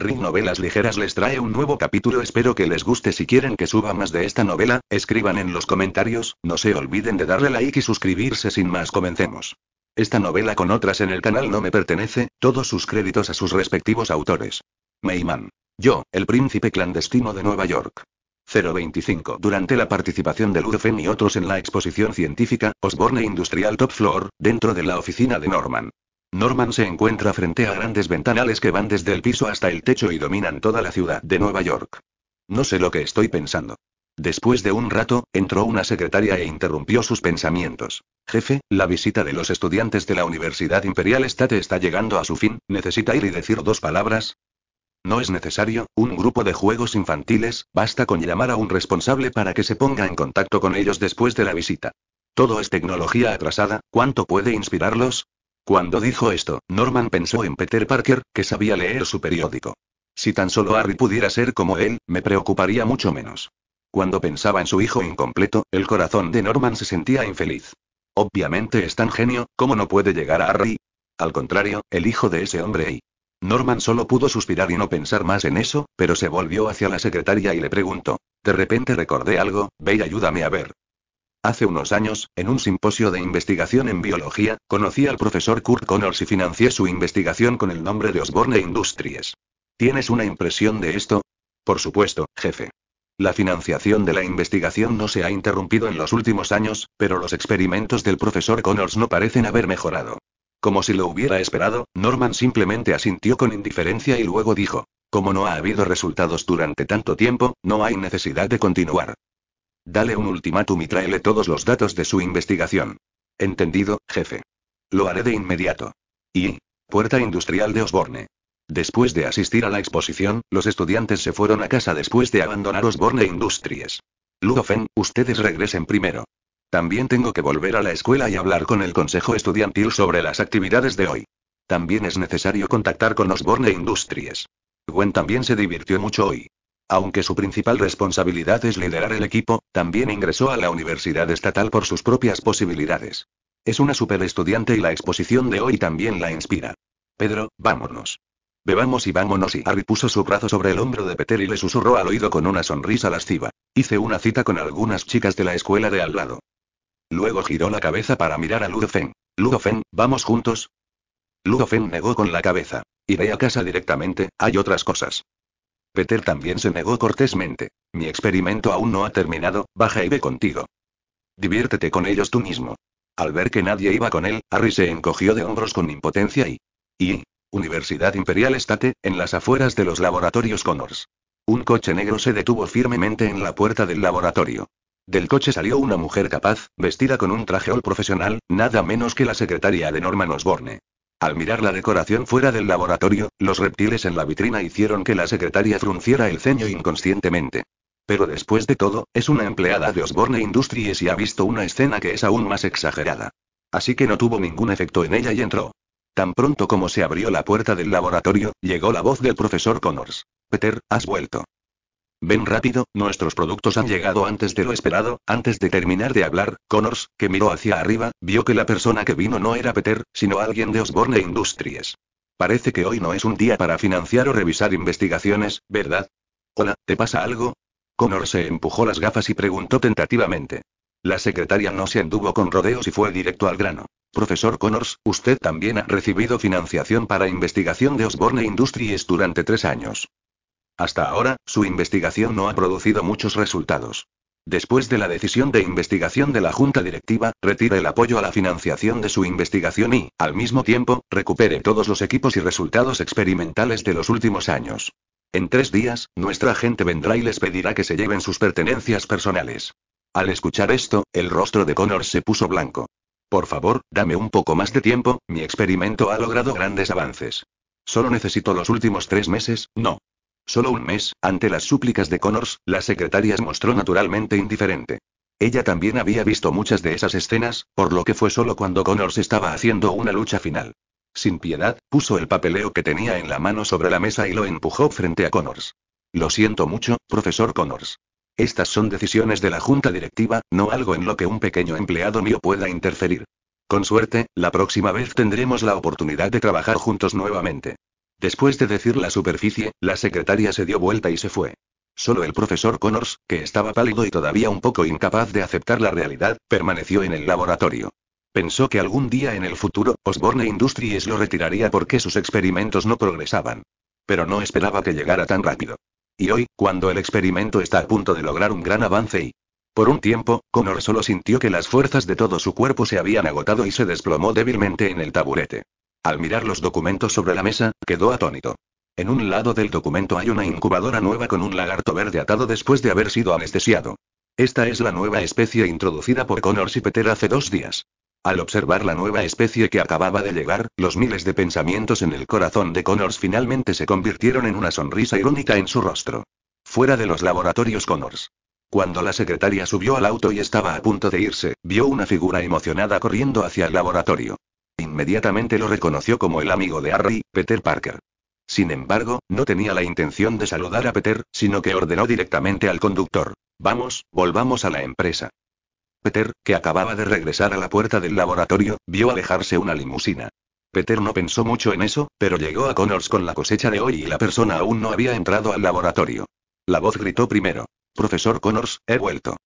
Ring Novelas Ligeras les trae un nuevo capítulo. Espero que les guste. Si quieren que suba más de esta novela, escriban en los comentarios. No se olviden de darle like y suscribirse. Sin más, comencemos. Esta novela con otras en el canal no me pertenece, todos sus créditos a sus respectivos autores. Mayman. Yo, el príncipe clandestino de Nueva York. 025. Durante la participación de Ludfen y otros en la exposición científica, Osborne Industrial Top Floor, dentro de la oficina de Norman. Norman se encuentra frente a grandes ventanales que van desde el piso hasta el techo y dominan toda la ciudad de Nueva York. No sé lo que estoy pensando. Después de un rato, entró una secretaria e interrumpió sus pensamientos. Jefe, la visita de los estudiantes de la Universidad Imperial State está llegando a su fin, ¿necesita ir y decir dos palabras? No es necesario, un grupo de juegos infantiles, basta con llamar a un responsable para que se ponga en contacto con ellos después de la visita. Todo es tecnología atrasada, ¿cuánto puede inspirarlos? Cuando dijo esto, Norman pensó en Peter Parker, que sabía leer su periódico. Si tan solo Harry pudiera ser como él, me preocuparía mucho menos. Cuando pensaba en su hijo incompleto, el corazón de Norman se sentía infeliz. Obviamente es tan genio, ¿cómo no puede llegar a Harry? Al contrario, el hijo de ese hombre y... Norman solo pudo suspirar y no pensar más en eso, pero se volvió hacia la secretaria y le preguntó. De repente recordé algo, ve y ayúdame a ver. Hace unos años, en un simposio de investigación en biología, conocí al profesor Kurt Connors y financié su investigación con el nombre de Osborne Industries. ¿Tienes una impresión de esto? Por supuesto, jefe. La financiación de la investigación no se ha interrumpido en los últimos años, pero los experimentos del profesor Connors no parecen haber mejorado. Como si lo hubiera esperado, Norman simplemente asintió con indiferencia y luego dijo, como no ha habido resultados durante tanto tiempo, no hay necesidad de continuar. Dale un ultimátum y tráele todos los datos de su investigación. Entendido, jefe. Lo haré de inmediato. Y. Puerta Industrial de Osborne. Después de asistir a la exposición, los estudiantes se fueron a casa después de abandonar Osborne Industries. Ludofen, ustedes regresen primero. También tengo que volver a la escuela y hablar con el consejo estudiantil sobre las actividades de hoy. También es necesario contactar con Osborne Industries. Gwen también se divirtió mucho hoy. Aunque su principal responsabilidad es liderar el equipo, también ingresó a la Universidad Estatal por sus propias posibilidades. Es una superestudiante y la exposición de hoy también la inspira. Pedro, vámonos. Bebamos y vámonos y Harry puso su brazo sobre el hombro de Peter y le susurró al oído con una sonrisa lasciva. Hice una cita con algunas chicas de la escuela de al lado. Luego giró la cabeza para mirar a Ludofen. Ludofen, ¿vamos juntos? Ludofen negó con la cabeza. Iré a casa directamente, hay otras cosas. Peter también se negó cortésmente. Mi experimento aún no ha terminado, baja y ve contigo. Diviértete con ellos tú mismo. Al ver que nadie iba con él, Harry se encogió de hombros con impotencia y... Y... Universidad Imperial Estate, en las afueras de los laboratorios Connors. Un coche negro se detuvo firmemente en la puerta del laboratorio. Del coche salió una mujer capaz, vestida con un traje profesional, nada menos que la secretaria de Norman Osborne. Al mirar la decoración fuera del laboratorio, los reptiles en la vitrina hicieron que la secretaria frunciera el ceño inconscientemente. Pero después de todo, es una empleada de Osborne Industries y ha visto una escena que es aún más exagerada. Así que no tuvo ningún efecto en ella y entró. Tan pronto como se abrió la puerta del laboratorio, llegó la voz del profesor Connors. Peter, has vuelto. Ven rápido, nuestros productos han llegado antes de lo esperado. Antes de terminar de hablar, Connors, que miró hacia arriba, vio que la persona que vino no era Peter, sino alguien de Osborne Industries. Parece que hoy no es un día para financiar o revisar investigaciones, ¿verdad? Hola, ¿te pasa algo? Connors se empujó las gafas y preguntó tentativamente. La secretaria no se anduvo con rodeos y fue directo al grano. Profesor Connors, usted también ha recibido financiación para investigación de Osborne Industries durante tres años. Hasta ahora, su investigación no ha producido muchos resultados. Después de la decisión de investigación de la Junta Directiva, retire el apoyo a la financiación de su investigación y, al mismo tiempo, recupere todos los equipos y resultados experimentales de los últimos años. En tres días, nuestra gente vendrá y les pedirá que se lleven sus pertenencias personales. Al escuchar esto, el rostro de Connor se puso blanco. Por favor, dame un poco más de tiempo, mi experimento ha logrado grandes avances. Solo necesito los últimos tres meses, no. Solo un mes, ante las súplicas de Connors, la secretaria se mostró naturalmente indiferente. Ella también había visto muchas de esas escenas, por lo que fue solo cuando Connors estaba haciendo una lucha final. Sin piedad, puso el papeleo que tenía en la mano sobre la mesa y lo empujó frente a Connors. Lo siento mucho, profesor Connors. Estas son decisiones de la junta directiva, no algo en lo que un pequeño empleado mío pueda interferir. Con suerte, la próxima vez tendremos la oportunidad de trabajar juntos nuevamente. Después de decir la superficie, la secretaria se dio vuelta y se fue. Solo el profesor Connors, que estaba pálido y todavía un poco incapaz de aceptar la realidad, permaneció en el laboratorio. Pensó que algún día en el futuro, Osborne Industries lo retiraría porque sus experimentos no progresaban. Pero no esperaba que llegara tan rápido. Y hoy, cuando el experimento está a punto de lograr un gran avance y... Por un tiempo, Connors solo sintió que las fuerzas de todo su cuerpo se habían agotado y se desplomó débilmente en el taburete. Al mirar los documentos sobre la mesa, quedó atónito. En un lado del documento hay una incubadora nueva con un lagarto verde atado después de haber sido anestesiado. Esta es la nueva especie introducida por Connors y Peter hace dos días. Al observar la nueva especie que acababa de llegar, los miles de pensamientos en el corazón de Connors finalmente se convirtieron en una sonrisa irónica en su rostro. Fuera de los laboratorios Connors. Cuando la secretaria subió al auto y estaba a punto de irse, vio una figura emocionada corriendo hacia el laboratorio. Inmediatamente lo reconoció como el amigo de Harry, Peter Parker. Sin embargo, no tenía la intención de saludar a Peter, sino que ordenó directamente al conductor. Vamos, volvamos a la empresa. Peter, que acababa de regresar a la puerta del laboratorio, vio alejarse una limusina. Peter no pensó mucho en eso, pero llegó a Connors con la cosecha de hoy y la persona aún no había entrado al laboratorio. La voz gritó primero. Profesor Connors, he vuelto.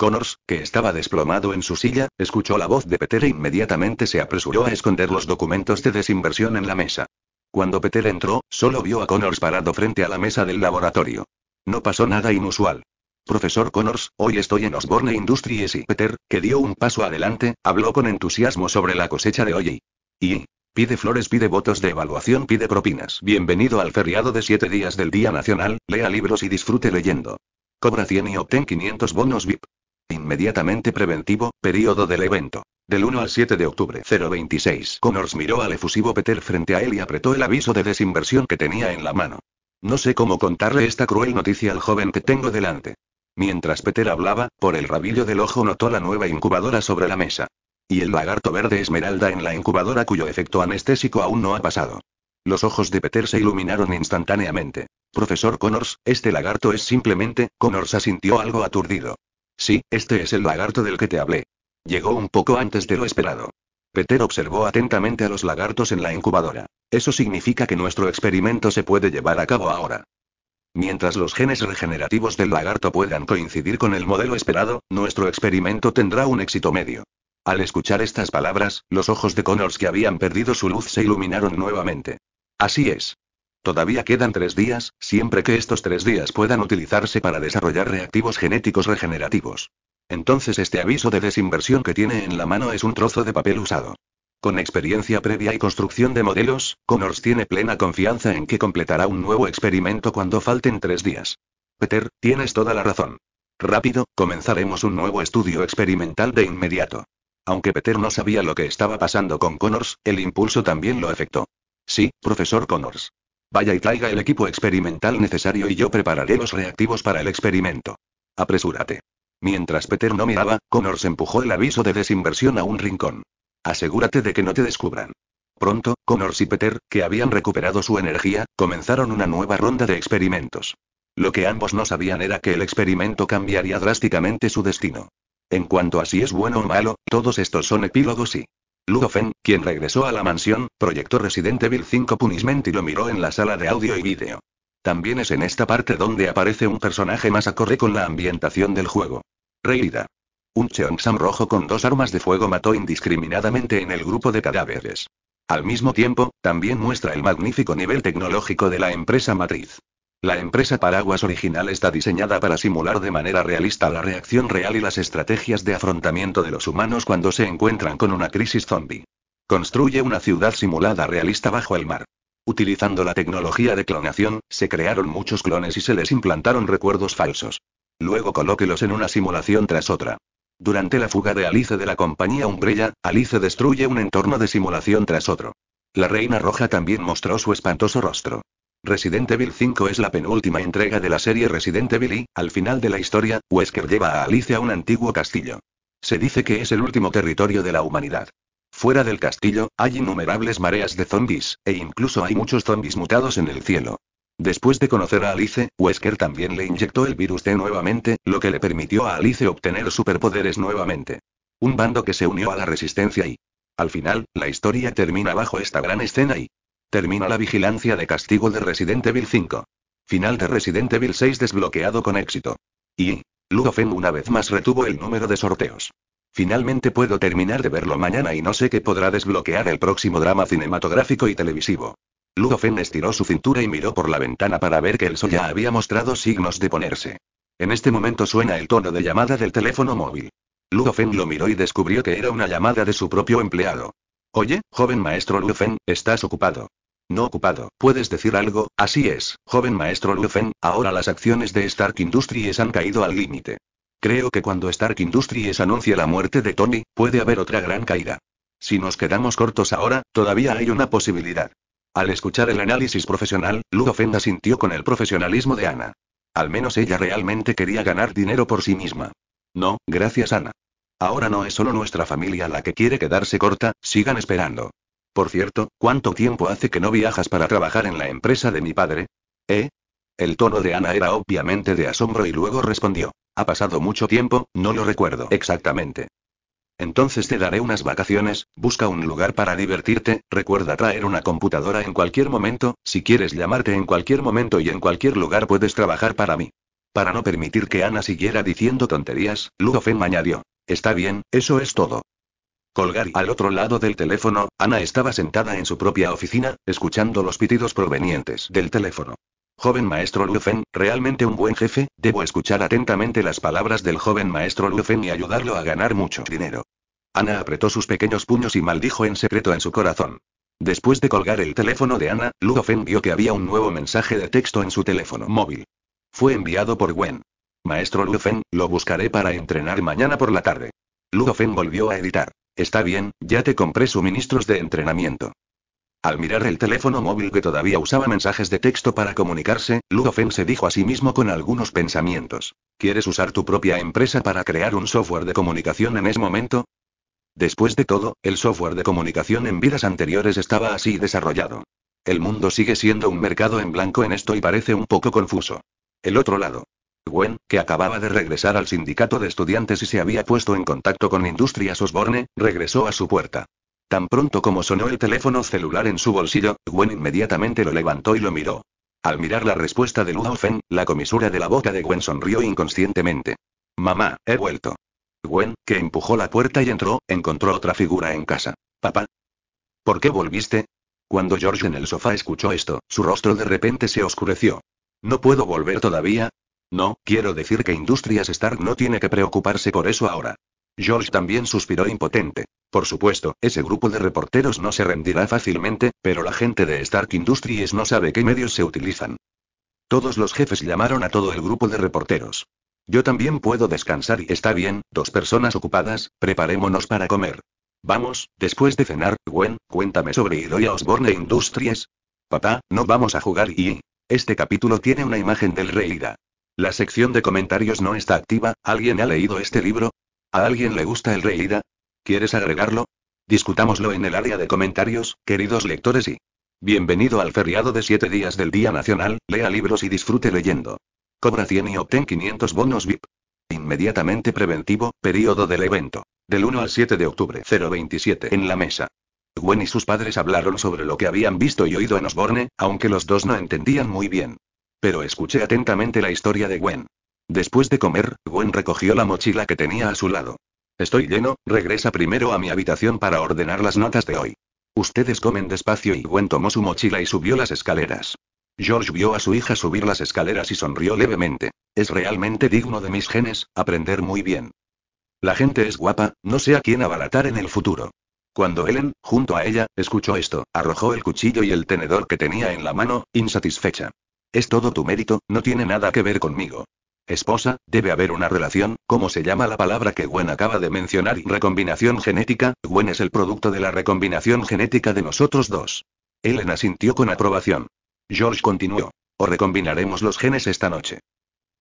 Connors, que estaba desplomado en su silla, escuchó la voz de Peter e inmediatamente se apresuró a esconder los documentos de desinversión en la mesa. Cuando Peter entró, solo vio a Connors parado frente a la mesa del laboratorio. No pasó nada inusual. Profesor Connors, hoy estoy en Osborne Industries y Peter, que dio un paso adelante, habló con entusiasmo sobre la cosecha de hoy. Y. Pide flores, pide votos de evaluación, pide propinas. Bienvenido al feriado de siete días del Día Nacional, lea libros y disfrute leyendo. Cobra 100 y obtén 500 bonos VIP. Inmediatamente preventivo, periodo del evento. Del 1 al 7 de octubre 026. Connors miró al efusivo Peter frente a él y apretó el aviso de desinversión que tenía en la mano. No sé cómo contarle esta cruel noticia al joven que tengo delante. Mientras Peter hablaba, por el rabillo del ojo notó la nueva incubadora sobre la mesa. Y el lagarto verde esmeralda en la incubadora cuyo efecto anestésico aún no ha pasado. Los ojos de Peter se iluminaron instantáneamente. Profesor Connors, este lagarto es simplemente, Connors asintió algo aturdido. Sí, este es el lagarto del que te hablé. Llegó un poco antes de lo esperado. Peter observó atentamente a los lagartos en la incubadora. Eso significa que nuestro experimento se puede llevar a cabo ahora. Mientras los genes regenerativos del lagarto puedan coincidir con el modelo esperado, nuestro experimento tendrá un éxito medio. Al escuchar estas palabras, los ojos de Connors que habían perdido su luz se iluminaron nuevamente. Así es. Todavía quedan tres días, siempre que estos tres días puedan utilizarse para desarrollar reactivos genéticos regenerativos. Entonces este aviso de desinversión que tiene en la mano es un trozo de papel usado. Con experiencia previa y construcción de modelos, Connors tiene plena confianza en que completará un nuevo experimento cuando falten tres días. Peter, tienes toda la razón. Rápido, comenzaremos un nuevo estudio experimental de inmediato. Aunque Peter no sabía lo que estaba pasando con Connors, el impulso también lo afectó. Sí, profesor Connors. Vaya y traiga el equipo experimental necesario y yo prepararé los reactivos para el experimento. Apresúrate. Mientras Peter no miraba, Connors empujó el aviso de desinversión a un rincón. Asegúrate de que no te descubran. Pronto, Connors y Peter, que habían recuperado su energía, comenzaron una nueva ronda de experimentos. Lo que ambos no sabían era que el experimento cambiaría drásticamente su destino. En cuanto a si es bueno o malo, todos estos son epílogos y Ludofen, quien regresó a la mansión, proyectó Resident Evil 5 Punishment y lo miró en la sala de audio y vídeo. También es en esta parte donde aparece un personaje más acorde con la ambientación del juego. Reida. Un Cheongsam rojo con dos armas de fuego mató indiscriminadamente en el grupo de cadáveres. Al mismo tiempo, también muestra el magnífico nivel tecnológico de la empresa matriz. La empresa Paraguas original está diseñada para simular de manera realista la reacción real y las estrategias de afrontamiento de los humanos cuando se encuentran con una crisis zombie. Construye una ciudad simulada realista bajo el mar. Utilizando la tecnología de clonación, se crearon muchos clones y se les implantaron recuerdos falsos. Luego colóquelos en una simulación tras otra. Durante la fuga de Alice de la compañía Umbrella, Alice destruye un entorno de simulación tras otro. La Reina Roja también mostró su espantoso rostro. Resident Evil 5 es la penúltima entrega de la serie Resident Evil y, al final de la historia, Wesker lleva a Alice a un antiguo castillo. Se dice que es el último territorio de la humanidad. Fuera del castillo, hay innumerables mareas de zombies, e incluso hay muchos zombies mutados en el cielo. Después de conocer a Alice, Wesker también le inyectó el virus D nuevamente, lo que le permitió a Alice obtener superpoderes nuevamente. Un bando que se unió a la resistencia y... Al final, la historia termina bajo esta gran escena y... Termina la vigilancia de castigo de Resident Evil 5. Final de Resident Evil 6 desbloqueado con éxito. Y. Ludofen una vez más retuvo el número de sorteos. Finalmente puedo terminar de verlo mañana y no sé qué podrá desbloquear el próximo drama cinematográfico y televisivo. Ludofen estiró su cintura y miró por la ventana para ver que el sol ya había mostrado signos de ponerse. En este momento suena el tono de llamada del teléfono móvil. Ludofen lo miró y descubrió que era una llamada de su propio empleado. Oye, joven maestro Ludofen, ¿estás ocupado? No ocupado. Puedes decir algo, así es, joven maestro Lufen, ahora las acciones de Stark Industries han caído al límite. Creo que cuando Stark Industries anuncia la muerte de Tony, puede haber otra gran caída. Si nos quedamos cortos ahora, todavía hay una posibilidad. Al escuchar el análisis profesional, Lufen asintió con el profesionalismo de Ana. Al menos ella realmente quería ganar dinero por sí misma. No, gracias Ana. Ahora no es solo nuestra familia la que quiere quedarse corta, sigan esperando. Por cierto, ¿cuánto tiempo hace que no viajas para trabajar en la empresa de mi padre? ¿Eh? El tono de Ana era obviamente de asombro y luego respondió. Ha pasado mucho tiempo, no lo recuerdo exactamente. Entonces te daré unas vacaciones, busca un lugar para divertirte, recuerda traer una computadora en cualquier momento, si quieres llamarte en cualquier momento y en cualquier lugar puedes trabajar para mí. Para no permitir que Ana siguiera diciendo tonterías, Ludofen añadió. Está bien, eso es todo. Colgar al otro lado del teléfono, Ana estaba sentada en su propia oficina, escuchando los pitidos provenientes del teléfono. Joven maestro Lufen, realmente un buen jefe, debo escuchar atentamente las palabras del joven maestro Lufen y ayudarlo a ganar mucho dinero. Ana apretó sus pequeños puños y maldijo en secreto en su corazón. Después de colgar el teléfono de Ana, Lufen vio que había un nuevo mensaje de texto en su teléfono móvil. Fue enviado por Gwen. Maestro Lufen, lo buscaré para entrenar mañana por la tarde. Lufen volvió a editar. Está bien, ya te compré suministros de entrenamiento. Al mirar el teléfono móvil que todavía usaba mensajes de texto para comunicarse, Ludofen se dijo a sí mismo con algunos pensamientos. ¿Quieres usar tu propia empresa para crear un software de comunicación en ese momento? Después de todo, el software de comunicación en vidas anteriores estaba así desarrollado. El mundo sigue siendo un mercado en blanco en esto y parece un poco confuso. El otro lado. Gwen, que acababa de regresar al sindicato de estudiantes y se había puesto en contacto con Industrias Osborne, regresó a su puerta. Tan pronto como sonó el teléfono celular en su bolsillo, Gwen inmediatamente lo levantó y lo miró. Al mirar la respuesta de Luo Feng, la comisura de la boca de Gwen sonrió inconscientemente. Mamá, he vuelto. Gwen, que empujó la puerta y entró, encontró otra figura en casa. Papá. ¿Por qué volviste? Cuando George en el sofá escuchó esto, su rostro de repente se oscureció. No puedo volver todavía, no, quiero decir que Industrias Stark no tiene que preocuparse por eso ahora. George también suspiró impotente. Por supuesto, ese grupo de reporteros no se rendirá fácilmente, pero la gente de Stark Industries no sabe qué medios se utilizan. Todos los jefes llamaron a todo el grupo de reporteros. Yo también puedo descansar y está bien, dos personas ocupadas, preparémonos para comer. Vamos, después de cenar, Gwen, cuéntame sobre Idoia Osborne e Industries. Papá, no vamos a jugar y... Este capítulo tiene una imagen del rey Ida. La sección de comentarios no está activa. ¿Alguien ha leído este libro? ¿A alguien le gusta el rey Ida? ¿Quieres agregarlo? Discutámoslo en el área de comentarios, queridos lectores y... Bienvenido al feriado de 7 días del Día Nacional, lea libros y disfrute leyendo. Cobra 100 y obtén 500 bonos VIP. Inmediatamente preventivo, período del evento. Del 1 al 7 de octubre 027 en la mesa. Gwen y sus padres hablaron sobre lo que habían visto y oído en Osborne, aunque los dos no entendían muy bien. Pero escuché atentamente la historia de Gwen. Después de comer, Gwen recogió la mochila que tenía a su lado. Estoy lleno, regresa primero a mi habitación para ordenar las notas de hoy. Ustedes comen despacio y Gwen tomó su mochila y subió las escaleras. George vio a su hija subir las escaleras y sonrió levemente. Es realmente digno de mis genes, aprender muy bien. La gente es guapa, no sé a quién abaratar en el futuro. Cuando Ellen, junto a ella, escuchó esto, arrojó el cuchillo y el tenedor que tenía en la mano, insatisfecha. Es todo tu mérito, no tiene nada que ver conmigo. Esposa, debe haber una relación, como se llama la palabra que Gwen acaba de mencionar recombinación genética, Gwen es el producto de la recombinación genética de nosotros dos. Ellen asintió con aprobación. George continuó. O recombinaremos los genes esta noche.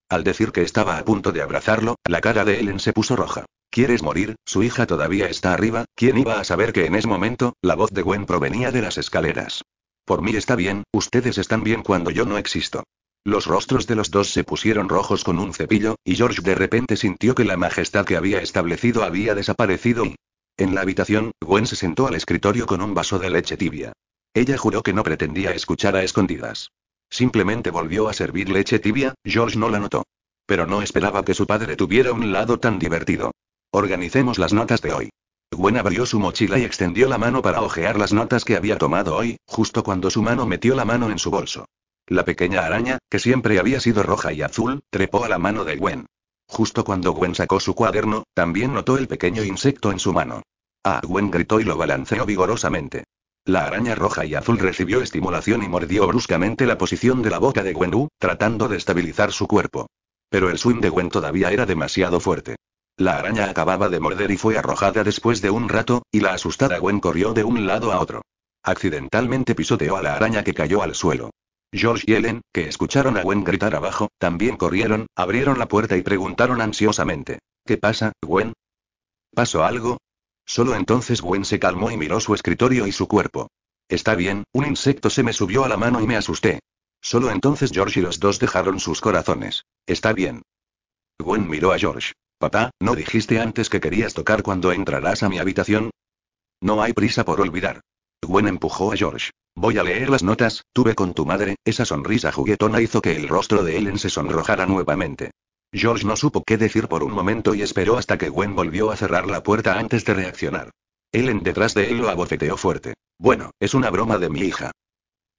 Al decir que estaba a punto de abrazarlo, la cara de Ellen se puso roja. ¿Quieres morir? Su hija todavía está arriba. ¿Quién iba a saber que en ese momento, la voz de Gwen provenía de las escaleras? Por mí está bien, ustedes están bien cuando yo no existo. Los rostros de los dos se pusieron rojos con un cepillo, y George de repente sintió que la majestad que había establecido había desaparecido y... En la habitación, Gwen se sentó al escritorio con un vaso de leche tibia. Ella juró que no pretendía escuchar a escondidas. Simplemente volvió a servir leche tibia, George no la notó. Pero no esperaba que su padre tuviera un lado tan divertido. Organicemos las notas de hoy. Gwen abrió su mochila y extendió la mano para ojear las notas que había tomado hoy, justo cuando su mano metió la mano en su bolso. La pequeña araña, que siempre había sido roja y azul, trepó a la mano de Gwen. Justo cuando Gwen sacó su cuaderno, también notó el pequeño insecto en su mano. Ah, Gwen gritó y lo balanceó vigorosamente. La araña roja y azul recibió estimulación y mordió bruscamente la posición de la boca de Gwen, tratando de estabilizar su cuerpo. Pero el swing de Gwen todavía era demasiado fuerte. La araña acababa de morder y fue arrojada después de un rato, y la asustada Gwen corrió de un lado a otro. Accidentalmente pisoteó a la araña que cayó al suelo. George y Ellen, que escucharon a Gwen gritar abajo, también corrieron, abrieron la puerta y preguntaron ansiosamente. ¿Qué pasa, Gwen? ¿Pasó algo? Solo entonces Gwen se calmó y miró su escritorio y su cuerpo. Está bien, un insecto se me subió a la mano y me asusté. Solo entonces George y los dos dejaron sus corazones. Está bien. Gwen miró a George. Papá, ¿no dijiste antes que querías tocar cuando entrarás a mi habitación? No hay prisa por olvidar. Gwen empujó a George. Voy a leer las notas, tuve con tu madre, esa sonrisa juguetona hizo que el rostro de Ellen se sonrojara nuevamente. George no supo qué decir por un momento y esperó hasta que Gwen volvió a cerrar la puerta antes de reaccionar. Ellen detrás de él lo abofeteó fuerte. Bueno, es una broma de mi hija.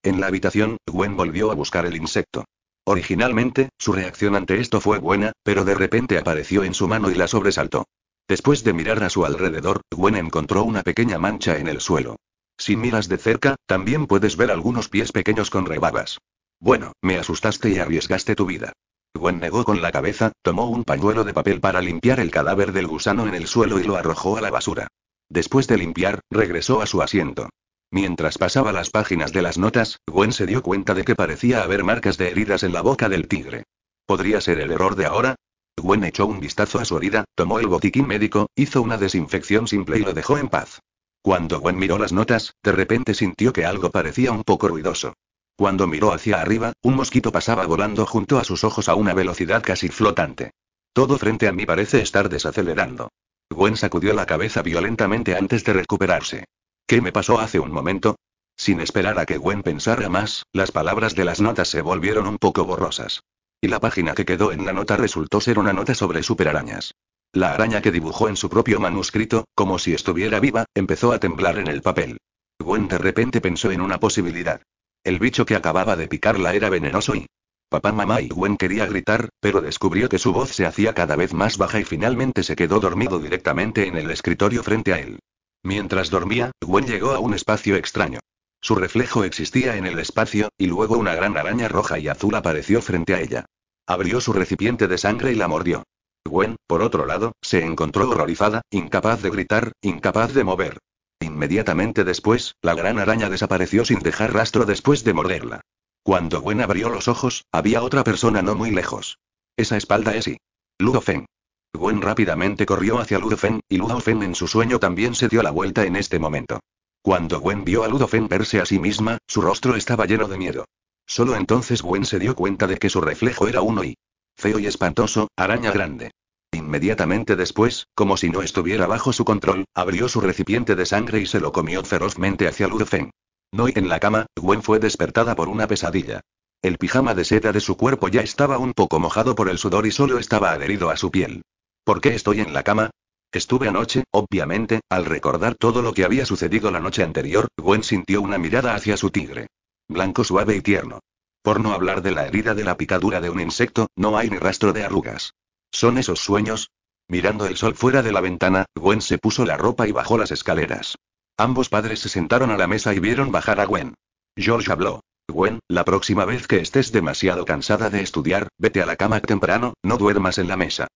En la habitación, Gwen volvió a buscar el insecto. Originalmente, su reacción ante esto fue buena, pero de repente apareció en su mano y la sobresaltó. Después de mirar a su alrededor, Gwen encontró una pequeña mancha en el suelo. Si miras de cerca, también puedes ver algunos pies pequeños con rebabas. Bueno, me asustaste y arriesgaste tu vida. Gwen negó con la cabeza, tomó un pañuelo de papel para limpiar el cadáver del gusano en el suelo y lo arrojó a la basura. Después de limpiar, regresó a su asiento. Mientras pasaba las páginas de las notas, Gwen se dio cuenta de que parecía haber marcas de heridas en la boca del tigre. ¿Podría ser el error de ahora? Gwen echó un vistazo a su herida, tomó el botiquín médico, hizo una desinfección simple y lo dejó en paz. Cuando Gwen miró las notas, de repente sintió que algo parecía un poco ruidoso. Cuando miró hacia arriba, un mosquito pasaba volando junto a sus ojos a una velocidad casi flotante. Todo frente a mí parece estar desacelerando. Gwen sacudió la cabeza violentamente antes de recuperarse. ¿Qué me pasó hace un momento? Sin esperar a que Gwen pensara más, las palabras de las notas se volvieron un poco borrosas. Y la página que quedó en la nota resultó ser una nota sobre superarañas. La araña que dibujó en su propio manuscrito, como si estuviera viva, empezó a temblar en el papel. Gwen de repente pensó en una posibilidad. El bicho que acababa de picarla era venenoso y... Papá, mamá y Gwen quería gritar, pero descubrió que su voz se hacía cada vez más baja y finalmente se quedó dormido directamente en el escritorio frente a él. Mientras dormía, Gwen llegó a un espacio extraño. Su reflejo existía en el espacio, y luego una gran araña roja y azul apareció frente a ella. Abrió su recipiente de sangre y la mordió. Gwen, por otro lado, se encontró horrorizada, incapaz de gritar, incapaz de mover. Inmediatamente después, la gran araña desapareció sin dejar rastro después de morderla. Cuando Gwen abrió los ojos, había otra persona no muy lejos. Esa espalda es y. Ludo Feng. Gwen rápidamente corrió hacia Ludofen, y Ludofen en su sueño también se dio la vuelta en este momento. Cuando Gwen vio a Ludofen verse a sí misma, su rostro estaba lleno de miedo. Solo entonces Gwen se dio cuenta de que su reflejo era uno y feo y espantoso, araña grande. Inmediatamente después, como si no estuviera bajo su control, abrió su recipiente de sangre y se lo comió ferozmente hacia Ludofen. No en la cama, Gwen fue despertada por una pesadilla. El pijama de seda de su cuerpo ya estaba un poco mojado por el sudor y solo estaba adherido a su piel. ¿Por qué estoy en la cama? Estuve anoche, obviamente, al recordar todo lo que había sucedido la noche anterior, Gwen sintió una mirada hacia su tigre. Blanco suave y tierno. Por no hablar de la herida de la picadura de un insecto, no hay ni rastro de arrugas. ¿Son esos sueños? Mirando el sol fuera de la ventana, Gwen se puso la ropa y bajó las escaleras. Ambos padres se sentaron a la mesa y vieron bajar a Gwen. George habló. Gwen, la próxima vez que estés demasiado cansada de estudiar, vete a la cama temprano, no duermas en la mesa.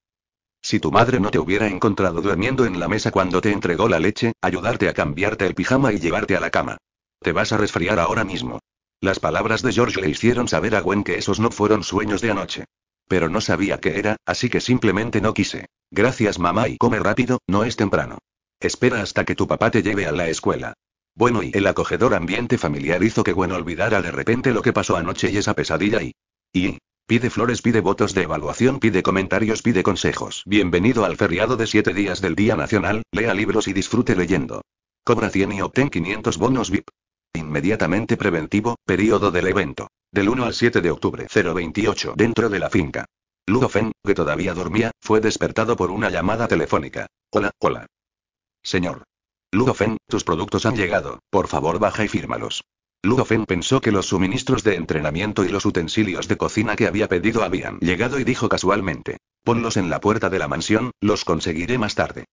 Si tu madre no te hubiera encontrado durmiendo en la mesa cuando te entregó la leche, ayudarte a cambiarte el pijama y llevarte a la cama. Te vas a resfriar ahora mismo. Las palabras de George le hicieron saber a Gwen que esos no fueron sueños de anoche. Pero no sabía qué era, así que simplemente no quise. Gracias mamá y come rápido, no es temprano. Espera hasta que tu papá te lleve a la escuela. Bueno y el acogedor ambiente familiar hizo que Gwen olvidara de repente lo que pasó anoche y esa pesadilla y... Y... Pide flores, pide votos de evaluación, pide comentarios, pide consejos. Bienvenido al feriado de 7 días del Día Nacional, lea libros y disfrute leyendo. Cobra 100 y obtén 500 bonos VIP. Inmediatamente preventivo, periodo del evento. Del 1 al 7 de octubre 028 dentro de la finca. Ludofen, que todavía dormía, fue despertado por una llamada telefónica. Hola, hola. Señor. Ludofen, tus productos han llegado, por favor baja y fírmalos. Ludofen pensó que los suministros de entrenamiento y los utensilios de cocina que había pedido habían llegado y dijo casualmente, ponlos en la puerta de la mansión, los conseguiré más tarde.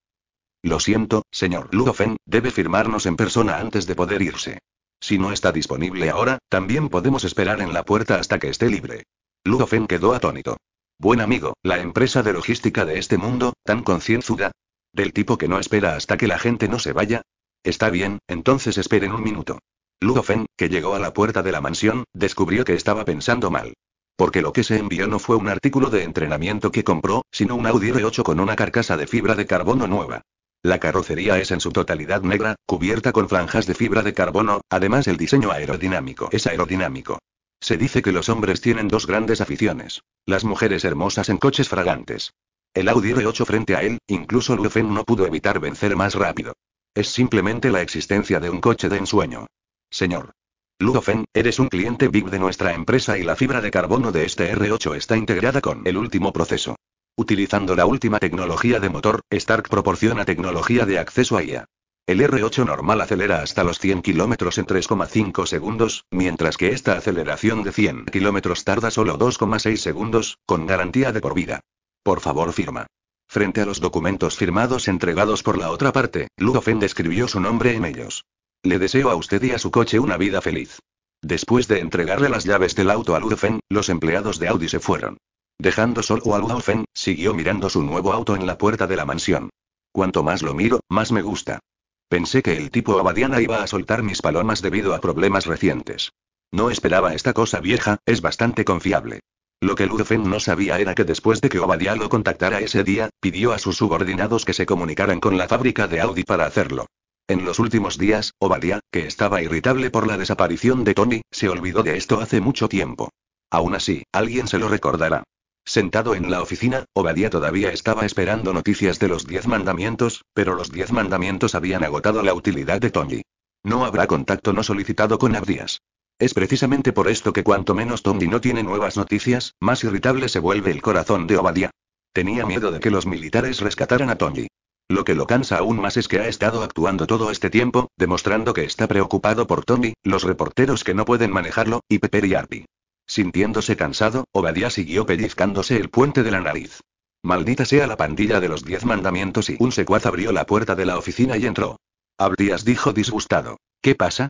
Lo siento, señor Ludofen, debe firmarnos en persona antes de poder irse. Si no está disponible ahora, también podemos esperar en la puerta hasta que esté libre. Ludofen quedó atónito. Buen amigo, la empresa de logística de este mundo, tan concienzuda. Del tipo que no espera hasta que la gente no se vaya. Está bien, entonces esperen un minuto. Ludofen, que llegó a la puerta de la mansión, descubrió que estaba pensando mal. Porque lo que se envió no fue un artículo de entrenamiento que compró, sino un Audi R8 con una carcasa de fibra de carbono nueva. La carrocería es en su totalidad negra, cubierta con franjas de fibra de carbono, además el diseño aerodinámico es aerodinámico. Se dice que los hombres tienen dos grandes aficiones. Las mujeres hermosas en coches fragantes. El Audi R8 frente a él, incluso Ludofen no pudo evitar vencer más rápido. Es simplemente la existencia de un coche de ensueño. Señor. Ludofen, eres un cliente VIP de nuestra empresa y la fibra de carbono de este R8 está integrada con el último proceso. Utilizando la última tecnología de motor, Stark proporciona tecnología de acceso a IA. El R8 normal acelera hasta los 100 km en 3,5 segundos, mientras que esta aceleración de 100 km tarda solo 2,6 segundos, con garantía de por vida. Por favor firma. Frente a los documentos firmados entregados por la otra parte, Ludofen escribió su nombre en ellos. Le deseo a usted y a su coche una vida feliz. Después de entregarle las llaves del auto a Ludfen, los empleados de Audi se fueron. Dejando solo a Ludfen, siguió mirando su nuevo auto en la puerta de la mansión. Cuanto más lo miro, más me gusta. Pensé que el tipo Abadiana iba a soltar mis palomas debido a problemas recientes. No esperaba esta cosa vieja, es bastante confiable. Lo que Ludfen no sabía era que después de que Obadiah lo contactara ese día, pidió a sus subordinados que se comunicaran con la fábrica de Audi para hacerlo. En los últimos días, Obadiah, que estaba irritable por la desaparición de Tony, se olvidó de esto hace mucho tiempo. Aún así, alguien se lo recordará. Sentado en la oficina, Obadiah todavía estaba esperando noticias de los diez mandamientos, pero los diez mandamientos habían agotado la utilidad de Tony. No habrá contacto no solicitado con Abdias. Es precisamente por esto que cuanto menos Tony no tiene nuevas noticias, más irritable se vuelve el corazón de Obadiah. Tenía miedo de que los militares rescataran a Tony. Lo que lo cansa aún más es que ha estado actuando todo este tiempo, demostrando que está preocupado por Tommy, los reporteros que no pueden manejarlo, y Pepper y Arby. Sintiéndose cansado, Obadiah siguió pellizcándose el puente de la nariz. Maldita sea la pandilla de los diez mandamientos y un secuaz abrió la puerta de la oficina y entró. Abdias dijo disgustado. ¿Qué pasa?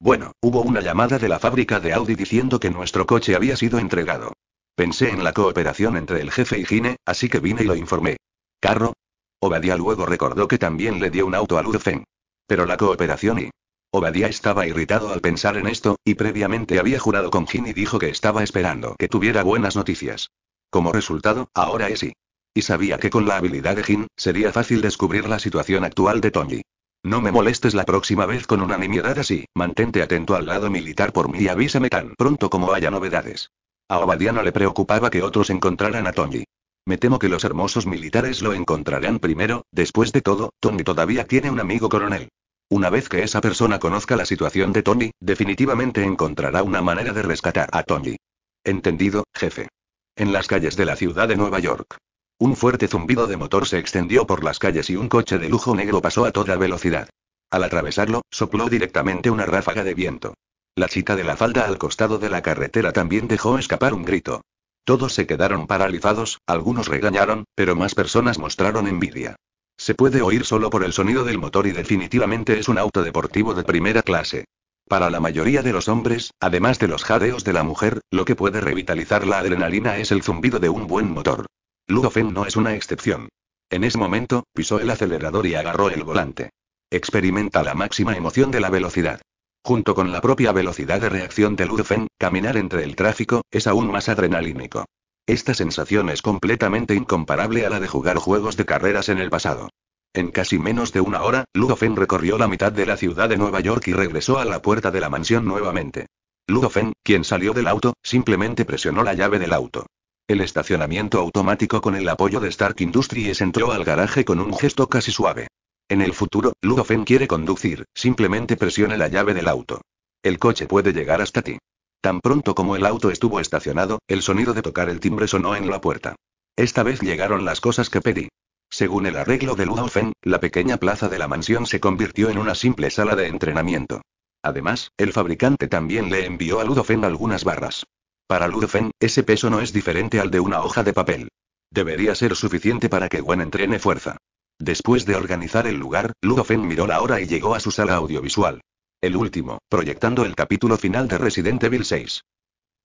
Bueno, hubo una llamada de la fábrica de Audi diciendo que nuestro coche había sido entregado. Pensé en la cooperación entre el jefe y Gine, así que vine y lo informé. Carro, Obadiah luego recordó que también le dio un auto a Lurfen. Pero la cooperación y... Obadiah estaba irritado al pensar en esto, y previamente había jurado con Jin y dijo que estaba esperando que tuviera buenas noticias. Como resultado, ahora es y... Y sabía que con la habilidad de Jin, sería fácil descubrir la situación actual de Tony. No me molestes la próxima vez con una así, mantente atento al lado militar por mí y avísame tan pronto como haya novedades. A Obadiah no le preocupaba que otros encontraran a Tony. Me temo que los hermosos militares lo encontrarán primero, después de todo, Tony todavía tiene un amigo coronel. Una vez que esa persona conozca la situación de Tony, definitivamente encontrará una manera de rescatar a Tony. Entendido, jefe. En las calles de la ciudad de Nueva York. Un fuerte zumbido de motor se extendió por las calles y un coche de lujo negro pasó a toda velocidad. Al atravesarlo, sopló directamente una ráfaga de viento. La chica de la falda al costado de la carretera también dejó escapar un grito. Todos se quedaron paralizados, algunos regañaron, pero más personas mostraron envidia. Se puede oír solo por el sonido del motor y definitivamente es un auto deportivo de primera clase. Para la mayoría de los hombres, además de los jadeos de la mujer, lo que puede revitalizar la adrenalina es el zumbido de un buen motor. Ludofen no es una excepción. En ese momento, pisó el acelerador y agarró el volante. Experimenta la máxima emoción de la velocidad junto con la propia velocidad de reacción de Ludofen, caminar entre el tráfico, es aún más adrenalínico. Esta sensación es completamente incomparable a la de jugar juegos de carreras en el pasado. En casi menos de una hora, Ludofen recorrió la mitad de la ciudad de Nueva York y regresó a la puerta de la mansión nuevamente. Ludofen, quien salió del auto, simplemente presionó la llave del auto. El estacionamiento automático con el apoyo de Stark Industries entró al garaje con un gesto casi suave. En el futuro, Ludofen quiere conducir, simplemente presione la llave del auto. El coche puede llegar hasta ti. Tan pronto como el auto estuvo estacionado, el sonido de tocar el timbre sonó en la puerta. Esta vez llegaron las cosas que pedí. Según el arreglo de Ludofen, la pequeña plaza de la mansión se convirtió en una simple sala de entrenamiento. Además, el fabricante también le envió a Ludofen algunas barras. Para Ludofen, ese peso no es diferente al de una hoja de papel. Debería ser suficiente para que Gwen entrene fuerza. Después de organizar el lugar, Ludofen miró la hora y llegó a su sala audiovisual. El último, proyectando el capítulo final de Resident Evil 6.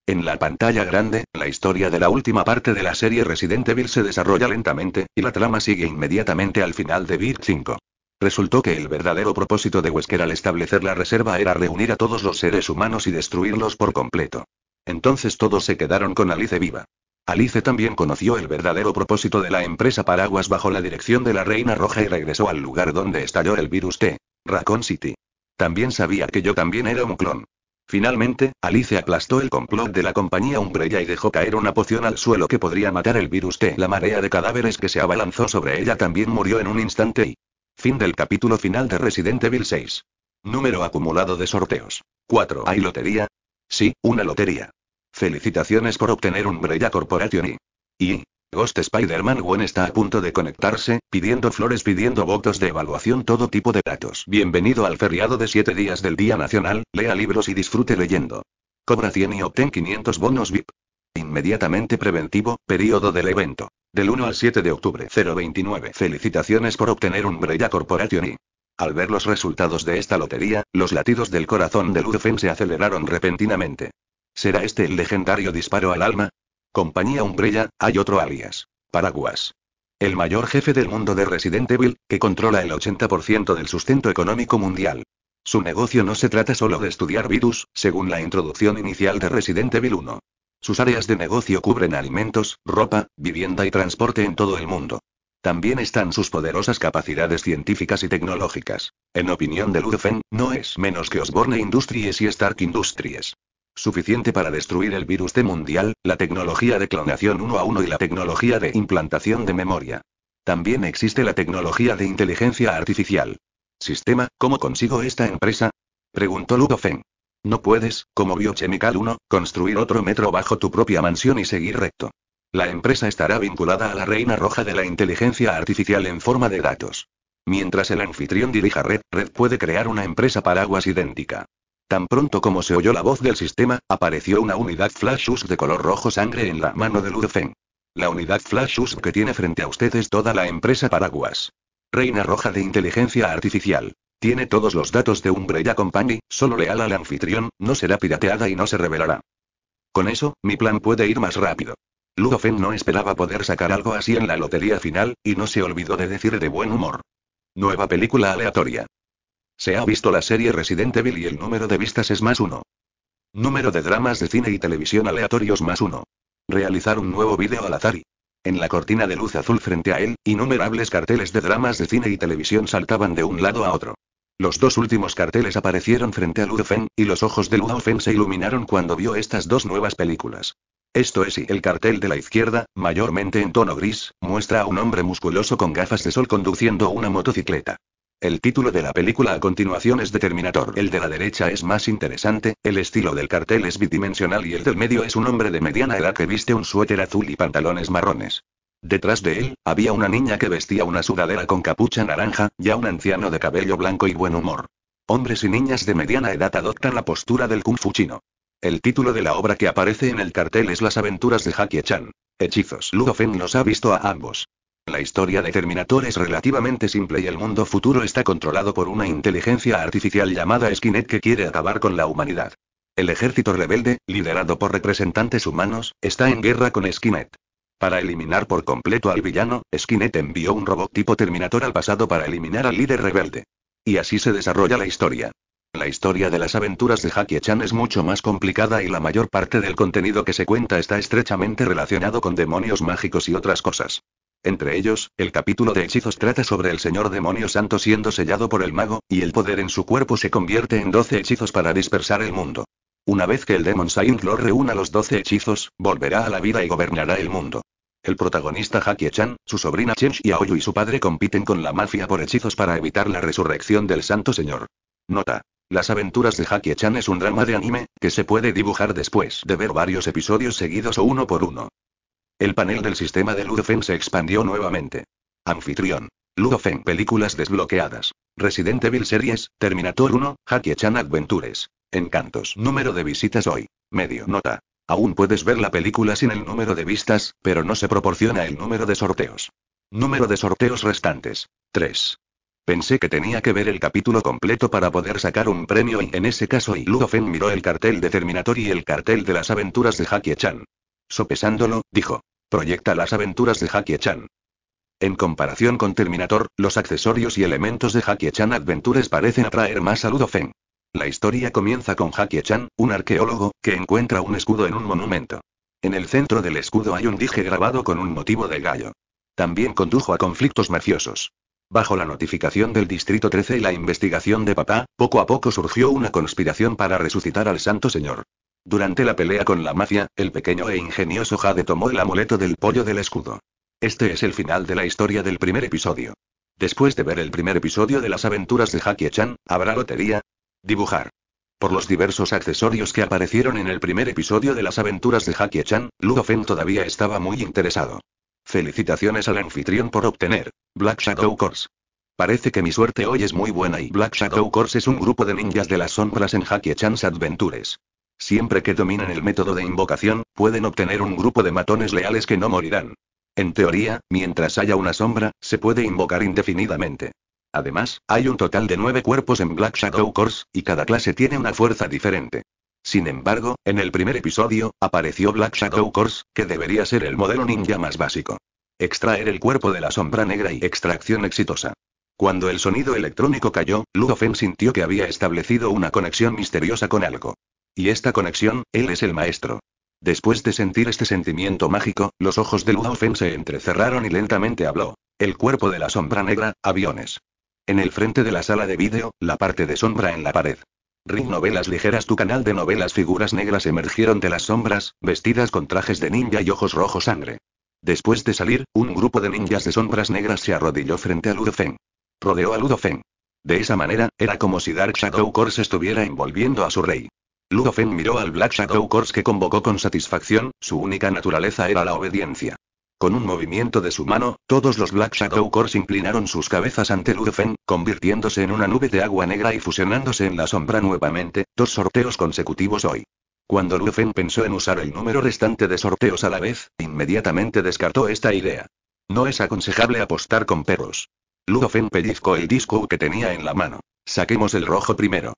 En la pantalla grande, la historia de la última parte de la serie Resident Evil se desarrolla lentamente, y la trama sigue inmediatamente al final de Beat 5. Resultó que el verdadero propósito de Wesker al establecer la reserva era reunir a todos los seres humanos y destruirlos por completo. Entonces todos se quedaron con Alice viva. Alice también conoció el verdadero propósito de la empresa Paraguas bajo la dirección de la Reina Roja y regresó al lugar donde estalló el virus T. Raccoon City. También sabía que yo también era un clon. Finalmente, Alice aplastó el complot de la compañía Umbrella y dejó caer una poción al suelo que podría matar el virus T. La marea de cadáveres que se abalanzó sobre ella también murió en un instante y... Fin del capítulo final de Resident Evil 6. Número acumulado de sorteos. 4. ¿Hay lotería? Sí, una lotería. Felicitaciones por obtener un Umbrella Corporation y... Ghost Spider-Man Gwen está a punto de conectarse, pidiendo flores, pidiendo votos de evaluación, todo tipo de datos. Bienvenido al feriado de 7 días del Día Nacional, lea libros y disfrute leyendo. Cobra 100 y obtén 500 bonos VIP. Inmediatamente preventivo, periodo del evento. Del 1 al 7 de octubre 029. Felicitaciones por obtener un Umbrella Corporation y... Al ver los resultados de esta lotería, los latidos del corazón de Lufen se aceleraron repentinamente. ¿Será este el legendario disparo al alma? Compañía Umbrella, hay otro alias. Paraguas. El mayor jefe del mundo de Resident Evil, que controla el 80% del sustento económico mundial. Su negocio no se trata solo de estudiar virus, según la introducción inicial de Resident Evil 1. Sus áreas de negocio cubren alimentos, ropa, vivienda y transporte en todo el mundo. También están sus poderosas capacidades científicas y tecnológicas. En opinión de Ludfen, no es menos que Osborne Industries y Stark Industries suficiente para destruir el virus T mundial, la tecnología de clonación uno a uno y la tecnología de implantación de memoria. También existe la tecnología de inteligencia artificial. Sistema, ¿cómo consigo esta empresa? Preguntó Feng. No puedes, como Biochemical 1, construir otro metro bajo tu propia mansión y seguir recto. La empresa estará vinculada a la reina roja de la inteligencia artificial en forma de datos. Mientras el anfitrión dirija Red, Red puede crear una empresa paraguas idéntica. Tan pronto como se oyó la voz del sistema, apareció una unidad Flashus de color rojo sangre en la mano de Ludofen. La unidad Flashus que tiene frente a usted es toda la empresa Paraguas. Reina Roja de Inteligencia Artificial. Tiene todos los datos de Umbrella Company, solo leal al anfitrión, no será pirateada y no se revelará. Con eso, mi plan puede ir más rápido. Ludofen no esperaba poder sacar algo así en la lotería final, y no se olvidó de decir de buen humor. Nueva película aleatoria. Se ha visto la serie Resident Evil y el número de vistas es más uno. Número de dramas de cine y televisión aleatorios más uno. Realizar un nuevo vídeo al azar En la cortina de luz azul frente a él, innumerables carteles de dramas de cine y televisión saltaban de un lado a otro. Los dos últimos carteles aparecieron frente a Ludofen, y los ojos de Ludofen se iluminaron cuando vio estas dos nuevas películas. Esto es y el cartel de la izquierda, mayormente en tono gris, muestra a un hombre musculoso con gafas de sol conduciendo una motocicleta. El título de la película a continuación es determinador. El de la derecha es más interesante, el estilo del cartel es bidimensional y el del medio es un hombre de mediana edad que viste un suéter azul y pantalones marrones. Detrás de él, había una niña que vestía una sudadera con capucha naranja, y un anciano de cabello blanco y buen humor. Hombres y niñas de mediana edad adoptan la postura del kung fu chino. El título de la obra que aparece en el cartel es Las aventuras de Jackie Chan. Hechizos. Feng los ha visto a ambos. La historia de Terminator es relativamente simple y el mundo futuro está controlado por una inteligencia artificial llamada Skinet que quiere acabar con la humanidad. El ejército rebelde, liderado por representantes humanos, está en guerra con Skinet. Para eliminar por completo al villano, Skinet envió un robot tipo Terminator al pasado para eliminar al líder rebelde. Y así se desarrolla la historia. La historia de las aventuras de haki Chan es mucho más complicada y la mayor parte del contenido que se cuenta está estrechamente relacionado con demonios mágicos y otras cosas. Entre ellos, el capítulo de hechizos trata sobre el señor demonio santo siendo sellado por el mago, y el poder en su cuerpo se convierte en 12 hechizos para dispersar el mundo. Una vez que el Demon Saint Lord reúna los 12 hechizos, volverá a la vida y gobernará el mundo. El protagonista Hakie-chan, su sobrina Chen Xiaoyu y su padre compiten con la mafia por hechizos para evitar la resurrección del santo señor. Nota. Las aventuras de Hakie-chan es un drama de anime, que se puede dibujar después de ver varios episodios seguidos o uno por uno. El panel del sistema de Ludofen se expandió nuevamente. Anfitrión. Ludofen películas desbloqueadas. Resident Evil Series, Terminator 1, Jackie Chan Adventures. Encantos. Número de visitas hoy. Medio nota. Aún puedes ver la película sin el número de vistas, pero no se proporciona el número de sorteos. Número de sorteos restantes. 3. Pensé que tenía que ver el capítulo completo para poder sacar un premio y en ese caso y Ludofen miró el cartel de Terminator y el cartel de las aventuras de Jackie Chan. Sopesándolo, dijo. Proyecta las aventuras de Jackie Chan. En comparación con Terminator, los accesorios y elementos de Jackie Chan Adventures parecen atraer más a Ludofen. La historia comienza con Jackie Chan, un arqueólogo, que encuentra un escudo en un monumento. En el centro del escudo hay un dije grabado con un motivo de gallo. También condujo a conflictos mafiosos. Bajo la notificación del Distrito 13 y la investigación de papá, poco a poco surgió una conspiración para resucitar al Santo Señor. Durante la pelea con la mafia, el pequeño e ingenioso Jade tomó el amuleto del pollo del escudo. Este es el final de la historia del primer episodio. Después de ver el primer episodio de las aventuras de Jackie Chan, ¿habrá lotería? Dibujar. Por los diversos accesorios que aparecieron en el primer episodio de las aventuras de Jackie Chan, Ludofen todavía estaba muy interesado. Felicitaciones al anfitrión por obtener Black Shadow Course. Parece que mi suerte hoy es muy buena y Black Shadow Course es un grupo de ninjas de las sombras en Jackie Chan's Adventures. Siempre que dominen el método de invocación, pueden obtener un grupo de matones leales que no morirán. En teoría, mientras haya una sombra, se puede invocar indefinidamente. Además, hay un total de nueve cuerpos en Black Shadow Corps, y cada clase tiene una fuerza diferente. Sin embargo, en el primer episodio, apareció Black Shadow Corps, que debería ser el modelo ninja más básico. Extraer el cuerpo de la sombra negra y extracción exitosa. Cuando el sonido electrónico cayó, Ludofen sintió que había establecido una conexión misteriosa con algo. Y esta conexión, él es el maestro. Después de sentir este sentimiento mágico, los ojos de Ludofen se entrecerraron y lentamente habló. El cuerpo de la sombra negra, aviones. En el frente de la sala de vídeo, la parte de sombra en la pared. Ring Novelas Ligeras Tu canal de novelas figuras negras emergieron de las sombras, vestidas con trajes de ninja y ojos rojo sangre. Después de salir, un grupo de ninjas de sombras negras se arrodilló frente a Ludofen. Rodeó a Ludofen. De esa manera, era como si Dark Shadow Corps estuviera envolviendo a su rey. Ludofen miró al Black Shadow Corps que convocó con satisfacción, su única naturaleza era la obediencia. Con un movimiento de su mano, todos los Black Shadow Corps inclinaron sus cabezas ante Ludofen, convirtiéndose en una nube de agua negra y fusionándose en la sombra nuevamente, dos sorteos consecutivos hoy. Cuando Ludofen pensó en usar el número restante de sorteos a la vez, inmediatamente descartó esta idea. No es aconsejable apostar con perros. Ludofen pellizcó el disco que tenía en la mano. Saquemos el rojo primero.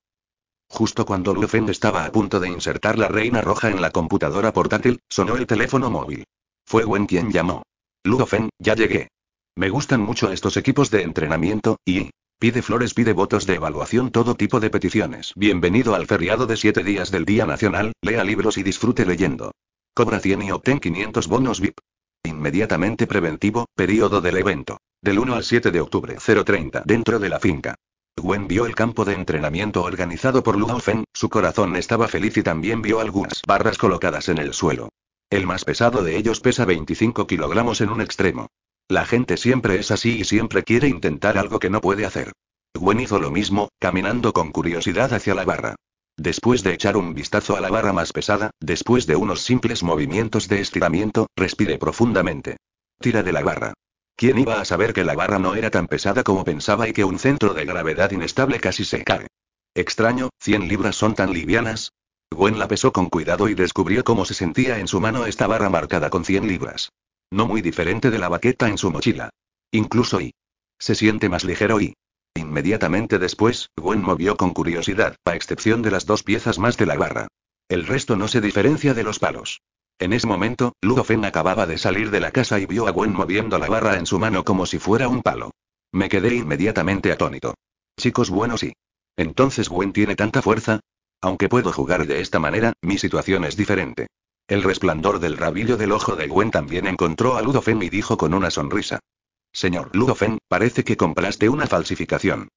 Justo cuando Lufen estaba a punto de insertar la reina roja en la computadora portátil, sonó el teléfono móvil. Fue Wen quien llamó. Lufen, ya llegué. Me gustan mucho estos equipos de entrenamiento, y... Pide flores, pide votos de evaluación, todo tipo de peticiones. Bienvenido al feriado de 7 días del Día Nacional, lea libros y disfrute leyendo. Cobra 100 y obtén 500 bonos VIP. Inmediatamente preventivo, periodo del evento. Del 1 al 7 de octubre 030 dentro de la finca. Gwen vio el campo de entrenamiento organizado por Fen, su corazón estaba feliz y también vio algunas barras colocadas en el suelo. El más pesado de ellos pesa 25 kilogramos en un extremo. La gente siempre es así y siempre quiere intentar algo que no puede hacer. Gwen hizo lo mismo, caminando con curiosidad hacia la barra. Después de echar un vistazo a la barra más pesada, después de unos simples movimientos de estiramiento, respire profundamente. Tira de la barra. ¿Quién iba a saber que la barra no era tan pesada como pensaba y que un centro de gravedad inestable casi se cae? Extraño, 100 libras son tan livianas. Gwen la pesó con cuidado y descubrió cómo se sentía en su mano esta barra marcada con 100 libras. No muy diferente de la baqueta en su mochila. Incluso y. Se siente más ligero y. Inmediatamente después, Gwen movió con curiosidad, a excepción de las dos piezas más de la barra. El resto no se diferencia de los palos. En ese momento, Ludofen acababa de salir de la casa y vio a Gwen moviendo la barra en su mano como si fuera un palo. Me quedé inmediatamente atónito. Chicos buenos sí. Entonces Gwen tiene tanta fuerza. Aunque puedo jugar de esta manera, mi situación es diferente. El resplandor del rabillo del ojo de Gwen también encontró a Ludofen y dijo con una sonrisa. Señor Ludofen, parece que compraste una falsificación.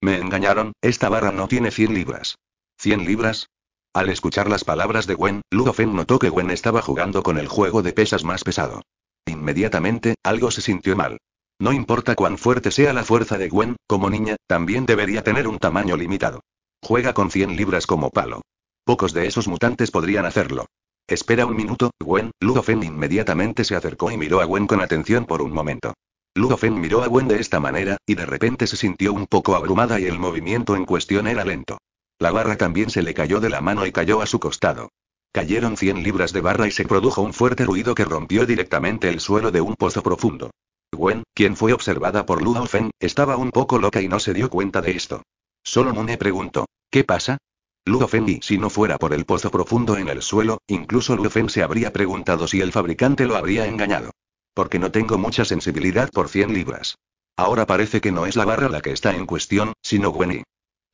Me engañaron, esta barra no tiene 100 libras. ¿100 libras? Al escuchar las palabras de Gwen, Ludofen notó que Gwen estaba jugando con el juego de pesas más pesado. Inmediatamente, algo se sintió mal. No importa cuán fuerte sea la fuerza de Gwen, como niña, también debería tener un tamaño limitado. Juega con 100 libras como palo. Pocos de esos mutantes podrían hacerlo. Espera un minuto, Gwen. Ludofen inmediatamente se acercó y miró a Gwen con atención por un momento. Ludofen miró a Gwen de esta manera, y de repente se sintió un poco abrumada y el movimiento en cuestión era lento. La barra también se le cayó de la mano y cayó a su costado. Cayeron 100 libras de barra y se produjo un fuerte ruido que rompió directamente el suelo de un pozo profundo. Gwen, quien fue observada por Luofen, estaba un poco loca y no se dio cuenta de esto. Solo Mune preguntó, ¿qué pasa? Luofen y si no fuera por el pozo profundo en el suelo, incluso Luofen se habría preguntado si el fabricante lo habría engañado. Porque no tengo mucha sensibilidad por 100 libras. Ahora parece que no es la barra la que está en cuestión, sino Gwen y...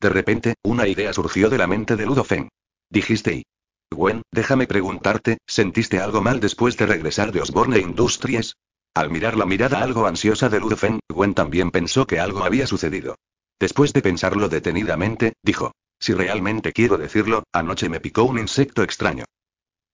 De repente, una idea surgió de la mente de Ludofen. Dijiste y. Gwen, déjame preguntarte, ¿sentiste algo mal después de regresar de Osborne Industries? Al mirar la mirada algo ansiosa de Ludofen, Gwen también pensó que algo había sucedido. Después de pensarlo detenidamente, dijo. Si realmente quiero decirlo, anoche me picó un insecto extraño.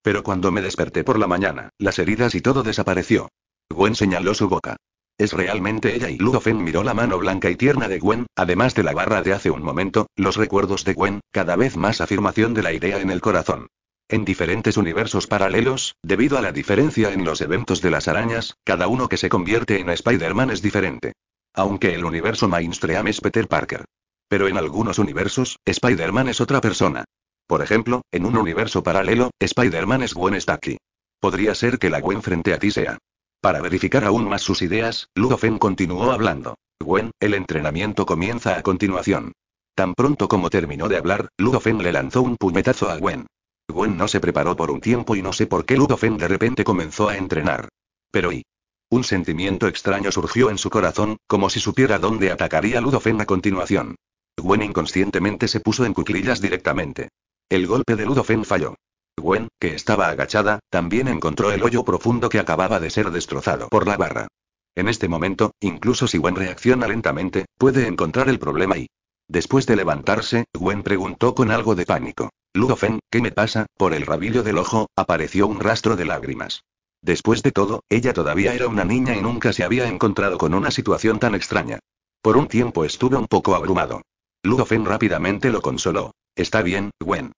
Pero cuando me desperté por la mañana, las heridas y todo desapareció. Gwen señaló su boca. ¿Es realmente ella? Y Ludofen miró la mano blanca y tierna de Gwen, además de la barra de hace un momento, los recuerdos de Gwen, cada vez más afirmación de la idea en el corazón. En diferentes universos paralelos, debido a la diferencia en los eventos de las arañas, cada uno que se convierte en Spider-Man es diferente. Aunque el universo mainstream es Peter Parker. Pero en algunos universos, Spider-Man es otra persona. Por ejemplo, en un universo paralelo, Spider-Man es Gwen Stacy. Podría ser que la Gwen frente a ti sea para verificar aún más sus ideas, Ludofen continuó hablando. Gwen, el entrenamiento comienza a continuación. Tan pronto como terminó de hablar, Ludofen le lanzó un puñetazo a Gwen. Gwen no se preparó por un tiempo y no sé por qué Ludofen de repente comenzó a entrenar. Pero y. Un sentimiento extraño surgió en su corazón, como si supiera dónde atacaría Ludofen a continuación. Gwen inconscientemente se puso en cuclillas directamente. El golpe de Ludofen falló. Gwen, que estaba agachada, también encontró el hoyo profundo que acababa de ser destrozado por la barra. En este momento, incluso si Gwen reacciona lentamente, puede encontrar el problema y... Después de levantarse, Gwen preguntó con algo de pánico. Ludofen, ¿qué me pasa? Por el rabillo del ojo, apareció un rastro de lágrimas. Después de todo, ella todavía era una niña y nunca se había encontrado con una situación tan extraña. Por un tiempo estuvo un poco abrumado. Ludofen rápidamente lo consoló. Está bien, Gwen.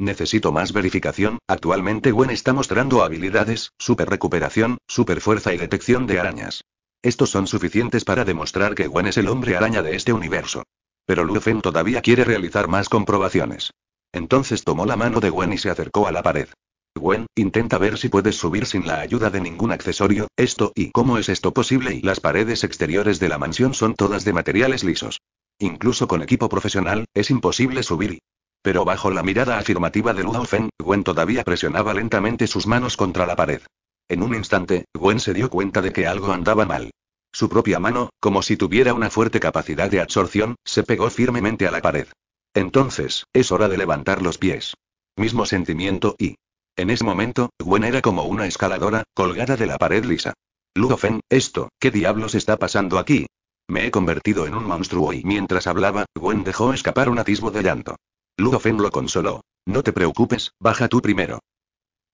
Necesito más verificación, actualmente Gwen está mostrando habilidades, super recuperación, super fuerza y detección de arañas. Estos son suficientes para demostrar que Gwen es el hombre araña de este universo. Pero Lufen todavía quiere realizar más comprobaciones. Entonces tomó la mano de Gwen y se acercó a la pared. Gwen, intenta ver si puedes subir sin la ayuda de ningún accesorio, esto y cómo es esto posible y las paredes exteriores de la mansión son todas de materiales lisos. Incluso con equipo profesional, es imposible subir y... Pero bajo la mirada afirmativa de Ludofen, Gwen todavía presionaba lentamente sus manos contra la pared. En un instante, Gwen se dio cuenta de que algo andaba mal. Su propia mano, como si tuviera una fuerte capacidad de absorción, se pegó firmemente a la pared. Entonces, es hora de levantar los pies. Mismo sentimiento y... En ese momento, Gwen era como una escaladora, colgada de la pared lisa. Ludofen, esto, ¿qué diablos está pasando aquí? Me he convertido en un monstruo y mientras hablaba, Gwen dejó escapar un atisbo de llanto. Ludofen lo consoló. No te preocupes, baja tú primero.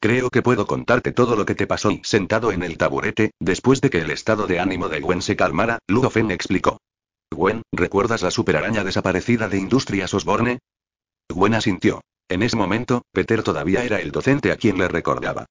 Creo que puedo contarte todo lo que te pasó y sentado en el taburete, después de que el estado de ánimo de Gwen se calmara, Ludofen explicó. Gwen, ¿recuerdas la superaraña desaparecida de Industrias Osborne? Gwen asintió. En ese momento, Peter todavía era el docente a quien le recordaba.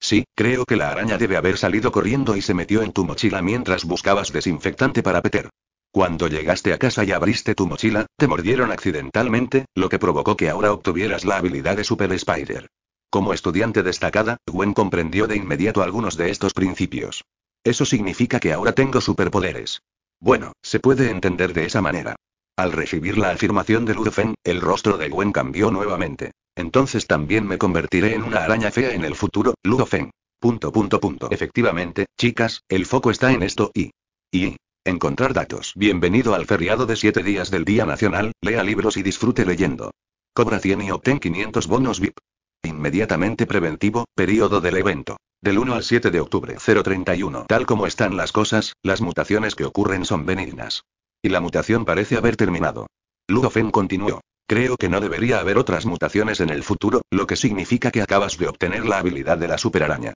Sí, creo que la araña debe haber salido corriendo y se metió en tu mochila mientras buscabas desinfectante para Peter. Cuando llegaste a casa y abriste tu mochila, te mordieron accidentalmente, lo que provocó que ahora obtuvieras la habilidad de Super Spider. Como estudiante destacada, Gwen comprendió de inmediato algunos de estos principios. Eso significa que ahora tengo superpoderes. Bueno, se puede entender de esa manera. Al recibir la afirmación de Ludofen, el rostro de Gwen cambió nuevamente. Entonces también me convertiré en una araña fea en el futuro, Ludofen. Punto punto punto. Efectivamente, chicas, el foco está en esto y... Y, Encontrar datos. Bienvenido al feriado de 7 días del Día Nacional, lea libros y disfrute leyendo. Cobra 100 y obtén 500 bonos VIP. Inmediatamente preventivo, periodo del evento. Del 1 al 7 de octubre 031. Tal como están las cosas, las mutaciones que ocurren son benignas. Y la mutación parece haber terminado. Ludofen continuó. Creo que no debería haber otras mutaciones en el futuro, lo que significa que acabas de obtener la habilidad de la superaraña.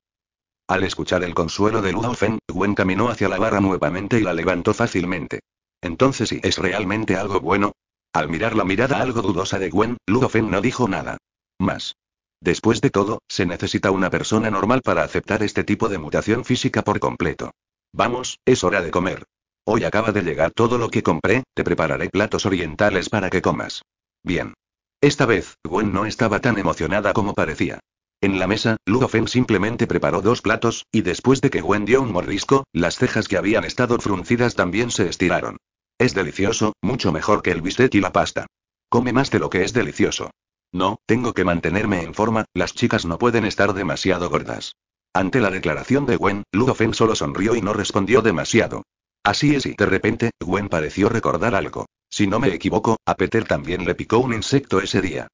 Al escuchar el consuelo de Ludofen, Gwen caminó hacia la barra nuevamente y la levantó fácilmente. Entonces, si es realmente algo bueno? Al mirar la mirada algo dudosa de Gwen, Ludofen no dijo nada. Más. Después de todo, se necesita una persona normal para aceptar este tipo de mutación física por completo. Vamos, es hora de comer. Hoy acaba de llegar todo lo que compré, te prepararé platos orientales para que comas. Bien. Esta vez, Gwen no estaba tan emocionada como parecía. En la mesa, Ludofen simplemente preparó dos platos, y después de que Gwen dio un mordisco, las cejas que habían estado fruncidas también se estiraron. Es delicioso, mucho mejor que el bistec y la pasta. Come más de lo que es delicioso. No, tengo que mantenerme en forma, las chicas no pueden estar demasiado gordas. Ante la declaración de Gwen, Ludofen solo sonrió y no respondió demasiado. Así es y de repente, Gwen pareció recordar algo. Si no me equivoco, a Peter también le picó un insecto ese día.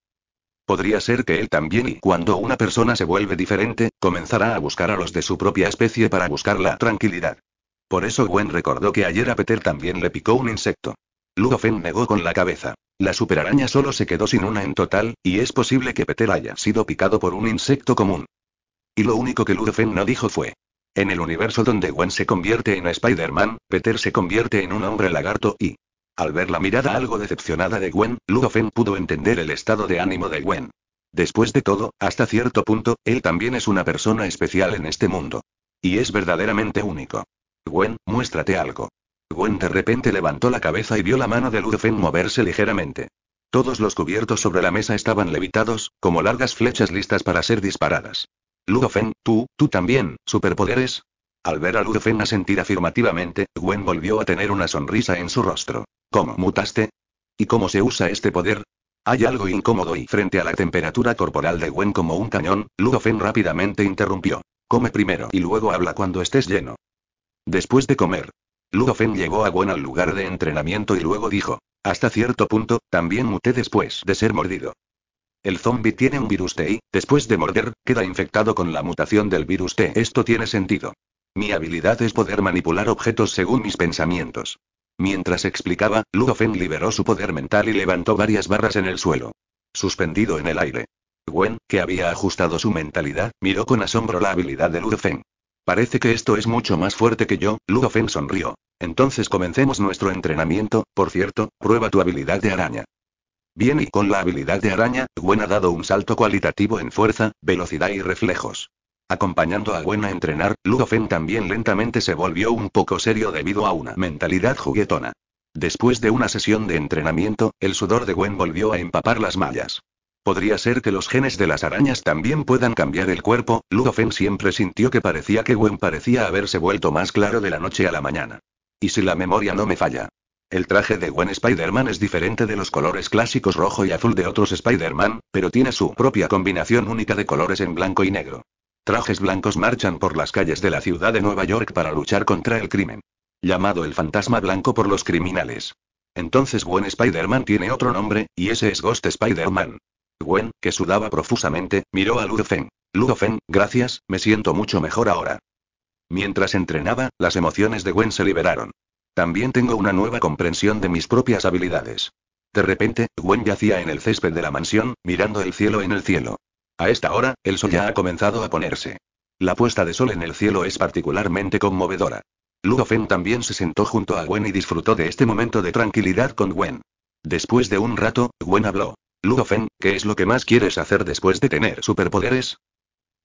Podría ser que él también y cuando una persona se vuelve diferente, comenzará a buscar a los de su propia especie para buscar la tranquilidad. Por eso Gwen recordó que ayer a Peter también le picó un insecto. Ludofen negó con la cabeza. La superaraña solo se quedó sin una en total, y es posible que Peter haya sido picado por un insecto común. Y lo único que Ludofen no dijo fue. En el universo donde Gwen se convierte en Spider-Man, Peter se convierte en un hombre lagarto y, al ver la mirada algo decepcionada de Gwen, Ludofen pudo entender el estado de ánimo de Gwen. Después de todo, hasta cierto punto, él también es una persona especial en este mundo. Y es verdaderamente único. Gwen, muéstrate algo. Gwen de repente levantó la cabeza y vio la mano de Ludofen moverse ligeramente. Todos los cubiertos sobre la mesa estaban levitados, como largas flechas listas para ser disparadas. Ludofen, tú, tú también, superpoderes. Al ver a Ludofen asentir afirmativamente, Gwen volvió a tener una sonrisa en su rostro. ¿Cómo mutaste? ¿Y cómo se usa este poder? Hay algo incómodo y frente a la temperatura corporal de Gwen como un cañón, Ludofen rápidamente interrumpió. Come primero y luego habla cuando estés lleno. Después de comer, Ludofen llegó a Gwen al lugar de entrenamiento y luego dijo, hasta cierto punto, también muté después de ser mordido. El zombie tiene un virus T y, después de morder, queda infectado con la mutación del virus T. Esto tiene sentido. Mi habilidad es poder manipular objetos según mis pensamientos. Mientras explicaba, Ludofen liberó su poder mental y levantó varias barras en el suelo. Suspendido en el aire. Gwen, que había ajustado su mentalidad, miró con asombro la habilidad de Ludofen. Parece que esto es mucho más fuerte que yo, Ludofen sonrió. Entonces comencemos nuestro entrenamiento, por cierto, prueba tu habilidad de araña. Bien y con la habilidad de araña, Gwen ha dado un salto cualitativo en fuerza, velocidad y reflejos. Acompañando a Gwen a entrenar, Ludofen también lentamente se volvió un poco serio debido a una mentalidad juguetona. Después de una sesión de entrenamiento, el sudor de Gwen volvió a empapar las mallas. Podría ser que los genes de las arañas también puedan cambiar el cuerpo, Ludofen siempre sintió que parecía que Gwen parecía haberse vuelto más claro de la noche a la mañana. Y si la memoria no me falla. El traje de Gwen Spider-Man es diferente de los colores clásicos rojo y azul de otros Spider-Man, pero tiene su propia combinación única de colores en blanco y negro. Trajes blancos marchan por las calles de la ciudad de Nueva York para luchar contra el crimen. Llamado el fantasma blanco por los criminales. Entonces Gwen Spider-Man tiene otro nombre, y ese es Ghost Spider-Man. Gwen, que sudaba profusamente, miró a Ludofen. Ludofen, gracias, me siento mucho mejor ahora. Mientras entrenaba, las emociones de Gwen se liberaron. También tengo una nueva comprensión de mis propias habilidades. De repente, Gwen yacía en el césped de la mansión, mirando el cielo en el cielo. A esta hora, el sol ya ha comenzado a ponerse. La puesta de sol en el cielo es particularmente conmovedora. Ludofen también se sentó junto a Gwen y disfrutó de este momento de tranquilidad con Gwen. Después de un rato, Gwen habló. Ludofen, ¿qué es lo que más quieres hacer después de tener superpoderes?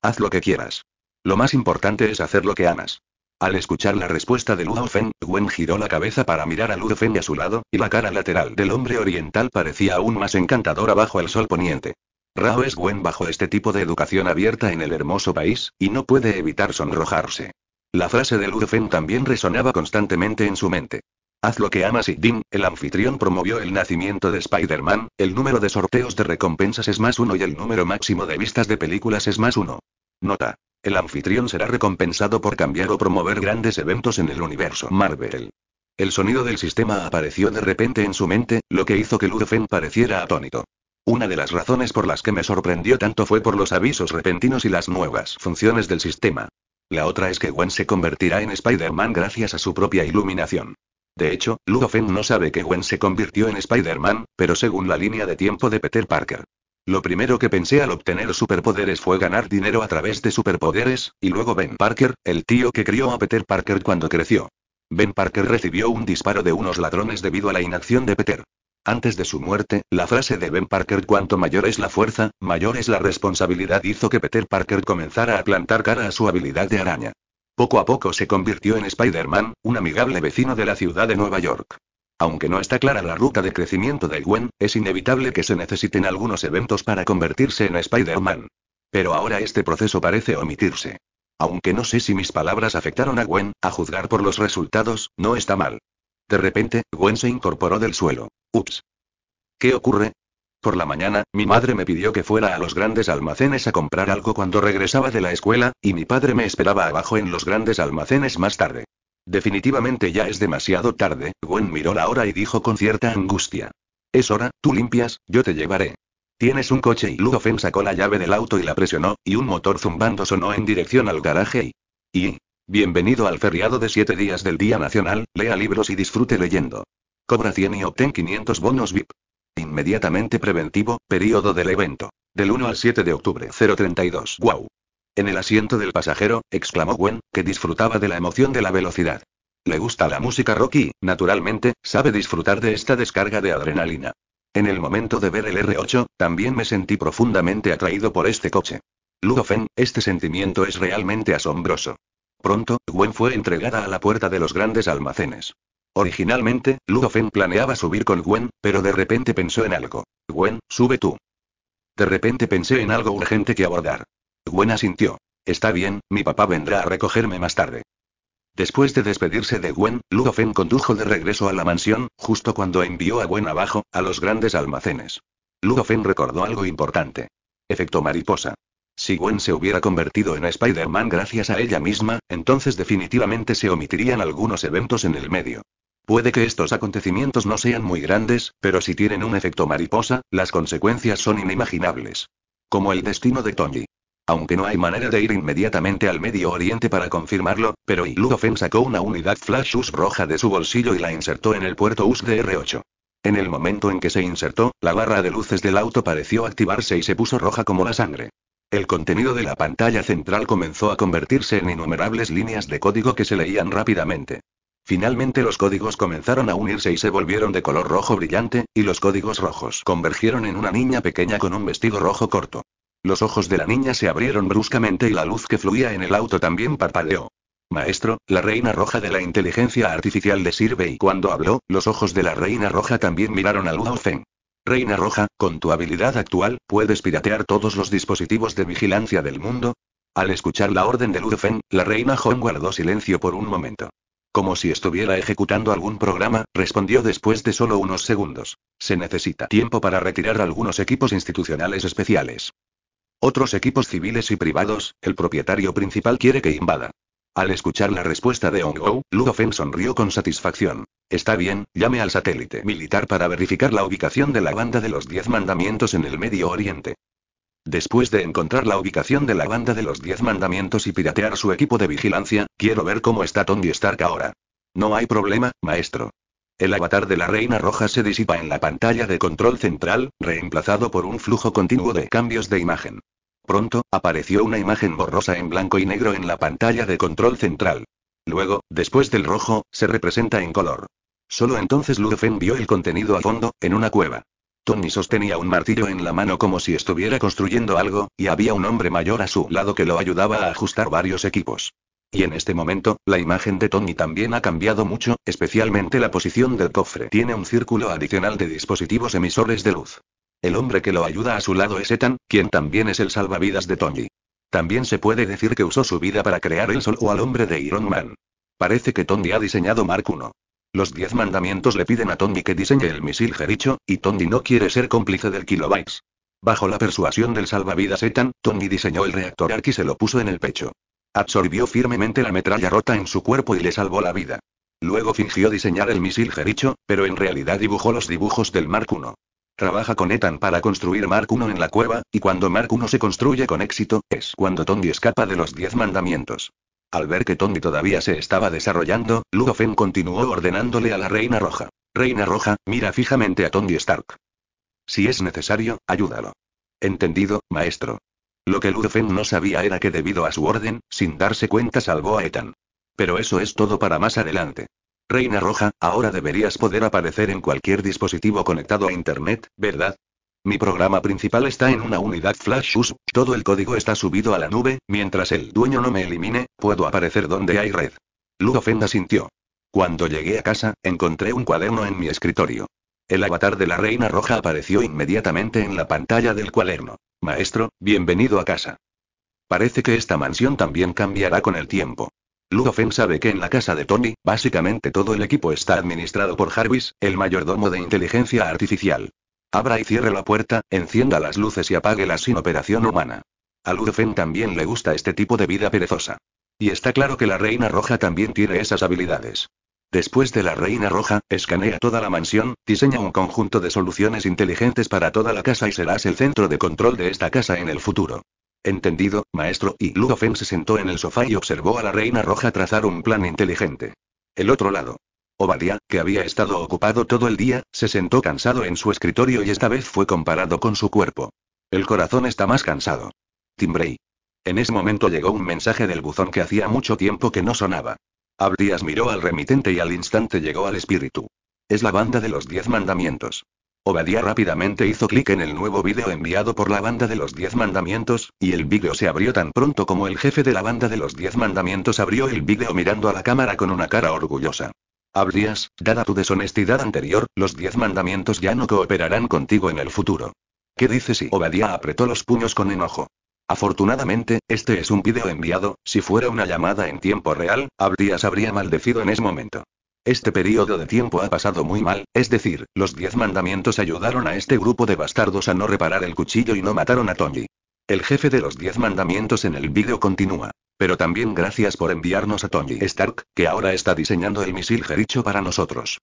Haz lo que quieras. Lo más importante es hacer lo que amas. Al escuchar la respuesta de Ludofen, Gwen giró la cabeza para mirar a Ludofen a su lado, y la cara lateral del hombre oriental parecía aún más encantadora bajo el sol poniente. Rao es buen bajo este tipo de educación abierta en el hermoso país, y no puede evitar sonrojarse. La frase de Ludofen también resonaba constantemente en su mente. Haz lo que amas y Ding, el anfitrión promovió el nacimiento de Spider-Man, el número de sorteos de recompensas es más uno y el número máximo de vistas de películas es más uno. Nota. El anfitrión será recompensado por cambiar o promover grandes eventos en el universo Marvel. El sonido del sistema apareció de repente en su mente, lo que hizo que Ludofen pareciera atónito. Una de las razones por las que me sorprendió tanto fue por los avisos repentinos y las nuevas funciones del sistema. La otra es que Gwen se convertirá en Spider-Man gracias a su propia iluminación. De hecho, Ludofen no sabe que Gwen se convirtió en Spider-Man, pero según la línea de tiempo de Peter Parker. Lo primero que pensé al obtener superpoderes fue ganar dinero a través de superpoderes, y luego Ben Parker, el tío que crió a Peter Parker cuando creció. Ben Parker recibió un disparo de unos ladrones debido a la inacción de Peter. Antes de su muerte, la frase de Ben Parker cuanto mayor es la fuerza, mayor es la responsabilidad hizo que Peter Parker comenzara a plantar cara a su habilidad de araña. Poco a poco se convirtió en Spider-Man, un amigable vecino de la ciudad de Nueva York. Aunque no está clara la ruta de crecimiento de Gwen, es inevitable que se necesiten algunos eventos para convertirse en Spider-Man. Pero ahora este proceso parece omitirse. Aunque no sé si mis palabras afectaron a Gwen, a juzgar por los resultados, no está mal. De repente, Gwen se incorporó del suelo. Ups. ¿Qué ocurre? Por la mañana, mi madre me pidió que fuera a los grandes almacenes a comprar algo cuando regresaba de la escuela, y mi padre me esperaba abajo en los grandes almacenes más tarde. Definitivamente ya es demasiado tarde, Gwen miró la hora y dijo con cierta angustia. Es hora, tú limpias, yo te llevaré. Tienes un coche y Ludofen sacó la llave del auto y la presionó, y un motor zumbando sonó en dirección al garaje y... Y... Bienvenido al feriado de 7 días del Día Nacional, lea libros y disfrute leyendo. Cobra 100 y obtén 500 bonos VIP. Inmediatamente preventivo, periodo del evento. Del 1 al 7 de octubre 032. ¡Wow! En el asiento del pasajero, exclamó Gwen, que disfrutaba de la emoción de la velocidad. Le gusta la música rock y, naturalmente, sabe disfrutar de esta descarga de adrenalina. En el momento de ver el R8, también me sentí profundamente atraído por este coche. Ludofen, este sentimiento es realmente asombroso. Pronto, Gwen fue entregada a la puerta de los grandes almacenes. Originalmente, Ludofen planeaba subir con Gwen, pero de repente pensó en algo. Gwen, sube tú. De repente pensé en algo urgente que abordar. Gwen asintió. Está bien, mi papá vendrá a recogerme más tarde. Después de despedirse de Gwen, Ludofen condujo de regreso a la mansión, justo cuando envió a Gwen abajo, a los grandes almacenes. Ludofen recordó algo importante. Efecto mariposa. Si Gwen se hubiera convertido en Spider-Man gracias a ella misma, entonces definitivamente se omitirían algunos eventos en el medio. Puede que estos acontecimientos no sean muy grandes, pero si tienen un efecto mariposa, las consecuencias son inimaginables. Como el destino de Tony. Aunque no hay manera de ir inmediatamente al Medio Oriente para confirmarlo, pero Iludofen sacó una unidad Flash US roja de su bolsillo y la insertó en el puerto US de R8. En el momento en que se insertó, la barra de luces del auto pareció activarse y se puso roja como la sangre. El contenido de la pantalla central comenzó a convertirse en innumerables líneas de código que se leían rápidamente. Finalmente los códigos comenzaron a unirse y se volvieron de color rojo brillante, y los códigos rojos convergieron en una niña pequeña con un vestido rojo corto. Los ojos de la niña se abrieron bruscamente y la luz que fluía en el auto también parpadeó. Maestro, la reina roja de la inteligencia artificial le sirve y cuando habló, los ojos de la reina roja también miraron a Luo Reina Roja, con tu habilidad actual, ¿puedes piratear todos los dispositivos de vigilancia del mundo? Al escuchar la orden de Ludfen, la reina Hong guardó silencio por un momento. Como si estuviera ejecutando algún programa, respondió después de solo unos segundos. Se necesita tiempo para retirar algunos equipos institucionales especiales. Otros equipos civiles y privados, el propietario principal quiere que invada. Al escuchar la respuesta de Ongo, Ludofen sonrió con satisfacción. Está bien, llame al satélite militar para verificar la ubicación de la banda de los Diez Mandamientos en el Medio Oriente. Después de encontrar la ubicación de la banda de los Diez Mandamientos y piratear su equipo de vigilancia, quiero ver cómo está Tony Stark ahora. No hay problema, maestro. El avatar de la Reina Roja se disipa en la pantalla de control central, reemplazado por un flujo continuo de cambios de imagen. Pronto, apareció una imagen borrosa en blanco y negro en la pantalla de control central. Luego, después del rojo, se representa en color. Solo entonces Ludofen vio el contenido a fondo, en una cueva. Tony sostenía un martillo en la mano como si estuviera construyendo algo, y había un hombre mayor a su lado que lo ayudaba a ajustar varios equipos. Y en este momento, la imagen de Tony también ha cambiado mucho, especialmente la posición del cofre. Tiene un círculo adicional de dispositivos emisores de luz. El hombre que lo ayuda a su lado es Ethan, quien también es el salvavidas de Tony. También se puede decir que usó su vida para crear el sol o al hombre de Iron Man. Parece que Tony ha diseñado Mark 1. Los diez mandamientos le piden a Tony que diseñe el misil Jericho, y Tony no quiere ser cómplice del Kilobytes. Bajo la persuasión del salvavidas Ethan, Tony diseñó el reactor Ark y se lo puso en el pecho. Absorbió firmemente la metralla rota en su cuerpo y le salvó la vida. Luego fingió diseñar el misil Jericho, pero en realidad dibujó los dibujos del Mark 1. Trabaja con Ethan para construir Mark I en la cueva, y cuando Mark I se construye con éxito, es cuando Tondi escapa de los Diez Mandamientos. Al ver que Tondi todavía se estaba desarrollando, Ludofen continuó ordenándole a la Reina Roja. Reina Roja, mira fijamente a Tondi Stark. Si es necesario, ayúdalo. Entendido, maestro. Lo que Ludofen no sabía era que debido a su orden, sin darse cuenta salvó a Ethan. Pero eso es todo para más adelante. Reina Roja, ahora deberías poder aparecer en cualquier dispositivo conectado a Internet, ¿verdad? Mi programa principal está en una unidad flash USB, todo el código está subido a la nube, mientras el dueño no me elimine, puedo aparecer donde hay red. Ludofenda sintió. Cuando llegué a casa, encontré un cuaderno en mi escritorio. El avatar de la Reina Roja apareció inmediatamente en la pantalla del cuaderno. Maestro, bienvenido a casa. Parece que esta mansión también cambiará con el tiempo. Ludofen sabe que en la casa de Tony, básicamente todo el equipo está administrado por Jarvis, el mayordomo de inteligencia artificial. Abra y cierre la puerta, encienda las luces y apáguelas sin operación humana. A Ludofen también le gusta este tipo de vida perezosa. Y está claro que la Reina Roja también tiene esas habilidades. Después de la Reina Roja, escanea toda la mansión, diseña un conjunto de soluciones inteligentes para toda la casa y serás el centro de control de esta casa en el futuro. Entendido, maestro, y Ludofen se sentó en el sofá y observó a la reina roja trazar un plan inteligente. El otro lado. Obadiah, que había estado ocupado todo el día, se sentó cansado en su escritorio y esta vez fue comparado con su cuerpo. El corazón está más cansado. Timbrey. En ese momento llegó un mensaje del buzón que hacía mucho tiempo que no sonaba. «Abdias miró al remitente y al instante llegó al espíritu. Es la banda de los diez mandamientos. Obadiah rápidamente hizo clic en el nuevo vídeo enviado por la banda de los Diez Mandamientos, y el vídeo se abrió tan pronto como el jefe de la banda de los Diez Mandamientos abrió el vídeo mirando a la cámara con una cara orgullosa. Abdías, dada tu deshonestidad anterior, los Diez Mandamientos ya no cooperarán contigo en el futuro. ¿Qué dices si Obadiah apretó los puños con enojo? Afortunadamente, este es un vídeo enviado, si fuera una llamada en tiempo real, Abdías habría maldecido en ese momento. Este periodo de tiempo ha pasado muy mal, es decir, los diez mandamientos ayudaron a este grupo de bastardos a no reparar el cuchillo y no mataron a Tony. El jefe de los diez mandamientos en el vídeo continúa. Pero también gracias por enviarnos a Tony Stark, que ahora está diseñando el misil Jericho para nosotros.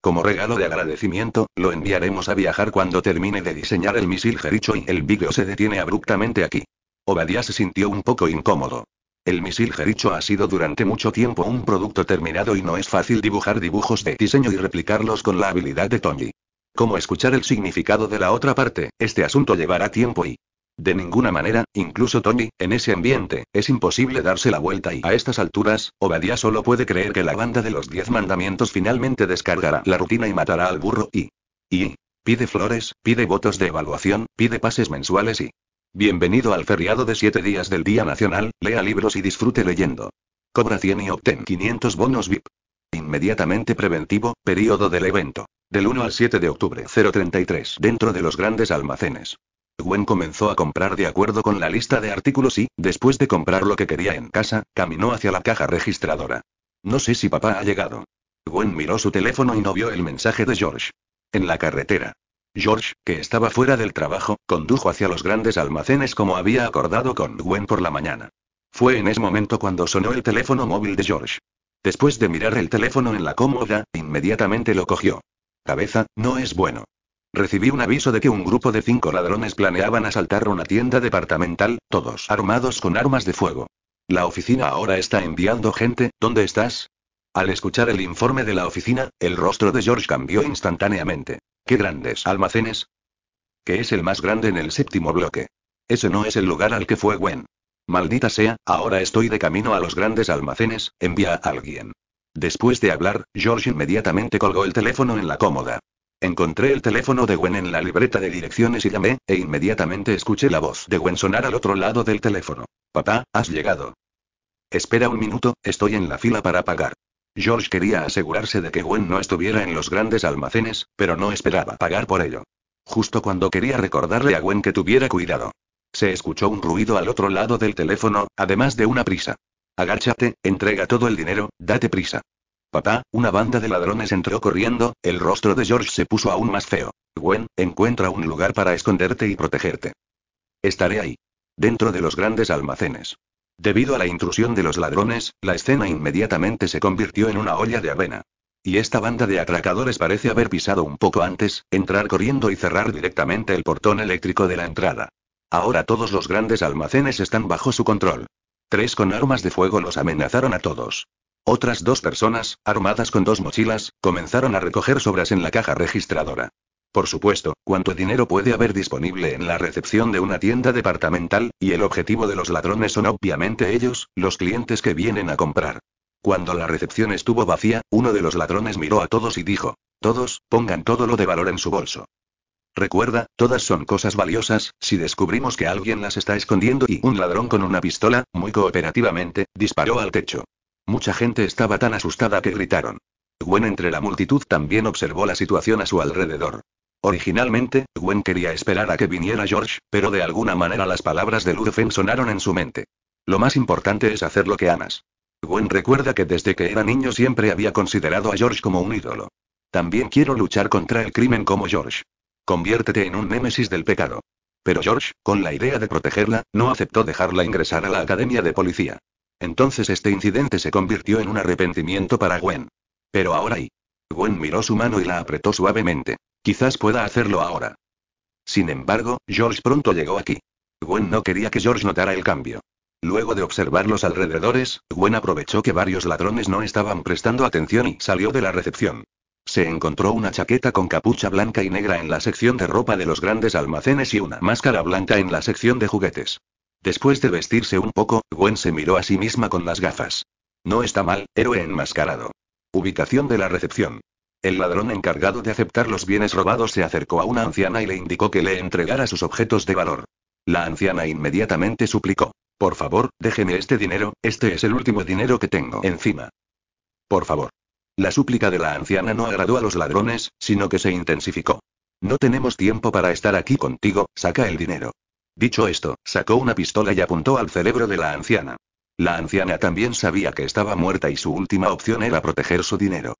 Como regalo de agradecimiento, lo enviaremos a viajar cuando termine de diseñar el misil Jericho y el vídeo se detiene abruptamente aquí. Obadiah se sintió un poco incómodo. El misil Jericho ha sido durante mucho tiempo un producto terminado y no es fácil dibujar dibujos de diseño y replicarlos con la habilidad de Tony. Como escuchar el significado de la otra parte, este asunto llevará tiempo y... De ninguna manera, incluso Tony, en ese ambiente, es imposible darse la vuelta y a estas alturas, Obadiah solo puede creer que la banda de los diez mandamientos finalmente descargará la rutina y matará al burro y... y... pide flores, pide votos de evaluación, pide pases mensuales y... Bienvenido al feriado de 7 días del Día Nacional, lea libros y disfrute leyendo. Cobra 100 y obtén 500 bonos VIP. Inmediatamente preventivo, periodo del evento. Del 1 al 7 de octubre 033 dentro de los grandes almacenes. Gwen comenzó a comprar de acuerdo con la lista de artículos y, después de comprar lo que quería en casa, caminó hacia la caja registradora. No sé si papá ha llegado. Gwen miró su teléfono y no vio el mensaje de George. En la carretera. George, que estaba fuera del trabajo, condujo hacia los grandes almacenes como había acordado con Gwen por la mañana. Fue en ese momento cuando sonó el teléfono móvil de George. Después de mirar el teléfono en la cómoda, inmediatamente lo cogió. Cabeza, no es bueno. Recibí un aviso de que un grupo de cinco ladrones planeaban asaltar una tienda departamental, todos armados con armas de fuego. La oficina ahora está enviando gente, ¿dónde estás? Al escuchar el informe de la oficina, el rostro de George cambió instantáneamente. ¡Qué grandes almacenes! Que es el más grande en el séptimo bloque. Ese no es el lugar al que fue Gwen. Maldita sea, ahora estoy de camino a los grandes almacenes, envía a alguien. Después de hablar, George inmediatamente colgó el teléfono en la cómoda. Encontré el teléfono de Gwen en la libreta de direcciones y llamé, e inmediatamente escuché la voz de Gwen sonar al otro lado del teléfono. Papá, has llegado. Espera un minuto, estoy en la fila para pagar. George quería asegurarse de que Gwen no estuviera en los grandes almacenes, pero no esperaba pagar por ello. Justo cuando quería recordarle a Gwen que tuviera cuidado. Se escuchó un ruido al otro lado del teléfono, además de una prisa. Agáchate, entrega todo el dinero, date prisa. Papá, una banda de ladrones entró corriendo, el rostro de George se puso aún más feo. Gwen, encuentra un lugar para esconderte y protegerte. Estaré ahí. Dentro de los grandes almacenes. Debido a la intrusión de los ladrones, la escena inmediatamente se convirtió en una olla de avena. Y esta banda de atracadores parece haber pisado un poco antes, entrar corriendo y cerrar directamente el portón eléctrico de la entrada. Ahora todos los grandes almacenes están bajo su control. Tres con armas de fuego los amenazaron a todos. Otras dos personas, armadas con dos mochilas, comenzaron a recoger sobras en la caja registradora. Por supuesto, ¿cuánto dinero puede haber disponible en la recepción de una tienda departamental, y el objetivo de los ladrones son obviamente ellos, los clientes que vienen a comprar. Cuando la recepción estuvo vacía, uno de los ladrones miró a todos y dijo, todos, pongan todo lo de valor en su bolso. Recuerda, todas son cosas valiosas, si descubrimos que alguien las está escondiendo y un ladrón con una pistola, muy cooperativamente, disparó al techo. Mucha gente estaba tan asustada que gritaron. Gwen entre la multitud también observó la situación a su alrededor. Originalmente, Gwen quería esperar a que viniera George, pero de alguna manera las palabras de Ludfen sonaron en su mente. Lo más importante es hacer lo que amas. Gwen recuerda que desde que era niño siempre había considerado a George como un ídolo. También quiero luchar contra el crimen como George. Conviértete en un némesis del pecado. Pero George, con la idea de protegerla, no aceptó dejarla ingresar a la academia de policía. Entonces este incidente se convirtió en un arrepentimiento para Gwen. Pero ahora y. Gwen miró su mano y la apretó suavemente. Quizás pueda hacerlo ahora. Sin embargo, George pronto llegó aquí. Gwen no quería que George notara el cambio. Luego de observar los alrededores, Gwen aprovechó que varios ladrones no estaban prestando atención y salió de la recepción. Se encontró una chaqueta con capucha blanca y negra en la sección de ropa de los grandes almacenes y una máscara blanca en la sección de juguetes. Después de vestirse un poco, Gwen se miró a sí misma con las gafas. No está mal, héroe enmascarado. Ubicación de la recepción. El ladrón encargado de aceptar los bienes robados se acercó a una anciana y le indicó que le entregara sus objetos de valor. La anciana inmediatamente suplicó. Por favor, déjeme este dinero, este es el último dinero que tengo encima. Por favor. La súplica de la anciana no agradó a los ladrones, sino que se intensificó. No tenemos tiempo para estar aquí contigo, saca el dinero. Dicho esto, sacó una pistola y apuntó al cerebro de la anciana. La anciana también sabía que estaba muerta y su última opción era proteger su dinero.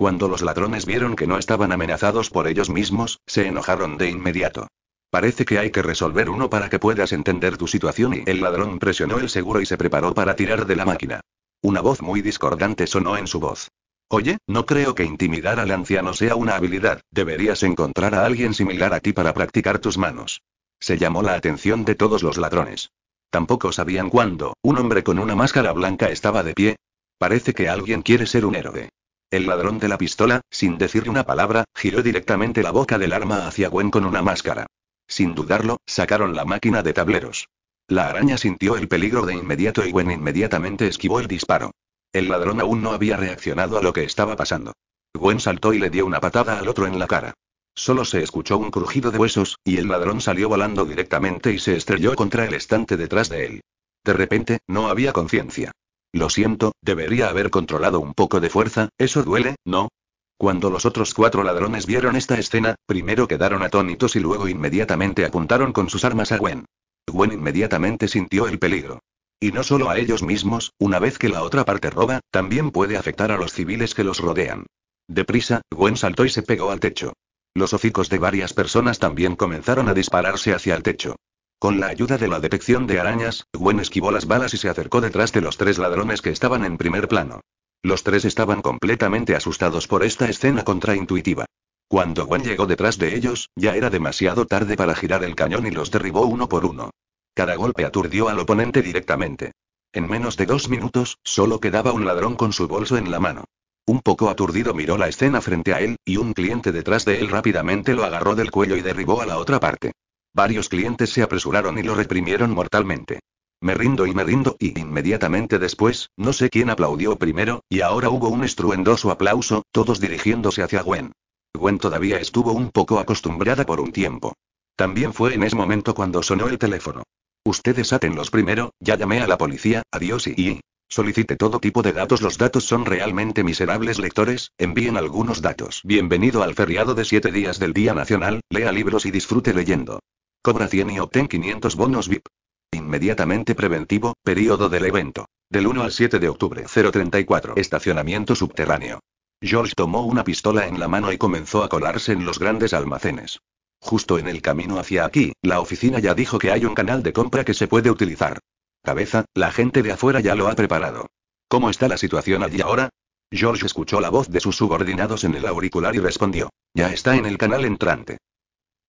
Cuando los ladrones vieron que no estaban amenazados por ellos mismos, se enojaron de inmediato. Parece que hay que resolver uno para que puedas entender tu situación y el ladrón presionó el seguro y se preparó para tirar de la máquina. Una voz muy discordante sonó en su voz. Oye, no creo que intimidar al anciano sea una habilidad, deberías encontrar a alguien similar a ti para practicar tus manos. Se llamó la atención de todos los ladrones. Tampoco sabían cuándo, un hombre con una máscara blanca estaba de pie. Parece que alguien quiere ser un héroe. El ladrón de la pistola, sin decir una palabra, giró directamente la boca del arma hacia Gwen con una máscara. Sin dudarlo, sacaron la máquina de tableros. La araña sintió el peligro de inmediato y Gwen inmediatamente esquivó el disparo. El ladrón aún no había reaccionado a lo que estaba pasando. Gwen saltó y le dio una patada al otro en la cara. Solo se escuchó un crujido de huesos, y el ladrón salió volando directamente y se estrelló contra el estante detrás de él. De repente, no había conciencia. Lo siento, debería haber controlado un poco de fuerza, eso duele, ¿no? Cuando los otros cuatro ladrones vieron esta escena, primero quedaron atónitos y luego inmediatamente apuntaron con sus armas a Gwen. Gwen inmediatamente sintió el peligro. Y no solo a ellos mismos, una vez que la otra parte roba, también puede afectar a los civiles que los rodean. Deprisa, Gwen saltó y se pegó al techo. Los hocicos de varias personas también comenzaron a dispararse hacia el techo. Con la ayuda de la detección de arañas, Gwen esquivó las balas y se acercó detrás de los tres ladrones que estaban en primer plano. Los tres estaban completamente asustados por esta escena contraintuitiva. Cuando Gwen llegó detrás de ellos, ya era demasiado tarde para girar el cañón y los derribó uno por uno. Cada golpe aturdió al oponente directamente. En menos de dos minutos, solo quedaba un ladrón con su bolso en la mano. Un poco aturdido miró la escena frente a él, y un cliente detrás de él rápidamente lo agarró del cuello y derribó a la otra parte. Varios clientes se apresuraron y lo reprimieron mortalmente. Me rindo y me rindo, y inmediatamente después, no sé quién aplaudió primero, y ahora hubo un estruendoso aplauso, todos dirigiéndose hacia Gwen. Gwen todavía estuvo un poco acostumbrada por un tiempo. También fue en ese momento cuando sonó el teléfono. Ustedes los primero, ya llamé a la policía, adiós y, y... Solicite todo tipo de datos. Los datos son realmente miserables, lectores. Envíen algunos datos. Bienvenido al feriado de 7 días del Día Nacional. Lea libros y disfrute leyendo. Cobra 100 y obtén 500 bonos VIP. Inmediatamente preventivo, periodo del evento. Del 1 al 7 de octubre 034. Estacionamiento subterráneo. George tomó una pistola en la mano y comenzó a colarse en los grandes almacenes. Justo en el camino hacia aquí, la oficina ya dijo que hay un canal de compra que se puede utilizar. Cabeza, la gente de afuera ya lo ha preparado. ¿Cómo está la situación allí ahora? George escuchó la voz de sus subordinados en el auricular y respondió. Ya está en el canal entrante.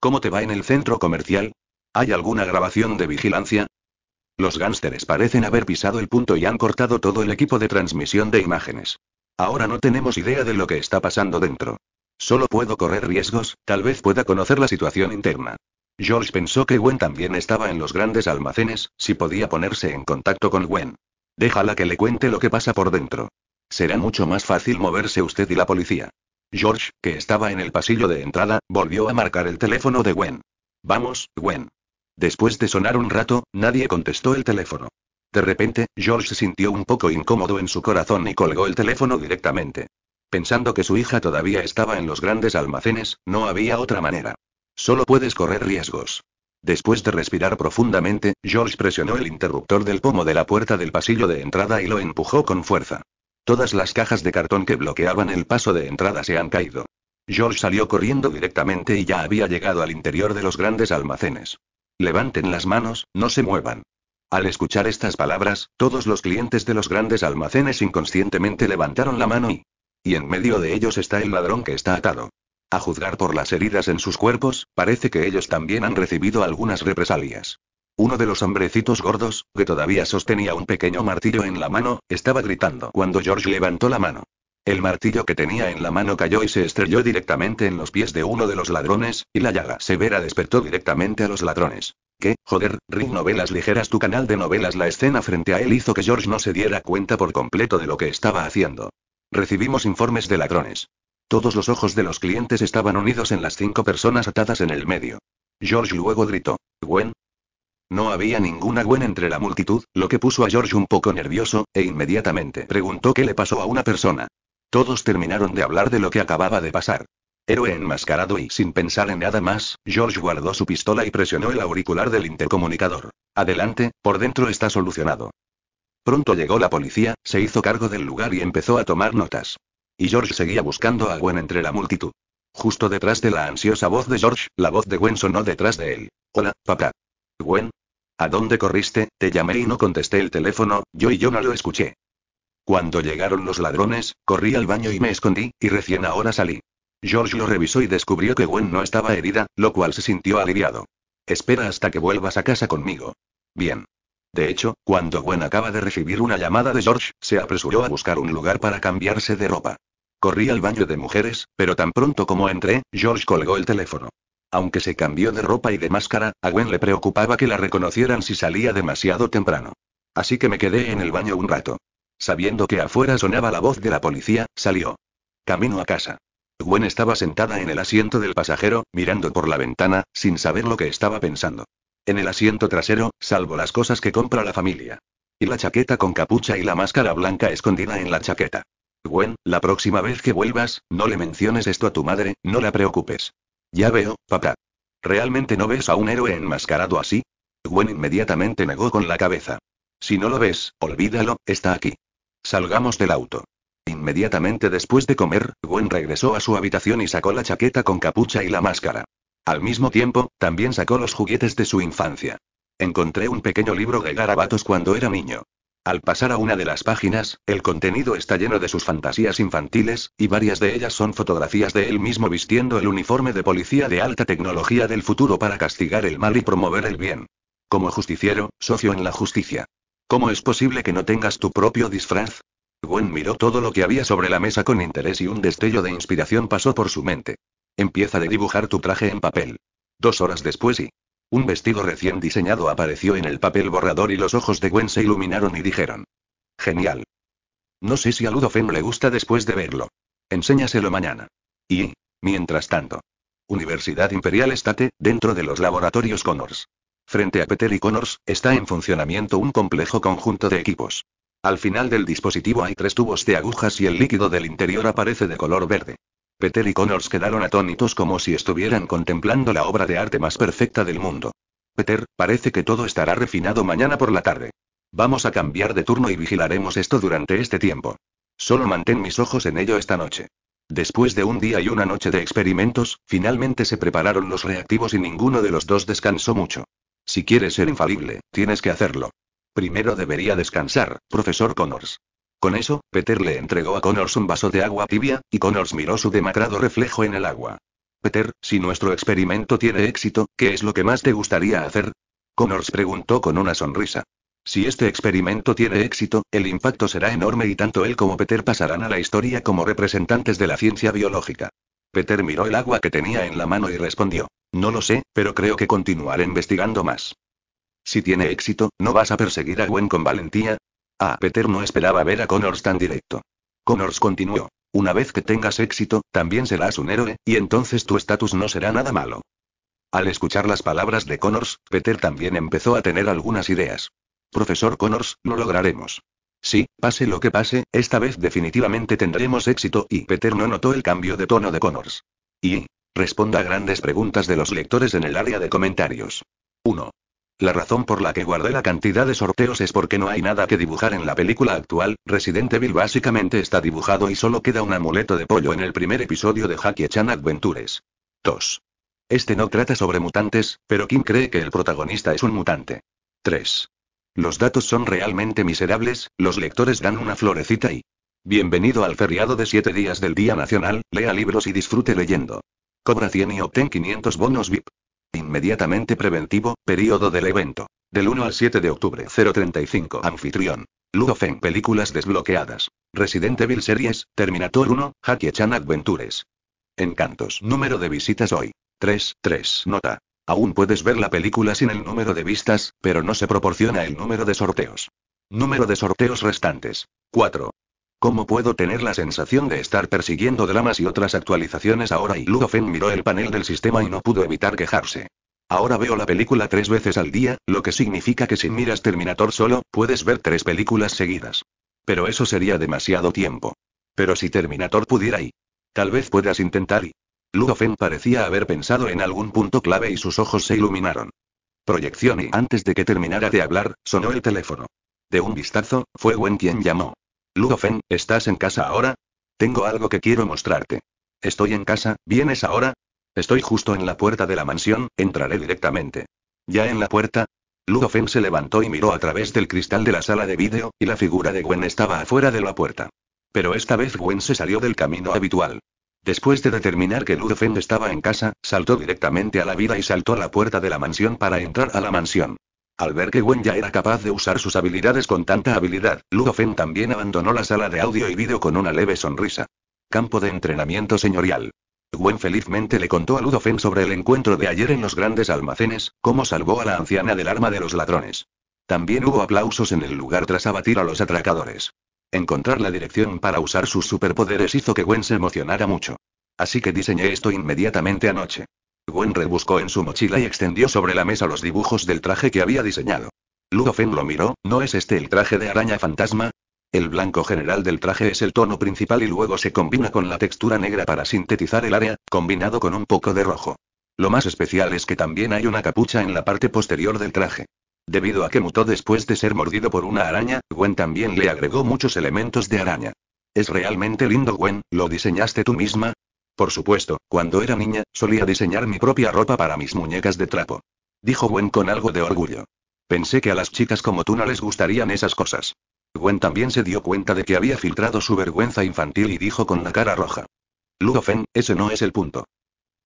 ¿Cómo te va en el centro comercial? ¿Hay alguna grabación de vigilancia? Los gánsteres parecen haber pisado el punto y han cortado todo el equipo de transmisión de imágenes. Ahora no tenemos idea de lo que está pasando dentro. Solo puedo correr riesgos, tal vez pueda conocer la situación interna. George pensó que Gwen también estaba en los grandes almacenes, si podía ponerse en contacto con Gwen. Déjala que le cuente lo que pasa por dentro. Será mucho más fácil moverse usted y la policía. George, que estaba en el pasillo de entrada, volvió a marcar el teléfono de Gwen. Vamos, Gwen. Después de sonar un rato, nadie contestó el teléfono. De repente, George se sintió un poco incómodo en su corazón y colgó el teléfono directamente. Pensando que su hija todavía estaba en los grandes almacenes, no había otra manera. Solo puedes correr riesgos. Después de respirar profundamente, George presionó el interruptor del pomo de la puerta del pasillo de entrada y lo empujó con fuerza. Todas las cajas de cartón que bloqueaban el paso de entrada se han caído. George salió corriendo directamente y ya había llegado al interior de los grandes almacenes. Levanten las manos, no se muevan. Al escuchar estas palabras, todos los clientes de los grandes almacenes inconscientemente levantaron la mano y... Y en medio de ellos está el ladrón que está atado. A juzgar por las heridas en sus cuerpos, parece que ellos también han recibido algunas represalias. Uno de los hombrecitos gordos, que todavía sostenía un pequeño martillo en la mano, estaba gritando cuando George levantó la mano. El martillo que tenía en la mano cayó y se estrelló directamente en los pies de uno de los ladrones, y la llaga severa despertó directamente a los ladrones. ¿Qué, joder, ring Novelas Ligeras tu canal de novelas La escena frente a él hizo que George no se diera cuenta por completo de lo que estaba haciendo. Recibimos informes de ladrones. Todos los ojos de los clientes estaban unidos en las cinco personas atadas en el medio. George luego gritó, Gwen, no había ninguna Gwen entre la multitud, lo que puso a George un poco nervioso, e inmediatamente preguntó qué le pasó a una persona. Todos terminaron de hablar de lo que acababa de pasar. Héroe enmascarado y sin pensar en nada más, George guardó su pistola y presionó el auricular del intercomunicador. Adelante, por dentro está solucionado. Pronto llegó la policía, se hizo cargo del lugar y empezó a tomar notas. Y George seguía buscando a Gwen entre la multitud. Justo detrás de la ansiosa voz de George, la voz de Gwen sonó detrás de él. Hola, papá. Gwen, ¿A dónde corriste? Te llamé y no contesté el teléfono, yo y yo no lo escuché. Cuando llegaron los ladrones, corrí al baño y me escondí, y recién ahora salí. George lo revisó y descubrió que Gwen no estaba herida, lo cual se sintió aliviado. Espera hasta que vuelvas a casa conmigo. Bien. De hecho, cuando Gwen acaba de recibir una llamada de George, se apresuró a buscar un lugar para cambiarse de ropa. Corrí al baño de mujeres, pero tan pronto como entré, George colgó el teléfono. Aunque se cambió de ropa y de máscara, a Gwen le preocupaba que la reconocieran si salía demasiado temprano. Así que me quedé en el baño un rato. Sabiendo que afuera sonaba la voz de la policía, salió. Camino a casa. Gwen estaba sentada en el asiento del pasajero, mirando por la ventana, sin saber lo que estaba pensando. En el asiento trasero, salvo las cosas que compra la familia. Y la chaqueta con capucha y la máscara blanca escondida en la chaqueta. Gwen, la próxima vez que vuelvas, no le menciones esto a tu madre, no la preocupes. Ya veo, papá. ¿Realmente no ves a un héroe enmascarado así? Gwen inmediatamente negó con la cabeza. Si no lo ves, olvídalo, está aquí. Salgamos del auto. Inmediatamente después de comer, Gwen regresó a su habitación y sacó la chaqueta con capucha y la máscara. Al mismo tiempo, también sacó los juguetes de su infancia. Encontré un pequeño libro de garabatos cuando era niño. Al pasar a una de las páginas, el contenido está lleno de sus fantasías infantiles, y varias de ellas son fotografías de él mismo vistiendo el uniforme de policía de alta tecnología del futuro para castigar el mal y promover el bien. Como justiciero, socio en la justicia. ¿Cómo es posible que no tengas tu propio disfraz? Gwen miró todo lo que había sobre la mesa con interés y un destello de inspiración pasó por su mente. Empieza de dibujar tu traje en papel. Dos horas después y un vestido recién diseñado apareció en el papel borrador y los ojos de Gwen se iluminaron y dijeron. Genial. No sé si a Ludofen le gusta después de verlo. Enséñaselo mañana. Y, mientras tanto. Universidad Imperial Estate, dentro de los laboratorios Connors. Frente a Peter y Connors, está en funcionamiento un complejo conjunto de equipos. Al final del dispositivo hay tres tubos de agujas y el líquido del interior aparece de color verde. Peter y Connors quedaron atónitos como si estuvieran contemplando la obra de arte más perfecta del mundo. Peter, parece que todo estará refinado mañana por la tarde. Vamos a cambiar de turno y vigilaremos esto durante este tiempo. Solo mantén mis ojos en ello esta noche. Después de un día y una noche de experimentos, finalmente se prepararon los reactivos y ninguno de los dos descansó mucho. Si quieres ser infalible, tienes que hacerlo. Primero debería descansar, profesor Connors. Con eso, Peter le entregó a Connors un vaso de agua tibia, y Connors miró su demacrado reflejo en el agua. Peter, si nuestro experimento tiene éxito, ¿qué es lo que más te gustaría hacer? Connors preguntó con una sonrisa. Si este experimento tiene éxito, el impacto será enorme y tanto él como Peter pasarán a la historia como representantes de la ciencia biológica. Peter miró el agua que tenía en la mano y respondió. No lo sé, pero creo que continuaré investigando más. Si tiene éxito, ¿no vas a perseguir a Gwen con valentía? Ah, Peter no esperaba ver a Connors tan directo. Connors continuó. Una vez que tengas éxito, también serás un héroe, y entonces tu estatus no será nada malo. Al escuchar las palabras de Connors, Peter también empezó a tener algunas ideas. Profesor Connors, lo lograremos. Sí, pase lo que pase, esta vez definitivamente tendremos éxito y Peter no notó el cambio de tono de Connors. Y responda a grandes preguntas de los lectores en el área de comentarios. 1. La razón por la que guardé la cantidad de sorteos es porque no hay nada que dibujar en la película actual, Resident Evil básicamente está dibujado y solo queda un amuleto de pollo en el primer episodio de Jackie Chan Adventures. 2. Este no trata sobre mutantes, pero Kim cree que el protagonista es un mutante. 3. Los datos son realmente miserables, los lectores dan una florecita y... Bienvenido al feriado de 7 días del Día Nacional, lea libros y disfrute leyendo. Cobra 100 y obtén 500 bonos VIP. Inmediatamente preventivo, periodo del evento. Del 1 al 7 de octubre 035 Anfitrión. Ludofen Películas desbloqueadas. Resident Evil Series, Terminator 1, Jackie Chan Adventures. Encantos. Número de visitas hoy. 3, 3. Nota. Aún puedes ver la película sin el número de vistas, pero no se proporciona el número de sorteos. Número de sorteos restantes. 4. ¿Cómo puedo tener la sensación de estar persiguiendo dramas y otras actualizaciones ahora? Y Ludofen miró el panel del sistema y no pudo evitar quejarse. Ahora veo la película tres veces al día, lo que significa que si miras Terminator solo, puedes ver tres películas seguidas. Pero eso sería demasiado tiempo. Pero si Terminator pudiera y... Tal vez puedas intentar y... Ludofen parecía haber pensado en algún punto clave y sus ojos se iluminaron. Proyección y antes de que terminara de hablar, sonó el teléfono. De un vistazo, fue Gwen quien llamó. Ludofen, ¿estás en casa ahora? Tengo algo que quiero mostrarte. Estoy en casa, ¿vienes ahora? Estoy justo en la puerta de la mansión, entraré directamente. ¿Ya en la puerta? Ludofen se levantó y miró a través del cristal de la sala de vídeo, y la figura de Gwen estaba afuera de la puerta. Pero esta vez Gwen se salió del camino habitual. Después de determinar que Ludofen estaba en casa, saltó directamente a la vida y saltó a la puerta de la mansión para entrar a la mansión. Al ver que Gwen ya era capaz de usar sus habilidades con tanta habilidad, Ludofen también abandonó la sala de audio y vídeo con una leve sonrisa. Campo de entrenamiento señorial. Gwen felizmente le contó a Ludofen sobre el encuentro de ayer en los grandes almacenes, cómo salvó a la anciana del arma de los ladrones. También hubo aplausos en el lugar tras abatir a los atracadores. Encontrar la dirección para usar sus superpoderes hizo que Gwen se emocionara mucho. Así que diseñé esto inmediatamente anoche. Gwen rebuscó en su mochila y extendió sobre la mesa los dibujos del traje que había diseñado. Ludofen lo miró, ¿no es este el traje de araña fantasma? El blanco general del traje es el tono principal y luego se combina con la textura negra para sintetizar el área, combinado con un poco de rojo. Lo más especial es que también hay una capucha en la parte posterior del traje. Debido a que mutó después de ser mordido por una araña, Gwen también le agregó muchos elementos de araña. Es realmente lindo, Gwen, ¿lo diseñaste tú misma? Por supuesto, cuando era niña, solía diseñar mi propia ropa para mis muñecas de trapo. Dijo Gwen con algo de orgullo. Pensé que a las chicas como tú no les gustarían esas cosas. Gwen también se dio cuenta de que había filtrado su vergüenza infantil y dijo con la cara roja. Ludofen, ese no es el punto.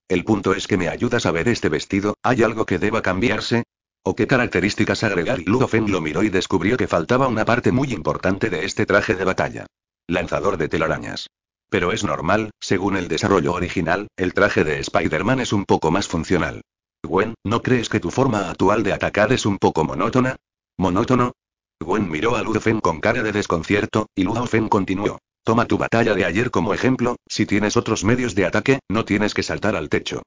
El punto es que me ayudas a ver este vestido, ¿hay algo que deba cambiarse? ¿O qué características agregar? Y Ludofen lo miró y descubrió que faltaba una parte muy importante de este traje de batalla. Lanzador de telarañas. Pero es normal, según el desarrollo original, el traje de Spider-Man es un poco más funcional. Gwen, ¿no crees que tu forma actual de atacar es un poco monótona? ¿Monótono? Gwen miró a Ludofen con cara de desconcierto, y Ludofen continuó. Toma tu batalla de ayer como ejemplo, si tienes otros medios de ataque, no tienes que saltar al techo.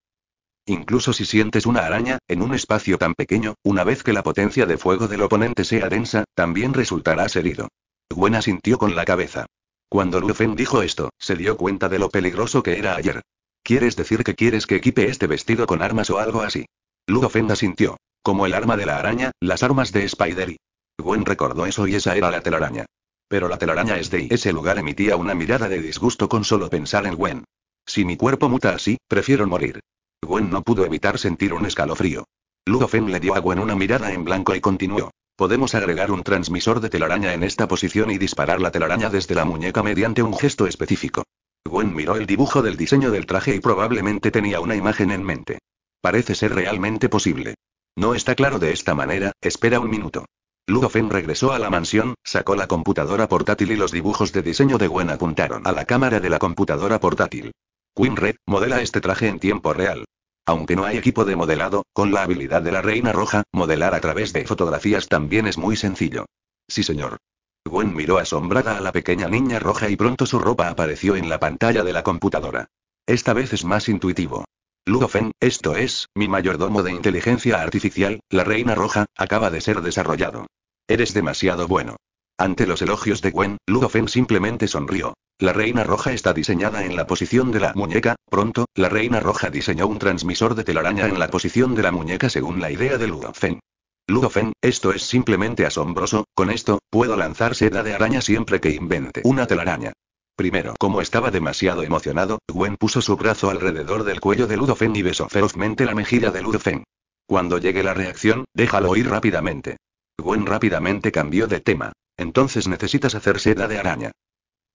Incluso si sientes una araña, en un espacio tan pequeño, una vez que la potencia de fuego del oponente sea densa, también resultarás herido. Gwen asintió con la cabeza. Cuando Ludofen dijo esto, se dio cuenta de lo peligroso que era ayer. ¿Quieres decir que quieres que equipe este vestido con armas o algo así? Ludofen asintió. Como el arma de la araña, las armas de Spider-Y. Gwen recordó eso y esa era la telaraña. Pero la telaraña es de ese lugar emitía una mirada de disgusto con solo pensar en Gwen. Si mi cuerpo muta así, prefiero morir. Gwen no pudo evitar sentir un escalofrío. Ludofen le dio a Gwen una mirada en blanco y continuó. Podemos agregar un transmisor de telaraña en esta posición y disparar la telaraña desde la muñeca mediante un gesto específico. Gwen miró el dibujo del diseño del traje y probablemente tenía una imagen en mente. Parece ser realmente posible. No está claro de esta manera, espera un minuto. Lugofen regresó a la mansión, sacó la computadora portátil y los dibujos de diseño de Gwen apuntaron a la cámara de la computadora portátil. Queen Red, modela este traje en tiempo real. Aunque no hay equipo de modelado, con la habilidad de la Reina Roja, modelar a través de fotografías también es muy sencillo. Sí, señor. Gwen miró asombrada a la pequeña niña roja y pronto su ropa apareció en la pantalla de la computadora. Esta vez es más intuitivo. Ludofen, esto es, mi mayordomo de inteligencia artificial, la Reina Roja, acaba de ser desarrollado. Eres demasiado bueno. Ante los elogios de Gwen, Ludofen simplemente sonrió. La reina roja está diseñada en la posición de la muñeca. Pronto, la reina roja diseñó un transmisor de telaraña en la posición de la muñeca según la idea de Ludofen. Ludofen, esto es simplemente asombroso, con esto, puedo lanzar seda de araña siempre que invente una telaraña. Primero, como estaba demasiado emocionado, Gwen puso su brazo alrededor del cuello de Ludofen y besó ferozmente la mejilla de Ludofen. Cuando llegue la reacción, déjalo ir rápidamente. Gwen rápidamente cambió de tema. Entonces necesitas hacer seda de araña.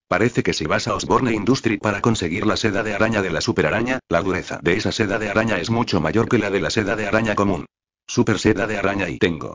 Parece que si vas a Osborne Industry para conseguir la seda de araña de la super araña, la dureza de esa seda de araña es mucho mayor que la de la seda de araña común. Super seda de araña y tengo.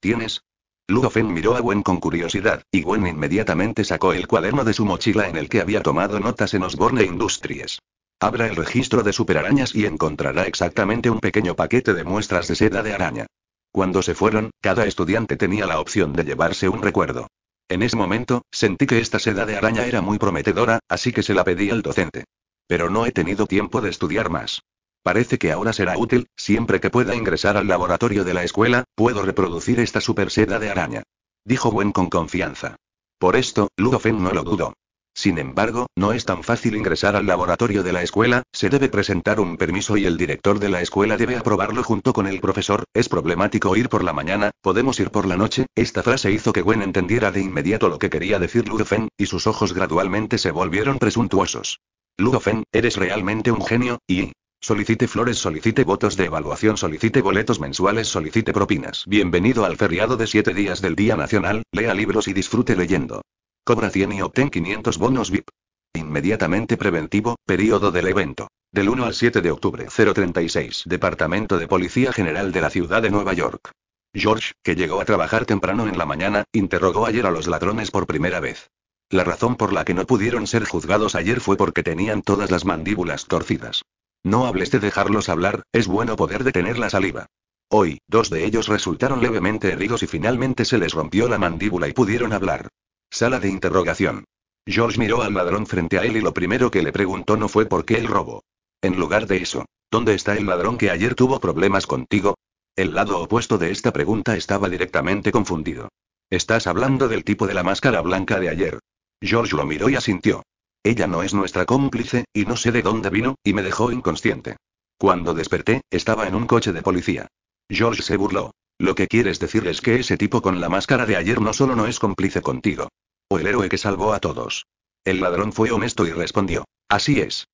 ¿Tienes? Ludofen miró a Gwen con curiosidad, y Gwen inmediatamente sacó el cuaderno de su mochila en el que había tomado notas en Osborne Industries. Abra el registro de super arañas y encontrará exactamente un pequeño paquete de muestras de seda de araña. Cuando se fueron, cada estudiante tenía la opción de llevarse un recuerdo. En ese momento, sentí que esta seda de araña era muy prometedora, así que se la pedí al docente. Pero no he tenido tiempo de estudiar más. Parece que ahora será útil, siempre que pueda ingresar al laboratorio de la escuela, puedo reproducir esta super seda de araña. Dijo Gwen con confianza. Por esto, Ludofen no lo dudó. Sin embargo, no es tan fácil ingresar al laboratorio de la escuela, se debe presentar un permiso y el director de la escuela debe aprobarlo junto con el profesor, es problemático ir por la mañana, podemos ir por la noche, esta frase hizo que Gwen entendiera de inmediato lo que quería decir Ludofen, y sus ojos gradualmente se volvieron presuntuosos. Ludofen, eres realmente un genio, y... Solicite flores, solicite votos de evaluación, solicite boletos mensuales, solicite propinas. Bienvenido al feriado de 7 días del Día Nacional, lea libros y disfrute leyendo. Cobra 100 y obtén 500 bonos VIP. Inmediatamente preventivo, período del evento. Del 1 al 7 de octubre 036 Departamento de Policía General de la Ciudad de Nueva York. George, que llegó a trabajar temprano en la mañana, interrogó ayer a los ladrones por primera vez. La razón por la que no pudieron ser juzgados ayer fue porque tenían todas las mandíbulas torcidas. No hables de dejarlos hablar, es bueno poder detener la saliva. Hoy, dos de ellos resultaron levemente heridos y finalmente se les rompió la mandíbula y pudieron hablar. Sala de interrogación. George miró al ladrón frente a él y lo primero que le preguntó no fue por qué el robo. En lugar de eso, ¿dónde está el ladrón que ayer tuvo problemas contigo? El lado opuesto de esta pregunta estaba directamente confundido. Estás hablando del tipo de la máscara blanca de ayer. George lo miró y asintió. Ella no es nuestra cómplice, y no sé de dónde vino, y me dejó inconsciente. Cuando desperté, estaba en un coche de policía. George se burló. Lo que quieres decir es que ese tipo con la máscara de ayer no solo no es cómplice contigo. O el héroe que salvó a todos. El ladrón fue honesto y respondió. Así es.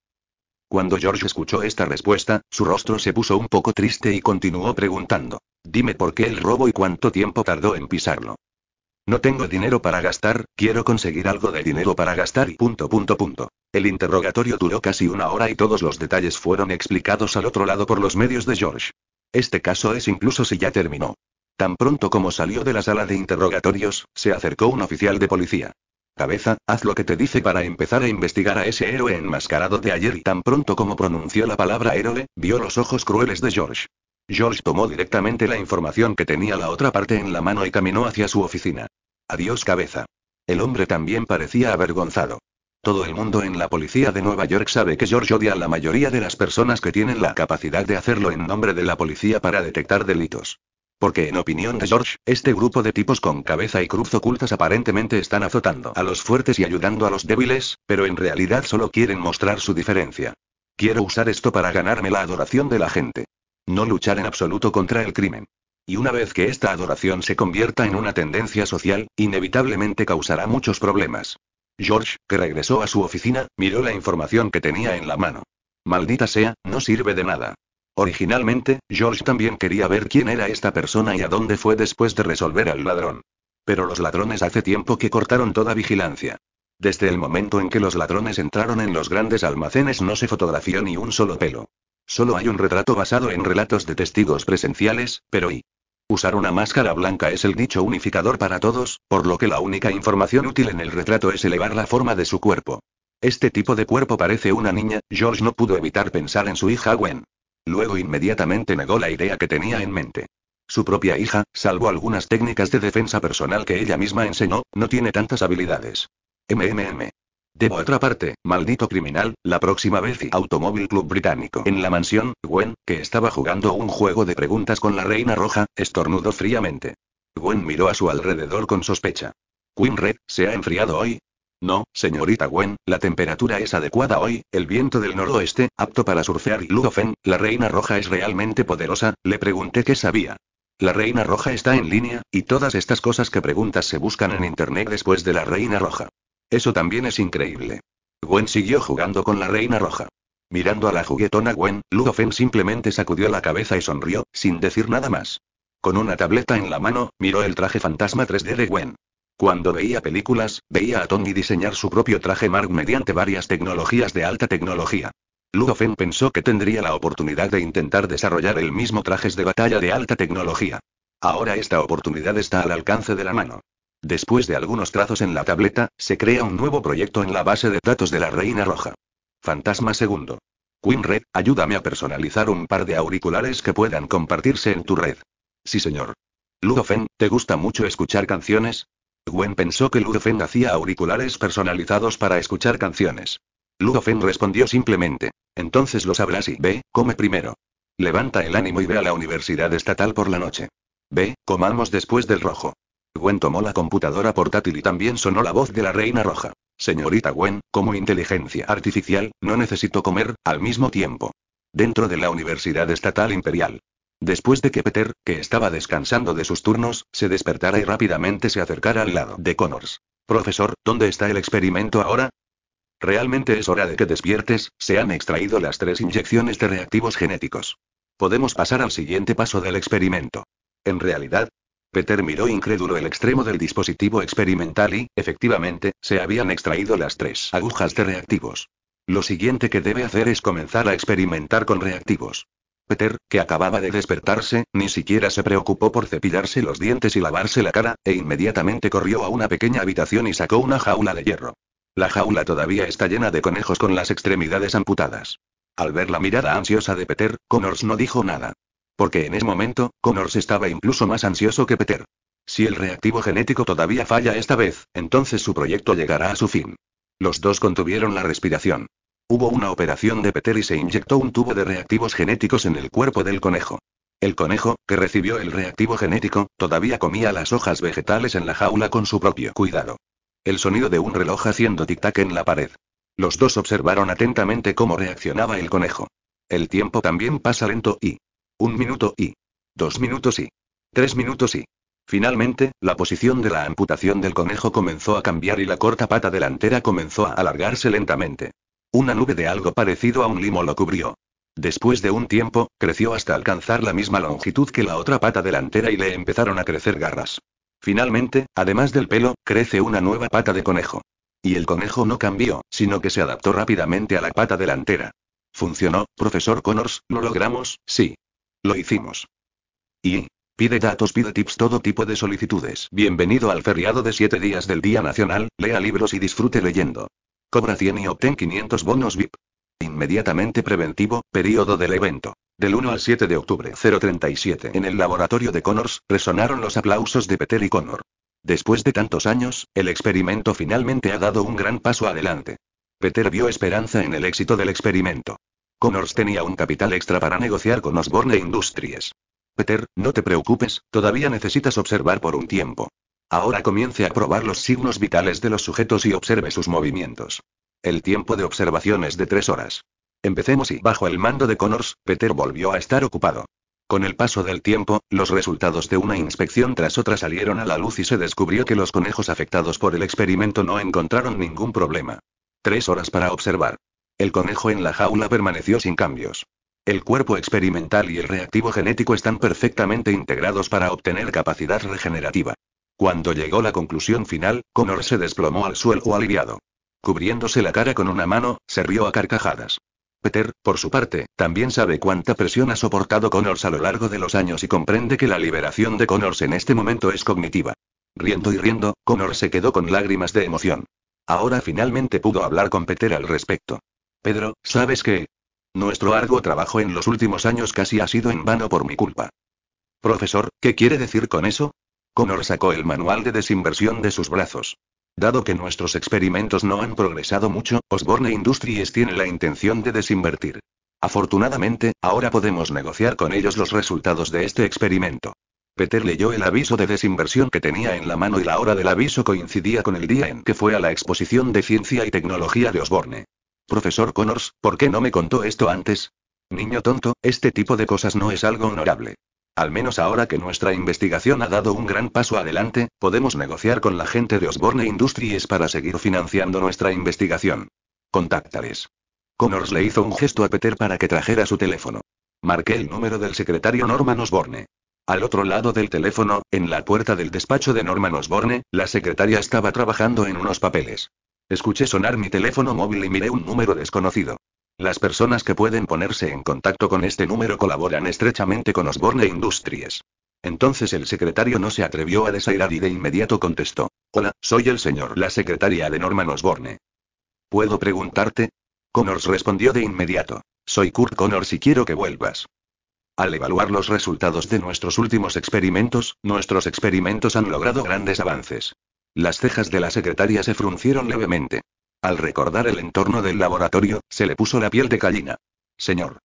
Cuando George escuchó esta respuesta, su rostro se puso un poco triste y continuó preguntando. Dime por qué el robo y cuánto tiempo tardó en pisarlo. No tengo dinero para gastar, quiero conseguir algo de dinero para gastar y punto punto punto. El interrogatorio duró casi una hora y todos los detalles fueron explicados al otro lado por los medios de George. Este caso es incluso si ya terminó. Tan pronto como salió de la sala de interrogatorios, se acercó un oficial de policía. Cabeza, haz lo que te dice para empezar a investigar a ese héroe enmascarado de ayer y tan pronto como pronunció la palabra héroe, vio los ojos crueles de George. George tomó directamente la información que tenía la otra parte en la mano y caminó hacia su oficina. Adiós cabeza. El hombre también parecía avergonzado. Todo el mundo en la policía de Nueva York sabe que George odia a la mayoría de las personas que tienen la capacidad de hacerlo en nombre de la policía para detectar delitos. Porque en opinión de George, este grupo de tipos con cabeza y cruz ocultas aparentemente están azotando a los fuertes y ayudando a los débiles, pero en realidad solo quieren mostrar su diferencia. Quiero usar esto para ganarme la adoración de la gente. No luchar en absoluto contra el crimen. Y una vez que esta adoración se convierta en una tendencia social, inevitablemente causará muchos problemas. George, que regresó a su oficina, miró la información que tenía en la mano. Maldita sea, no sirve de nada. Originalmente, George también quería ver quién era esta persona y a dónde fue después de resolver al ladrón. Pero los ladrones hace tiempo que cortaron toda vigilancia. Desde el momento en que los ladrones entraron en los grandes almacenes no se fotografió ni un solo pelo. Solo hay un retrato basado en relatos de testigos presenciales, pero ¿y Usar una máscara blanca es el dicho unificador para todos, por lo que la única información útil en el retrato es elevar la forma de su cuerpo. Este tipo de cuerpo parece una niña, George no pudo evitar pensar en su hija Gwen. Luego inmediatamente negó la idea que tenía en mente. Su propia hija, salvo algunas técnicas de defensa personal que ella misma enseñó, no tiene tantas habilidades. MMM. Debo otra parte, maldito criminal, la próxima vez y Automóvil Club Británico. En la mansión, Gwen, que estaba jugando un juego de preguntas con la Reina Roja, estornudó fríamente. Gwen miró a su alrededor con sospecha. Red, ¿se ha enfriado hoy? No, señorita Gwen, la temperatura es adecuada hoy, el viento del noroeste, apto para surfear y Ludofen, la Reina Roja es realmente poderosa, le pregunté qué sabía. La Reina Roja está en línea, y todas estas cosas que preguntas se buscan en Internet después de la Reina Roja. Eso también es increíble. Gwen siguió jugando con la reina roja. Mirando a la juguetona Gwen, Ludofen simplemente sacudió la cabeza y sonrió, sin decir nada más. Con una tableta en la mano, miró el traje fantasma 3D de Gwen. Cuando veía películas, veía a Tony diseñar su propio traje Mark mediante varias tecnologías de alta tecnología. Ludofen pensó que tendría la oportunidad de intentar desarrollar el mismo trajes de batalla de alta tecnología. Ahora esta oportunidad está al alcance de la mano. Después de algunos trazos en la tableta, se crea un nuevo proyecto en la base de datos de la Reina Roja. Fantasma segundo. Queen Red, ayúdame a personalizar un par de auriculares que puedan compartirse en tu red. Sí, señor. Ludofen, ¿te gusta mucho escuchar canciones? Gwen pensó que Ludofen hacía auriculares personalizados para escuchar canciones. Ludofen respondió simplemente. Entonces lo sabrás y ve, come primero. Levanta el ánimo y ve a la universidad estatal por la noche. Ve, comamos después del rojo. Gwen tomó la computadora portátil y también sonó la voz de la Reina Roja. Señorita Gwen, como inteligencia artificial, no necesito comer, al mismo tiempo. Dentro de la Universidad Estatal Imperial. Después de que Peter, que estaba descansando de sus turnos, se despertara y rápidamente se acercara al lado de Connors. Profesor, ¿dónde está el experimento ahora? Realmente es hora de que despiertes, se han extraído las tres inyecciones de reactivos genéticos. Podemos pasar al siguiente paso del experimento. En realidad, Peter miró incrédulo el extremo del dispositivo experimental y, efectivamente, se habían extraído las tres agujas de reactivos. Lo siguiente que debe hacer es comenzar a experimentar con reactivos. Peter, que acababa de despertarse, ni siquiera se preocupó por cepillarse los dientes y lavarse la cara, e inmediatamente corrió a una pequeña habitación y sacó una jaula de hierro. La jaula todavía está llena de conejos con las extremidades amputadas. Al ver la mirada ansiosa de Peter, Connors no dijo nada. Porque en ese momento, Connors estaba incluso más ansioso que Peter. Si el reactivo genético todavía falla esta vez, entonces su proyecto llegará a su fin. Los dos contuvieron la respiración. Hubo una operación de Peter y se inyectó un tubo de reactivos genéticos en el cuerpo del conejo. El conejo, que recibió el reactivo genético, todavía comía las hojas vegetales en la jaula con su propio cuidado. El sonido de un reloj haciendo tic-tac en la pared. Los dos observaron atentamente cómo reaccionaba el conejo. El tiempo también pasa lento y, un minuto y. Dos minutos y. Tres minutos y. Finalmente, la posición de la amputación del conejo comenzó a cambiar y la corta pata delantera comenzó a alargarse lentamente. Una nube de algo parecido a un limo lo cubrió. Después de un tiempo, creció hasta alcanzar la misma longitud que la otra pata delantera y le empezaron a crecer garras. Finalmente, además del pelo, crece una nueva pata de conejo. Y el conejo no cambió, sino que se adaptó rápidamente a la pata delantera. Funcionó, profesor Connors, lo logramos, sí. Lo hicimos. Y. Pide datos, pide tips, todo tipo de solicitudes. Bienvenido al feriado de 7 días del Día Nacional, lea libros y disfrute leyendo. Cobra 100 y obtén 500 bonos VIP. Inmediatamente preventivo, periodo del evento. Del 1 al 7 de octubre 037. En el laboratorio de Connors, resonaron los aplausos de Peter y Connor. Después de tantos años, el experimento finalmente ha dado un gran paso adelante. Peter vio esperanza en el éxito del experimento. Connors tenía un capital extra para negociar con Osborne Industries. Peter, no te preocupes, todavía necesitas observar por un tiempo. Ahora comience a probar los signos vitales de los sujetos y observe sus movimientos. El tiempo de observación es de tres horas. Empecemos y bajo el mando de Connors, Peter volvió a estar ocupado. Con el paso del tiempo, los resultados de una inspección tras otra salieron a la luz y se descubrió que los conejos afectados por el experimento no encontraron ningún problema. Tres horas para observar. El conejo en la jaula permaneció sin cambios. El cuerpo experimental y el reactivo genético están perfectamente integrados para obtener capacidad regenerativa. Cuando llegó la conclusión final, Connor se desplomó al suelo aliviado. Cubriéndose la cara con una mano, se rió a carcajadas. Peter, por su parte, también sabe cuánta presión ha soportado Connors a lo largo de los años y comprende que la liberación de Connors en este momento es cognitiva. Riendo y riendo, Connor se quedó con lágrimas de emoción. Ahora finalmente pudo hablar con Peter al respecto. Pedro, ¿sabes qué? Nuestro arduo trabajo en los últimos años casi ha sido en vano por mi culpa. Profesor, ¿qué quiere decir con eso? Connor sacó el manual de desinversión de sus brazos. Dado que nuestros experimentos no han progresado mucho, Osborne Industries tiene la intención de desinvertir. Afortunadamente, ahora podemos negociar con ellos los resultados de este experimento. Peter leyó el aviso de desinversión que tenía en la mano y la hora del aviso coincidía con el día en que fue a la exposición de ciencia y tecnología de Osborne. Profesor Connors, ¿por qué no me contó esto antes? Niño tonto, este tipo de cosas no es algo honorable. Al menos ahora que nuestra investigación ha dado un gran paso adelante, podemos negociar con la gente de Osborne Industries para seguir financiando nuestra investigación. Contáctales. Connors le hizo un gesto a Peter para que trajera su teléfono. Marqué el número del secretario Norman Osborne. Al otro lado del teléfono, en la puerta del despacho de Norman Osborne, la secretaria estaba trabajando en unos papeles. Escuché sonar mi teléfono móvil y miré un número desconocido. Las personas que pueden ponerse en contacto con este número colaboran estrechamente con Osborne Industries. Entonces el secretario no se atrevió a desairar y de inmediato contestó. Hola, soy el señor, la secretaria de Norman Osborne. ¿Puedo preguntarte? Connors respondió de inmediato. Soy Kurt Connors y quiero que vuelvas. Al evaluar los resultados de nuestros últimos experimentos, nuestros experimentos han logrado grandes avances. Las cejas de la secretaria se fruncieron levemente. Al recordar el entorno del laboratorio, se le puso la piel de gallina. Señor.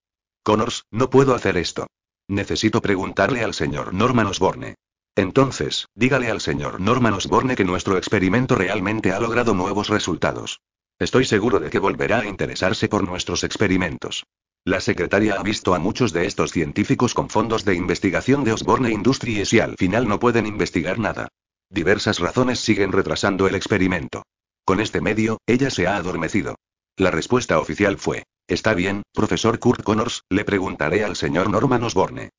Connors, no puedo hacer esto. Necesito preguntarle al señor Norman Osborne. Entonces, dígale al señor Norman Osborne que nuestro experimento realmente ha logrado nuevos resultados. Estoy seguro de que volverá a interesarse por nuestros experimentos. La secretaria ha visto a muchos de estos científicos con fondos de investigación de Osborne Industries y al final no pueden investigar nada. Diversas razones siguen retrasando el experimento. Con este medio, ella se ha adormecido. La respuesta oficial fue, está bien, profesor Kurt Connors, le preguntaré al señor Norman Osborne.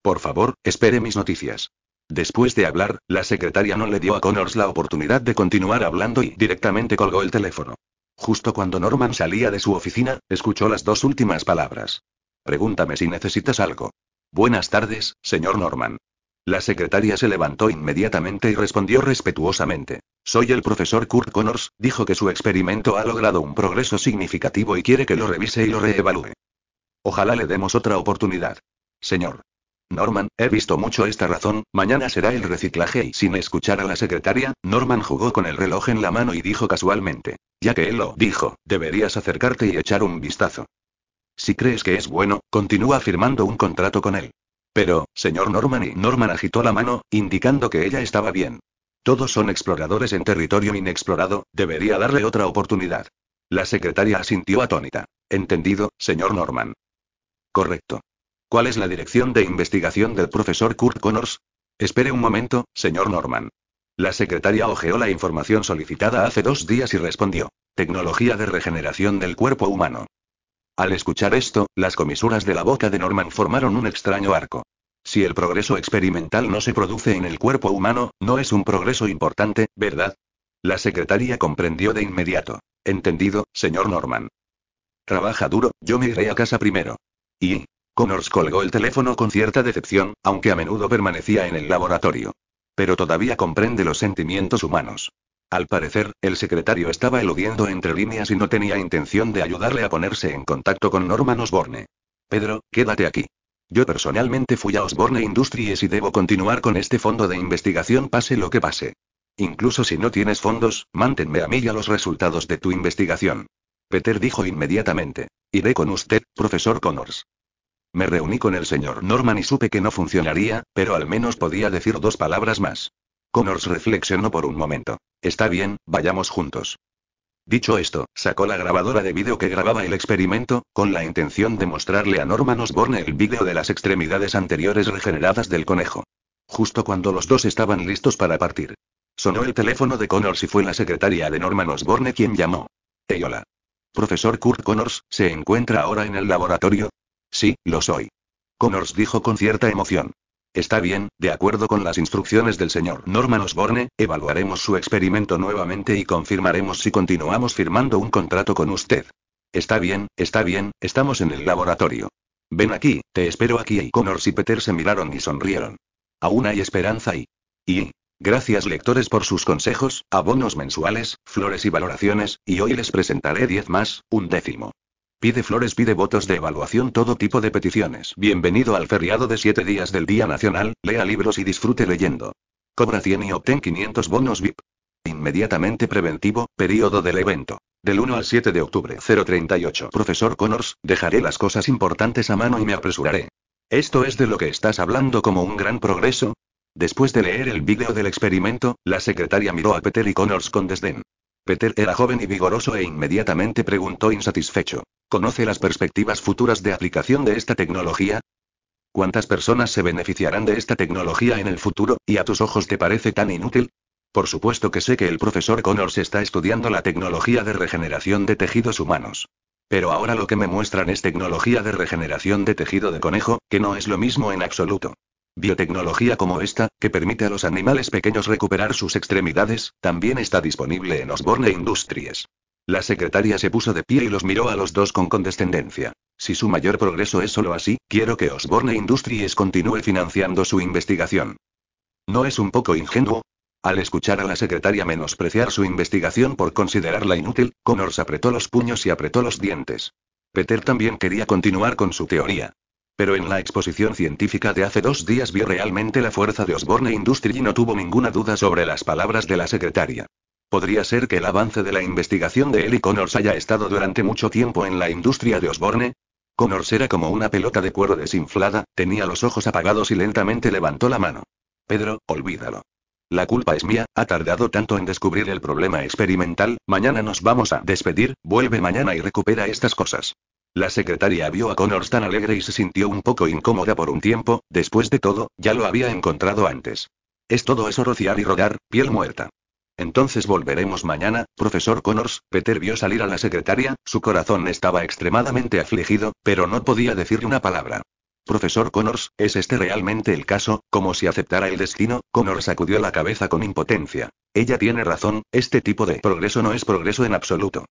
Por favor, espere mis noticias. Después de hablar, la secretaria no le dio a Connors la oportunidad de continuar hablando y directamente colgó el teléfono. Justo cuando Norman salía de su oficina, escuchó las dos últimas palabras. Pregúntame si necesitas algo. Buenas tardes, señor Norman. La secretaria se levantó inmediatamente y respondió respetuosamente. Soy el profesor Kurt Connors, dijo que su experimento ha logrado un progreso significativo y quiere que lo revise y lo reevalúe. Ojalá le demos otra oportunidad. Señor. Norman, he visto mucho esta razón, mañana será el reciclaje y sin escuchar a la secretaria, Norman jugó con el reloj en la mano y dijo casualmente, ya que él lo dijo, deberías acercarte y echar un vistazo. Si crees que es bueno, continúa firmando un contrato con él. Pero, señor Norman y Norman agitó la mano, indicando que ella estaba bien. Todos son exploradores en territorio inexplorado, debería darle otra oportunidad. La secretaria asintió atónita. Entendido, señor Norman. Correcto. ¿Cuál es la dirección de investigación del profesor Kurt Connors? Espere un momento, señor Norman. La secretaria ojeó la información solicitada hace dos días y respondió. Tecnología de regeneración del cuerpo humano. Al escuchar esto, las comisuras de la boca de Norman formaron un extraño arco. Si el progreso experimental no se produce en el cuerpo humano, no es un progreso importante, ¿verdad? La secretaria comprendió de inmediato. Entendido, señor Norman. Trabaja duro, yo me iré a casa primero. Y... Connors colgó el teléfono con cierta decepción, aunque a menudo permanecía en el laboratorio. Pero todavía comprende los sentimientos humanos. Al parecer, el secretario estaba eludiendo entre líneas y no tenía intención de ayudarle a ponerse en contacto con Norman Osborne. Pedro, quédate aquí. Yo personalmente fui a Osborne Industries y debo continuar con este fondo de investigación pase lo que pase. Incluso si no tienes fondos, mántenme a mí a los resultados de tu investigación. Peter dijo inmediatamente. Iré con usted, profesor Connors. Me reuní con el señor Norman y supe que no funcionaría, pero al menos podía decir dos palabras más. Connors reflexionó por un momento. Está bien, vayamos juntos. Dicho esto, sacó la grabadora de vídeo que grababa el experimento, con la intención de mostrarle a Norman Osborne el vídeo de las extremidades anteriores regeneradas del conejo. Justo cuando los dos estaban listos para partir. Sonó el teléfono de Connors y fue la secretaria de Norman Osborne quien llamó. Hey, hola. Profesor Kurt Connors, ¿se encuentra ahora en el laboratorio? Sí, lo soy. Connors dijo con cierta emoción. Está bien, de acuerdo con las instrucciones del señor Norman Osborne, evaluaremos su experimento nuevamente y confirmaremos si continuamos firmando un contrato con usted. Está bien, está bien, estamos en el laboratorio. Ven aquí, te espero aquí. Y Connors y Peter se miraron y sonrieron. Aún hay esperanza y... Y... Gracias lectores por sus consejos, abonos mensuales, flores y valoraciones, y hoy les presentaré 10 más, un décimo. Pide flores, pide votos de evaluación, todo tipo de peticiones. Bienvenido al feriado de 7 días del Día Nacional, lea libros y disfrute leyendo. Cobra 100 y obtén 500 bonos VIP. Inmediatamente preventivo, periodo del evento. Del 1 al 7 de octubre. 038. Profesor Connors, dejaré las cosas importantes a mano y me apresuraré. ¿Esto es de lo que estás hablando como un gran progreso? Después de leer el vídeo del experimento, la secretaria miró a Peter y Connors con desdén. Peter era joven y vigoroso e inmediatamente preguntó insatisfecho. ¿Conoce las perspectivas futuras de aplicación de esta tecnología? ¿Cuántas personas se beneficiarán de esta tecnología en el futuro, y a tus ojos te parece tan inútil? Por supuesto que sé que el profesor Connors está estudiando la tecnología de regeneración de tejidos humanos. Pero ahora lo que me muestran es tecnología de regeneración de tejido de conejo, que no es lo mismo en absoluto. Biotecnología como esta, que permite a los animales pequeños recuperar sus extremidades, también está disponible en Osborne Industries. La secretaria se puso de pie y los miró a los dos con condescendencia. Si su mayor progreso es solo así, quiero que Osborne Industries continúe financiando su investigación. ¿No es un poco ingenuo? Al escuchar a la secretaria menospreciar su investigación por considerarla inútil, Connors apretó los puños y apretó los dientes. Peter también quería continuar con su teoría. Pero en la exposición científica de hace dos días vio realmente la fuerza de Osborne Industries y no tuvo ninguna duda sobre las palabras de la secretaria. Podría ser que el avance de la investigación de él y Connors haya estado durante mucho tiempo en la industria de Osborne. Connors era como una pelota de cuero desinflada, tenía los ojos apagados y lentamente levantó la mano. Pedro, olvídalo. La culpa es mía, ha tardado tanto en descubrir el problema experimental, mañana nos vamos a despedir, vuelve mañana y recupera estas cosas. La secretaria vio a Connors tan alegre y se sintió un poco incómoda por un tiempo, después de todo, ya lo había encontrado antes. Es todo eso rociar y rodar, piel muerta. Entonces volveremos mañana, profesor Connors. Peter vio salir a la secretaria, su corazón estaba extremadamente afligido, pero no podía decir una palabra. Profesor Connors, ¿es este realmente el caso? Como si aceptara el destino, Connors sacudió la cabeza con impotencia. Ella tiene razón, este tipo de progreso no es progreso en absoluto.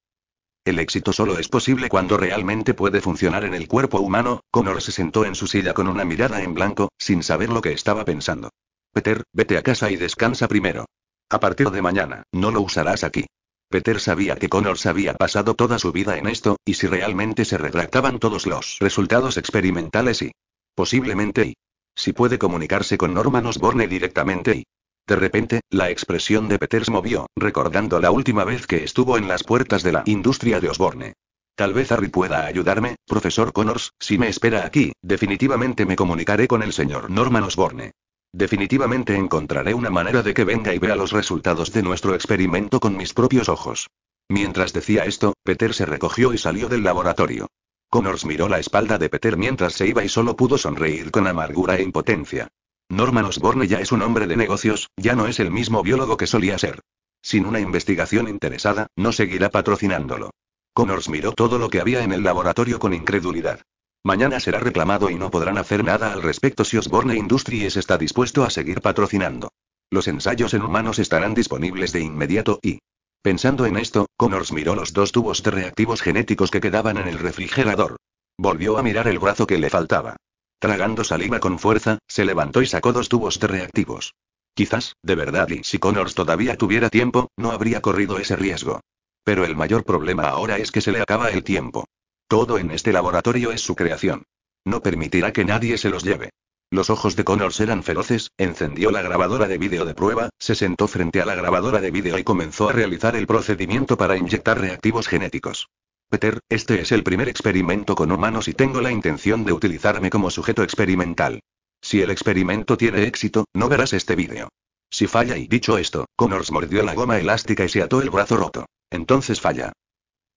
El éxito solo es posible cuando realmente puede funcionar en el cuerpo humano. Connors se sentó en su silla con una mirada en blanco, sin saber lo que estaba pensando. Peter, vete a casa y descansa primero. A partir de mañana, no lo usarás aquí. Peter sabía que Connors había pasado toda su vida en esto, y si realmente se retractaban todos los resultados experimentales y posiblemente y si puede comunicarse con Norman Osborne directamente y de repente, la expresión de Peter se movió, recordando la última vez que estuvo en las puertas de la industria de Osborne. Tal vez Harry pueda ayudarme, profesor Connors, si me espera aquí, definitivamente me comunicaré con el señor Norman Osborne. Definitivamente encontraré una manera de que venga y vea los resultados de nuestro experimento con mis propios ojos. Mientras decía esto, Peter se recogió y salió del laboratorio. Connors miró la espalda de Peter mientras se iba y solo pudo sonreír con amargura e impotencia. Norman Osborne ya es un hombre de negocios, ya no es el mismo biólogo que solía ser. Sin una investigación interesada, no seguirá patrocinándolo. Connors miró todo lo que había en el laboratorio con incredulidad. Mañana será reclamado y no podrán hacer nada al respecto si Osborne Industries está dispuesto a seguir patrocinando. Los ensayos en humanos estarán disponibles de inmediato y... Pensando en esto, Connors miró los dos tubos de reactivos genéticos que quedaban en el refrigerador. Volvió a mirar el brazo que le faltaba. Tragando saliva con fuerza, se levantó y sacó dos tubos de reactivos. Quizás, de verdad, y si Connors todavía tuviera tiempo, no habría corrido ese riesgo. Pero el mayor problema ahora es que se le acaba el tiempo. Todo en este laboratorio es su creación. No permitirá que nadie se los lleve. Los ojos de Connors eran feroces, encendió la grabadora de vídeo de prueba, se sentó frente a la grabadora de vídeo y comenzó a realizar el procedimiento para inyectar reactivos genéticos. Peter, este es el primer experimento con humanos y tengo la intención de utilizarme como sujeto experimental. Si el experimento tiene éxito, no verás este vídeo. Si falla y dicho esto, Connors mordió la goma elástica y se ató el brazo roto. Entonces falla.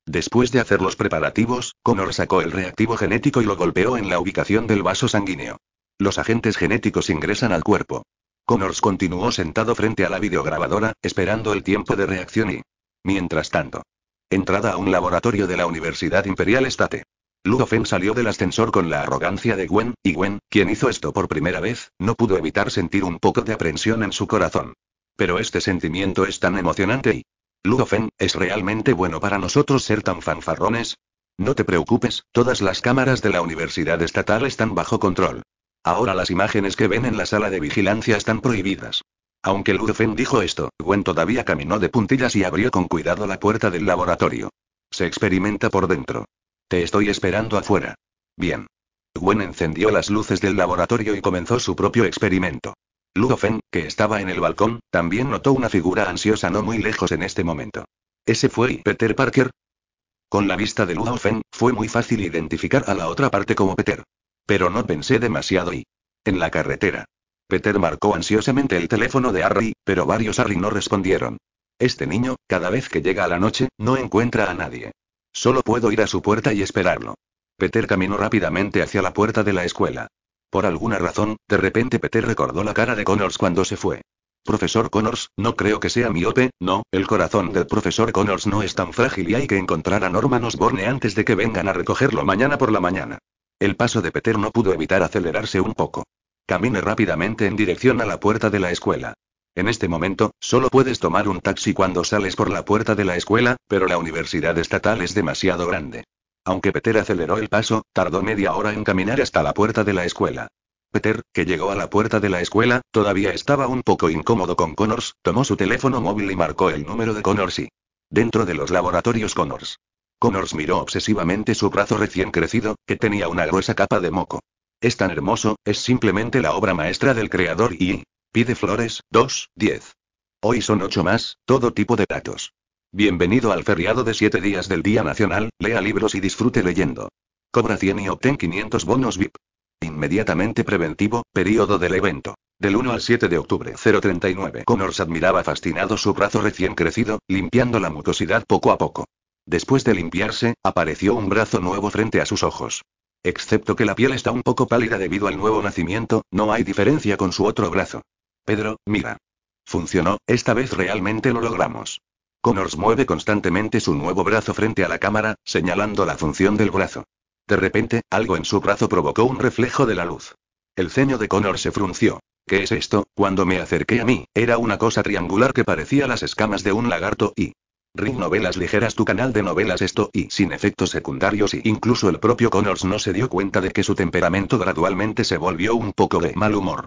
Después de hacer los preparativos, Connors sacó el reactivo genético y lo golpeó en la ubicación del vaso sanguíneo. Los agentes genéticos ingresan al cuerpo. Connors continuó sentado frente a la videograbadora, esperando el tiempo de reacción y... Mientras tanto. Entrada a un laboratorio de la Universidad Imperial State. Ludofen salió del ascensor con la arrogancia de Gwen, y Gwen, quien hizo esto por primera vez, no pudo evitar sentir un poco de aprensión en su corazón. Pero este sentimiento es tan emocionante y... Ludofen, ¿es realmente bueno para nosotros ser tan fanfarrones? No te preocupes, todas las cámaras de la Universidad Estatal están bajo control. Ahora las imágenes que ven en la sala de vigilancia están prohibidas. Aunque Ludofen dijo esto, Gwen todavía caminó de puntillas y abrió con cuidado la puerta del laboratorio. Se experimenta por dentro. Te estoy esperando afuera. Bien. Gwen encendió las luces del laboratorio y comenzó su propio experimento. Ludofen, que estaba en el balcón, también notó una figura ansiosa no muy lejos en este momento. ¿Ese fue Peter Parker? Con la vista de Ludofen, fue muy fácil identificar a la otra parte como Peter. Pero no pensé demasiado y... En la carretera. Peter marcó ansiosamente el teléfono de Harry, pero varios Harry no respondieron. Este niño, cada vez que llega a la noche, no encuentra a nadie. Solo puedo ir a su puerta y esperarlo. Peter caminó rápidamente hacia la puerta de la escuela. Por alguna razón, de repente Peter recordó la cara de Connors cuando se fue. Profesor Connors, no creo que sea miope, no, el corazón del profesor Connors no es tan frágil y hay que encontrar a Norman Osborne antes de que vengan a recogerlo mañana por la mañana. El paso de Peter no pudo evitar acelerarse un poco. Camine rápidamente en dirección a la puerta de la escuela. En este momento, solo puedes tomar un taxi cuando sales por la puerta de la escuela, pero la universidad estatal es demasiado grande. Aunque Peter aceleró el paso, tardó media hora en caminar hasta la puerta de la escuela. Peter, que llegó a la puerta de la escuela, todavía estaba un poco incómodo con Connors, tomó su teléfono móvil y marcó el número de Connors y... Dentro de los laboratorios Connors. Connors miró obsesivamente su brazo recién crecido, que tenía una gruesa capa de moco. Es tan hermoso, es simplemente la obra maestra del creador y... Pide flores, 2, 10. Hoy son 8 más, todo tipo de datos. Bienvenido al feriado de 7 días del Día Nacional, lea libros y disfrute leyendo. Cobra 100 y obtén 500 bonos VIP. Inmediatamente preventivo, periodo del evento. Del 1 al 7 de octubre 039. Connors admiraba fascinado su brazo recién crecido, limpiando la mucosidad poco a poco. Después de limpiarse, apareció un brazo nuevo frente a sus ojos. Excepto que la piel está un poco pálida debido al nuevo nacimiento, no hay diferencia con su otro brazo. Pedro, mira. Funcionó, esta vez realmente lo logramos. Connors mueve constantemente su nuevo brazo frente a la cámara, señalando la función del brazo. De repente, algo en su brazo provocó un reflejo de la luz. El ceño de Connor se frunció. ¿Qué es esto? Cuando me acerqué a mí, era una cosa triangular que parecía las escamas de un lagarto y... Ring Novelas Ligeras tu canal de novelas esto y sin efectos secundarios y incluso el propio Connors no se dio cuenta de que su temperamento gradualmente se volvió un poco de mal humor.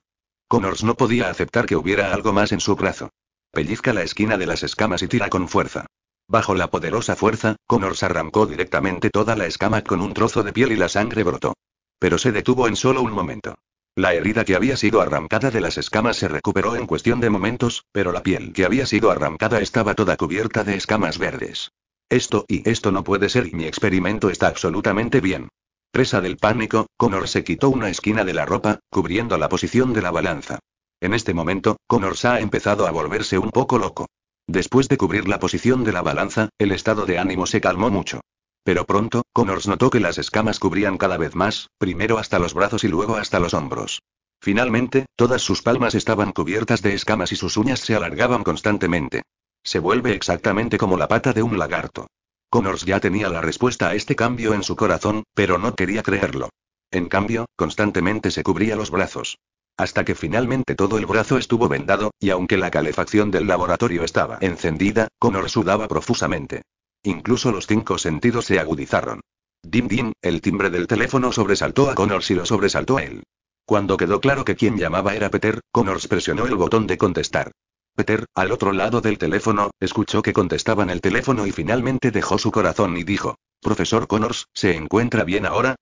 Connors no podía aceptar que hubiera algo más en su brazo. Pellizca la esquina de las escamas y tira con fuerza. Bajo la poderosa fuerza, Connor arrancó directamente toda la escama con un trozo de piel y la sangre brotó. Pero se detuvo en solo un momento. La herida que había sido arrancada de las escamas se recuperó en cuestión de momentos, pero la piel que había sido arrancada estaba toda cubierta de escamas verdes. Esto y esto no puede ser y mi experimento está absolutamente bien. Presa del pánico, Connor se quitó una esquina de la ropa, cubriendo la posición de la balanza. En este momento, Connors ha empezado a volverse un poco loco. Después de cubrir la posición de la balanza, el estado de ánimo se calmó mucho. Pero pronto, Connors notó que las escamas cubrían cada vez más, primero hasta los brazos y luego hasta los hombros. Finalmente, todas sus palmas estaban cubiertas de escamas y sus uñas se alargaban constantemente. Se vuelve exactamente como la pata de un lagarto. Connors ya tenía la respuesta a este cambio en su corazón, pero no quería creerlo. En cambio, constantemente se cubría los brazos hasta que finalmente todo el brazo estuvo vendado, y aunque la calefacción del laboratorio estaba encendida, Connors sudaba profusamente. Incluso los cinco sentidos se agudizaron. Dim dim, el timbre del teléfono sobresaltó a Connors y lo sobresaltó a él. Cuando quedó claro que quien llamaba era Peter, Connors presionó el botón de contestar. Peter, al otro lado del teléfono, escuchó que contestaban el teléfono y finalmente dejó su corazón y dijo, Profesor Connors, ¿se encuentra bien ahora?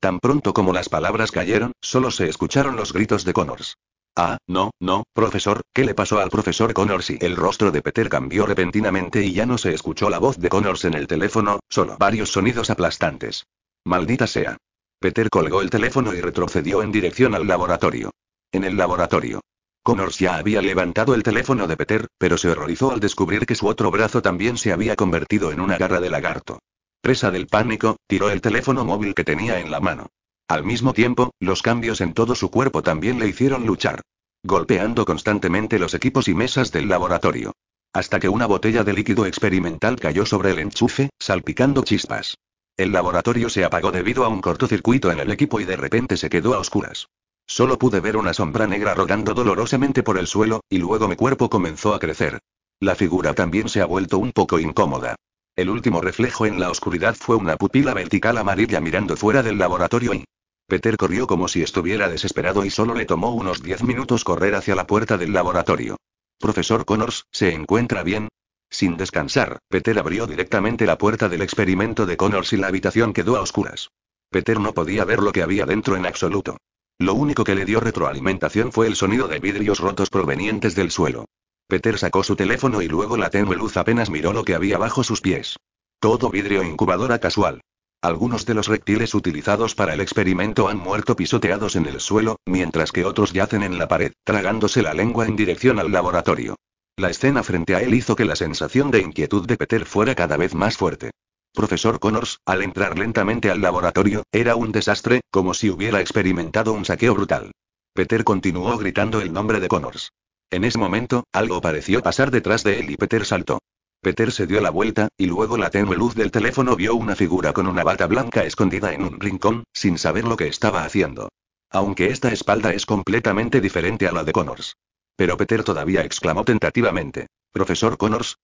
Tan pronto como las palabras cayeron, solo se escucharon los gritos de Connors. Ah, no, no, profesor, ¿qué le pasó al profesor Connors? Y el rostro de Peter cambió repentinamente y ya no se escuchó la voz de Connors en el teléfono, solo varios sonidos aplastantes. Maldita sea. Peter colgó el teléfono y retrocedió en dirección al laboratorio. En el laboratorio. Connors ya había levantado el teléfono de Peter, pero se horrorizó al descubrir que su otro brazo también se había convertido en una garra de lagarto. Presa del pánico, tiró el teléfono móvil que tenía en la mano. Al mismo tiempo, los cambios en todo su cuerpo también le hicieron luchar, golpeando constantemente los equipos y mesas del laboratorio. Hasta que una botella de líquido experimental cayó sobre el enchufe, salpicando chispas. El laboratorio se apagó debido a un cortocircuito en el equipo y de repente se quedó a oscuras. Solo pude ver una sombra negra rodando dolorosamente por el suelo, y luego mi cuerpo comenzó a crecer. La figura también se ha vuelto un poco incómoda. El último reflejo en la oscuridad fue una pupila vertical amarilla mirando fuera del laboratorio y... Peter corrió como si estuviera desesperado y solo le tomó unos 10 minutos correr hacia la puerta del laboratorio. Profesor Connors, ¿se encuentra bien? Sin descansar, Peter abrió directamente la puerta del experimento de Connors y la habitación quedó a oscuras. Peter no podía ver lo que había dentro en absoluto. Lo único que le dio retroalimentación fue el sonido de vidrios rotos provenientes del suelo. Peter sacó su teléfono y luego la tenue luz apenas miró lo que había bajo sus pies. Todo vidrio incubadora casual. Algunos de los reptiles utilizados para el experimento han muerto pisoteados en el suelo, mientras que otros yacen en la pared, tragándose la lengua en dirección al laboratorio. La escena frente a él hizo que la sensación de inquietud de Peter fuera cada vez más fuerte. Profesor Connors, al entrar lentamente al laboratorio, era un desastre, como si hubiera experimentado un saqueo brutal. Peter continuó gritando el nombre de Connors. En ese momento, algo pareció pasar detrás de él y Peter saltó. Peter se dio la vuelta, y luego la tenue luz del teléfono vio una figura con una bata blanca escondida en un rincón, sin saber lo que estaba haciendo. Aunque esta espalda es completamente diferente a la de Connors. Pero Peter todavía exclamó tentativamente. ¿Profesor Connors?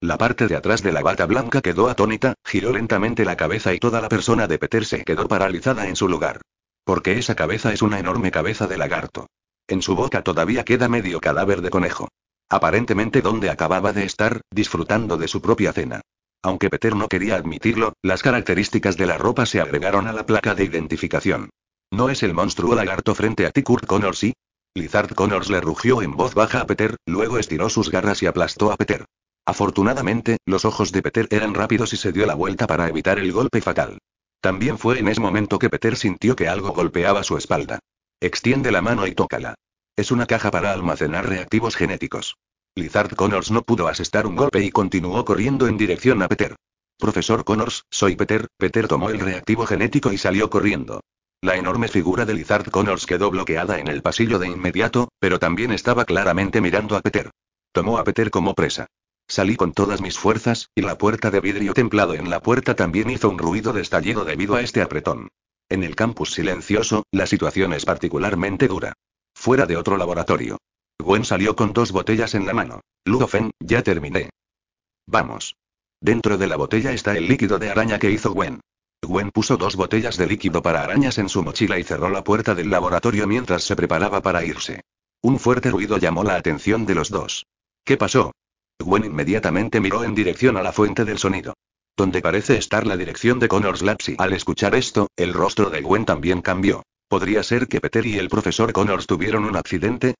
La parte de atrás de la bata blanca quedó atónita, giró lentamente la cabeza y toda la persona de Peter se quedó paralizada en su lugar. Porque esa cabeza es una enorme cabeza de lagarto. En su boca todavía queda medio cadáver de conejo. Aparentemente donde acababa de estar, disfrutando de su propia cena. Aunque Peter no quería admitirlo, las características de la ropa se agregaron a la placa de identificación. ¿No es el monstruo lagarto frente a ti Kurt Connors sí? Lizard Connors le rugió en voz baja a Peter, luego estiró sus garras y aplastó a Peter. Afortunadamente, los ojos de Peter eran rápidos y se dio la vuelta para evitar el golpe fatal. También fue en ese momento que Peter sintió que algo golpeaba su espalda. Extiende la mano y tócala. Es una caja para almacenar reactivos genéticos. Lizard Connors no pudo asestar un golpe y continuó corriendo en dirección a Peter. Profesor Connors, soy Peter. Peter tomó el reactivo genético y salió corriendo. La enorme figura de Lizard Connors quedó bloqueada en el pasillo de inmediato, pero también estaba claramente mirando a Peter. Tomó a Peter como presa. Salí con todas mis fuerzas, y la puerta de vidrio templado en la puerta también hizo un ruido de estallido debido a este apretón. En el campus silencioso, la situación es particularmente dura. Fuera de otro laboratorio. Gwen salió con dos botellas en la mano. Ludofen, ya terminé. Vamos. Dentro de la botella está el líquido de araña que hizo Gwen. Gwen puso dos botellas de líquido para arañas en su mochila y cerró la puerta del laboratorio mientras se preparaba para irse. Un fuerte ruido llamó la atención de los dos. ¿Qué pasó? Gwen inmediatamente miró en dirección a la fuente del sonido donde parece estar la dirección de Connors Lapsi. Al escuchar esto, el rostro de Gwen también cambió. ¿Podría ser que Peter y el profesor Connors tuvieron un accidente?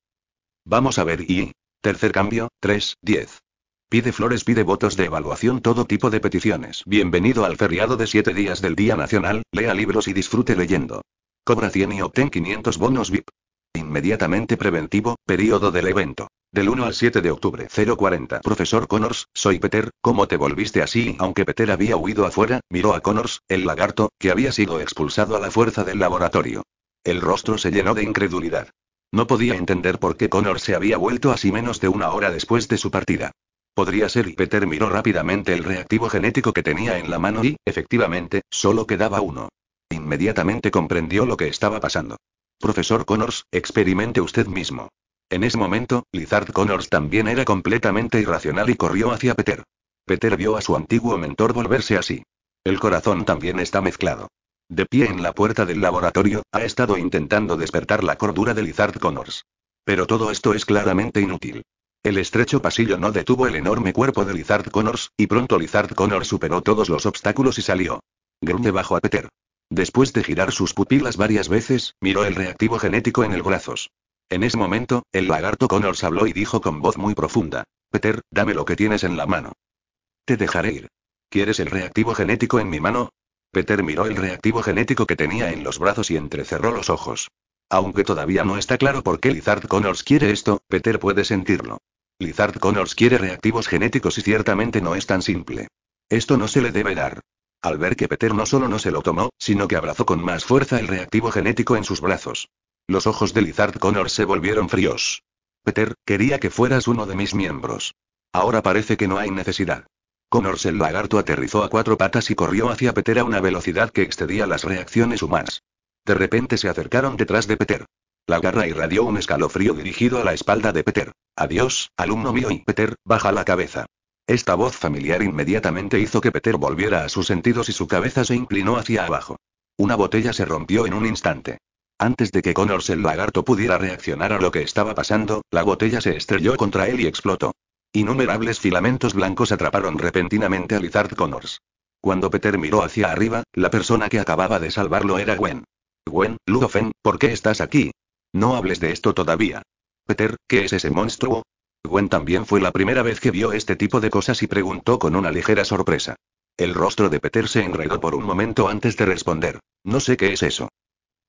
Vamos a ver y... Tercer cambio, 3, 10. Pide flores, pide votos de evaluación, todo tipo de peticiones. Bienvenido al feriado de 7 días del Día Nacional, lea libros y disfrute leyendo. Cobra 100 y obtén 500 bonos VIP. Inmediatamente preventivo, periodo del evento. Del 1 al 7 de octubre 040. Profesor Connors, soy Peter, ¿cómo te volviste así? Aunque Peter había huido afuera, miró a Connors, el lagarto, que había sido expulsado a la fuerza del laboratorio. El rostro se llenó de incredulidad. No podía entender por qué Connors se había vuelto así menos de una hora después de su partida. Podría ser y Peter miró rápidamente el reactivo genético que tenía en la mano y, efectivamente, solo quedaba uno. Inmediatamente comprendió lo que estaba pasando. Profesor Connors, experimente usted mismo. En ese momento, Lizard Connors también era completamente irracional y corrió hacia Peter. Peter vio a su antiguo mentor volverse así. El corazón también está mezclado. De pie en la puerta del laboratorio, ha estado intentando despertar la cordura de Lizard Connors. Pero todo esto es claramente inútil. El estrecho pasillo no detuvo el enorme cuerpo de Lizard Connors, y pronto Lizard Connors superó todos los obstáculos y salió. Gruñe bajo a Peter. Después de girar sus pupilas varias veces, miró el reactivo genético en el brazos. En ese momento, el lagarto Connors habló y dijo con voz muy profunda. Peter, dame lo que tienes en la mano. Te dejaré ir. ¿Quieres el reactivo genético en mi mano? Peter miró el reactivo genético que tenía en los brazos y entrecerró los ojos. Aunque todavía no está claro por qué Lizard Connors quiere esto, Peter puede sentirlo. Lizard Connors quiere reactivos genéticos y ciertamente no es tan simple. Esto no se le debe dar. Al ver que Peter no solo no se lo tomó, sino que abrazó con más fuerza el reactivo genético en sus brazos. Los ojos de Lizard Connor se volvieron fríos. Peter, quería que fueras uno de mis miembros. Ahora parece que no hay necesidad. Connors el lagarto aterrizó a cuatro patas y corrió hacia Peter a una velocidad que excedía las reacciones humanas. De repente se acercaron detrás de Peter. La garra irradió un escalofrío dirigido a la espalda de Peter. Adiós, alumno mío y Peter, baja la cabeza. Esta voz familiar inmediatamente hizo que Peter volviera a sus sentidos y su cabeza se inclinó hacia abajo. Una botella se rompió en un instante. Antes de que Connors el lagarto pudiera reaccionar a lo que estaba pasando, la botella se estrelló contra él y explotó. Innumerables filamentos blancos atraparon repentinamente a Lizard Connors. Cuando Peter miró hacia arriba, la persona que acababa de salvarlo era Gwen. Gwen, Ludofen, ¿por qué estás aquí? No hables de esto todavía. Peter, ¿qué es ese monstruo? Gwen también fue la primera vez que vio este tipo de cosas y preguntó con una ligera sorpresa. El rostro de Peter se enredó por un momento antes de responder. No sé qué es eso.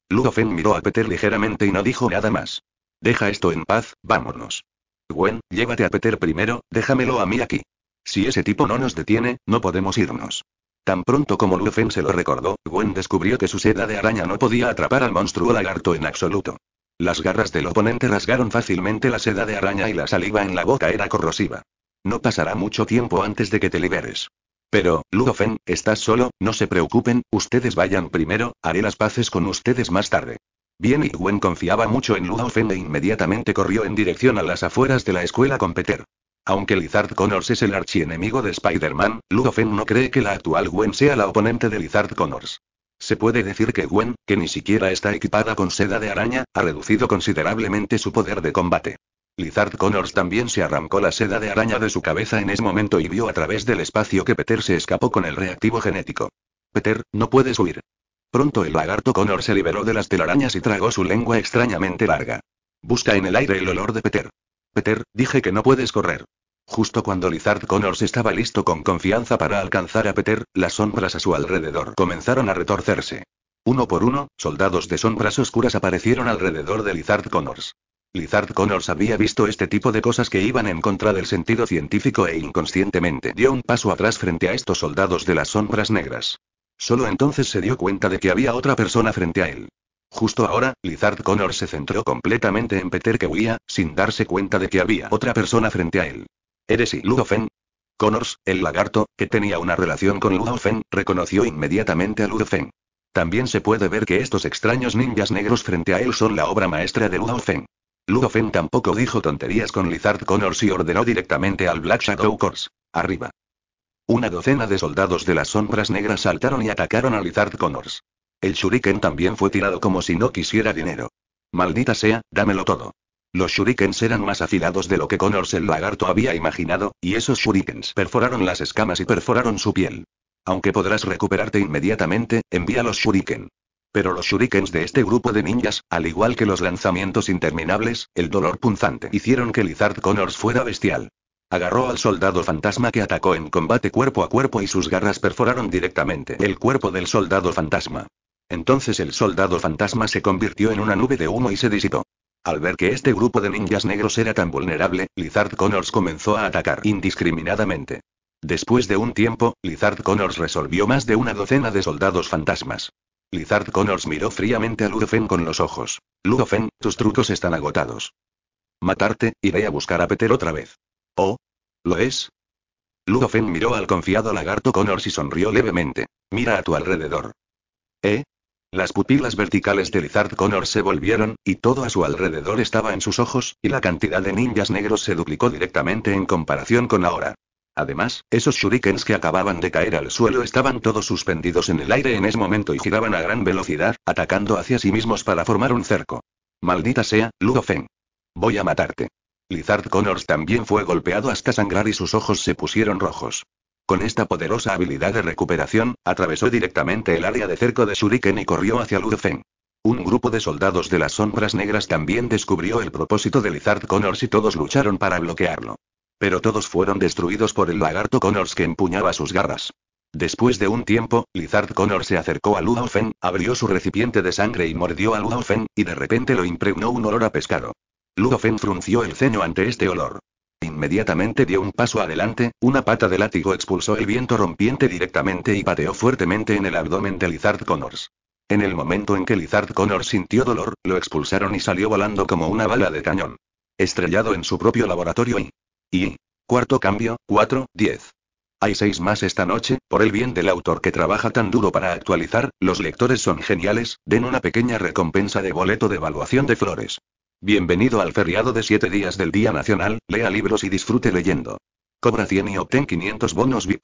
Ludofen miró a Peter ligeramente y no dijo nada más. Deja esto en paz, vámonos. Gwen, llévate a Peter primero, déjamelo a mí aquí. Si ese tipo no nos detiene, no podemos irnos. Tan pronto como Ludofen se lo recordó, Gwen descubrió que su seda de araña no podía atrapar al monstruo lagarto en absoluto. Las garras del oponente rasgaron fácilmente la seda de araña y la saliva en la boca era corrosiva. No pasará mucho tiempo antes de que te liberes. Pero, Ludofen, estás solo, no se preocupen, ustedes vayan primero, haré las paces con ustedes más tarde. Bien y Gwen confiaba mucho en Ludofen e inmediatamente corrió en dirección a las afueras de la escuela con Aunque Lizard Connors es el archienemigo de Spider-Man, Ludofen no cree que la actual Gwen sea la oponente de Lizard Connors. Se puede decir que Gwen, que ni siquiera está equipada con seda de araña, ha reducido considerablemente su poder de combate. Lizard Connors también se arrancó la seda de araña de su cabeza en ese momento y vio a través del espacio que Peter se escapó con el reactivo genético. Peter, no puedes huir. Pronto el lagarto Connor se liberó de las telarañas y tragó su lengua extrañamente larga. Busca en el aire el olor de Peter. Peter, dije que no puedes correr. Justo cuando Lizard Connors estaba listo con confianza para alcanzar a Peter, las sombras a su alrededor comenzaron a retorcerse. Uno por uno, soldados de sombras oscuras aparecieron alrededor de Lizard Connors. Lizard Connors había visto este tipo de cosas que iban en contra del sentido científico e inconscientemente dio un paso atrás frente a estos soldados de las sombras negras. Solo entonces se dio cuenta de que había otra persona frente a él. Justo ahora, Lizard Connors se centró completamente en Peter que huía, sin darse cuenta de que había otra persona frente a él. ¿Eres y Ludofen? Connors, el lagarto, que tenía una relación con Ludofen, reconoció inmediatamente a Ludofen. También se puede ver que estos extraños ninjas negros frente a él son la obra maestra de Ludofen. Ludofen tampoco dijo tonterías con Lizard Connors y ordenó directamente al Black Shadow Corps. Arriba. Una docena de soldados de las sombras negras saltaron y atacaron a Lizard Connors. El shuriken también fue tirado como si no quisiera dinero. Maldita sea, dámelo todo. Los shurikens eran más afilados de lo que Connors el lagarto había imaginado, y esos shurikens perforaron las escamas y perforaron su piel. Aunque podrás recuperarte inmediatamente, envía los shuriken. Pero los shurikens de este grupo de ninjas, al igual que los lanzamientos interminables, el dolor punzante, hicieron que Lizard Connors fuera bestial. Agarró al soldado fantasma que atacó en combate cuerpo a cuerpo y sus garras perforaron directamente el cuerpo del soldado fantasma. Entonces el soldado fantasma se convirtió en una nube de humo y se disipó. Al ver que este grupo de ninjas negros era tan vulnerable, Lizard Connors comenzó a atacar indiscriminadamente. Después de un tiempo, Lizard Connors resolvió más de una docena de soldados fantasmas. Lizard Connors miró fríamente a Ludofen con los ojos. Ludofen, tus trucos están agotados. Matarte, iré a buscar a Peter otra vez. ¿Oh? ¿Lo es? Ludofen miró al confiado lagarto Connors y sonrió levemente. Mira a tu alrededor. ¿Eh? Las pupilas verticales de Lizard Connor se volvieron, y todo a su alrededor estaba en sus ojos, y la cantidad de ninjas negros se duplicó directamente en comparación con ahora. Además, esos shurikens que acababan de caer al suelo estaban todos suspendidos en el aire en ese momento y giraban a gran velocidad, atacando hacia sí mismos para formar un cerco. Maldita sea, Ludo Ludofen. Voy a matarte. Lizard Connors también fue golpeado hasta sangrar y sus ojos se pusieron rojos. Con esta poderosa habilidad de recuperación, atravesó directamente el área de cerco de Shuriken y corrió hacia Ludofen. Un grupo de soldados de las sombras negras también descubrió el propósito de Lizard Connors y todos lucharon para bloquearlo. Pero todos fueron destruidos por el lagarto Connors que empuñaba sus garras. Después de un tiempo, Lizard Connors se acercó a Ludofen, abrió su recipiente de sangre y mordió a Ludofen, y de repente lo impregnó un olor a pescado. Ludofen frunció el ceño ante este olor. Inmediatamente dio un paso adelante, una pata de látigo expulsó el viento rompiente directamente y pateó fuertemente en el abdomen de Lizard Connors. En el momento en que Lizard Connors sintió dolor, lo expulsaron y salió volando como una bala de cañón. Estrellado en su propio laboratorio y... Y... Cuarto cambio, 4, 10. Hay seis más esta noche, por el bien del autor que trabaja tan duro para actualizar, los lectores son geniales, den una pequeña recompensa de boleto de evaluación de flores. Bienvenido al feriado de 7 días del Día Nacional, lea libros y disfrute leyendo. Cobra 100 y obtén 500 bonos VIP.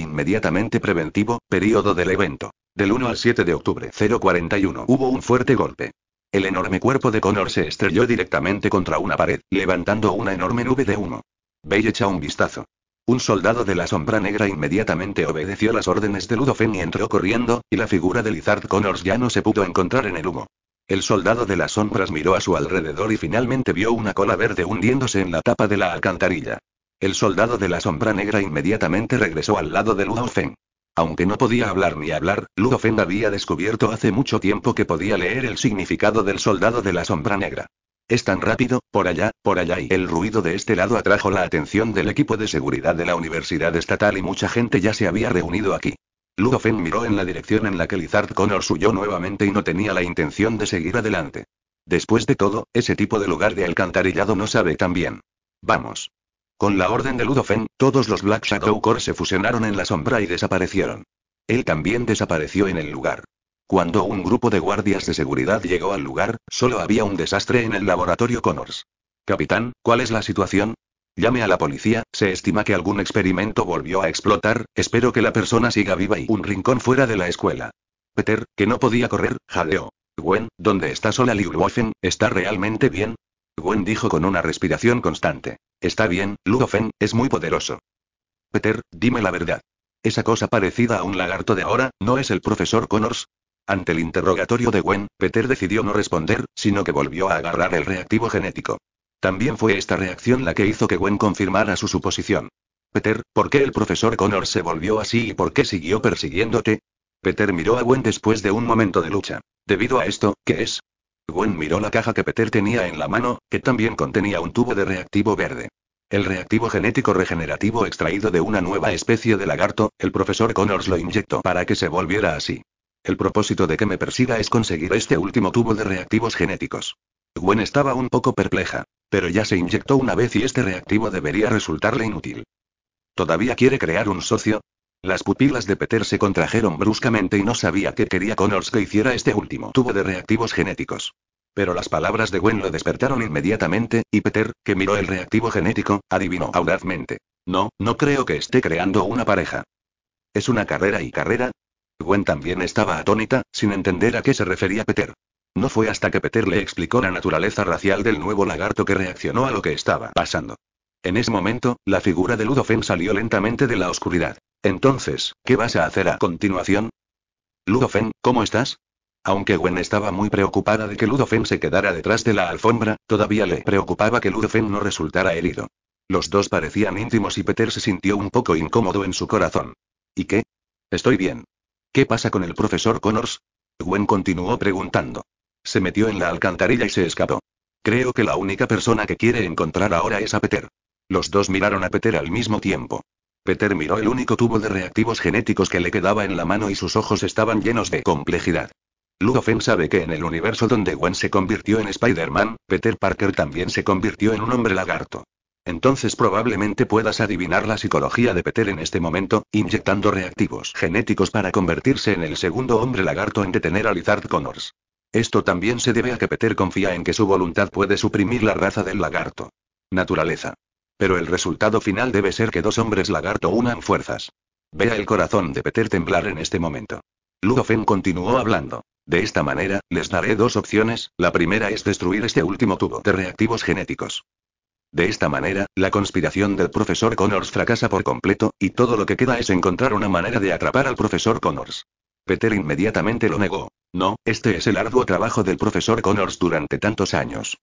Inmediatamente preventivo, período del evento. Del 1 al 7 de octubre 041 hubo un fuerte golpe. El enorme cuerpo de Connor se estrelló directamente contra una pared, levantando una enorme nube de humo. Bell echa un vistazo. Un soldado de la sombra negra inmediatamente obedeció las órdenes de Ludofen y entró corriendo, y la figura de Lizard Connors ya no se pudo encontrar en el humo. El soldado de las sombras miró a su alrededor y finalmente vio una cola verde hundiéndose en la tapa de la alcantarilla. El soldado de la sombra negra inmediatamente regresó al lado de Feng. Aunque no podía hablar ni hablar, Feng había descubierto hace mucho tiempo que podía leer el significado del soldado de la sombra negra. Es tan rápido, por allá, por allá y el ruido de este lado atrajo la atención del equipo de seguridad de la Universidad Estatal y mucha gente ya se había reunido aquí. Ludofen miró en la dirección en la que Lizard Connors huyó nuevamente y no tenía la intención de seguir adelante. Después de todo, ese tipo de lugar de alcantarillado no sabe tan bien. Vamos. Con la orden de Ludofen, todos los Black Shadow Corps se fusionaron en la sombra y desaparecieron. Él también desapareció en el lugar. Cuando un grupo de guardias de seguridad llegó al lugar, solo había un desastre en el laboratorio Connors. Capitán, ¿cuál es la situación? Llame a la policía, se estima que algún experimento volvió a explotar, espero que la persona siga viva y un rincón fuera de la escuela. Peter, que no podía correr, jadeó. Gwen, ¿dónde está sola Liu ¿Está realmente bien? Gwen dijo con una respiración constante. Está bien, Lugofen, es muy poderoso. Peter, dime la verdad. Esa cosa parecida a un lagarto de ahora, ¿no es el profesor Connors? Ante el interrogatorio de Gwen, Peter decidió no responder, sino que volvió a agarrar el reactivo genético. También fue esta reacción la que hizo que Gwen confirmara su suposición. Peter, ¿por qué el profesor Connor se volvió así y por qué siguió persiguiéndote? Peter miró a Gwen después de un momento de lucha. Debido a esto, ¿qué es? Gwen miró la caja que Peter tenía en la mano, que también contenía un tubo de reactivo verde. El reactivo genético regenerativo extraído de una nueva especie de lagarto, el profesor Connors lo inyectó para que se volviera así. El propósito de que me persiga es conseguir este último tubo de reactivos genéticos. Gwen estaba un poco perpleja. Pero ya se inyectó una vez y este reactivo debería resultarle inútil. ¿Todavía quiere crear un socio? Las pupilas de Peter se contrajeron bruscamente y no sabía qué quería Connors que hiciera este último tubo de reactivos genéticos. Pero las palabras de Gwen lo despertaron inmediatamente, y Peter, que miró el reactivo genético, adivinó audazmente. No, no creo que esté creando una pareja. ¿Es una carrera y carrera? Gwen también estaba atónita, sin entender a qué se refería Peter. No fue hasta que Peter le explicó la naturaleza racial del nuevo lagarto que reaccionó a lo que estaba pasando. En ese momento, la figura de Ludofen salió lentamente de la oscuridad. Entonces, ¿qué vas a hacer a continuación? Ludofen, ¿cómo estás? Aunque Gwen estaba muy preocupada de que Ludofen se quedara detrás de la alfombra, todavía le preocupaba que Ludofen no resultara herido. Los dos parecían íntimos y Peter se sintió un poco incómodo en su corazón. ¿Y qué? Estoy bien. ¿Qué pasa con el profesor Connors? Gwen continuó preguntando. Se metió en la alcantarilla y se escapó. Creo que la única persona que quiere encontrar ahora es a Peter. Los dos miraron a Peter al mismo tiempo. Peter miró el único tubo de reactivos genéticos que le quedaba en la mano y sus ojos estaban llenos de complejidad. Ludofen sabe que en el universo donde Gwen se convirtió en Spider-Man, Peter Parker también se convirtió en un hombre lagarto. Entonces probablemente puedas adivinar la psicología de Peter en este momento, inyectando reactivos genéticos para convertirse en el segundo hombre lagarto en detener a Lizard Connors. Esto también se debe a que Peter confía en que su voluntad puede suprimir la raza del lagarto. Naturaleza. Pero el resultado final debe ser que dos hombres lagarto unan fuerzas. Vea el corazón de Peter temblar en este momento. Ludofen continuó hablando. De esta manera, les daré dos opciones, la primera es destruir este último tubo de reactivos genéticos. De esta manera, la conspiración del profesor Connors fracasa por completo, y todo lo que queda es encontrar una manera de atrapar al profesor Connors. Peter inmediatamente lo negó. No, este es el arduo trabajo del profesor Connors durante tantos años.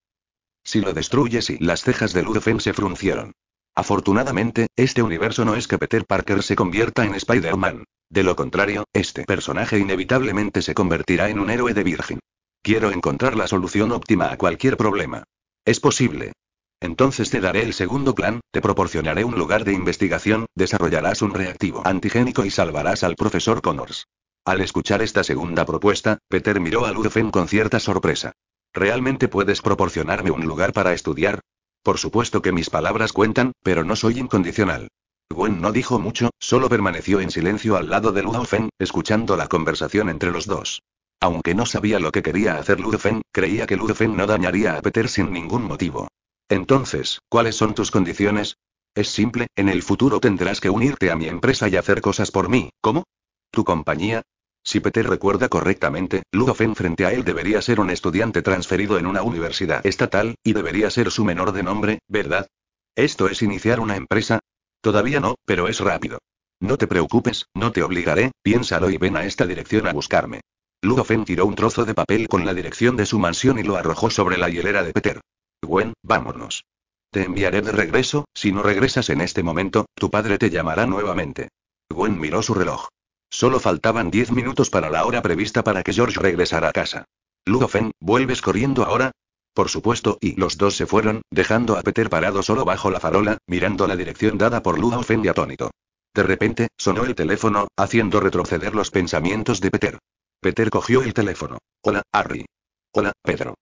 Si lo destruyes y las cejas de Ludofen se fruncieron. Afortunadamente, este universo no es que Peter Parker se convierta en Spider-Man. De lo contrario, este personaje inevitablemente se convertirá en un héroe de virgen. Quiero encontrar la solución óptima a cualquier problema. Es posible. Entonces te daré el segundo plan, te proporcionaré un lugar de investigación, desarrollarás un reactivo antigénico y salvarás al profesor Connors. Al escuchar esta segunda propuesta, Peter miró a Feng con cierta sorpresa. ¿Realmente puedes proporcionarme un lugar para estudiar? Por supuesto que mis palabras cuentan, pero no soy incondicional. Gwen no dijo mucho, solo permaneció en silencio al lado de Feng, escuchando la conversación entre los dos. Aunque no sabía lo que quería hacer Ludfen, creía que Feng no dañaría a Peter sin ningún motivo. Entonces, ¿cuáles son tus condiciones? Es simple, en el futuro tendrás que unirte a mi empresa y hacer cosas por mí, ¿cómo? Tu compañía. Si Peter recuerda correctamente, Ludofen frente a él debería ser un estudiante transferido en una universidad estatal, y debería ser su menor de nombre, ¿verdad? ¿Esto es iniciar una empresa? Todavía no, pero es rápido. No te preocupes, no te obligaré, piénsalo y ven a esta dirección a buscarme. Ludofen tiró un trozo de papel con la dirección de su mansión y lo arrojó sobre la hielera de Peter. Gwen, vámonos. Te enviaré de regreso, si no regresas en este momento, tu padre te llamará nuevamente. Gwen miró su reloj. Solo faltaban diez minutos para la hora prevista para que George regresara a casa. Ludofen, ¿vuelves corriendo ahora? Por supuesto, y los dos se fueron, dejando a Peter parado solo bajo la farola, mirando la dirección dada por Ludofen y atónito. De repente, sonó el teléfono, haciendo retroceder los pensamientos de Peter. Peter cogió el teléfono. Hola, Harry. Hola, Pedro.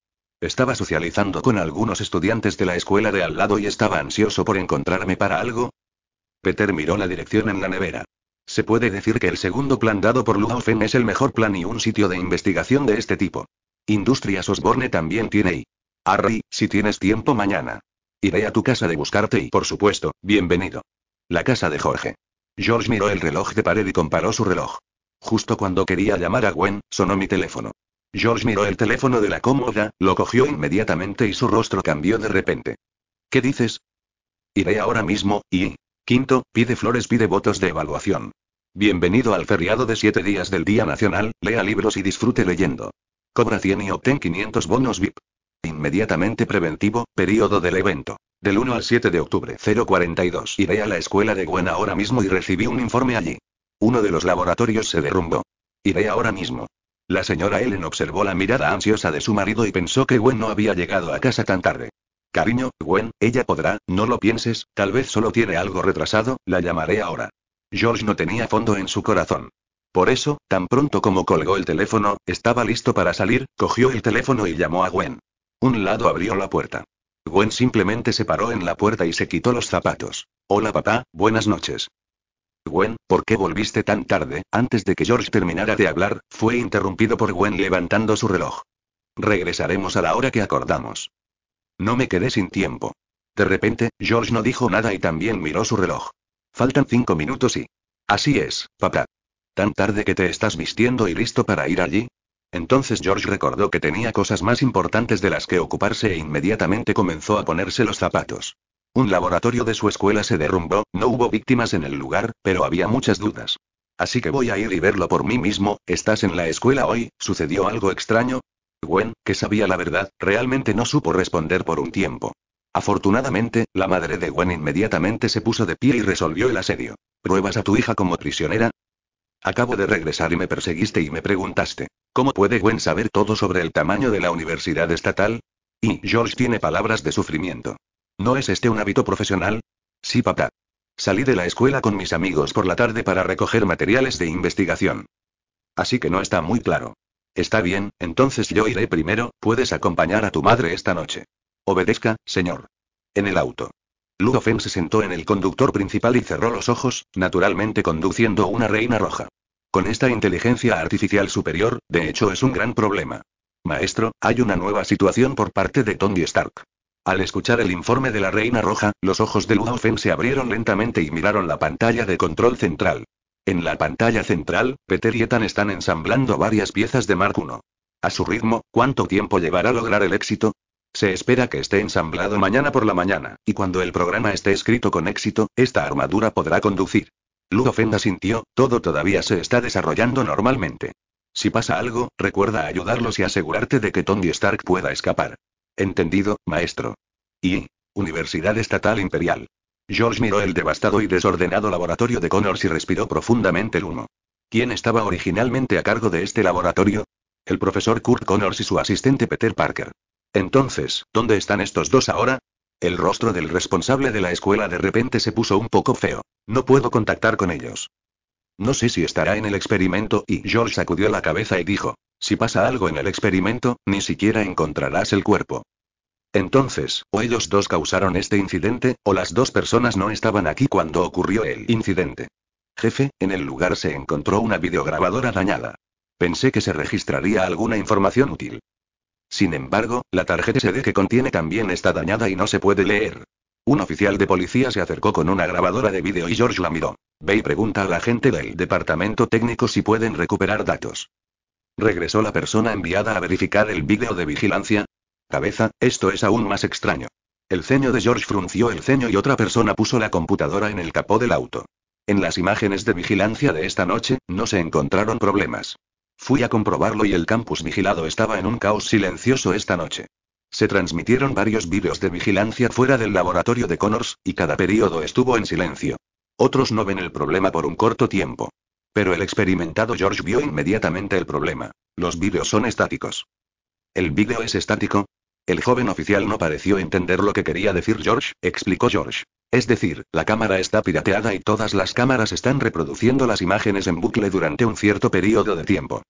Estaba socializando con algunos estudiantes de la escuela de al lado y estaba ansioso por encontrarme para algo. Peter miró la dirección en la nevera. Se puede decir que el segundo plan dado por Luofen es el mejor plan y un sitio de investigación de este tipo. Industrias Osborne también tiene y. Harry, si tienes tiempo mañana. Iré a tu casa de buscarte y, por supuesto, bienvenido. La casa de Jorge. George miró el reloj de pared y comparó su reloj. Justo cuando quería llamar a Gwen, sonó mi teléfono. George miró el teléfono de la cómoda, lo cogió inmediatamente y su rostro cambió de repente. ¿Qué dices? Iré ahora mismo, y... Quinto, pide flores, pide votos de evaluación. Bienvenido al feriado de 7 días del Día Nacional, lea libros y disfrute leyendo. Cobra 100 y obtén 500 bonos VIP. Inmediatamente preventivo, periodo del evento. Del 1 al 7 de octubre 042. Iré a la escuela de Gwen ahora mismo y recibí un informe allí. Uno de los laboratorios se derrumbó. Iré ahora mismo. La señora Ellen observó la mirada ansiosa de su marido y pensó que Gwen no había llegado a casa tan tarde. Cariño, Gwen, ella podrá, no lo pienses, tal vez solo tiene algo retrasado, la llamaré ahora. George no tenía fondo en su corazón. Por eso, tan pronto como colgó el teléfono, estaba listo para salir, cogió el teléfono y llamó a Gwen. Un lado abrió la puerta. Gwen simplemente se paró en la puerta y se quitó los zapatos. Hola papá, buenas noches. Gwen, ¿por qué volviste tan tarde? Antes de que George terminara de hablar, fue interrumpido por Gwen levantando su reloj. Regresaremos a la hora que acordamos. No me quedé sin tiempo. De repente, George no dijo nada y también miró su reloj. Faltan cinco minutos y... Así es, papá. Tan tarde que te estás vistiendo y listo para ir allí. Entonces George recordó que tenía cosas más importantes de las que ocuparse e inmediatamente comenzó a ponerse los zapatos. Un laboratorio de su escuela se derrumbó, no hubo víctimas en el lugar, pero había muchas dudas. Así que voy a ir y verlo por mí mismo, ¿estás en la escuela hoy? ¿Sucedió algo extraño? Gwen, que sabía la verdad, realmente no supo responder por un tiempo. Afortunadamente, la madre de Gwen inmediatamente se puso de pie y resolvió el asedio. ¿Pruebas a tu hija como prisionera? Acabo de regresar y me perseguiste y me preguntaste, ¿cómo puede Gwen saber todo sobre el tamaño de la universidad estatal? Y George tiene palabras de sufrimiento. ¿No es este un hábito profesional? Sí, papá. Salí de la escuela con mis amigos por la tarde para recoger materiales de investigación. Así que no está muy claro. Está bien, entonces yo iré primero, puedes acompañar a tu madre esta noche. Obedezca, señor. En el auto. Ludofen se sentó en el conductor principal y cerró los ojos, naturalmente conduciendo una reina roja. Con esta inteligencia artificial superior, de hecho es un gran problema. Maestro, hay una nueva situación por parte de Tony Stark. Al escuchar el informe de la Reina Roja, los ojos de Ludofen se abrieron lentamente y miraron la pantalla de control central. En la pantalla central, Peter y Ethan están ensamblando varias piezas de Mark I. A su ritmo, ¿cuánto tiempo llevará a lograr el éxito? Se espera que esté ensamblado mañana por la mañana, y cuando el programa esté escrito con éxito, esta armadura podrá conducir. Ludo Fenda sintió, todo todavía se está desarrollando normalmente. Si pasa algo, recuerda ayudarlos y asegurarte de que Tony Stark pueda escapar. Entendido, maestro. Y. Universidad Estatal Imperial. George miró el devastado y desordenado laboratorio de Connors y respiró profundamente el humo. ¿Quién estaba originalmente a cargo de este laboratorio? El profesor Kurt Connors y su asistente Peter Parker. Entonces, ¿dónde están estos dos ahora? El rostro del responsable de la escuela de repente se puso un poco feo. No puedo contactar con ellos. No sé si estará en el experimento, y George sacudió la cabeza y dijo, si pasa algo en el experimento, ni siquiera encontrarás el cuerpo. Entonces, o ellos dos causaron este incidente, o las dos personas no estaban aquí cuando ocurrió el incidente. Jefe, en el lugar se encontró una videograbadora dañada. Pensé que se registraría alguna información útil. Sin embargo, la tarjeta SD que contiene también está dañada y no se puede leer. Un oficial de policía se acercó con una grabadora de vídeo y George la miró. Ve pregunta a la gente del departamento técnico si pueden recuperar datos. Regresó la persona enviada a verificar el vídeo de vigilancia. Cabeza, esto es aún más extraño. El ceño de George frunció el ceño y otra persona puso la computadora en el capó del auto. En las imágenes de vigilancia de esta noche, no se encontraron problemas. Fui a comprobarlo y el campus vigilado estaba en un caos silencioso esta noche. Se transmitieron varios vídeos de vigilancia fuera del laboratorio de Connors, y cada periodo estuvo en silencio. Otros no ven el problema por un corto tiempo. Pero el experimentado George vio inmediatamente el problema. Los vídeos son estáticos. ¿El vídeo es estático? El joven oficial no pareció entender lo que quería decir George, explicó George. Es decir, la cámara está pirateada y todas las cámaras están reproduciendo las imágenes en bucle durante un cierto periodo de tiempo.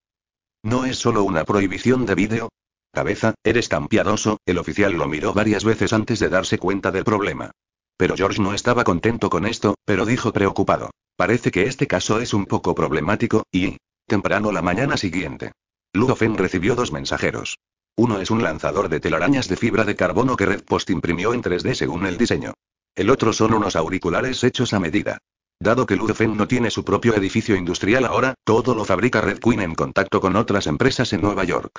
No es solo una prohibición de vídeo. Cabeza, eres tan piadoso, el oficial lo miró varias veces antes de darse cuenta del problema. Pero George no estaba contento con esto, pero dijo preocupado. Parece que este caso es un poco problemático, y... Temprano la mañana siguiente. Ludofen recibió dos mensajeros. Uno es un lanzador de telarañas de fibra de carbono que Red Post imprimió en 3D según el diseño. El otro son unos auriculares hechos a medida. Dado que Ludofen no tiene su propio edificio industrial ahora, todo lo fabrica Red Queen en contacto con otras empresas en Nueva York.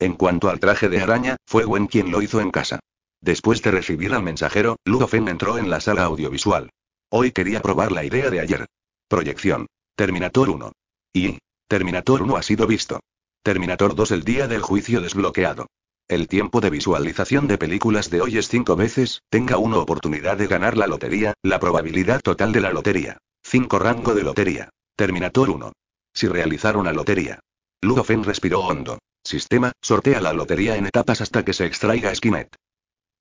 En cuanto al traje de araña, fue Gwen quien lo hizo en casa. Después de recibir al mensajero, Ludofen entró en la sala audiovisual. Hoy quería probar la idea de ayer. Proyección. Terminator 1. Y. Terminator 1 ha sido visto. Terminator 2 el día del juicio desbloqueado. El tiempo de visualización de películas de hoy es cinco veces, tenga una oportunidad de ganar la lotería, la probabilidad total de la lotería. 5 rango de lotería. Terminator 1. Si realizar una lotería. Ludofen respiró hondo. Sistema, sortea la lotería en etapas hasta que se extraiga Skynet.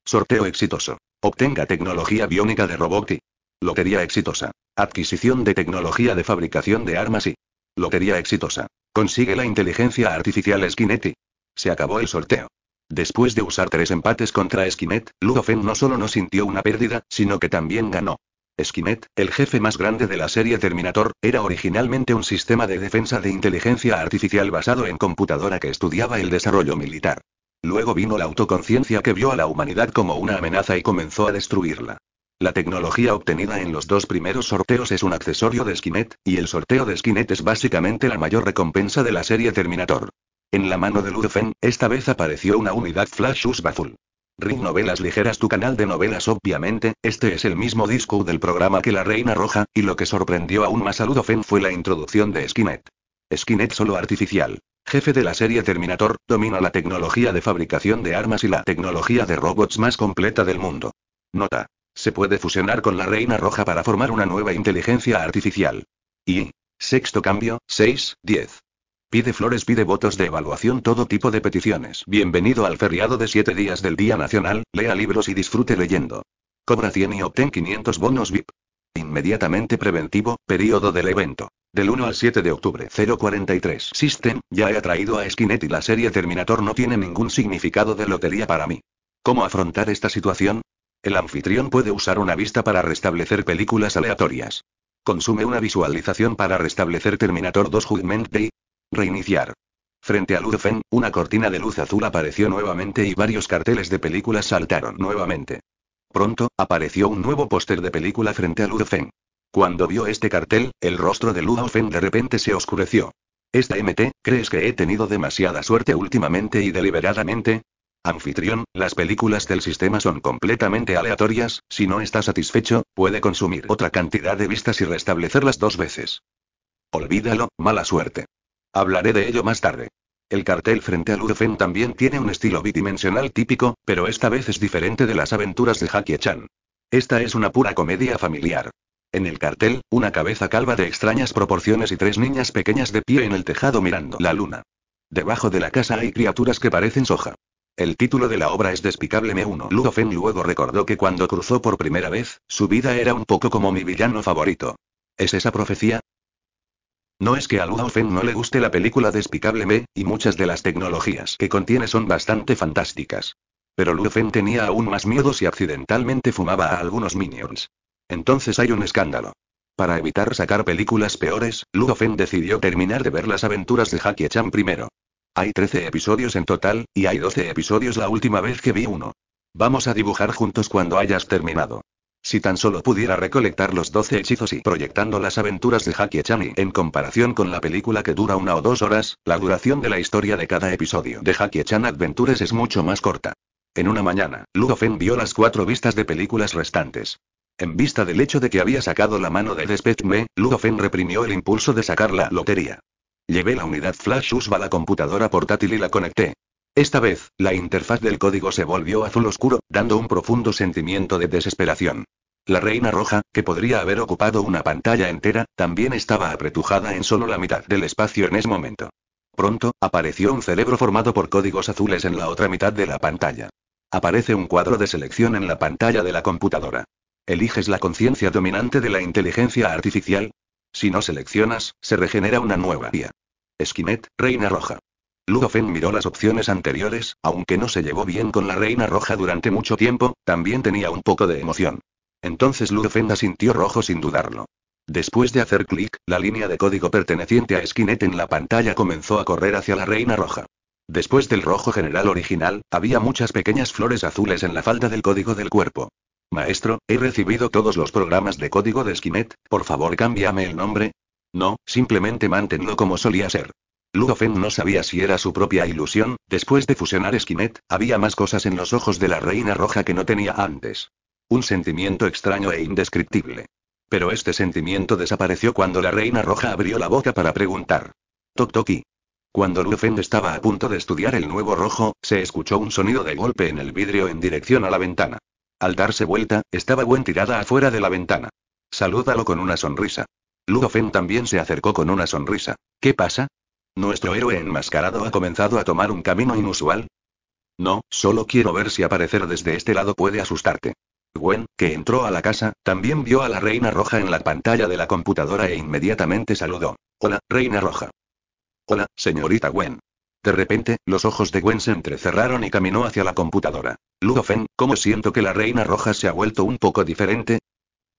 Sorteo exitoso. Obtenga tecnología biónica de Roboti. Lotería exitosa. Adquisición de tecnología de fabricación de armas y. Lotería exitosa. Consigue la inteligencia artificial Skinetti. Se acabó el sorteo. Después de usar tres empates contra Skynet, Ludofen no solo no sintió una pérdida, sino que también ganó. Skinnet, el jefe más grande de la serie Terminator, era originalmente un sistema de defensa de inteligencia artificial basado en computadora que estudiaba el desarrollo militar. Luego vino la autoconciencia que vio a la humanidad como una amenaza y comenzó a destruirla. La tecnología obtenida en los dos primeros sorteos es un accesorio de Skinnet, y el sorteo de Skinet es básicamente la mayor recompensa de la serie Terminator. En la mano de Ludofen, esta vez apareció una unidad Flashus Bazul. Ring Novelas Ligeras, tu canal de novelas. Obviamente, este es el mismo disco del programa que La Reina Roja, y lo que sorprendió aún más a Ludofen fue la introducción de Skinet. Skinet solo artificial. Jefe de la serie Terminator, domina la tecnología de fabricación de armas y la tecnología de robots más completa del mundo. Nota. Se puede fusionar con la Reina Roja para formar una nueva inteligencia artificial. Y. Sexto cambio, 6, 10. Pide flores, pide votos de evaluación, todo tipo de peticiones. Bienvenido al feriado de 7 días del Día Nacional, lea libros y disfrute leyendo. Cobra 100 y obtén 500 bonos VIP. Inmediatamente preventivo, periodo del evento. Del 1 al 7 de octubre 043 System, ya he atraído a Skynet y la serie Terminator no tiene ningún significado de lotería para mí. ¿Cómo afrontar esta situación? El anfitrión puede usar una vista para restablecer películas aleatorias. Consume una visualización para restablecer Terminator 2 Judgment Day, Reiniciar. Frente a Ludofen, una cortina de luz azul apareció nuevamente y varios carteles de películas saltaron nuevamente. Pronto, apareció un nuevo póster de película frente a Ludofen. Cuando vio este cartel, el rostro de Ludofen de repente se oscureció. Esta MT, ¿crees que he tenido demasiada suerte últimamente y deliberadamente? Anfitrión, las películas del sistema son completamente aleatorias, si no está satisfecho, puede consumir otra cantidad de vistas y restablecerlas dos veces. Olvídalo, mala suerte. Hablaré de ello más tarde. El cartel frente a Ludofen también tiene un estilo bidimensional típico, pero esta vez es diferente de las aventuras de Jackie Chan. Esta es una pura comedia familiar. En el cartel, una cabeza calva de extrañas proporciones y tres niñas pequeñas de pie en el tejado mirando la luna. Debajo de la casa hay criaturas que parecen soja. El título de la obra es Despicable Me 1. Ludofen luego recordó que cuando cruzó por primera vez, su vida era un poco como mi villano favorito. ¿Es esa profecía? No es que a Luo no le guste la película Despicable Me, y muchas de las tecnologías que contiene son bastante fantásticas. Pero Luo tenía aún más miedo si accidentalmente fumaba a algunos minions. Entonces hay un escándalo. Para evitar sacar películas peores, Luo decidió terminar de ver las aventuras de Jackie Chan primero. Hay 13 episodios en total, y hay 12 episodios la última vez que vi uno. Vamos a dibujar juntos cuando hayas terminado. Si tan solo pudiera recolectar los 12 hechizos y proyectando las aventuras de Jackie Chan en comparación con la película que dura una o dos horas, la duración de la historia de cada episodio de Jackie Chan Adventures es mucho más corta. En una mañana, Ludofen vio las cuatro vistas de películas restantes. En vista del hecho de que había sacado la mano de Despetme, Ludofen reprimió el impulso de sacar la lotería. Llevé la unidad Flash USB a la computadora portátil y la conecté. Esta vez, la interfaz del código se volvió azul oscuro, dando un profundo sentimiento de desesperación. La reina roja, que podría haber ocupado una pantalla entera, también estaba apretujada en solo la mitad del espacio en ese momento. Pronto, apareció un cerebro formado por códigos azules en la otra mitad de la pantalla. Aparece un cuadro de selección en la pantalla de la computadora. ¿Eliges la conciencia dominante de la inteligencia artificial? Si no seleccionas, se regenera una nueva vía. Esquinet, Reina Roja. Ludofen miró las opciones anteriores, aunque no se llevó bien con la Reina Roja durante mucho tiempo, también tenía un poco de emoción. Entonces Ludofen sintió rojo sin dudarlo. Después de hacer clic, la línea de código perteneciente a Skinet en la pantalla comenzó a correr hacia la Reina Roja. Después del rojo general original, había muchas pequeñas flores azules en la falda del código del cuerpo. Maestro, he recibido todos los programas de código de Skinet, por favor cámbiame el nombre. No, simplemente manténlo como solía ser. Ludofen no sabía si era su propia ilusión, después de fusionar Esquinet, había más cosas en los ojos de la reina roja que no tenía antes. Un sentimiento extraño e indescriptible. Pero este sentimiento desapareció cuando la reina roja abrió la boca para preguntar. Tok Toki. Cuando Ludofen estaba a punto de estudiar el nuevo rojo, se escuchó un sonido de golpe en el vidrio en dirección a la ventana. Al darse vuelta, estaba buen tirada afuera de la ventana. Salúdalo con una sonrisa. Ludofen también se acercó con una sonrisa. ¿Qué pasa? ¿Nuestro héroe enmascarado ha comenzado a tomar un camino inusual? No, solo quiero ver si aparecer desde este lado puede asustarte. Gwen, que entró a la casa, también vio a la Reina Roja en la pantalla de la computadora e inmediatamente saludó. Hola, Reina Roja. Hola, señorita Gwen. De repente, los ojos de Gwen se entrecerraron y caminó hacia la computadora. Ludofen, ¿cómo siento que la Reina Roja se ha vuelto un poco diferente?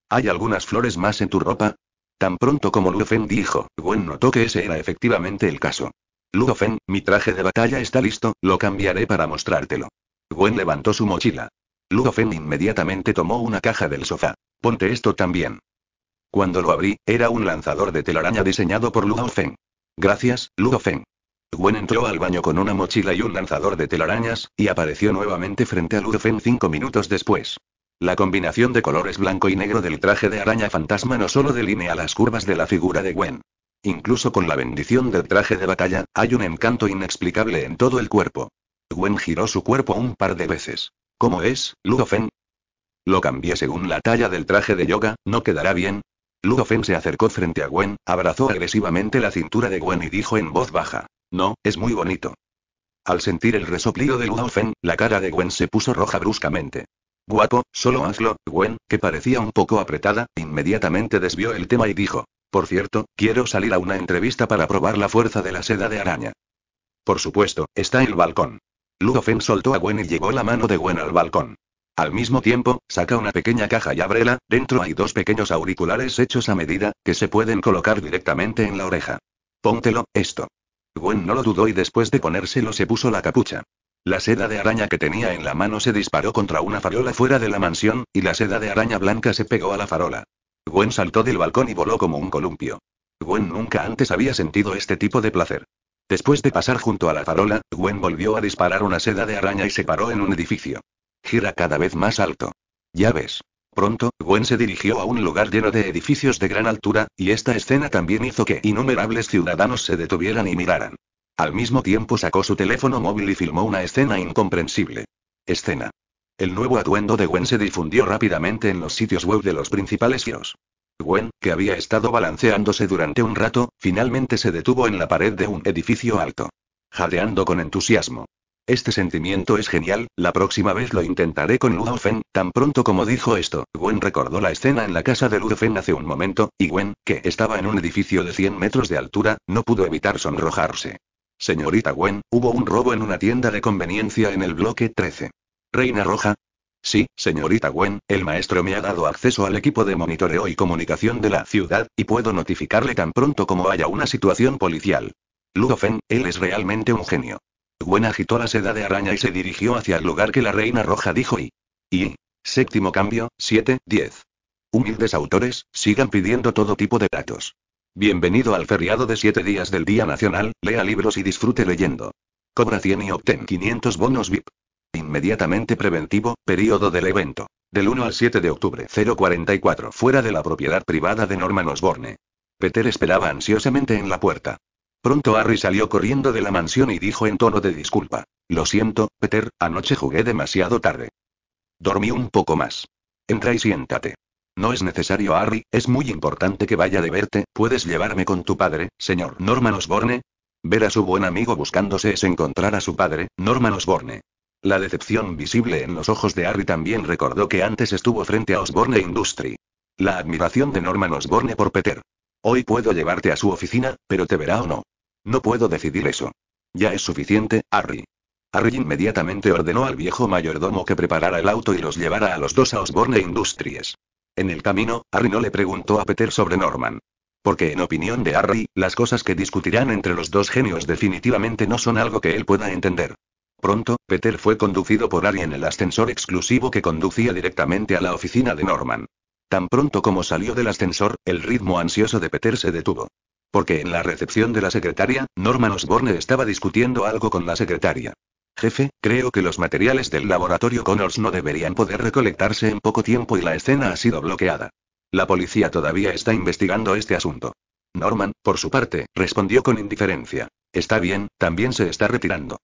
¿Hay algunas flores más en tu ropa? Tan pronto como Ludofen dijo, Gwen notó que ese era efectivamente el caso. Ludofen, mi traje de batalla está listo, lo cambiaré para mostrártelo. Gwen levantó su mochila. Ludofen inmediatamente tomó una caja del sofá. Ponte esto también. Cuando lo abrí, era un lanzador de telaraña diseñado por Ludofen. Gracias, Ludofen. Gwen entró al baño con una mochila y un lanzador de telarañas, y apareció nuevamente frente a Ludofen cinco minutos después. La combinación de colores blanco y negro del traje de araña fantasma no solo delinea las curvas de la figura de Gwen. Incluso con la bendición del traje de batalla, hay un encanto inexplicable en todo el cuerpo. Gwen giró su cuerpo un par de veces. ¿Cómo es, Ludofen? Lo cambié según la talla del traje de yoga, ¿no quedará bien? Ludofen se acercó frente a Gwen, abrazó agresivamente la cintura de Gwen y dijo en voz baja. No, es muy bonito. Al sentir el resoplido de Ludofen, la cara de Gwen se puso roja bruscamente. Guapo, solo hazlo, Gwen, que parecía un poco apretada, inmediatamente desvió el tema y dijo. Por cierto, quiero salir a una entrevista para probar la fuerza de la seda de araña. Por supuesto, está el balcón. Ludofen soltó a Gwen y llevó la mano de Gwen al balcón. Al mismo tiempo, saca una pequeña caja y ábrela, dentro hay dos pequeños auriculares hechos a medida, que se pueden colocar directamente en la oreja. Póntelo, esto. Gwen no lo dudó y después de ponérselo se puso la capucha. La seda de araña que tenía en la mano se disparó contra una farola fuera de la mansión, y la seda de araña blanca se pegó a la farola. Gwen saltó del balcón y voló como un columpio. Gwen nunca antes había sentido este tipo de placer. Después de pasar junto a la farola, Gwen volvió a disparar una seda de araña y se paró en un edificio. Gira cada vez más alto. Ya ves. Pronto, Gwen se dirigió a un lugar lleno de edificios de gran altura, y esta escena también hizo que innumerables ciudadanos se detuvieran y miraran. Al mismo tiempo sacó su teléfono móvil y filmó una escena incomprensible. Escena. El nuevo atuendo de Gwen se difundió rápidamente en los sitios web de los principales giros. Gwen, que había estado balanceándose durante un rato, finalmente se detuvo en la pared de un edificio alto. Jadeando con entusiasmo. Este sentimiento es genial, la próxima vez lo intentaré con Ludofen. Tan pronto como dijo esto, Gwen recordó la escena en la casa de Ludofen hace un momento, y Gwen, que estaba en un edificio de 100 metros de altura, no pudo evitar sonrojarse. Señorita Gwen, hubo un robo en una tienda de conveniencia en el bloque 13. Reina Roja. Sí, señorita Gwen, el maestro me ha dado acceso al equipo de monitoreo y comunicación de la ciudad, y puedo notificarle tan pronto como haya una situación policial. Ludofen, él es realmente un genio. Gwen agitó la seda de araña y se dirigió hacia el lugar que la Reina Roja dijo y... Y... Séptimo cambio, 7, 10. Humildes autores, sigan pidiendo todo tipo de datos. Bienvenido al feriado de 7 días del Día Nacional, lea libros y disfrute leyendo. Cobra 100 y obtén 500 bonos VIP. Inmediatamente preventivo, período del evento. Del 1 al 7 de octubre 044 fuera de la propiedad privada de Norman Osborne. Peter esperaba ansiosamente en la puerta. Pronto Harry salió corriendo de la mansión y dijo en tono de disculpa. Lo siento, Peter, anoche jugué demasiado tarde. Dormí un poco más. Entra y siéntate. No es necesario, Harry, es muy importante que vaya de verte, puedes llevarme con tu padre, señor Norman Osborne. Ver a su buen amigo buscándose es encontrar a su padre, Norman Osborne. La decepción visible en los ojos de Harry también recordó que antes estuvo frente a Osborne Industry. La admiración de Norman Osborne por Peter. Hoy puedo llevarte a su oficina, pero te verá o no. No puedo decidir eso. Ya es suficiente, Harry. Harry inmediatamente ordenó al viejo mayordomo que preparara el auto y los llevara a los dos a Osborne Industries. En el camino, Harry no le preguntó a Peter sobre Norman. Porque en opinión de Harry, las cosas que discutirán entre los dos genios definitivamente no son algo que él pueda entender. Pronto, Peter fue conducido por Harry en el ascensor exclusivo que conducía directamente a la oficina de Norman. Tan pronto como salió del ascensor, el ritmo ansioso de Peter se detuvo. Porque en la recepción de la secretaria, Norman Osborne estaba discutiendo algo con la secretaria. Jefe, creo que los materiales del laboratorio Connors no deberían poder recolectarse en poco tiempo y la escena ha sido bloqueada. La policía todavía está investigando este asunto. Norman, por su parte, respondió con indiferencia. Está bien, también se está retirando.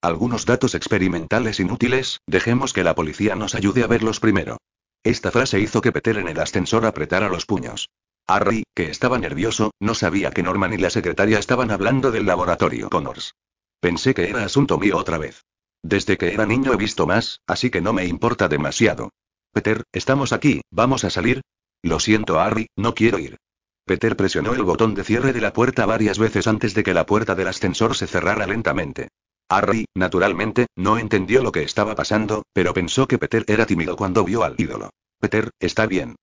Algunos datos experimentales inútiles, dejemos que la policía nos ayude a verlos primero. Esta frase hizo que Peter en el ascensor apretara los puños. Harry, que estaba nervioso, no sabía que Norman y la secretaria estaban hablando del laboratorio Connors. Pensé que era asunto mío otra vez. Desde que era niño he visto más, así que no me importa demasiado. Peter, estamos aquí, vamos a salir. Lo siento, Harry, no quiero ir. Peter presionó el botón de cierre de la puerta varias veces antes de que la puerta del ascensor se cerrara lentamente. Harry, naturalmente, no entendió lo que estaba pasando, pero pensó que Peter era tímido cuando vio al ídolo. Peter, está bien.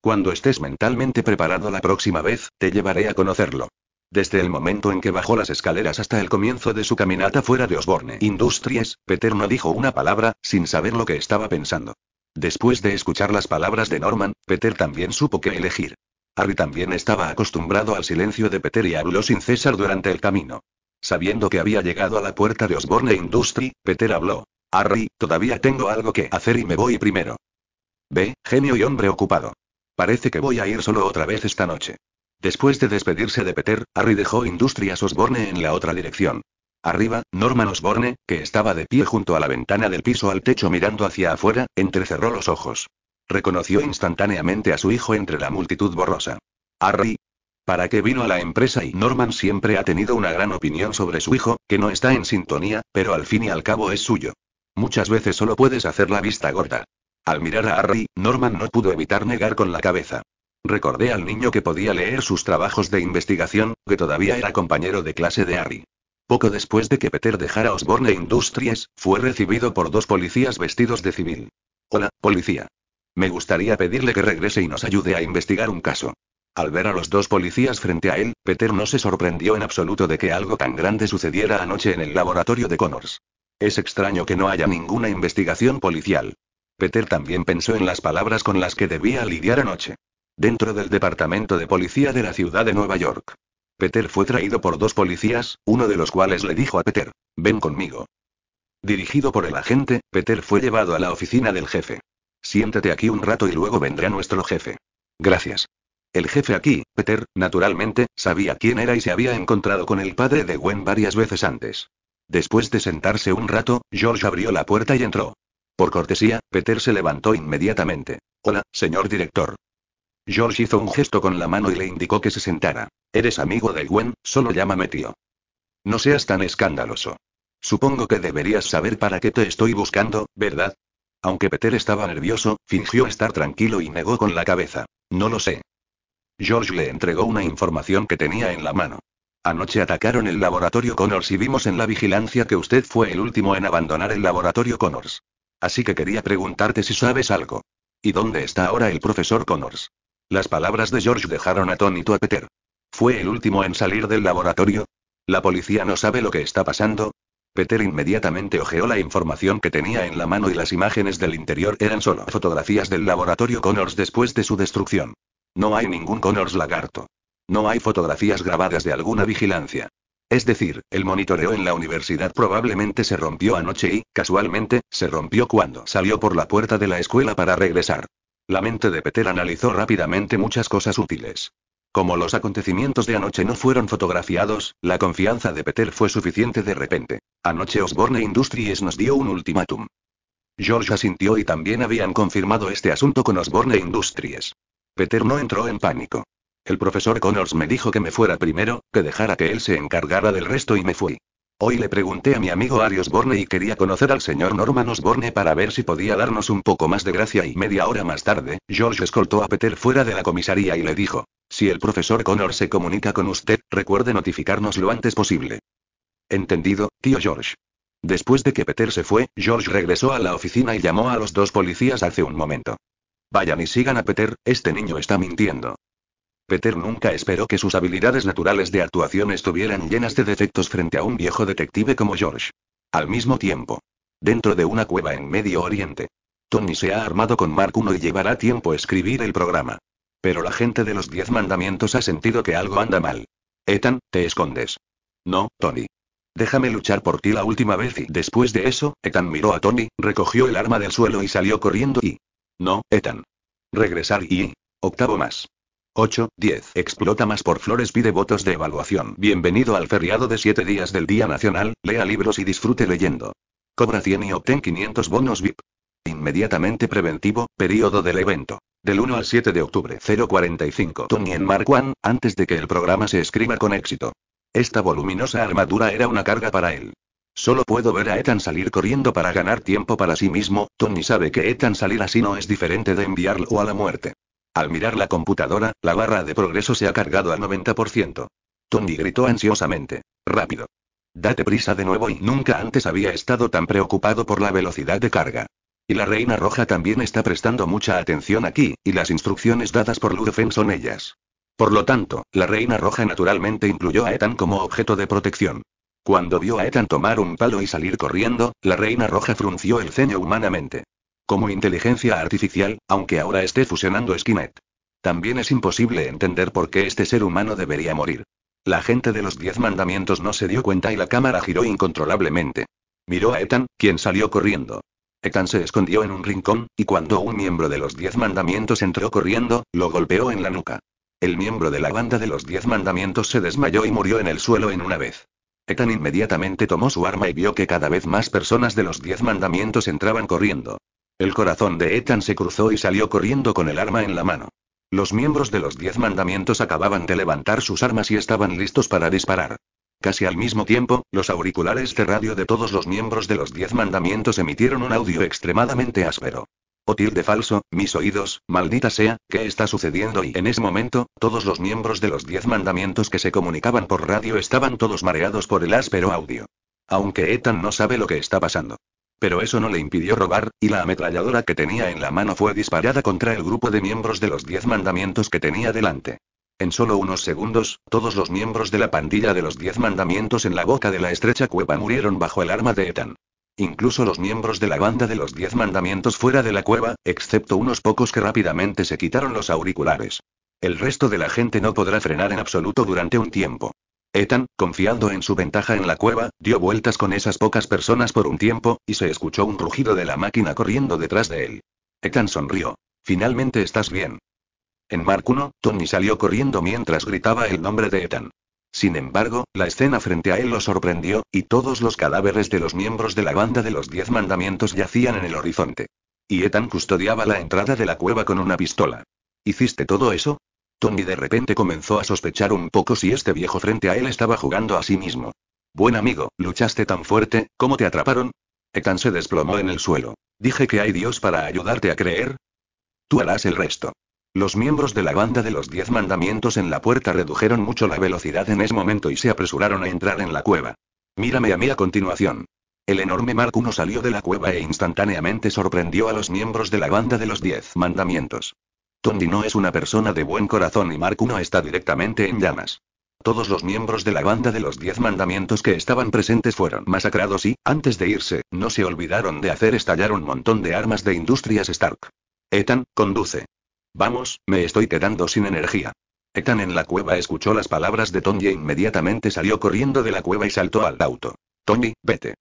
Cuando estés mentalmente preparado la próxima vez, te llevaré a conocerlo. Desde el momento en que bajó las escaleras hasta el comienzo de su caminata fuera de Osborne Industries, Peter no dijo una palabra, sin saber lo que estaba pensando. Después de escuchar las palabras de Norman, Peter también supo qué elegir. Harry también estaba acostumbrado al silencio de Peter y habló sin cesar durante el camino. Sabiendo que había llegado a la puerta de Osborne Industry, Peter habló. Harry, todavía tengo algo que hacer y me voy primero. Ve, genio y hombre ocupado. Parece que voy a ir solo otra vez esta noche. Después de despedirse de Peter, Harry dejó Industrias Osborne en la otra dirección. Arriba, Norman Osborne, que estaba de pie junto a la ventana del piso al techo mirando hacia afuera, entrecerró los ojos. Reconoció instantáneamente a su hijo entre la multitud borrosa. Harry. ¿Para qué vino a la empresa? Y Norman siempre ha tenido una gran opinión sobre su hijo, que no está en sintonía, pero al fin y al cabo es suyo. Muchas veces solo puedes hacer la vista gorda. Al mirar a Harry, Norman no pudo evitar negar con la cabeza. Recordé al niño que podía leer sus trabajos de investigación, que todavía era compañero de clase de Harry. Poco después de que Peter dejara Osborne Industries, fue recibido por dos policías vestidos de civil. Hola, policía. Me gustaría pedirle que regrese y nos ayude a investigar un caso. Al ver a los dos policías frente a él, Peter no se sorprendió en absoluto de que algo tan grande sucediera anoche en el laboratorio de Connors. Es extraño que no haya ninguna investigación policial. Peter también pensó en las palabras con las que debía lidiar anoche. Dentro del Departamento de Policía de la Ciudad de Nueva York. Peter fue traído por dos policías, uno de los cuales le dijo a Peter, ven conmigo. Dirigido por el agente, Peter fue llevado a la oficina del jefe. Siéntate aquí un rato y luego vendrá nuestro jefe. Gracias. El jefe aquí, Peter, naturalmente, sabía quién era y se había encontrado con el padre de Gwen varias veces antes. Después de sentarse un rato, George abrió la puerta y entró. Por cortesía, Peter se levantó inmediatamente. Hola, señor director. George hizo un gesto con la mano y le indicó que se sentara. Eres amigo de Gwen, solo llámame tío. No seas tan escandaloso. Supongo que deberías saber para qué te estoy buscando, ¿verdad? Aunque Peter estaba nervioso, fingió estar tranquilo y negó con la cabeza. No lo sé. George le entregó una información que tenía en la mano. Anoche atacaron el laboratorio Connors y vimos en la vigilancia que usted fue el último en abandonar el laboratorio Connors. Así que quería preguntarte si sabes algo. ¿Y dónde está ahora el profesor Connors? Las palabras de George dejaron atónito a Peter. ¿Fue el último en salir del laboratorio? ¿La policía no sabe lo que está pasando? Peter inmediatamente ojeó la información que tenía en la mano y las imágenes del interior eran solo fotografías del laboratorio Connors después de su destrucción. No hay ningún Connors lagarto. No hay fotografías grabadas de alguna vigilancia. Es decir, el monitoreo en la universidad probablemente se rompió anoche y, casualmente, se rompió cuando salió por la puerta de la escuela para regresar. La mente de Peter analizó rápidamente muchas cosas útiles. Como los acontecimientos de anoche no fueron fotografiados, la confianza de Peter fue suficiente de repente. Anoche Osborne Industries nos dio un ultimátum. George asintió y también habían confirmado este asunto con Osborne Industries. Peter no entró en pánico. El profesor Connors me dijo que me fuera primero, que dejara que él se encargara del resto y me fui. Hoy le pregunté a mi amigo Arios Borne y quería conocer al señor Norman Osborne para ver si podía darnos un poco más de gracia y media hora más tarde, George escoltó a Peter fuera de la comisaría y le dijo, si el profesor Connor se comunica con usted, recuerde notificarnos lo antes posible. Entendido, tío George. Después de que Peter se fue, George regresó a la oficina y llamó a los dos policías hace un momento. Vayan y sigan a Peter, este niño está mintiendo. Peter nunca esperó que sus habilidades naturales de actuación estuvieran llenas de defectos frente a un viejo detective como George. Al mismo tiempo, dentro de una cueva en Medio Oriente, Tony se ha armado con Mark I y llevará tiempo escribir el programa. Pero la gente de los Diez Mandamientos ha sentido que algo anda mal. Ethan, te escondes. No, Tony. Déjame luchar por ti la última vez y después de eso, Ethan miró a Tony, recogió el arma del suelo y salió corriendo y... No, Ethan. Regresar y... Octavo más. 8, 10. Explota más por Flores pide votos de evaluación. Bienvenido al feriado de 7 días del Día Nacional, lea libros y disfrute leyendo. Cobra 100 y obtén 500 bonos VIP. Inmediatamente preventivo, periodo del evento. Del 1 al 7 de octubre 045. Tony en One, antes de que el programa se escriba con éxito. Esta voluminosa armadura era una carga para él. Solo puedo ver a Ethan salir corriendo para ganar tiempo para sí mismo, Tony sabe que Ethan salir así no es diferente de enviarlo a la muerte. Al mirar la computadora, la barra de progreso se ha cargado al 90%. Tony gritó ansiosamente. Rápido. Date prisa de nuevo y nunca antes había estado tan preocupado por la velocidad de carga. Y la Reina Roja también está prestando mucha atención aquí, y las instrucciones dadas por Ludofen son ellas. Por lo tanto, la Reina Roja naturalmente incluyó a Ethan como objeto de protección. Cuando vio a Ethan tomar un palo y salir corriendo, la Reina Roja frunció el ceño humanamente. Como inteligencia artificial, aunque ahora esté fusionando Skynet. También es imposible entender por qué este ser humano debería morir. La gente de los diez mandamientos no se dio cuenta y la cámara giró incontrolablemente. Miró a Ethan, quien salió corriendo. Ethan se escondió en un rincón, y cuando un miembro de los diez mandamientos entró corriendo, lo golpeó en la nuca. El miembro de la banda de los diez mandamientos se desmayó y murió en el suelo en una vez. Ethan inmediatamente tomó su arma y vio que cada vez más personas de los diez mandamientos entraban corriendo. El corazón de Ethan se cruzó y salió corriendo con el arma en la mano. Los miembros de los diez mandamientos acababan de levantar sus armas y estaban listos para disparar. Casi al mismo tiempo, los auriculares de radio de todos los miembros de los diez mandamientos emitieron un audio extremadamente áspero. O oh, de falso, mis oídos, maldita sea, ¿qué está sucediendo? Y en ese momento, todos los miembros de los diez mandamientos que se comunicaban por radio estaban todos mareados por el áspero audio. Aunque Ethan no sabe lo que está pasando. Pero eso no le impidió robar, y la ametralladora que tenía en la mano fue disparada contra el grupo de miembros de los diez mandamientos que tenía delante. En solo unos segundos, todos los miembros de la pandilla de los diez mandamientos en la boca de la estrecha cueva murieron bajo el arma de Ethan. Incluso los miembros de la banda de los diez mandamientos fuera de la cueva, excepto unos pocos que rápidamente se quitaron los auriculares. El resto de la gente no podrá frenar en absoluto durante un tiempo. Ethan, confiando en su ventaja en la cueva, dio vueltas con esas pocas personas por un tiempo, y se escuchó un rugido de la máquina corriendo detrás de él. Ethan sonrió. Finalmente estás bien. En Mark 1, Tony salió corriendo mientras gritaba el nombre de Ethan. Sin embargo, la escena frente a él lo sorprendió, y todos los cadáveres de los miembros de la banda de los Diez Mandamientos yacían en el horizonte. Y Ethan custodiaba la entrada de la cueva con una pistola. ¿Hiciste todo eso? Tony de repente comenzó a sospechar un poco si este viejo frente a él estaba jugando a sí mismo. Buen amigo, luchaste tan fuerte, ¿cómo te atraparon? Ekan se desplomó en el suelo. Dije que hay Dios para ayudarte a creer. Tú harás el resto. Los miembros de la banda de los diez mandamientos en la puerta redujeron mucho la velocidad en ese momento y se apresuraron a entrar en la cueva. Mírame a mí a continuación. El enorme Mark salió de la cueva e instantáneamente sorprendió a los miembros de la banda de los diez mandamientos. Tony no es una persona de buen corazón y Mark no está directamente en llamas. Todos los miembros de la banda de los Diez Mandamientos que estaban presentes fueron masacrados y, antes de irse, no se olvidaron de hacer estallar un montón de armas de Industrias Stark. Ethan, conduce. Vamos, me estoy quedando sin energía. Ethan en la cueva escuchó las palabras de Tony e inmediatamente salió corriendo de la cueva y saltó al auto. Tony, vete.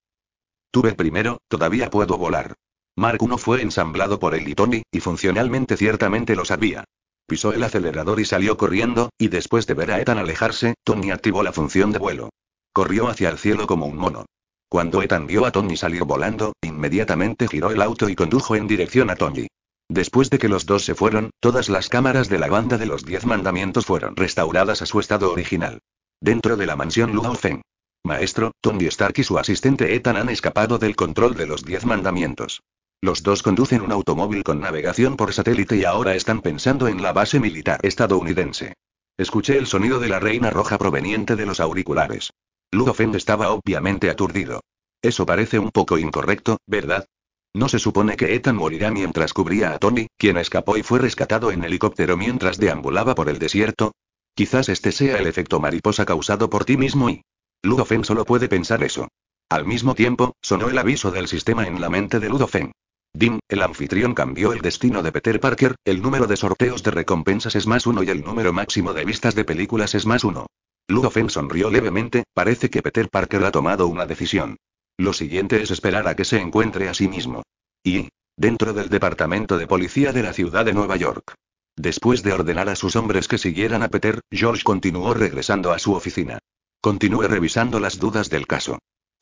Tú Tuve primero, todavía puedo volar. Mark I fue ensamblado por él y Tony, y funcionalmente ciertamente lo sabía. Pisó el acelerador y salió corriendo, y después de ver a Ethan alejarse, Tony activó la función de vuelo. Corrió hacia el cielo como un mono. Cuando Ethan vio a Tony salir volando, inmediatamente giró el auto y condujo en dirección a Tony. Después de que los dos se fueron, todas las cámaras de la banda de los Diez Mandamientos fueron restauradas a su estado original. Dentro de la mansión Luo Feng. Maestro, Tony Stark y su asistente Ethan han escapado del control de los Diez Mandamientos. Los dos conducen un automóvil con navegación por satélite y ahora están pensando en la base militar estadounidense. Escuché el sonido de la reina roja proveniente de los auriculares. Ludofen estaba obviamente aturdido. Eso parece un poco incorrecto, ¿verdad? No se supone que Ethan morirá mientras cubría a Tony, quien escapó y fue rescatado en helicóptero mientras deambulaba por el desierto. Quizás este sea el efecto mariposa causado por ti mismo y... Ludofen solo puede pensar eso. Al mismo tiempo, sonó el aviso del sistema en la mente de Ludofen. Dim, el anfitrión cambió el destino de Peter Parker, el número de sorteos de recompensas es más uno y el número máximo de vistas de películas es más uno. Ludofen sonrió levemente, parece que Peter Parker ha tomado una decisión. Lo siguiente es esperar a que se encuentre a sí mismo. Y, dentro del departamento de policía de la ciudad de Nueva York. Después de ordenar a sus hombres que siguieran a Peter, George continuó regresando a su oficina. Continúe revisando las dudas del caso.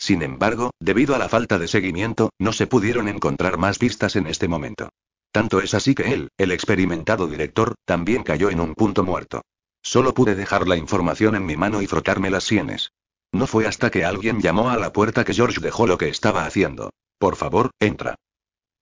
Sin embargo, debido a la falta de seguimiento, no se pudieron encontrar más pistas en este momento. Tanto es así que él, el experimentado director, también cayó en un punto muerto. Solo pude dejar la información en mi mano y frotarme las sienes. No fue hasta que alguien llamó a la puerta que George dejó lo que estaba haciendo. Por favor, entra.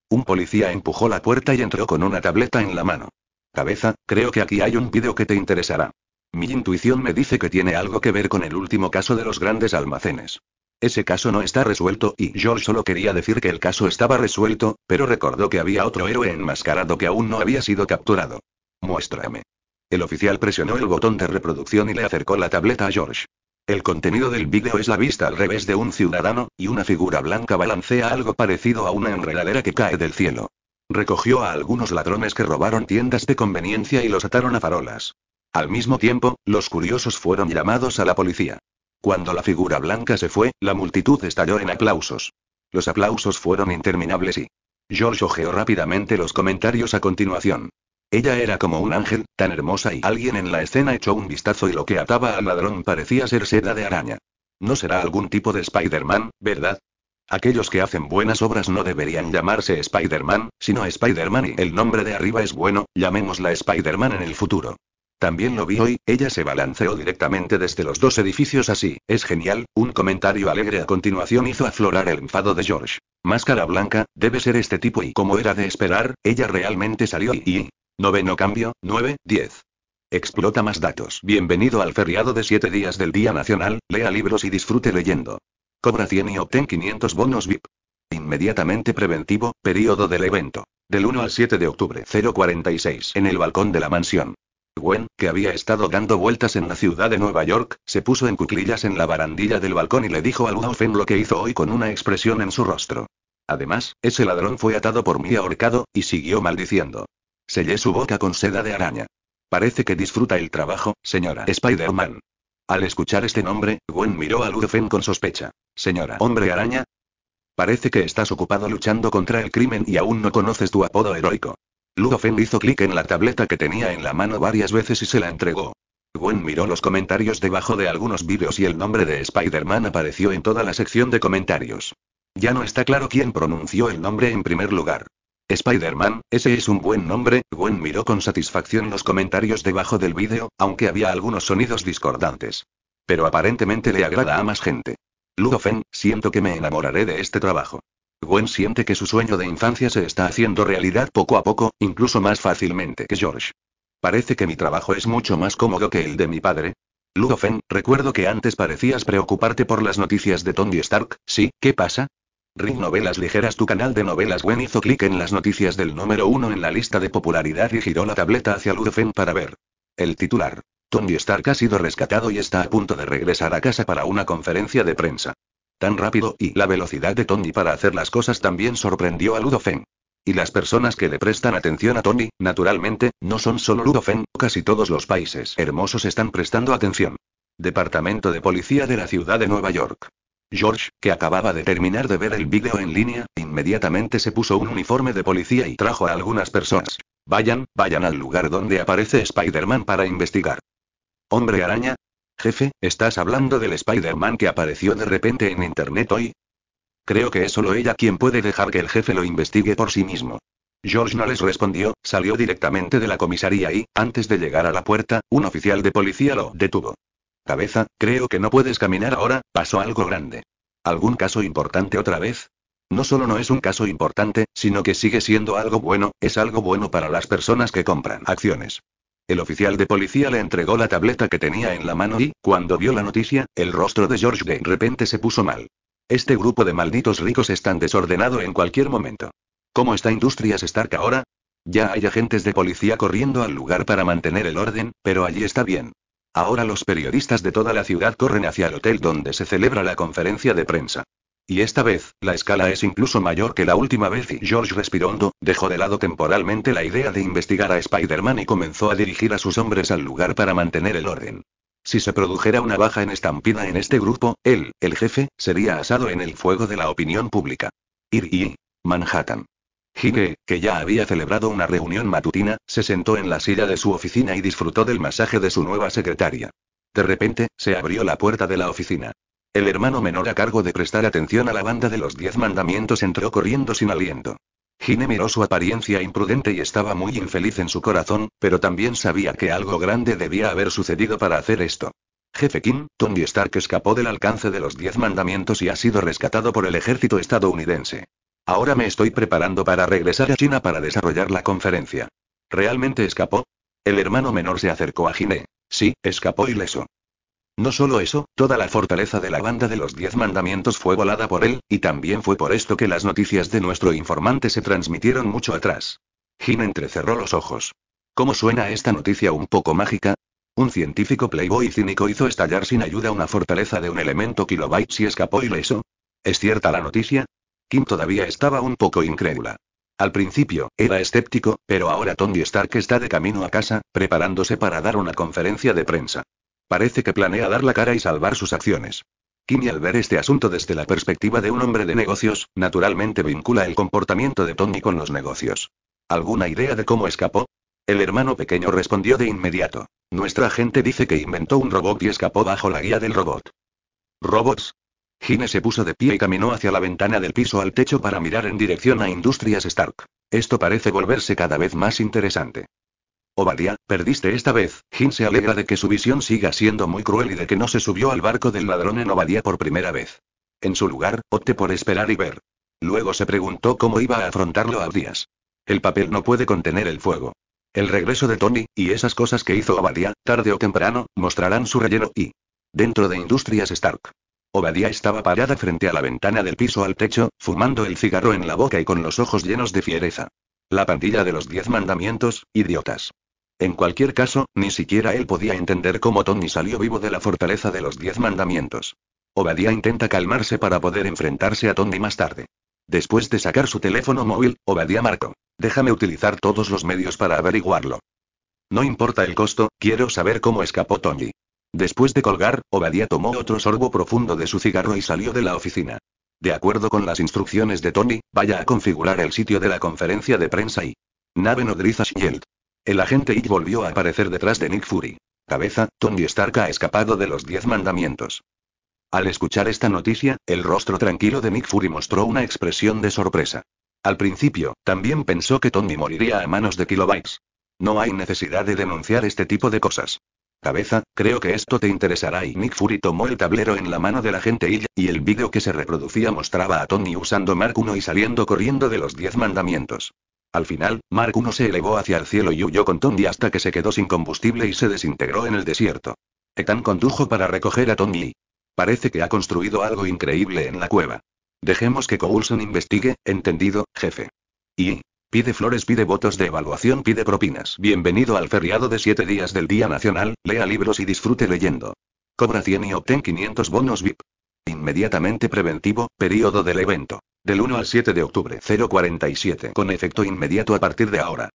Un policía empujó la puerta y entró con una tableta en la mano. Cabeza, creo que aquí hay un video que te interesará. Mi intuición me dice que tiene algo que ver con el último caso de los grandes almacenes. Ese caso no está resuelto y George solo quería decir que el caso estaba resuelto, pero recordó que había otro héroe enmascarado que aún no había sido capturado. Muéstrame. El oficial presionó el botón de reproducción y le acercó la tableta a George. El contenido del vídeo es la vista al revés de un ciudadano, y una figura blanca balancea algo parecido a una enredadera que cae del cielo. Recogió a algunos ladrones que robaron tiendas de conveniencia y los ataron a farolas. Al mismo tiempo, los curiosos fueron llamados a la policía. Cuando la figura blanca se fue, la multitud estalló en aplausos. Los aplausos fueron interminables y... George ojeó rápidamente los comentarios a continuación. Ella era como un ángel, tan hermosa y alguien en la escena echó un vistazo y lo que ataba al ladrón parecía ser seda de araña. No será algún tipo de Spider-Man, ¿verdad? Aquellos que hacen buenas obras no deberían llamarse Spider-Man, sino Spider-Man y el nombre de arriba es bueno, llamémosla Spider-Man en el futuro. También lo vi hoy, ella se balanceó directamente desde los dos edificios así, es genial, un comentario alegre a continuación hizo aflorar el enfado de George. Máscara blanca, debe ser este tipo y como era de esperar, ella realmente salió y... y noveno cambio, 9, 10. Explota más datos. Bienvenido al feriado de 7 días del Día Nacional, lea libros y disfrute leyendo. Cobra 100 y obtén 500 bonos VIP. Inmediatamente preventivo, periodo del evento. Del 1 al 7 de octubre 046 en el balcón de la mansión. Gwen, que había estado dando vueltas en la ciudad de Nueva York, se puso en cuclillas en la barandilla del balcón y le dijo a Ludofen lo que hizo hoy con una expresión en su rostro. Además, ese ladrón fue atado por mí ahorcado, y siguió maldiciendo. Sellé su boca con seda de araña. Parece que disfruta el trabajo, señora Spider-Man. Al escuchar este nombre, Gwen miró a Ludofen con sospecha. Señora Hombre Araña. Parece que estás ocupado luchando contra el crimen y aún no conoces tu apodo heroico. Ludofen hizo clic en la tableta que tenía en la mano varias veces y se la entregó. Gwen miró los comentarios debajo de algunos vídeos y el nombre de Spider-Man apareció en toda la sección de comentarios. Ya no está claro quién pronunció el nombre en primer lugar. Spider-Man, ese es un buen nombre, Gwen miró con satisfacción los comentarios debajo del vídeo, aunque había algunos sonidos discordantes. Pero aparentemente le agrada a más gente. Ludofen, siento que me enamoraré de este trabajo. Gwen siente que su sueño de infancia se está haciendo realidad poco a poco, incluso más fácilmente que George. Parece que mi trabajo es mucho más cómodo que el de mi padre. Ludofen, recuerdo que antes parecías preocuparte por las noticias de Tony Stark, ¿sí? ¿Qué pasa? Ring Novelas Ligeras Tu canal de novelas Gwen hizo clic en las noticias del número uno en la lista de popularidad y giró la tableta hacia Ludofen para ver. El titular. Tony Stark ha sido rescatado y está a punto de regresar a casa para una conferencia de prensa. Tan rápido, y la velocidad de Tony para hacer las cosas también sorprendió a Ludofen. Y las personas que le prestan atención a Tony, naturalmente, no son solo Ludofen, casi todos los países hermosos están prestando atención. Departamento de Policía de la Ciudad de Nueva York. George, que acababa de terminar de ver el vídeo en línea, inmediatamente se puso un uniforme de policía y trajo a algunas personas. Vayan, vayan al lugar donde aparece Spider-Man para investigar. Hombre araña, Jefe, ¿estás hablando del Spider-Man que apareció de repente en Internet hoy? Creo que es solo ella quien puede dejar que el jefe lo investigue por sí mismo. George no les respondió, salió directamente de la comisaría y, antes de llegar a la puerta, un oficial de policía lo detuvo. Cabeza, creo que no puedes caminar ahora, pasó algo grande. ¿Algún caso importante otra vez? No solo no es un caso importante, sino que sigue siendo algo bueno, es algo bueno para las personas que compran acciones. El oficial de policía le entregó la tableta que tenía en la mano y, cuando vio la noticia, el rostro de George de repente se puso mal. Este grupo de malditos ricos están desordenado en cualquier momento. ¿Cómo está Industrias Stark ahora? Ya hay agentes de policía corriendo al lugar para mantener el orden, pero allí está bien. Ahora los periodistas de toda la ciudad corren hacia el hotel donde se celebra la conferencia de prensa. Y esta vez, la escala es incluso mayor que la última vez y George respiró hondo, dejó de lado temporalmente la idea de investigar a Spider-Man y comenzó a dirigir a sus hombres al lugar para mantener el orden. Si se produjera una baja en estampida en este grupo, él, el jefe, sería asado en el fuego de la opinión pública. Ir y Manhattan. Hige, que ya había celebrado una reunión matutina, se sentó en la silla de su oficina y disfrutó del masaje de su nueva secretaria. De repente, se abrió la puerta de la oficina. El hermano menor a cargo de prestar atención a la banda de los diez mandamientos entró corriendo sin aliento. Hine miró su apariencia imprudente y estaba muy infeliz en su corazón, pero también sabía que algo grande debía haber sucedido para hacer esto. Jefe Kim, Tony Stark escapó del alcance de los diez mandamientos y ha sido rescatado por el ejército estadounidense. Ahora me estoy preparando para regresar a China para desarrollar la conferencia. ¿Realmente escapó? El hermano menor se acercó a Hine. Sí, escapó ileso. No solo eso, toda la fortaleza de la banda de los diez mandamientos fue volada por él, y también fue por esto que las noticias de nuestro informante se transmitieron mucho atrás. Jim entrecerró los ojos. ¿Cómo suena esta noticia un poco mágica? Un científico playboy cínico hizo estallar sin ayuda una fortaleza de un elemento kilobytes y escapó ileso. ¿Es cierta la noticia? Kim todavía estaba un poco incrédula. Al principio, era escéptico, pero ahora Tony Stark está de camino a casa, preparándose para dar una conferencia de prensa. Parece que planea dar la cara y salvar sus acciones. Kimmy al ver este asunto desde la perspectiva de un hombre de negocios, naturalmente vincula el comportamiento de Tony con los negocios. ¿Alguna idea de cómo escapó? El hermano pequeño respondió de inmediato. Nuestra gente dice que inventó un robot y escapó bajo la guía del robot. ¿Robots? Gine se puso de pie y caminó hacia la ventana del piso al techo para mirar en dirección a Industrias Stark. Esto parece volverse cada vez más interesante. Obadiah, perdiste esta vez. Jin se alegra de que su visión siga siendo muy cruel y de que no se subió al barco del ladrón en Obadiah por primera vez. En su lugar, opte por esperar y ver. Luego se preguntó cómo iba a afrontarlo a Díaz. El papel no puede contener el fuego. El regreso de Tony, y esas cosas que hizo Obadiah, tarde o temprano, mostrarán su relleno y... Dentro de Industrias Stark. Obadiah estaba parada frente a la ventana del piso al techo, fumando el cigarro en la boca y con los ojos llenos de fiereza. La pandilla de los diez mandamientos, idiotas. En cualquier caso, ni siquiera él podía entender cómo Tony salió vivo de la fortaleza de los diez mandamientos. Obadía intenta calmarse para poder enfrentarse a Tony más tarde. Después de sacar su teléfono móvil, Obadía marcó. Déjame utilizar todos los medios para averiguarlo. No importa el costo, quiero saber cómo escapó Tony. Después de colgar, Obadía tomó otro sorbo profundo de su cigarro y salió de la oficina. De acuerdo con las instrucciones de Tony, vaya a configurar el sitio de la conferencia de prensa y. Nave nodriza Shield. El agente y volvió a aparecer detrás de Nick Fury. Cabeza, Tony Stark ha escapado de los diez mandamientos. Al escuchar esta noticia, el rostro tranquilo de Nick Fury mostró una expresión de sorpresa. Al principio, también pensó que Tony moriría a manos de Kilobytes. No hay necesidad de denunciar este tipo de cosas. Cabeza, creo que esto te interesará y Nick Fury tomó el tablero en la mano de la gente y, y el vídeo que se reproducía mostraba a Tony usando Mark 1 y saliendo corriendo de los diez mandamientos. Al final, Mark 1 se elevó hacia el cielo y huyó con Tony hasta que se quedó sin combustible y se desintegró en el desierto. Ethan condujo para recoger a Tony. Parece que ha construido algo increíble en la cueva. Dejemos que Coulson investigue, entendido, jefe. Y, Pide flores, pide votos de evaluación, pide propinas. Bienvenido al feriado de 7 días del Día Nacional, lea libros y disfrute leyendo. Cobra 100 y obtén 500 bonos VIP. Inmediatamente preventivo, periodo del evento. Del 1 al 7 de octubre 047. Con efecto inmediato a partir de ahora.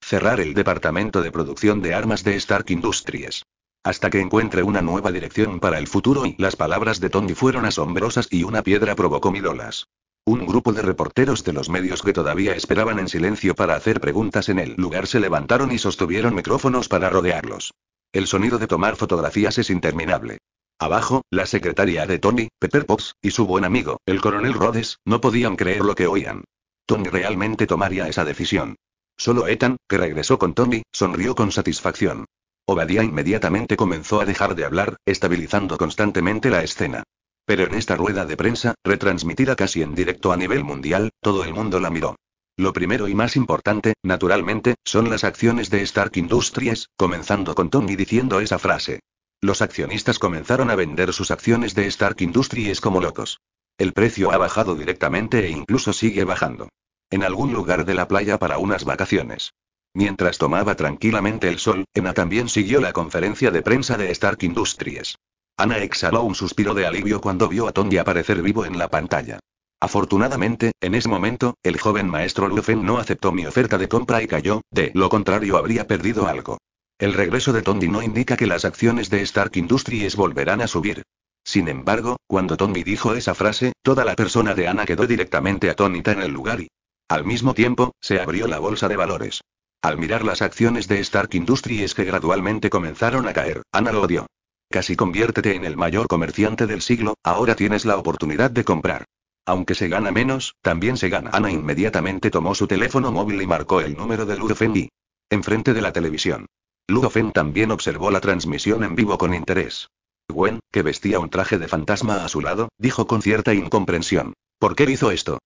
Cerrar el departamento de producción de armas de Stark Industries. Hasta que encuentre una nueva dirección para el futuro y las palabras de Tony fueron asombrosas y una piedra provocó mil olas. Un grupo de reporteros de los medios que todavía esperaban en silencio para hacer preguntas en el lugar se levantaron y sostuvieron micrófonos para rodearlos. El sonido de tomar fotografías es interminable. Abajo, la secretaria de Tony, Pepper Potts, y su buen amigo, el coronel Rhodes, no podían creer lo que oían. Tony realmente tomaría esa decisión. Solo Ethan, que regresó con Tony, sonrió con satisfacción. Obadiah inmediatamente comenzó a dejar de hablar, estabilizando constantemente la escena. Pero en esta rueda de prensa, retransmitida casi en directo a nivel mundial, todo el mundo la miró. Lo primero y más importante, naturalmente, son las acciones de Stark Industries, comenzando con Tony diciendo esa frase. Los accionistas comenzaron a vender sus acciones de Stark Industries como locos. El precio ha bajado directamente e incluso sigue bajando. En algún lugar de la playa para unas vacaciones. Mientras tomaba tranquilamente el sol, Emma también siguió la conferencia de prensa de Stark Industries. Ana exhaló un suspiro de alivio cuando vio a Tony aparecer vivo en la pantalla. Afortunadamente, en ese momento, el joven maestro Lufen no aceptó mi oferta de compra y cayó, de lo contrario habría perdido algo. El regreso de Tondi no indica que las acciones de Stark Industries volverán a subir. Sin embargo, cuando Tondi dijo esa frase, toda la persona de Ana quedó directamente atónita en el lugar y, al mismo tiempo, se abrió la bolsa de valores. Al mirar las acciones de Stark Industries que gradualmente comenzaron a caer, Ana lo odió. Casi conviértete en el mayor comerciante del siglo, ahora tienes la oportunidad de comprar. Aunque se gana menos, también se gana. Ana inmediatamente tomó su teléfono móvil y marcó el número de Ludofen y. Enfrente de la televisión. Ludofen también observó la transmisión en vivo con interés. Gwen, que vestía un traje de fantasma a su lado, dijo con cierta incomprensión. ¿Por qué hizo esto?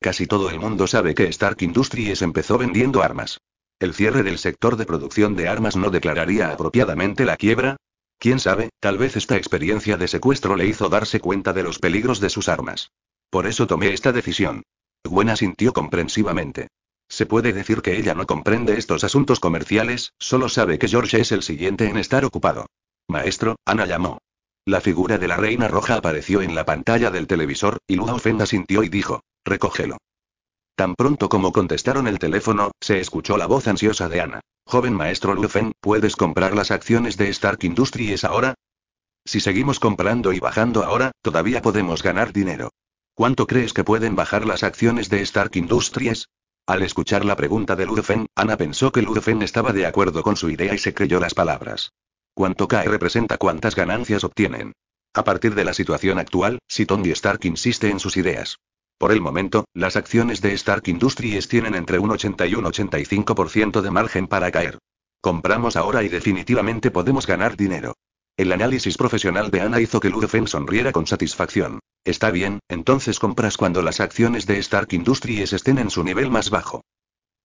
Casi todo el mundo sabe que Stark Industries empezó vendiendo armas. El cierre del sector de producción de armas no declararía apropiadamente la quiebra, Quién sabe, tal vez esta experiencia de secuestro le hizo darse cuenta de los peligros de sus armas. Por eso tomé esta decisión. Gwen sintió comprensivamente. Se puede decir que ella no comprende estos asuntos comerciales, solo sabe que George es el siguiente en estar ocupado. Maestro, Ana llamó. La figura de la reina roja apareció en la pantalla del televisor, y Lua Ofenda sintió y dijo, recógelo. Tan pronto como contestaron el teléfono, se escuchó la voz ansiosa de Ana. Joven maestro Lufen, ¿puedes comprar las acciones de Stark Industries ahora? Si seguimos comprando y bajando ahora, todavía podemos ganar dinero. ¿Cuánto crees que pueden bajar las acciones de Stark Industries? Al escuchar la pregunta de Lufen, Ana pensó que Lufen estaba de acuerdo con su idea y se creyó las palabras. Cuánto cae representa cuántas ganancias obtienen. A partir de la situación actual, si Tony Stark insiste en sus ideas, por el momento, las acciones de Stark Industries tienen entre un 80 y un 85% de margen para caer. Compramos ahora y definitivamente podemos ganar dinero. El análisis profesional de Ana hizo que Ludofen sonriera con satisfacción. Está bien, entonces compras cuando las acciones de Stark Industries estén en su nivel más bajo.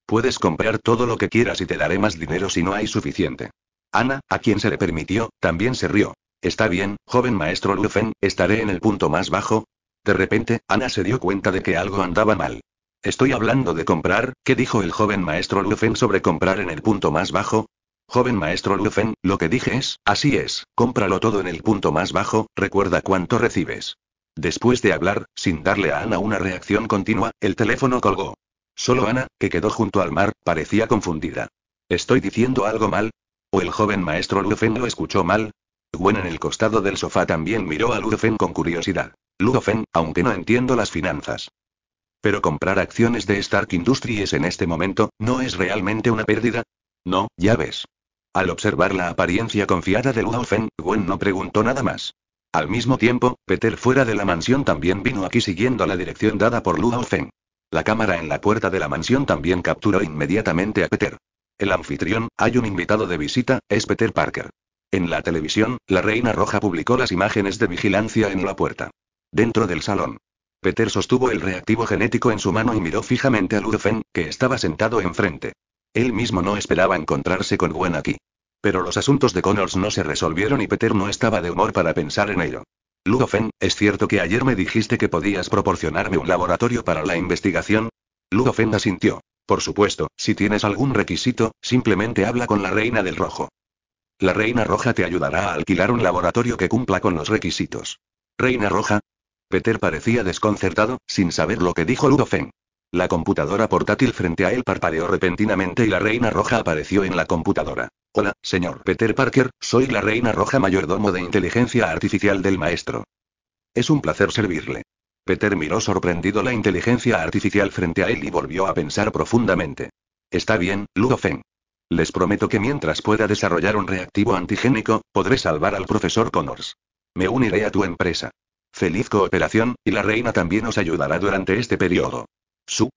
Puedes comprar todo lo que quieras y te daré más dinero si no hay suficiente. Ana, a quien se le permitió, también se rió. Está bien, joven maestro Lufen, estaré en el punto más bajo, de repente, Ana se dio cuenta de que algo andaba mal. Estoy hablando de comprar, ¿qué dijo el joven maestro Lufen sobre comprar en el punto más bajo? Joven maestro Lufen, lo que dije es, así es, cómpralo todo en el punto más bajo, recuerda cuánto recibes. Después de hablar, sin darle a Ana una reacción continua, el teléfono colgó. Solo Ana, que quedó junto al mar, parecía confundida. ¿Estoy diciendo algo mal? ¿O el joven maestro Lufen lo escuchó mal? Gwen en el costado del sofá también miró a Ludofen con curiosidad. Ludofen, aunque no entiendo las finanzas. Pero comprar acciones de Stark Industries en este momento, ¿no es realmente una pérdida? No, ya ves. Al observar la apariencia confiada de Ludofen, Gwen no preguntó nada más. Al mismo tiempo, Peter fuera de la mansión también vino aquí siguiendo la dirección dada por Ludofen. La cámara en la puerta de la mansión también capturó inmediatamente a Peter. El anfitrión, hay un invitado de visita, es Peter Parker. En la televisión, la Reina Roja publicó las imágenes de vigilancia en la puerta. Dentro del salón. Peter sostuvo el reactivo genético en su mano y miró fijamente a Ludofen, que estaba sentado enfrente. Él mismo no esperaba encontrarse con Gwen aquí. Pero los asuntos de Connors no se resolvieron y Peter no estaba de humor para pensar en ello. Ludofen, ¿es cierto que ayer me dijiste que podías proporcionarme un laboratorio para la investigación? Ludofen asintió. Por supuesto, si tienes algún requisito, simplemente habla con la reina del rojo. La Reina Roja te ayudará a alquilar un laboratorio que cumpla con los requisitos. ¿Reina Roja? Peter parecía desconcertado, sin saber lo que dijo Feng. La computadora portátil frente a él parpadeó repentinamente y la Reina Roja apareció en la computadora. Hola, señor Peter Parker, soy la Reina Roja mayordomo de inteligencia artificial del maestro. Es un placer servirle. Peter miró sorprendido la inteligencia artificial frente a él y volvió a pensar profundamente. Está bien, Feng. Les prometo que mientras pueda desarrollar un reactivo antigénico, podré salvar al profesor Connors. Me uniré a tu empresa. Feliz cooperación, y la reina también os ayudará durante este periodo. Su.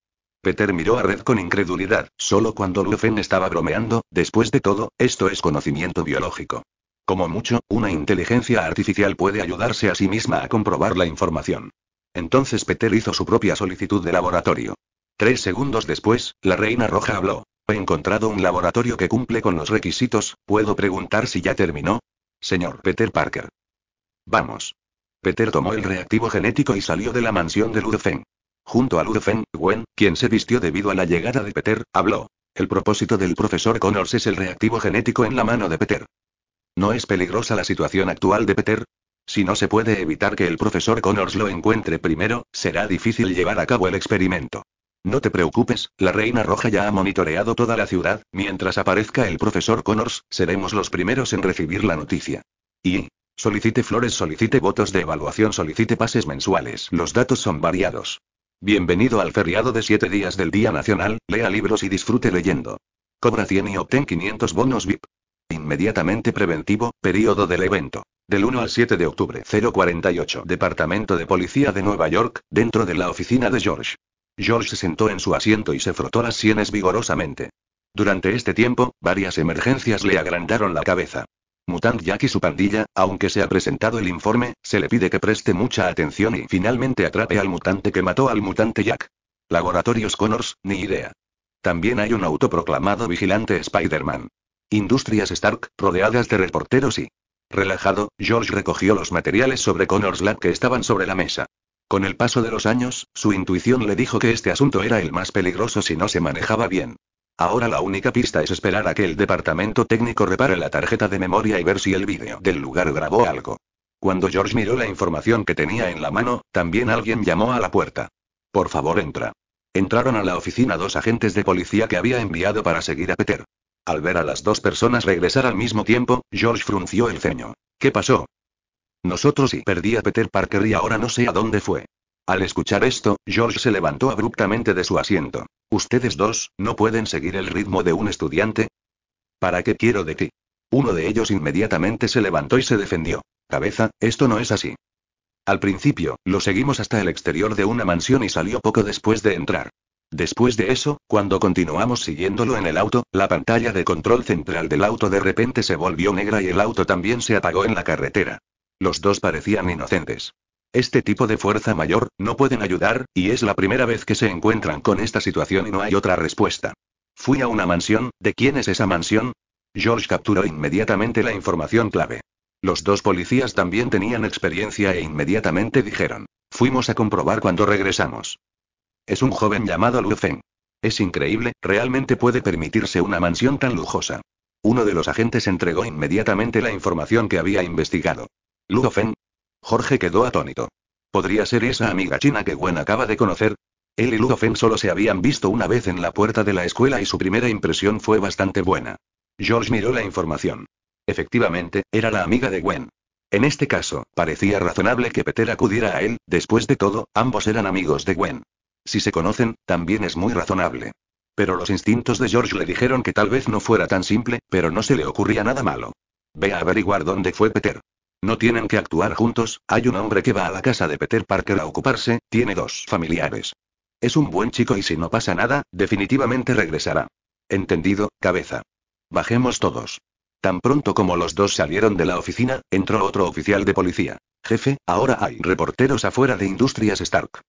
Peter miró a Red con incredulidad, solo cuando Lufen estaba bromeando, después de todo, esto es conocimiento biológico. Como mucho, una inteligencia artificial puede ayudarse a sí misma a comprobar la información. Entonces Peter hizo su propia solicitud de laboratorio. Tres segundos después, la reina roja habló encontrado un laboratorio que cumple con los requisitos, ¿puedo preguntar si ya terminó? Señor Peter Parker. Vamos. Peter tomó el reactivo genético y salió de la mansión de Ludfen. Junto a Ludfen, Gwen, quien se vistió debido a la llegada de Peter, habló. El propósito del profesor Connors es el reactivo genético en la mano de Peter. ¿No es peligrosa la situación actual de Peter? Si no se puede evitar que el profesor Connors lo encuentre primero, será difícil llevar a cabo el experimento. No te preocupes, la Reina Roja ya ha monitoreado toda la ciudad, mientras aparezca el profesor Connors, seremos los primeros en recibir la noticia. Y... Solicite flores, solicite votos de evaluación, solicite pases mensuales. Los datos son variados. Bienvenido al feriado de 7 días del Día Nacional, lea libros y disfrute leyendo. Cobra 100 y obtén 500 bonos VIP. Inmediatamente preventivo, periodo del evento. Del 1 al 7 de octubre, 048, Departamento de Policía de Nueva York, dentro de la oficina de George. George se sentó en su asiento y se frotó las sienes vigorosamente. Durante este tiempo, varias emergencias le agrandaron la cabeza. Mutant Jack y su pandilla, aunque se ha presentado el informe, se le pide que preste mucha atención y finalmente atrape al mutante que mató al mutante Jack. Laboratorios Connors, ni idea. También hay un autoproclamado vigilante Spider-Man. Industrias Stark, rodeadas de reporteros y... Relajado, George recogió los materiales sobre Connors Lab que estaban sobre la mesa. Con el paso de los años, su intuición le dijo que este asunto era el más peligroso si no se manejaba bien. Ahora la única pista es esperar a que el departamento técnico repare la tarjeta de memoria y ver si el vídeo del lugar grabó algo. Cuando George miró la información que tenía en la mano, también alguien llamó a la puerta. Por favor, entra. Entraron a la oficina dos agentes de policía que había enviado para seguir a Peter. Al ver a las dos personas regresar al mismo tiempo, George frunció el ceño. ¿Qué pasó? Nosotros y perdí a Peter Parker y ahora no sé a dónde fue. Al escuchar esto, George se levantó abruptamente de su asiento. Ustedes dos, ¿no pueden seguir el ritmo de un estudiante? ¿Para qué quiero de ti? Uno de ellos inmediatamente se levantó y se defendió. Cabeza, esto no es así. Al principio, lo seguimos hasta el exterior de una mansión y salió poco después de entrar. Después de eso, cuando continuamos siguiéndolo en el auto, la pantalla de control central del auto de repente se volvió negra y el auto también se apagó en la carretera. Los dos parecían inocentes. Este tipo de fuerza mayor, no pueden ayudar, y es la primera vez que se encuentran con esta situación y no hay otra respuesta. Fui a una mansión, ¿de quién es esa mansión? George capturó inmediatamente la información clave. Los dos policías también tenían experiencia e inmediatamente dijeron. Fuimos a comprobar cuando regresamos. Es un joven llamado Lu Feng. Es increíble, realmente puede permitirse una mansión tan lujosa. Uno de los agentes entregó inmediatamente la información que había investigado. Ludofen. Jorge quedó atónito. ¿Podría ser esa amiga china que Gwen acaba de conocer? Él y Ludofen solo se habían visto una vez en la puerta de la escuela y su primera impresión fue bastante buena. George miró la información. Efectivamente, era la amiga de Gwen. En este caso, parecía razonable que Peter acudiera a él, después de todo, ambos eran amigos de Gwen. Si se conocen, también es muy razonable. Pero los instintos de George le dijeron que tal vez no fuera tan simple, pero no se le ocurría nada malo. Ve a averiguar dónde fue Peter. No tienen que actuar juntos, hay un hombre que va a la casa de Peter Parker a ocuparse, tiene dos familiares. Es un buen chico y si no pasa nada, definitivamente regresará. Entendido, cabeza. Bajemos todos. Tan pronto como los dos salieron de la oficina, entró otro oficial de policía. Jefe, ahora hay reporteros afuera de Industrias Stark.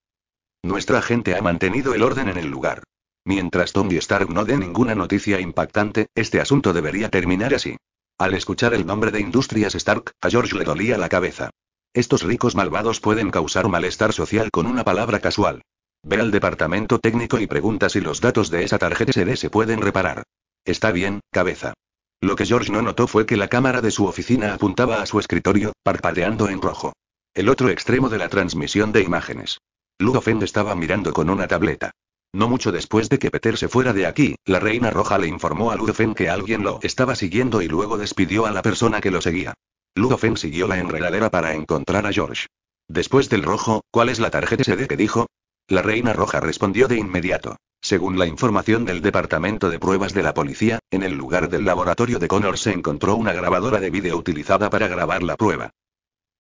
Nuestra gente ha mantenido el orden en el lugar. Mientras Tony Stark no dé ninguna noticia impactante, este asunto debería terminar así. Al escuchar el nombre de Industrias Stark, a George le dolía la cabeza. Estos ricos malvados pueden causar malestar social con una palabra casual. Ve al departamento técnico y pregunta si los datos de esa tarjeta SD se pueden reparar. Está bien, cabeza. Lo que George no notó fue que la cámara de su oficina apuntaba a su escritorio, parpadeando en rojo. El otro extremo de la transmisión de imágenes. Ludofend estaba mirando con una tableta. No mucho después de que Peter se fuera de aquí, la reina roja le informó a Ludofen que alguien lo estaba siguiendo y luego despidió a la persona que lo seguía. Ludofen siguió la enredadera para encontrar a George. Después del rojo, ¿cuál es la tarjeta SD que dijo? La reina roja respondió de inmediato. Según la información del Departamento de Pruebas de la Policía, en el lugar del laboratorio de Connor se encontró una grabadora de vídeo utilizada para grabar la prueba.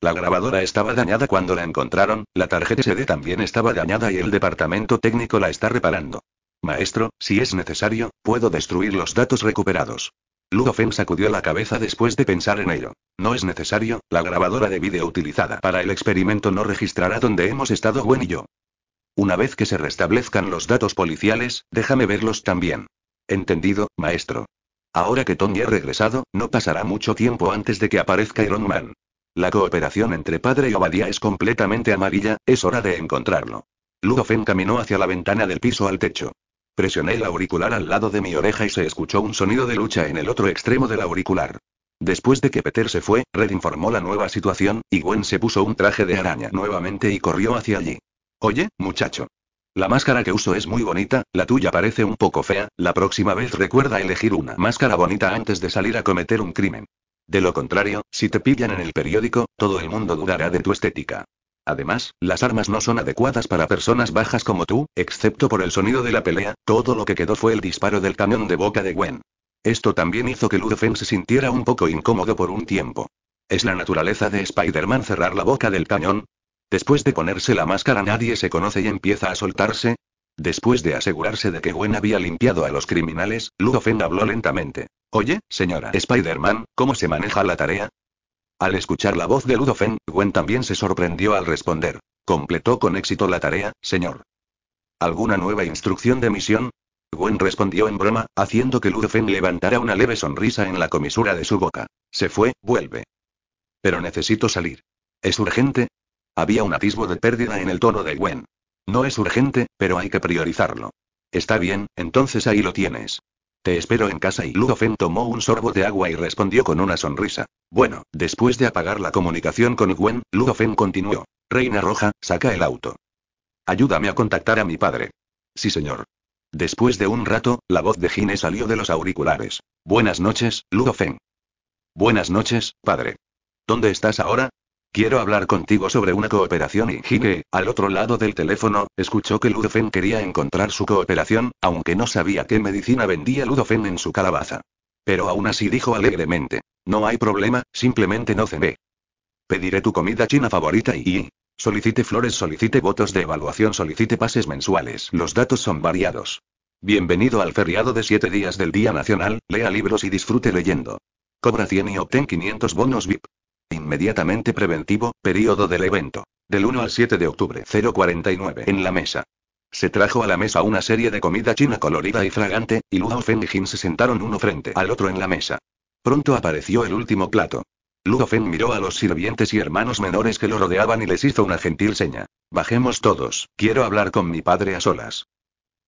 La grabadora estaba dañada cuando la encontraron, la tarjeta SD también estaba dañada y el departamento técnico la está reparando. Maestro, si es necesario, puedo destruir los datos recuperados. Ludofen sacudió la cabeza después de pensar en ello. No es necesario, la grabadora de vídeo utilizada para el experimento no registrará donde hemos estado Gwen y yo. Una vez que se restablezcan los datos policiales, déjame verlos también. Entendido, maestro. Ahora que Tony ha regresado, no pasará mucho tiempo antes de que aparezca Iron Man. La cooperación entre padre y abadía es completamente amarilla, es hora de encontrarlo. Ludofen caminó hacia la ventana del piso al techo. Presioné el auricular al lado de mi oreja y se escuchó un sonido de lucha en el otro extremo del auricular. Después de que Peter se fue, Red informó la nueva situación, y Gwen se puso un traje de araña nuevamente y corrió hacia allí. Oye, muchacho. La máscara que uso es muy bonita, la tuya parece un poco fea, la próxima vez recuerda elegir una máscara bonita antes de salir a cometer un crimen. De lo contrario, si te pillan en el periódico, todo el mundo dudará de tu estética. Además, las armas no son adecuadas para personas bajas como tú, excepto por el sonido de la pelea, todo lo que quedó fue el disparo del cañón de boca de Gwen. Esto también hizo que Ludofen se sintiera un poco incómodo por un tiempo. ¿Es la naturaleza de Spider-Man cerrar la boca del cañón? Después de ponerse la máscara nadie se conoce y empieza a soltarse. Después de asegurarse de que Gwen había limpiado a los criminales, Ludofen habló lentamente. Oye, señora Spider-Man, ¿cómo se maneja la tarea? Al escuchar la voz de Ludofen, Gwen también se sorprendió al responder. Completó con éxito la tarea, señor. ¿Alguna nueva instrucción de misión? Gwen respondió en broma, haciendo que Ludofen levantara una leve sonrisa en la comisura de su boca. Se fue, vuelve. Pero necesito salir. ¿Es urgente? Había un atisbo de pérdida en el tono de Gwen. No es urgente, pero hay que priorizarlo. Está bien, entonces ahí lo tienes. Te espero en casa y Ludofen tomó un sorbo de agua y respondió con una sonrisa. Bueno, después de apagar la comunicación con Gwen, Ludofen continuó. Reina Roja, saca el auto. Ayúdame a contactar a mi padre. Sí, señor. Después de un rato, la voz de Gine salió de los auriculares. Buenas noches, Ludofen. Buenas noches, padre. ¿Dónde estás ahora? Quiero hablar contigo sobre una cooperación y Hike. al otro lado del teléfono, escuchó que Ludofen quería encontrar su cooperación, aunque no sabía qué medicina vendía Ludofen en su calabaza. Pero aún así dijo alegremente. No hay problema, simplemente no cené. Pediré tu comida china favorita y... Solicite flores, solicite votos de evaluación, solicite pases mensuales. Los datos son variados. Bienvenido al feriado de 7 días del Día Nacional, lea libros y disfrute leyendo. Cobra 100 y obtén 500 bonos VIP. Inmediatamente preventivo, período del evento. Del 1 al 7 de octubre 049 en la mesa. Se trajo a la mesa una serie de comida china colorida y fragante, y Luo Fen y Jin se sentaron uno frente al otro en la mesa. Pronto apareció el último plato. Luo miró a los sirvientes y hermanos menores que lo rodeaban y les hizo una gentil seña. Bajemos todos, quiero hablar con mi padre a solas.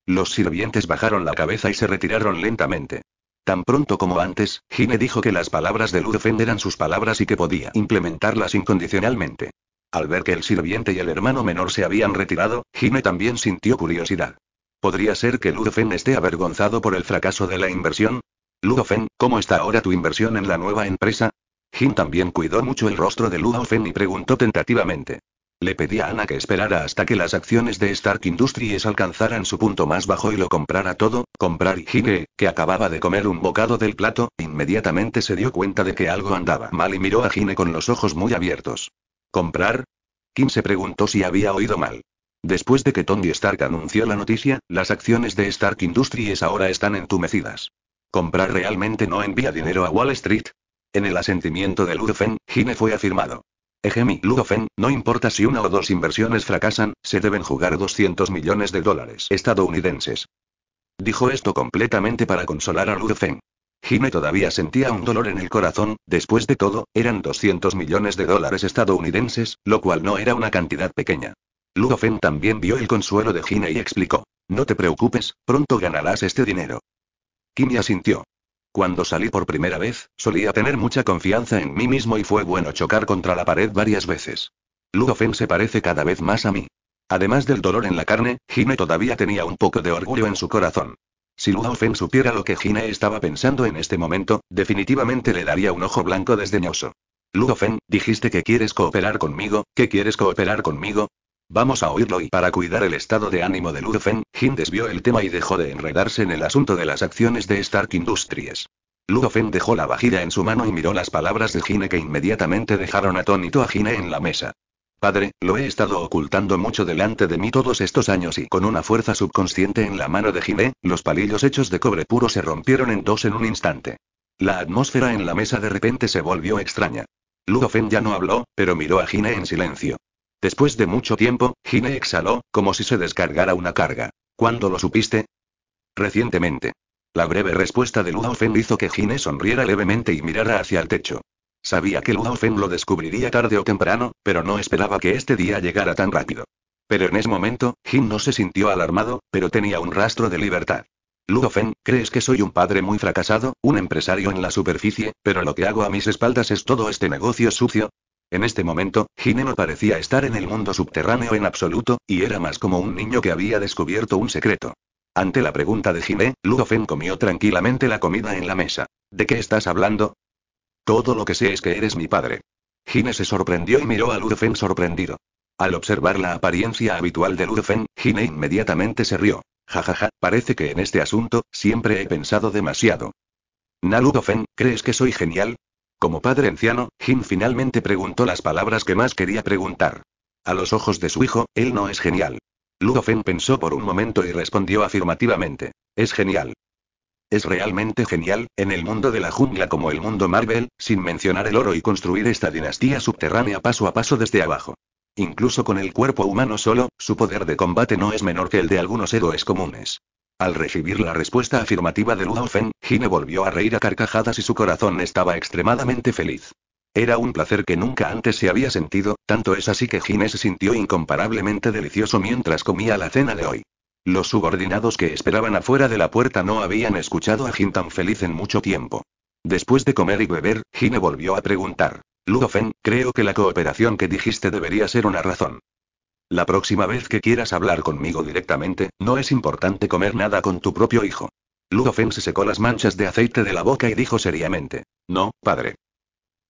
Los sirvientes bajaron la cabeza y se retiraron lentamente. Tan pronto como antes, Gine dijo que las palabras de Ludofen eran sus palabras y que podía implementarlas incondicionalmente. Al ver que el sirviente y el hermano menor se habían retirado, Gine también sintió curiosidad. ¿Podría ser que Ludofen esté avergonzado por el fracaso de la inversión? Ludofen, ¿cómo está ahora tu inversión en la nueva empresa? Jin también cuidó mucho el rostro de Ludofen y preguntó tentativamente. Le pedía a Ana que esperara hasta que las acciones de Stark Industries alcanzaran su punto más bajo y lo comprara todo, comprar y Hine, que acababa de comer un bocado del plato, inmediatamente se dio cuenta de que algo andaba mal y miró a Gine con los ojos muy abiertos. ¿Comprar? Kim se preguntó si había oído mal. Después de que Tony Stark anunció la noticia, las acciones de Stark Industries ahora están entumecidas. ¿Comprar realmente no envía dinero a Wall Street? En el asentimiento de Ludfen, Gine fue afirmado. Egemi eh, Ludofen, no importa si una o dos inversiones fracasan, se deben jugar 200 millones de dólares estadounidenses. Dijo esto completamente para consolar a Ludofen. Gine todavía sentía un dolor en el corazón, después de todo, eran 200 millones de dólares estadounidenses, lo cual no era una cantidad pequeña. Ludofen también vio el consuelo de Gine y explicó, no te preocupes, pronto ganarás este dinero. Kimia asintió. Cuando salí por primera vez, solía tener mucha confianza en mí mismo y fue bueno chocar contra la pared varias veces. Ludofen se parece cada vez más a mí. Además del dolor en la carne, Gine todavía tenía un poco de orgullo en su corazón. Si Ludofen supiera lo que Gine estaba pensando en este momento, definitivamente le daría un ojo blanco desdeñoso. Ludofen, dijiste que quieres cooperar conmigo, ¿qué quieres cooperar conmigo? Vamos a oírlo y para cuidar el estado de ánimo de Ludofen, Jin desvió el tema y dejó de enredarse en el asunto de las acciones de Stark Industries. Ludofen dejó la vajilla en su mano y miró las palabras de Gine que inmediatamente dejaron atónito a Gine en la mesa. Padre, lo he estado ocultando mucho delante de mí todos estos años y con una fuerza subconsciente en la mano de Gine, los palillos hechos de cobre puro se rompieron en dos en un instante. La atmósfera en la mesa de repente se volvió extraña. Ludofen ya no habló, pero miró a Gine en silencio. Después de mucho tiempo, Gine exhaló, como si se descargara una carga. ¿Cuándo lo supiste? Recientemente. La breve respuesta de Ludofen hizo que Gine sonriera levemente y mirara hacia el techo. Sabía que Ludofen lo descubriría tarde o temprano, pero no esperaba que este día llegara tan rápido. Pero en ese momento, Jin no se sintió alarmado, pero tenía un rastro de libertad. Lugofen crees que soy un padre muy fracasado, un empresario en la superficie, pero lo que hago a mis espaldas es todo este negocio sucio. En este momento, Hine no parecía estar en el mundo subterráneo en absoluto, y era más como un niño que había descubierto un secreto. Ante la pregunta de Hine, Ludofen comió tranquilamente la comida en la mesa. ¿De qué estás hablando? Todo lo que sé es que eres mi padre. Hine se sorprendió y miró a Ludofen sorprendido. Al observar la apariencia habitual de Ludofen, Hine inmediatamente se rió. Jajaja, parece que en este asunto, siempre he pensado demasiado. Na Ludofen, ¿crees que soy genial? Como padre anciano, Jim finalmente preguntó las palabras que más quería preguntar. A los ojos de su hijo, él no es genial. Ludofen pensó por un momento y respondió afirmativamente. Es genial. Es realmente genial, en el mundo de la jungla como el mundo Marvel, sin mencionar el oro y construir esta dinastía subterránea paso a paso desde abajo. Incluso con el cuerpo humano solo, su poder de combate no es menor que el de algunos héroes comunes. Al recibir la respuesta afirmativa de Ludofen, Gine volvió a reír a carcajadas y su corazón estaba extremadamente feliz. Era un placer que nunca antes se había sentido, tanto es así que Gine se sintió incomparablemente delicioso mientras comía la cena de hoy. Los subordinados que esperaban afuera de la puerta no habían escuchado a Hine tan feliz en mucho tiempo. Después de comer y beber, Gine volvió a preguntar. Ludofen, creo que la cooperación que dijiste debería ser una razón. La próxima vez que quieras hablar conmigo directamente, no es importante comer nada con tu propio hijo. Ludofen se secó las manchas de aceite de la boca y dijo seriamente, No, padre.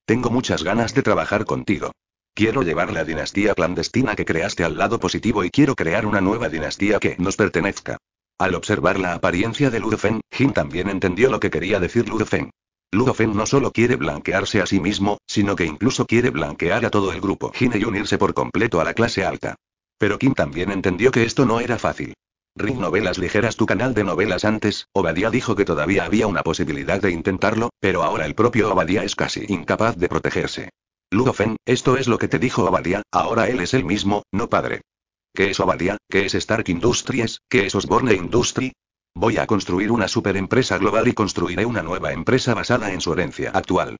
Tengo muchas ganas de trabajar contigo. Quiero llevar la dinastía clandestina que creaste al lado positivo y quiero crear una nueva dinastía que nos pertenezca. Al observar la apariencia de Ludofen, Jin también entendió lo que quería decir Ludofen. Ludofen no solo quiere blanquearse a sí mismo, sino que incluso quiere blanquear a todo el grupo Gine y unirse por completo a la clase alta. Pero Kim también entendió que esto no era fácil. Ring Novelas Ligeras tu canal de novelas antes, Obadiah dijo que todavía había una posibilidad de intentarlo, pero ahora el propio Obadiah es casi incapaz de protegerse. Ludofen, esto es lo que te dijo Obadiah, ahora él es el mismo, no padre. ¿Qué es Obadiah? ¿Qué es Stark Industries? ¿Qué es Osborne Industry? Voy a construir una superempresa global y construiré una nueva empresa basada en su herencia actual.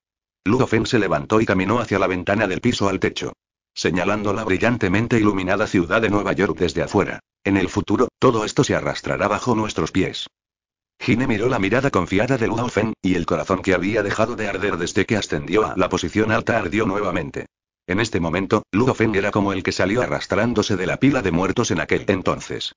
Ludofen se levantó y caminó hacia la ventana del piso al techo. Señalando la brillantemente iluminada ciudad de Nueva York desde afuera. En el futuro, todo esto se arrastrará bajo nuestros pies. Gine miró la mirada confiada de Ludofen, y el corazón que había dejado de arder desde que ascendió a la posición alta ardió nuevamente. En este momento, Ludofen era como el que salió arrastrándose de la pila de muertos en aquel entonces.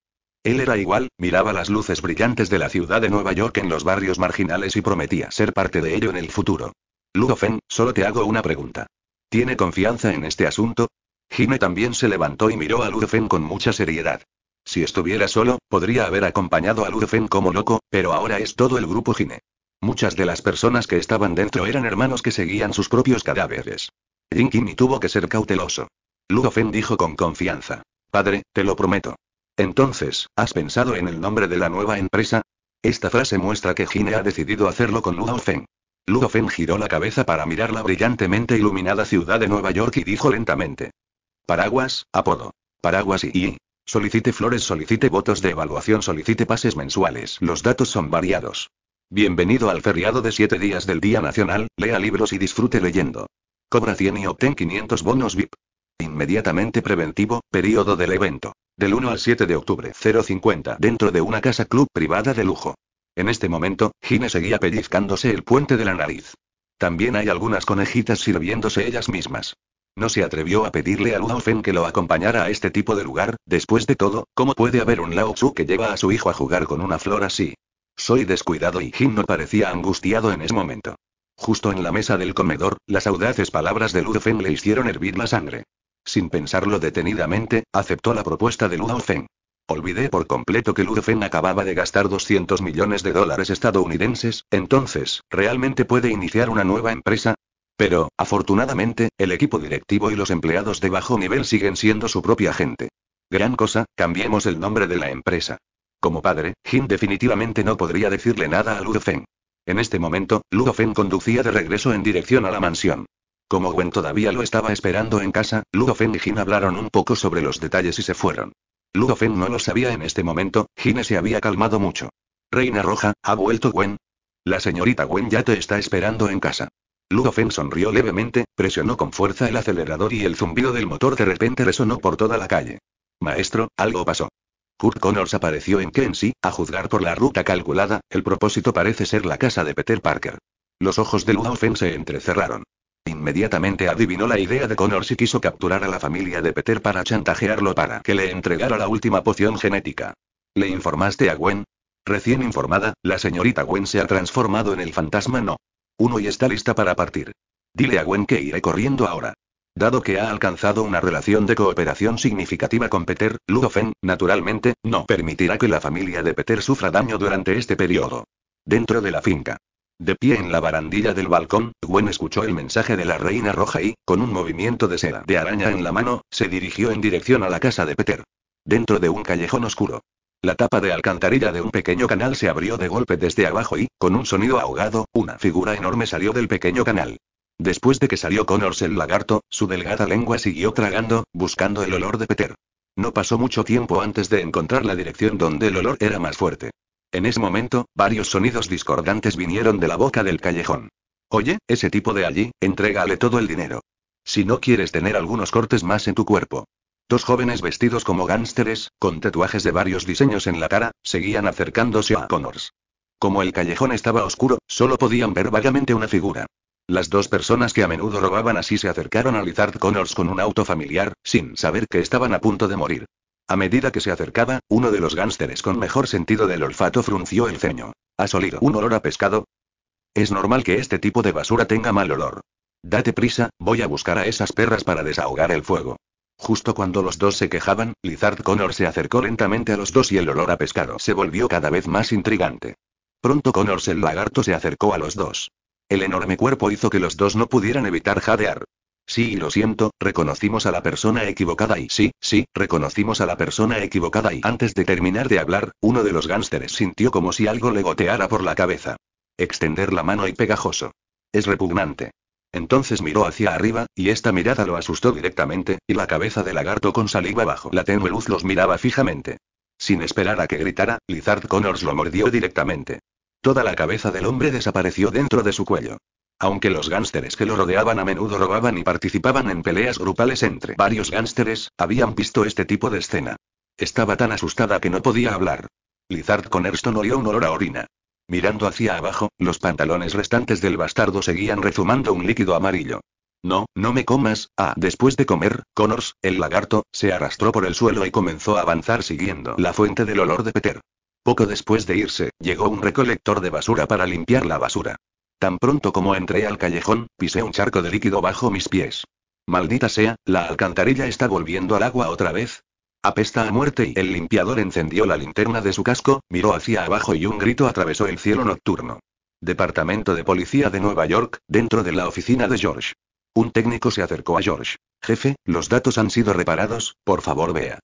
Él era igual, miraba las luces brillantes de la ciudad de Nueva York en los barrios marginales y prometía ser parte de ello en el futuro. Ludofen, solo te hago una pregunta. ¿Tiene confianza en este asunto? Hine también se levantó y miró a Ludofen con mucha seriedad. Si estuviera solo, podría haber acompañado a Ludofen como loco, pero ahora es todo el grupo Hine. Muchas de las personas que estaban dentro eran hermanos que seguían sus propios cadáveres. Kimi tuvo que ser cauteloso. Ludofen dijo con confianza. Padre, te lo prometo. Entonces, ¿has pensado en el nombre de la nueva empresa? Esta frase muestra que Gine ha decidido hacerlo con Luo Feng. giró la cabeza para mirar la brillantemente iluminada ciudad de Nueva York y dijo lentamente. Paraguas, apodo. Paraguas y... y. Solicite flores, solicite votos de evaluación, solicite pases mensuales. Los datos son variados. Bienvenido al feriado de 7 días del Día Nacional, lea libros y disfrute leyendo. Cobra 100 y obtén 500 bonos VIP. Inmediatamente preventivo, período del evento. Del 1 al 7 de octubre 050 dentro de una casa club privada de lujo. En este momento, Gine seguía pellizcándose el puente de la nariz. También hay algunas conejitas sirviéndose ellas mismas. No se atrevió a pedirle a Luo que lo acompañara a este tipo de lugar, después de todo, ¿cómo puede haber un Lao Tzu que lleva a su hijo a jugar con una flor así? Soy descuidado y Jin no parecía angustiado en ese momento. Justo en la mesa del comedor, las audaces palabras de Luo le hicieron hervir la sangre. Sin pensarlo detenidamente, aceptó la propuesta de Luo Olvidé por completo que Ludofen acababa de gastar 200 millones de dólares estadounidenses, entonces, ¿realmente puede iniciar una nueva empresa? Pero, afortunadamente, el equipo directivo y los empleados de bajo nivel siguen siendo su propia gente. Gran cosa, cambiemos el nombre de la empresa. Como padre, Jim definitivamente no podría decirle nada a Ludofen. En este momento, Ludofen conducía de regreso en dirección a la mansión. Como Gwen todavía lo estaba esperando en casa, Ludofen y Jin hablaron un poco sobre los detalles y se fueron. Ludofen no lo sabía en este momento, Gine se había calmado mucho. Reina Roja, ¿ha vuelto Gwen? La señorita Gwen ya te está esperando en casa. Ludofen sonrió levemente, presionó con fuerza el acelerador y el zumbido del motor de repente resonó por toda la calle. Maestro, algo pasó. Kurt Connors apareció en Kensi, a juzgar por la ruta calculada, el propósito parece ser la casa de Peter Parker. Los ojos de Ludofen se entrecerraron inmediatamente adivinó la idea de Connor si quiso capturar a la familia de Peter para chantajearlo para que le entregara la última poción genética. ¿Le informaste a Gwen? Recién informada, la señorita Gwen se ha transformado en el fantasma no. Uno y está lista para partir. Dile a Gwen que iré corriendo ahora. Dado que ha alcanzado una relación de cooperación significativa con Peter, Ludofen, naturalmente, no permitirá que la familia de Peter sufra daño durante este periodo. Dentro de la finca. De pie en la barandilla del balcón, Gwen escuchó el mensaje de la reina roja y, con un movimiento de seda de araña en la mano, se dirigió en dirección a la casa de Peter. Dentro de un callejón oscuro. La tapa de alcantarilla de un pequeño canal se abrió de golpe desde abajo y, con un sonido ahogado, una figura enorme salió del pequeño canal. Después de que salió Connors el lagarto, su delgada lengua siguió tragando, buscando el olor de Peter. No pasó mucho tiempo antes de encontrar la dirección donde el olor era más fuerte. En ese momento, varios sonidos discordantes vinieron de la boca del callejón. Oye, ese tipo de allí, entrégale todo el dinero. Si no quieres tener algunos cortes más en tu cuerpo. Dos jóvenes vestidos como gánsteres, con tatuajes de varios diseños en la cara, seguían acercándose a Connors. Como el callejón estaba oscuro, solo podían ver vagamente una figura. Las dos personas que a menudo robaban así se acercaron a Lizard Connors con un auto familiar, sin saber que estaban a punto de morir. A medida que se acercaba, uno de los gánsteres con mejor sentido del olfato frunció el ceño. ¿Has olido un olor a pescado? Es normal que este tipo de basura tenga mal olor. Date prisa, voy a buscar a esas perras para desahogar el fuego. Justo cuando los dos se quejaban, Lizard Connor se acercó lentamente a los dos y el olor a pescado se volvió cada vez más intrigante. Pronto Connor, el lagarto se acercó a los dos. El enorme cuerpo hizo que los dos no pudieran evitar jadear. Sí, lo siento, reconocimos a la persona equivocada y sí, sí, reconocimos a la persona equivocada y antes de terminar de hablar, uno de los gánsteres sintió como si algo le goteara por la cabeza. Extender la mano y pegajoso. Es repugnante. Entonces miró hacia arriba, y esta mirada lo asustó directamente, y la cabeza de lagarto con saliva bajo la tenue luz los miraba fijamente. Sin esperar a que gritara, Lizard Connors lo mordió directamente. Toda la cabeza del hombre desapareció dentro de su cuello. Aunque los gánsteres que lo rodeaban a menudo robaban y participaban en peleas grupales entre varios gánsteres, habían visto este tipo de escena. Estaba tan asustada que no podía hablar. Lizard con Erston olió un olor a orina. Mirando hacia abajo, los pantalones restantes del bastardo seguían rezumando un líquido amarillo. No, no me comas, ah, después de comer, Connors, el lagarto, se arrastró por el suelo y comenzó a avanzar siguiendo la fuente del olor de Peter. Poco después de irse, llegó un recolector de basura para limpiar la basura. Tan pronto como entré al callejón, pisé un charco de líquido bajo mis pies. Maldita sea, la alcantarilla está volviendo al agua otra vez. Apesta a muerte y el limpiador encendió la linterna de su casco, miró hacia abajo y un grito atravesó el cielo nocturno. Departamento de Policía de Nueva York, dentro de la oficina de George. Un técnico se acercó a George. Jefe, los datos han sido reparados, por favor vea.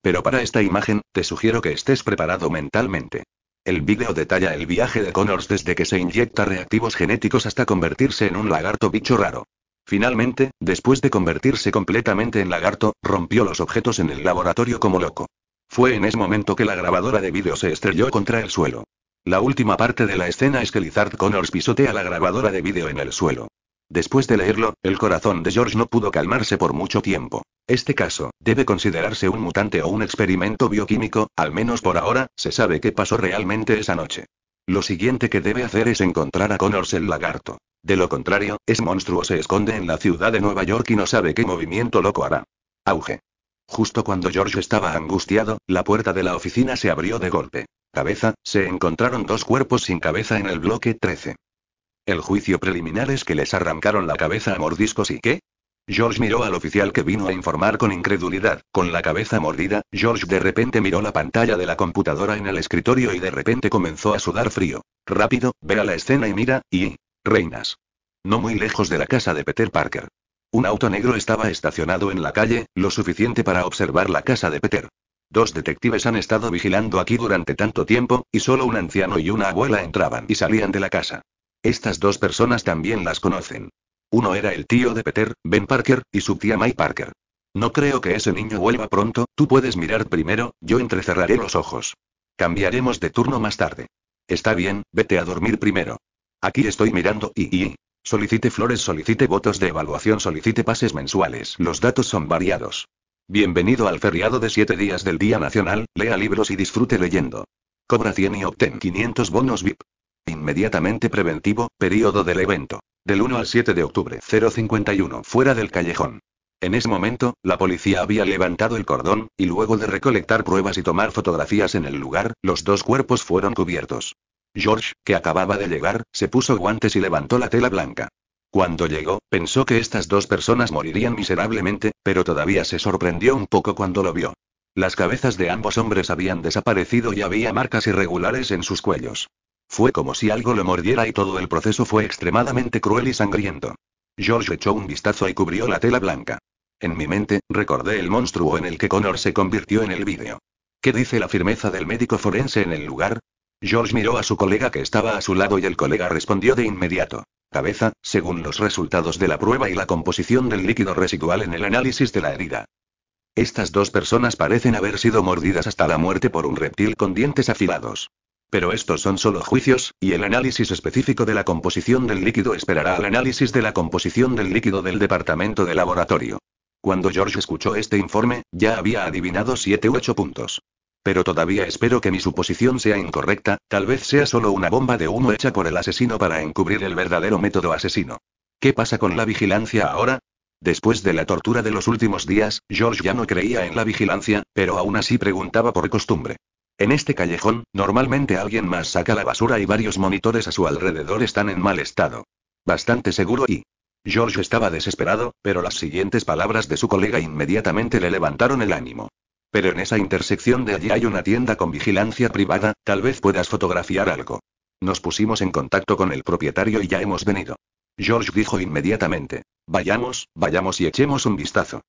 Pero para esta imagen, te sugiero que estés preparado mentalmente. El vídeo detalla el viaje de Connors desde que se inyecta reactivos genéticos hasta convertirse en un lagarto bicho raro. Finalmente, después de convertirse completamente en lagarto, rompió los objetos en el laboratorio como loco. Fue en ese momento que la grabadora de vídeo se estrelló contra el suelo. La última parte de la escena es que Lizard Connors pisotea la grabadora de vídeo en el suelo. Después de leerlo, el corazón de George no pudo calmarse por mucho tiempo. Este caso, debe considerarse un mutante o un experimento bioquímico, al menos por ahora, se sabe qué pasó realmente esa noche. Lo siguiente que debe hacer es encontrar a Connors el lagarto. De lo contrario, ese monstruo se esconde en la ciudad de Nueva York y no sabe qué movimiento loco hará. Auge. Justo cuando George estaba angustiado, la puerta de la oficina se abrió de golpe. Cabeza, se encontraron dos cuerpos sin cabeza en el bloque 13. El juicio preliminar es que les arrancaron la cabeza a mordiscos y ¿qué? George miró al oficial que vino a informar con incredulidad. Con la cabeza mordida, George de repente miró la pantalla de la computadora en el escritorio y de repente comenzó a sudar frío. Rápido, ve a la escena y mira, y... Reinas. No muy lejos de la casa de Peter Parker. Un auto negro estaba estacionado en la calle, lo suficiente para observar la casa de Peter. Dos detectives han estado vigilando aquí durante tanto tiempo, y solo un anciano y una abuela entraban y salían de la casa. Estas dos personas también las conocen. Uno era el tío de Peter, Ben Parker, y su tía May Parker. No creo que ese niño vuelva pronto, tú puedes mirar primero, yo entrecerraré los ojos. Cambiaremos de turno más tarde. Está bien, vete a dormir primero. Aquí estoy mirando y... y solicite flores, solicite votos de evaluación, solicite pases mensuales. Los datos son variados. Bienvenido al feriado de 7 días del Día Nacional, lea libros y disfrute leyendo. Cobra 100 y obtén 500 bonos VIP. Inmediatamente preventivo, periodo del evento. Del 1 al 7 de octubre 051 fuera del callejón. En ese momento, la policía había levantado el cordón, y luego de recolectar pruebas y tomar fotografías en el lugar, los dos cuerpos fueron cubiertos. George, que acababa de llegar, se puso guantes y levantó la tela blanca. Cuando llegó, pensó que estas dos personas morirían miserablemente, pero todavía se sorprendió un poco cuando lo vio. Las cabezas de ambos hombres habían desaparecido y había marcas irregulares en sus cuellos. Fue como si algo lo mordiera y todo el proceso fue extremadamente cruel y sangriento. George echó un vistazo y cubrió la tela blanca. En mi mente, recordé el monstruo en el que Connor se convirtió en el vídeo. ¿Qué dice la firmeza del médico forense en el lugar? George miró a su colega que estaba a su lado y el colega respondió de inmediato. Cabeza, según los resultados de la prueba y la composición del líquido residual en el análisis de la herida. Estas dos personas parecen haber sido mordidas hasta la muerte por un reptil con dientes afilados. Pero estos son solo juicios, y el análisis específico de la composición del líquido esperará al análisis de la composición del líquido del departamento de laboratorio. Cuando George escuchó este informe, ya había adivinado siete u ocho puntos. Pero todavía espero que mi suposición sea incorrecta, tal vez sea solo una bomba de humo hecha por el asesino para encubrir el verdadero método asesino. ¿Qué pasa con la vigilancia ahora? Después de la tortura de los últimos días, George ya no creía en la vigilancia, pero aún así preguntaba por costumbre. En este callejón, normalmente alguien más saca la basura y varios monitores a su alrededor están en mal estado. Bastante seguro y... George estaba desesperado, pero las siguientes palabras de su colega inmediatamente le levantaron el ánimo. Pero en esa intersección de allí hay una tienda con vigilancia privada, tal vez puedas fotografiar algo. Nos pusimos en contacto con el propietario y ya hemos venido. George dijo inmediatamente. Vayamos, vayamos y echemos un vistazo.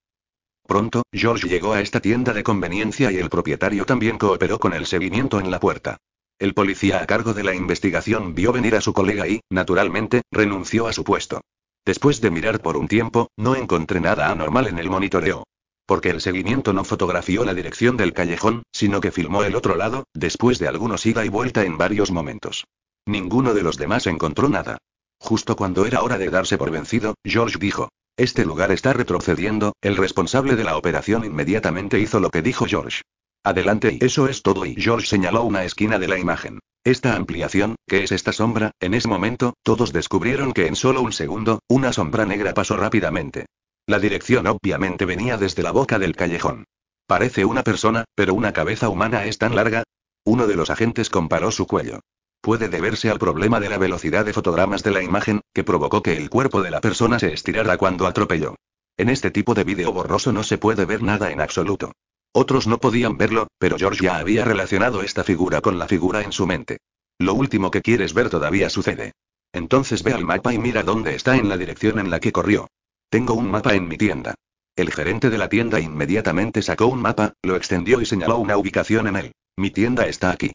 Pronto, George llegó a esta tienda de conveniencia y el propietario también cooperó con el seguimiento en la puerta. El policía a cargo de la investigación vio venir a su colega y, naturalmente, renunció a su puesto. Después de mirar por un tiempo, no encontré nada anormal en el monitoreo. Porque el seguimiento no fotografió la dirección del callejón, sino que filmó el otro lado, después de algunos ida y vuelta en varios momentos. Ninguno de los demás encontró nada. Justo cuando era hora de darse por vencido, George dijo, este lugar está retrocediendo, el responsable de la operación inmediatamente hizo lo que dijo George. Adelante y eso es todo y George señaló una esquina de la imagen. Esta ampliación, que es esta sombra, en ese momento, todos descubrieron que en solo un segundo, una sombra negra pasó rápidamente. La dirección obviamente venía desde la boca del callejón. Parece una persona, pero una cabeza humana es tan larga. Uno de los agentes comparó su cuello puede deberse al problema de la velocidad de fotogramas de la imagen, que provocó que el cuerpo de la persona se estirara cuando atropelló. En este tipo de vídeo borroso no se puede ver nada en absoluto. Otros no podían verlo, pero George ya había relacionado esta figura con la figura en su mente. Lo último que quieres ver todavía sucede. Entonces ve al mapa y mira dónde está en la dirección en la que corrió. Tengo un mapa en mi tienda. El gerente de la tienda inmediatamente sacó un mapa, lo extendió y señaló una ubicación en él. Mi tienda está aquí.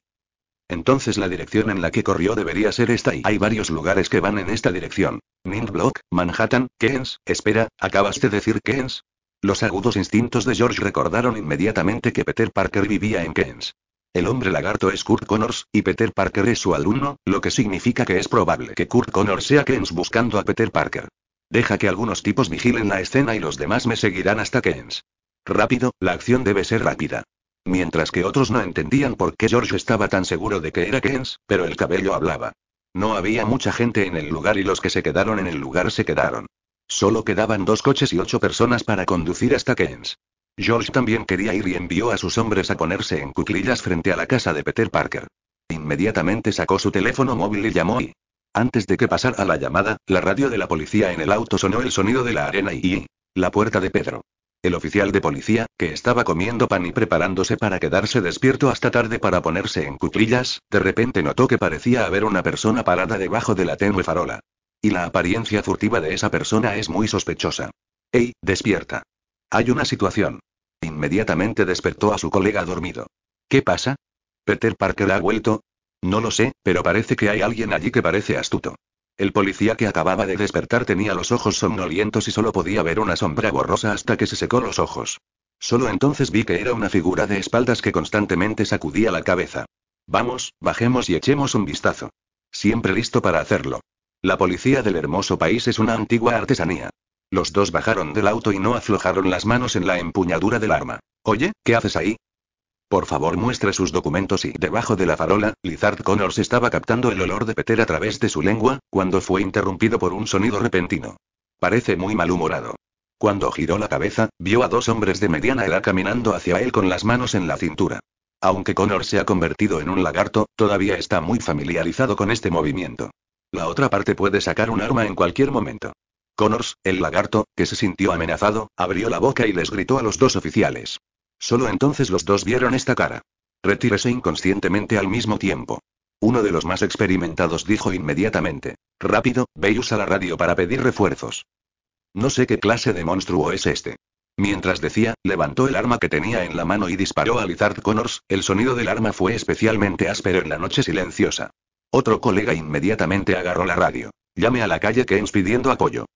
Entonces la dirección en la que corrió debería ser esta y hay varios lugares que van en esta dirección. Mint Block, Manhattan, Keynes, espera, ¿acabaste de decir Keynes? Los agudos instintos de George recordaron inmediatamente que Peter Parker vivía en Keynes. El hombre lagarto es Kurt Connors, y Peter Parker es su alumno, lo que significa que es probable que Kurt Connors sea Keynes buscando a Peter Parker. Deja que algunos tipos vigilen la escena y los demás me seguirán hasta Keynes. Rápido, la acción debe ser rápida. Mientras que otros no entendían por qué George estaba tan seguro de que era Kens, pero el cabello hablaba. No había mucha gente en el lugar y los que se quedaron en el lugar se quedaron. Solo quedaban dos coches y ocho personas para conducir hasta Keynes. George también quería ir y envió a sus hombres a ponerse en cuclillas frente a la casa de Peter Parker. Inmediatamente sacó su teléfono móvil y llamó y... Antes de que pasara la llamada, la radio de la policía en el auto sonó el sonido de la arena y... La puerta de Pedro. El oficial de policía, que estaba comiendo pan y preparándose para quedarse despierto hasta tarde para ponerse en cuclillas, de repente notó que parecía haber una persona parada debajo de la tenue farola. Y la apariencia furtiva de esa persona es muy sospechosa. ¡Ey, despierta! Hay una situación. Inmediatamente despertó a su colega dormido. ¿Qué pasa? ¿Peter Parker ha vuelto? No lo sé, pero parece que hay alguien allí que parece astuto. El policía que acababa de despertar tenía los ojos somnolientos y solo podía ver una sombra borrosa hasta que se secó los ojos. Solo entonces vi que era una figura de espaldas que constantemente sacudía la cabeza. Vamos, bajemos y echemos un vistazo. Siempre listo para hacerlo. La policía del hermoso país es una antigua artesanía. Los dos bajaron del auto y no aflojaron las manos en la empuñadura del arma. Oye, ¿qué haces ahí? Por favor muestre sus documentos y debajo de la farola, Lizard Connors estaba captando el olor de Peter a través de su lengua, cuando fue interrumpido por un sonido repentino. Parece muy malhumorado. Cuando giró la cabeza, vio a dos hombres de mediana edad caminando hacia él con las manos en la cintura. Aunque Connor se ha convertido en un lagarto, todavía está muy familiarizado con este movimiento. La otra parte puede sacar un arma en cualquier momento. Connors, el lagarto, que se sintió amenazado, abrió la boca y les gritó a los dos oficiales. Solo entonces los dos vieron esta cara. Retírese inconscientemente al mismo tiempo. Uno de los más experimentados dijo inmediatamente. Rápido, ve y usa la radio para pedir refuerzos. No sé qué clase de monstruo es este. Mientras decía, levantó el arma que tenía en la mano y disparó a Lizard Connors, el sonido del arma fue especialmente áspero en la noche silenciosa. Otro colega inmediatamente agarró la radio. Llame a la calle Keynes pidiendo apoyo.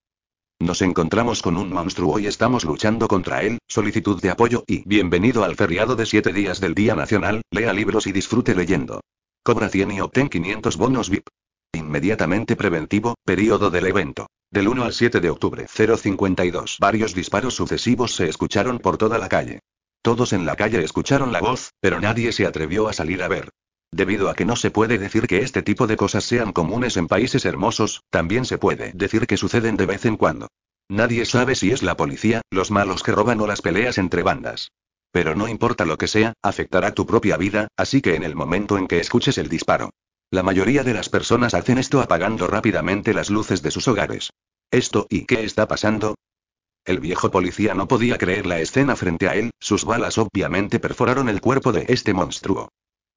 Nos encontramos con un monstruo y estamos luchando contra él, solicitud de apoyo y bienvenido al feriado de 7 días del Día Nacional, lea libros y disfrute leyendo. Cobra 100 y obtén 500 bonos VIP. Inmediatamente preventivo, período del evento. Del 1 al 7 de octubre 052. Varios disparos sucesivos se escucharon por toda la calle. Todos en la calle escucharon la voz, pero nadie se atrevió a salir a ver. Debido a que no se puede decir que este tipo de cosas sean comunes en países hermosos, también se puede decir que suceden de vez en cuando. Nadie sabe si es la policía, los malos que roban o las peleas entre bandas. Pero no importa lo que sea, afectará tu propia vida, así que en el momento en que escuches el disparo. La mayoría de las personas hacen esto apagando rápidamente las luces de sus hogares. ¿Esto y qué está pasando? El viejo policía no podía creer la escena frente a él, sus balas obviamente perforaron el cuerpo de este monstruo.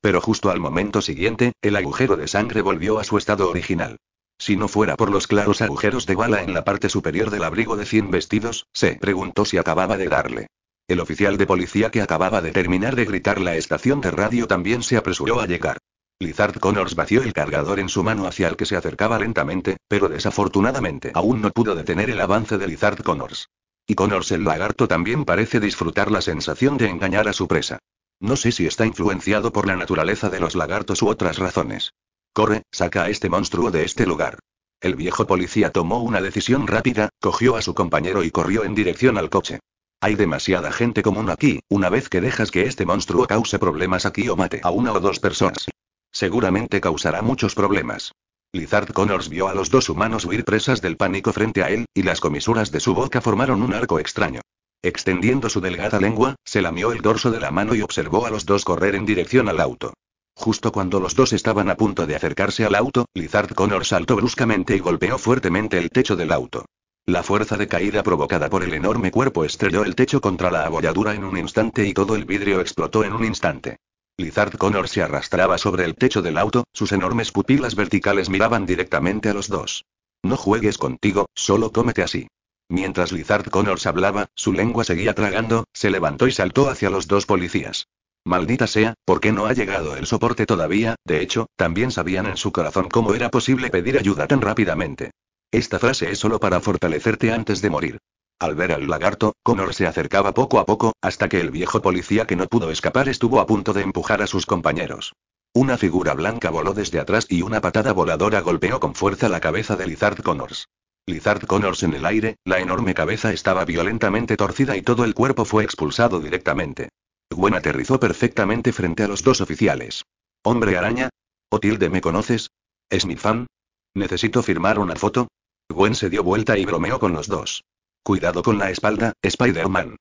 Pero justo al momento siguiente, el agujero de sangre volvió a su estado original. Si no fuera por los claros agujeros de bala en la parte superior del abrigo de cien vestidos, se preguntó si acababa de darle. El oficial de policía que acababa de terminar de gritar la estación de radio también se apresuró a llegar. Lizard Connors vació el cargador en su mano hacia el que se acercaba lentamente, pero desafortunadamente aún no pudo detener el avance de Lizard Connors. Y Connors el lagarto también parece disfrutar la sensación de engañar a su presa. No sé si está influenciado por la naturaleza de los lagartos u otras razones. Corre, saca a este monstruo de este lugar. El viejo policía tomó una decisión rápida, cogió a su compañero y corrió en dirección al coche. Hay demasiada gente común aquí, una vez que dejas que este monstruo cause problemas aquí o mate a una o dos personas. Seguramente causará muchos problemas. Lizard Connors vio a los dos humanos huir presas del pánico frente a él, y las comisuras de su boca formaron un arco extraño. Extendiendo su delgada lengua, se lamió el dorso de la mano y observó a los dos correr en dirección al auto. Justo cuando los dos estaban a punto de acercarse al auto, Lizard Connor saltó bruscamente y golpeó fuertemente el techo del auto. La fuerza de caída provocada por el enorme cuerpo estrelló el techo contra la abolladura en un instante y todo el vidrio explotó en un instante. Lizard Connor se arrastraba sobre el techo del auto, sus enormes pupilas verticales miraban directamente a los dos. No juegues contigo, solo cómete así. Mientras Lizard Connors hablaba, su lengua seguía tragando, se levantó y saltó hacia los dos policías. Maldita sea, ¿por qué no ha llegado el soporte todavía? De hecho, también sabían en su corazón cómo era posible pedir ayuda tan rápidamente. Esta frase es solo para fortalecerte antes de morir. Al ver al lagarto, Connors se acercaba poco a poco, hasta que el viejo policía que no pudo escapar estuvo a punto de empujar a sus compañeros. Una figura blanca voló desde atrás y una patada voladora golpeó con fuerza la cabeza de Lizard Connors. Lizard Connors en el aire, la enorme cabeza estaba violentamente torcida y todo el cuerpo fue expulsado directamente. Gwen aterrizó perfectamente frente a los dos oficiales. Hombre araña. Otilde, ¿me conoces? ¿Es mi fan? ¿Necesito firmar una foto? Gwen se dio vuelta y bromeó con los dos. Cuidado con la espalda, Spider-Man.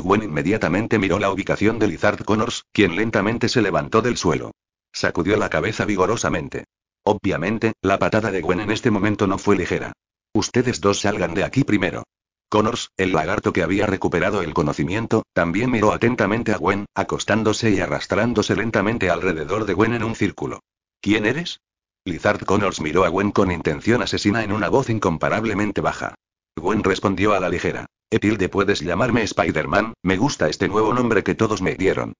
Gwen inmediatamente miró la ubicación de Lizard Connors, quien lentamente se levantó del suelo. Sacudió la cabeza vigorosamente. Obviamente, la patada de Gwen en este momento no fue ligera. Ustedes dos salgan de aquí primero. Connors, el lagarto que había recuperado el conocimiento, también miró atentamente a Gwen, acostándose y arrastrándose lentamente alrededor de Gwen en un círculo. ¿Quién eres? Lizard Connors miró a Gwen con intención asesina en una voz incomparablemente baja. Gwen respondió a la ligera. Etilde puedes llamarme Spider-Man, me gusta este nuevo nombre que todos me dieron.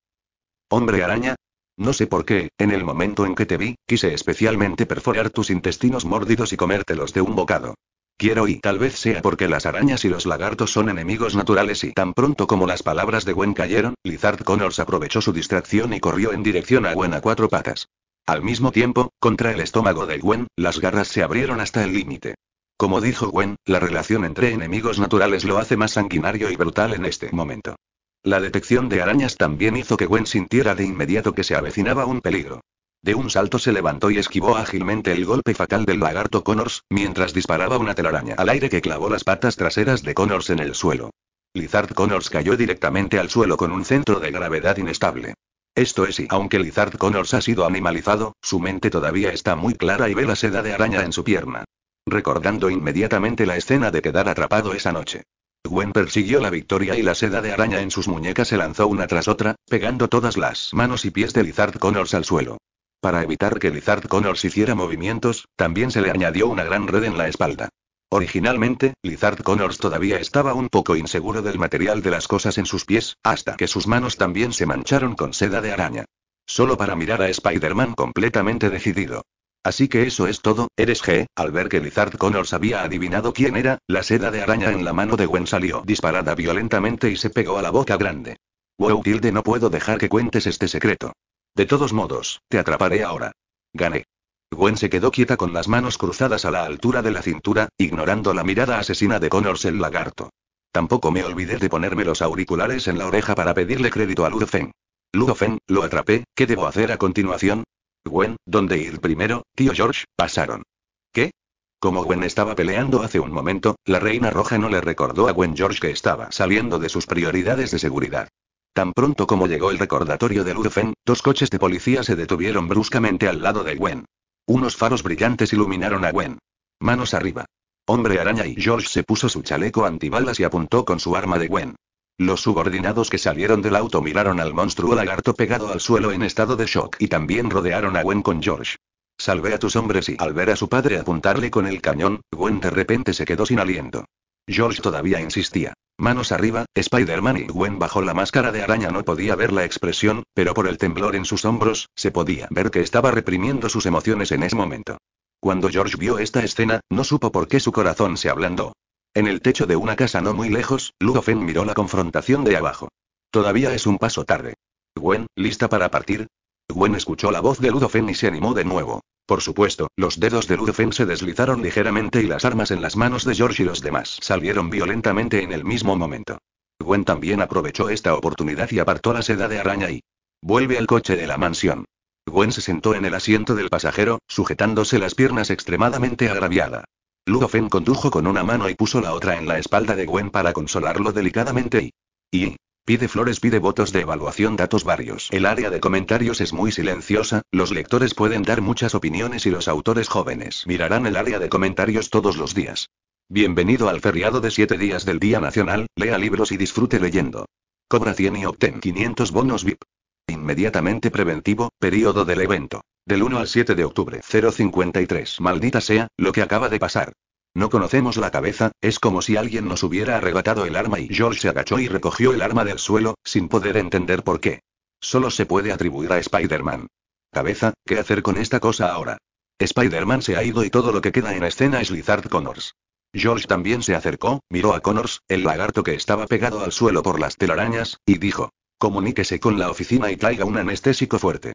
Hombre araña, no sé por qué, en el momento en que te vi, quise especialmente perforar tus intestinos mordidos y comértelos de un bocado. Quiero y tal vez sea porque las arañas y los lagartos son enemigos naturales y tan pronto como las palabras de Gwen cayeron, Lizard Connors aprovechó su distracción y corrió en dirección a Gwen a cuatro patas. Al mismo tiempo, contra el estómago de Gwen, las garras se abrieron hasta el límite. Como dijo Gwen, la relación entre enemigos naturales lo hace más sanguinario y brutal en este momento. La detección de arañas también hizo que Gwen sintiera de inmediato que se avecinaba un peligro. De un salto se levantó y esquivó ágilmente el golpe fatal del lagarto Connors, mientras disparaba una telaraña al aire que clavó las patas traseras de Connors en el suelo. Lizard Connors cayó directamente al suelo con un centro de gravedad inestable. Esto es y aunque Lizard Connors ha sido animalizado, su mente todavía está muy clara y ve la seda de araña en su pierna. Recordando inmediatamente la escena de quedar atrapado esa noche. Gwen persiguió la victoria y la seda de araña en sus muñecas se lanzó una tras otra, pegando todas las manos y pies de Lizard Connors al suelo. Para evitar que Lizard Connors hiciera movimientos, también se le añadió una gran red en la espalda. Originalmente, Lizard Connors todavía estaba un poco inseguro del material de las cosas en sus pies, hasta que sus manos también se mancharon con seda de araña. Solo para mirar a Spider-Man completamente decidido. Así que eso es todo, eres G. Al ver que Lizard Connors había adivinado quién era, la seda de araña en la mano de Gwen salió disparada violentamente y se pegó a la boca grande. Wow, tilde, no puedo dejar que cuentes este secreto. De todos modos, te atraparé ahora. Gané. Gwen se quedó quieta con las manos cruzadas a la altura de la cintura, ignorando la mirada asesina de Connors el lagarto. Tampoco me olvidé de ponerme los auriculares en la oreja para pedirle crédito a Ludofen. Ludofen, lo atrapé, ¿qué debo hacer a continuación? Gwen, ¿dónde ir primero? Tío George, pasaron. ¿Qué? Como Gwen estaba peleando hace un momento, la Reina Roja no le recordó a Gwen George que estaba saliendo de sus prioridades de seguridad. Tan pronto como llegó el recordatorio de Lurfen, dos coches de policía se detuvieron bruscamente al lado de Gwen. Unos faros brillantes iluminaron a Gwen. Manos arriba. Hombre araña y George se puso su chaleco antibalas y apuntó con su arma de Gwen. Los subordinados que salieron del auto miraron al monstruo lagarto pegado al suelo en estado de shock y también rodearon a Gwen con George. Salvé a tus hombres y al ver a su padre apuntarle con el cañón, Gwen de repente se quedó sin aliento. George todavía insistía. Manos arriba, Spider-Man y Gwen bajo la máscara de araña no podía ver la expresión, pero por el temblor en sus hombros, se podía ver que estaba reprimiendo sus emociones en ese momento. Cuando George vio esta escena, no supo por qué su corazón se ablandó. En el techo de una casa no muy lejos, Ludofen miró la confrontación de abajo. Todavía es un paso tarde. Gwen, ¿lista para partir? Gwen escuchó la voz de Ludofen y se animó de nuevo. Por supuesto, los dedos de Ludofen se deslizaron ligeramente y las armas en las manos de George y los demás salieron violentamente en el mismo momento. Gwen también aprovechó esta oportunidad y apartó la seda de araña y vuelve al coche de la mansión. Gwen se sentó en el asiento del pasajero, sujetándose las piernas extremadamente agraviada. Ludofen condujo con una mano y puso la otra en la espalda de Gwen para consolarlo delicadamente y... Y... Pide flores, pide votos de evaluación, datos varios. El área de comentarios es muy silenciosa, los lectores pueden dar muchas opiniones y los autores jóvenes mirarán el área de comentarios todos los días. Bienvenido al feriado de 7 días del Día Nacional, lea libros y disfrute leyendo. Cobra 100 y obtén 500 bonos VIP. Inmediatamente preventivo, periodo del evento. Del 1 al 7 de octubre 053. Maldita sea, lo que acaba de pasar. No conocemos la cabeza, es como si alguien nos hubiera arrebatado el arma y George se agachó y recogió el arma del suelo, sin poder entender por qué. Solo se puede atribuir a Spider-Man. Cabeza, ¿qué hacer con esta cosa ahora? Spider-Man se ha ido y todo lo que queda en escena es Lizard Connors. George también se acercó, miró a Connors, el lagarto que estaba pegado al suelo por las telarañas, y dijo. Comuníquese con la oficina y traiga un anestésico fuerte.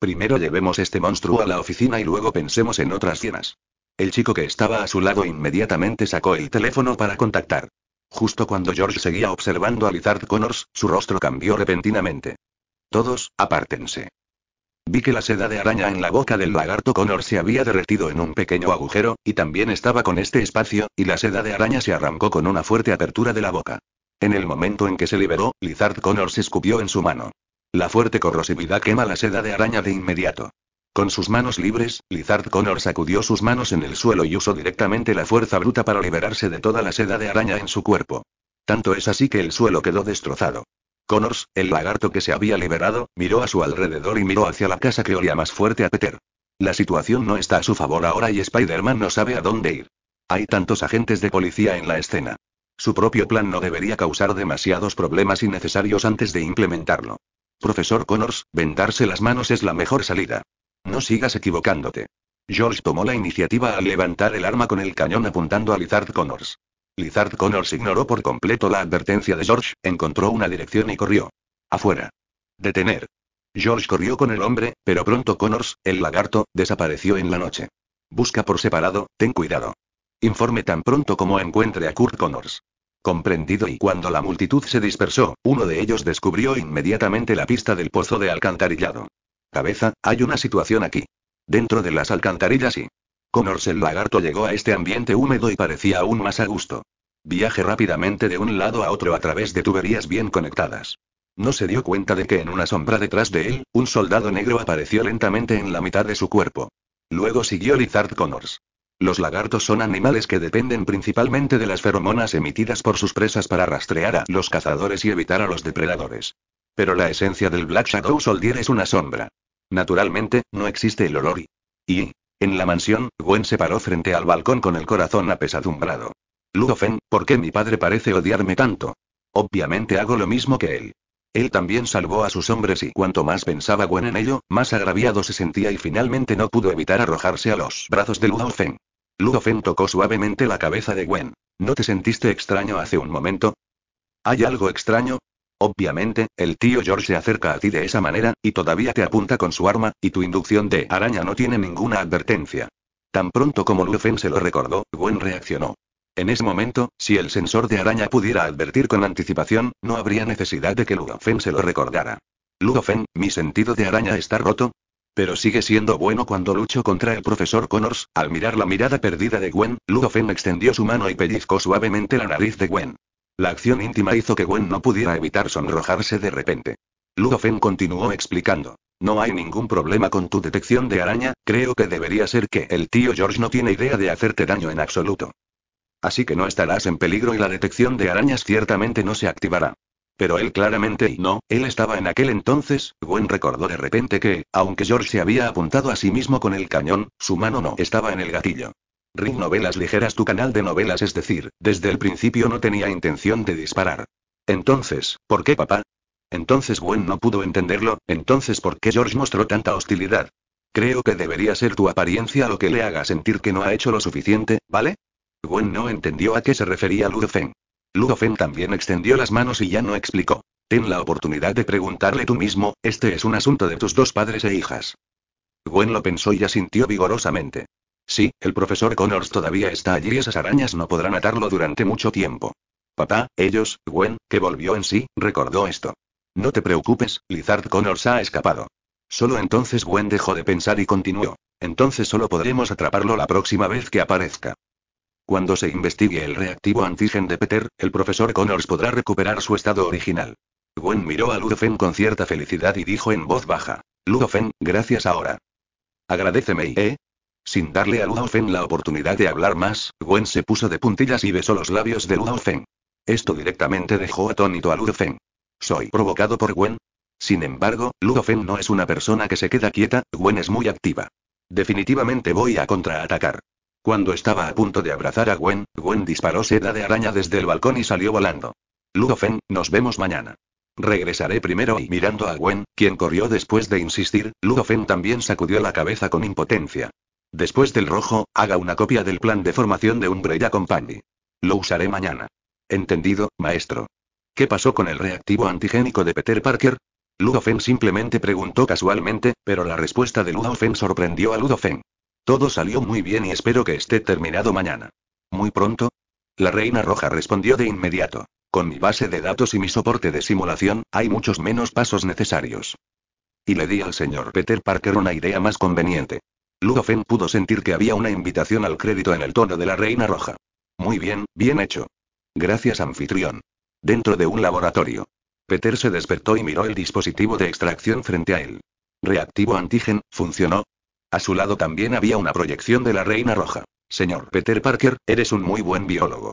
Primero llevemos este monstruo a la oficina y luego pensemos en otras cenas. El chico que estaba a su lado inmediatamente sacó el teléfono para contactar. Justo cuando George seguía observando a Lizard Connors, su rostro cambió repentinamente. Todos, apártense. Vi que la seda de araña en la boca del lagarto Connors se había derretido en un pequeño agujero, y también estaba con este espacio, y la seda de araña se arrancó con una fuerte apertura de la boca. En el momento en que se liberó, Lizard Connors escupió en su mano. La fuerte corrosividad quema la seda de araña de inmediato. Con sus manos libres, Lizard Connor sacudió sus manos en el suelo y usó directamente la fuerza bruta para liberarse de toda la seda de araña en su cuerpo. Tanto es así que el suelo quedó destrozado. Connors, el lagarto que se había liberado, miró a su alrededor y miró hacia la casa que olía más fuerte a Peter. La situación no está a su favor ahora y Spider-Man no sabe a dónde ir. Hay tantos agentes de policía en la escena. Su propio plan no debería causar demasiados problemas innecesarios antes de implementarlo. Profesor Connors, vendarse las manos es la mejor salida. No sigas equivocándote. George tomó la iniciativa al levantar el arma con el cañón apuntando a Lizard Connors. Lizard Connors ignoró por completo la advertencia de George, encontró una dirección y corrió. Afuera. Detener. George corrió con el hombre, pero pronto Connors, el lagarto, desapareció en la noche. Busca por separado, ten cuidado. Informe tan pronto como encuentre a Kurt Connors comprendido y cuando la multitud se dispersó, uno de ellos descubrió inmediatamente la pista del pozo de alcantarillado. Cabeza, hay una situación aquí. Dentro de las alcantarillas y... Connors el lagarto llegó a este ambiente húmedo y parecía aún más a gusto. Viaje rápidamente de un lado a otro a través de tuberías bien conectadas. No se dio cuenta de que en una sombra detrás de él, un soldado negro apareció lentamente en la mitad de su cuerpo. Luego siguió Lizard Connors. Los lagartos son animales que dependen principalmente de las feromonas emitidas por sus presas para rastrear a los cazadores y evitar a los depredadores. Pero la esencia del Black Shadow Soldier es una sombra. Naturalmente, no existe el olor y... en la mansión, Gwen se paró frente al balcón con el corazón apesadumbrado. Ludofen, ¿por qué mi padre parece odiarme tanto? Obviamente hago lo mismo que él. Él también salvó a sus hombres y cuanto más pensaba Gwen en ello, más agraviado se sentía y finalmente no pudo evitar arrojarse a los brazos de Ludofen. Ludofen tocó suavemente la cabeza de Gwen. ¿No te sentiste extraño hace un momento? ¿Hay algo extraño? Obviamente, el tío George se acerca a ti de esa manera, y todavía te apunta con su arma, y tu inducción de araña no tiene ninguna advertencia. Tan pronto como Ludofen se lo recordó, Gwen reaccionó. En ese momento, si el sensor de araña pudiera advertir con anticipación, no habría necesidad de que Ludofen se lo recordara. Ludofen, mi sentido de araña está roto, pero sigue siendo bueno cuando luchó contra el profesor Connors. Al mirar la mirada perdida de Gwen, Ludofen extendió su mano y pellizcó suavemente la nariz de Gwen. La acción íntima hizo que Gwen no pudiera evitar sonrojarse de repente. Ludofen continuó explicando. No hay ningún problema con tu detección de araña, creo que debería ser que el tío George no tiene idea de hacerte daño en absoluto. Así que no estarás en peligro y la detección de arañas ciertamente no se activará. Pero él claramente no, él estaba en aquel entonces, Gwen recordó de repente que, aunque George se había apuntado a sí mismo con el cañón, su mano no estaba en el gatillo. Ring Novelas Ligeras tu canal de novelas es decir, desde el principio no tenía intención de disparar. Entonces, ¿por qué papá? Entonces Gwen no pudo entenderlo, entonces ¿por qué George mostró tanta hostilidad? Creo que debería ser tu apariencia lo que le haga sentir que no ha hecho lo suficiente, ¿vale? Gwen no entendió a qué se refería Feng. Ludofen también extendió las manos y ya no explicó. Ten la oportunidad de preguntarle tú mismo, este es un asunto de tus dos padres e hijas. Gwen lo pensó y asintió vigorosamente. Sí, el profesor Connors todavía está allí y esas arañas no podrán atarlo durante mucho tiempo. Papá, ellos, Gwen, que volvió en sí, recordó esto. No te preocupes, Lizard Connors ha escapado. Solo entonces Gwen dejó de pensar y continuó. Entonces solo podremos atraparlo la próxima vez que aparezca. Cuando se investigue el reactivo antigen de Peter, el profesor Connors podrá recuperar su estado original. Gwen miró a Ludofen con cierta felicidad y dijo en voz baja: Ludofen, gracias ahora. Agradeceme y, ¿eh? Sin darle a Ludofen la oportunidad de hablar más, Gwen se puso de puntillas y besó los labios de Ludofen. Esto directamente dejó atónito a Ludofen. ¿Soy provocado por Gwen? Sin embargo, Ludofen no es una persona que se queda quieta, Gwen es muy activa. Definitivamente voy a contraatacar. Cuando estaba a punto de abrazar a Gwen, Gwen disparó seda de araña desde el balcón y salió volando. Ludofen, nos vemos mañana. Regresaré primero y mirando a Gwen, quien corrió después de insistir, Ludofen también sacudió la cabeza con impotencia. Después del rojo, haga una copia del plan de formación de un Umbrella Company. Lo usaré mañana. Entendido, maestro. ¿Qué pasó con el reactivo antigénico de Peter Parker? Ludofen simplemente preguntó casualmente, pero la respuesta de Ludofen sorprendió a Ludofen. Todo salió muy bien y espero que esté terminado mañana. ¿Muy pronto? La Reina Roja respondió de inmediato. Con mi base de datos y mi soporte de simulación, hay muchos menos pasos necesarios. Y le di al señor Peter Parker una idea más conveniente. Ludofen pudo sentir que había una invitación al crédito en el tono de la Reina Roja. Muy bien, bien hecho. Gracias, anfitrión. Dentro de un laboratorio. Peter se despertó y miró el dispositivo de extracción frente a él. Reactivo antígeno, funcionó, a su lado también había una proyección de la Reina Roja. Señor Peter Parker, eres un muy buen biólogo.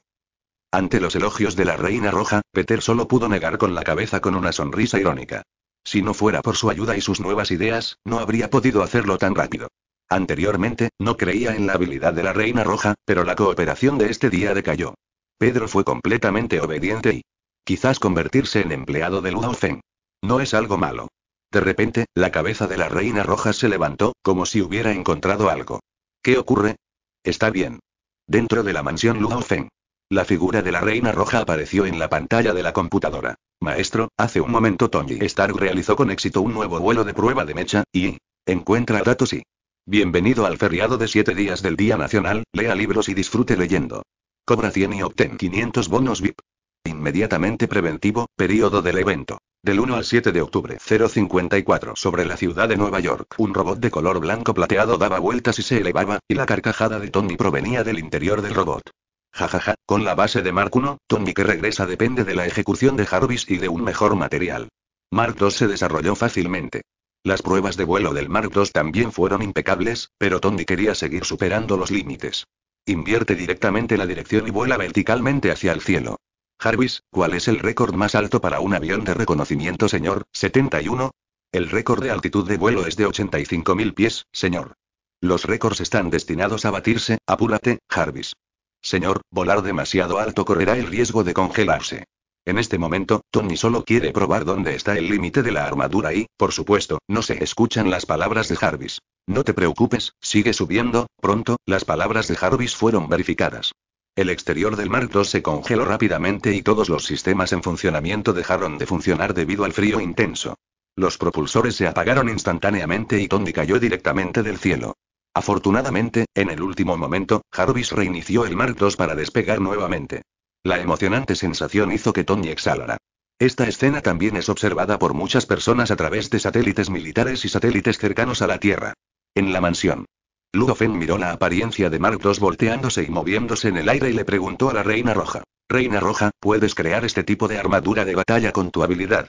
Ante los elogios de la Reina Roja, Peter solo pudo negar con la cabeza con una sonrisa irónica. Si no fuera por su ayuda y sus nuevas ideas, no habría podido hacerlo tan rápido. Anteriormente, no creía en la habilidad de la Reina Roja, pero la cooperación de este día decayó. Pedro fue completamente obediente y, quizás convertirse en empleado de Luo No es algo malo. De repente, la cabeza de la reina roja se levantó, como si hubiera encontrado algo. ¿Qué ocurre? Está bien. Dentro de la mansión Luo Feng. La figura de la reina roja apareció en la pantalla de la computadora. Maestro, hace un momento Tony Stark realizó con éxito un nuevo vuelo de prueba de mecha, y... Encuentra datos y... Bienvenido al feriado de 7 días del Día Nacional, lea libros y disfrute leyendo. Cobra 100 y obtén 500 bonos VIP. Inmediatamente preventivo, periodo del evento. Del 1 al 7 de octubre 054 sobre la ciudad de Nueva York. Un robot de color blanco plateado daba vueltas y se elevaba, y la carcajada de Tony provenía del interior del robot. Jajaja, ja, ja. con la base de Mark 1, Tony que regresa depende de la ejecución de Jarvis y de un mejor material. Mark II se desarrolló fácilmente. Las pruebas de vuelo del Mark II también fueron impecables, pero Tony quería seguir superando los límites. Invierte directamente la dirección y vuela verticalmente hacia el cielo. Jarvis, ¿cuál es el récord más alto para un avión de reconocimiento, señor? 71. El récord de altitud de vuelo es de 85.000 pies, señor. Los récords están destinados a batirse, apúrate, Jarvis. Señor, volar demasiado alto correrá el riesgo de congelarse. En este momento, Tony solo quiere probar dónde está el límite de la armadura y, por supuesto, no se escuchan las palabras de Jarvis. No te preocupes, sigue subiendo, pronto, las palabras de Jarvis fueron verificadas. El exterior del Mark II se congeló rápidamente y todos los sistemas en funcionamiento dejaron de funcionar debido al frío intenso. Los propulsores se apagaron instantáneamente y Tony cayó directamente del cielo. Afortunadamente, en el último momento, Jarvis reinició el Mark II para despegar nuevamente. La emocionante sensación hizo que Tony exhalara. Esta escena también es observada por muchas personas a través de satélites militares y satélites cercanos a la Tierra. En la mansión. Ludofen miró la apariencia de Mark II volteándose y moviéndose en el aire y le preguntó a la Reina Roja. Reina Roja, puedes crear este tipo de armadura de batalla con tu habilidad.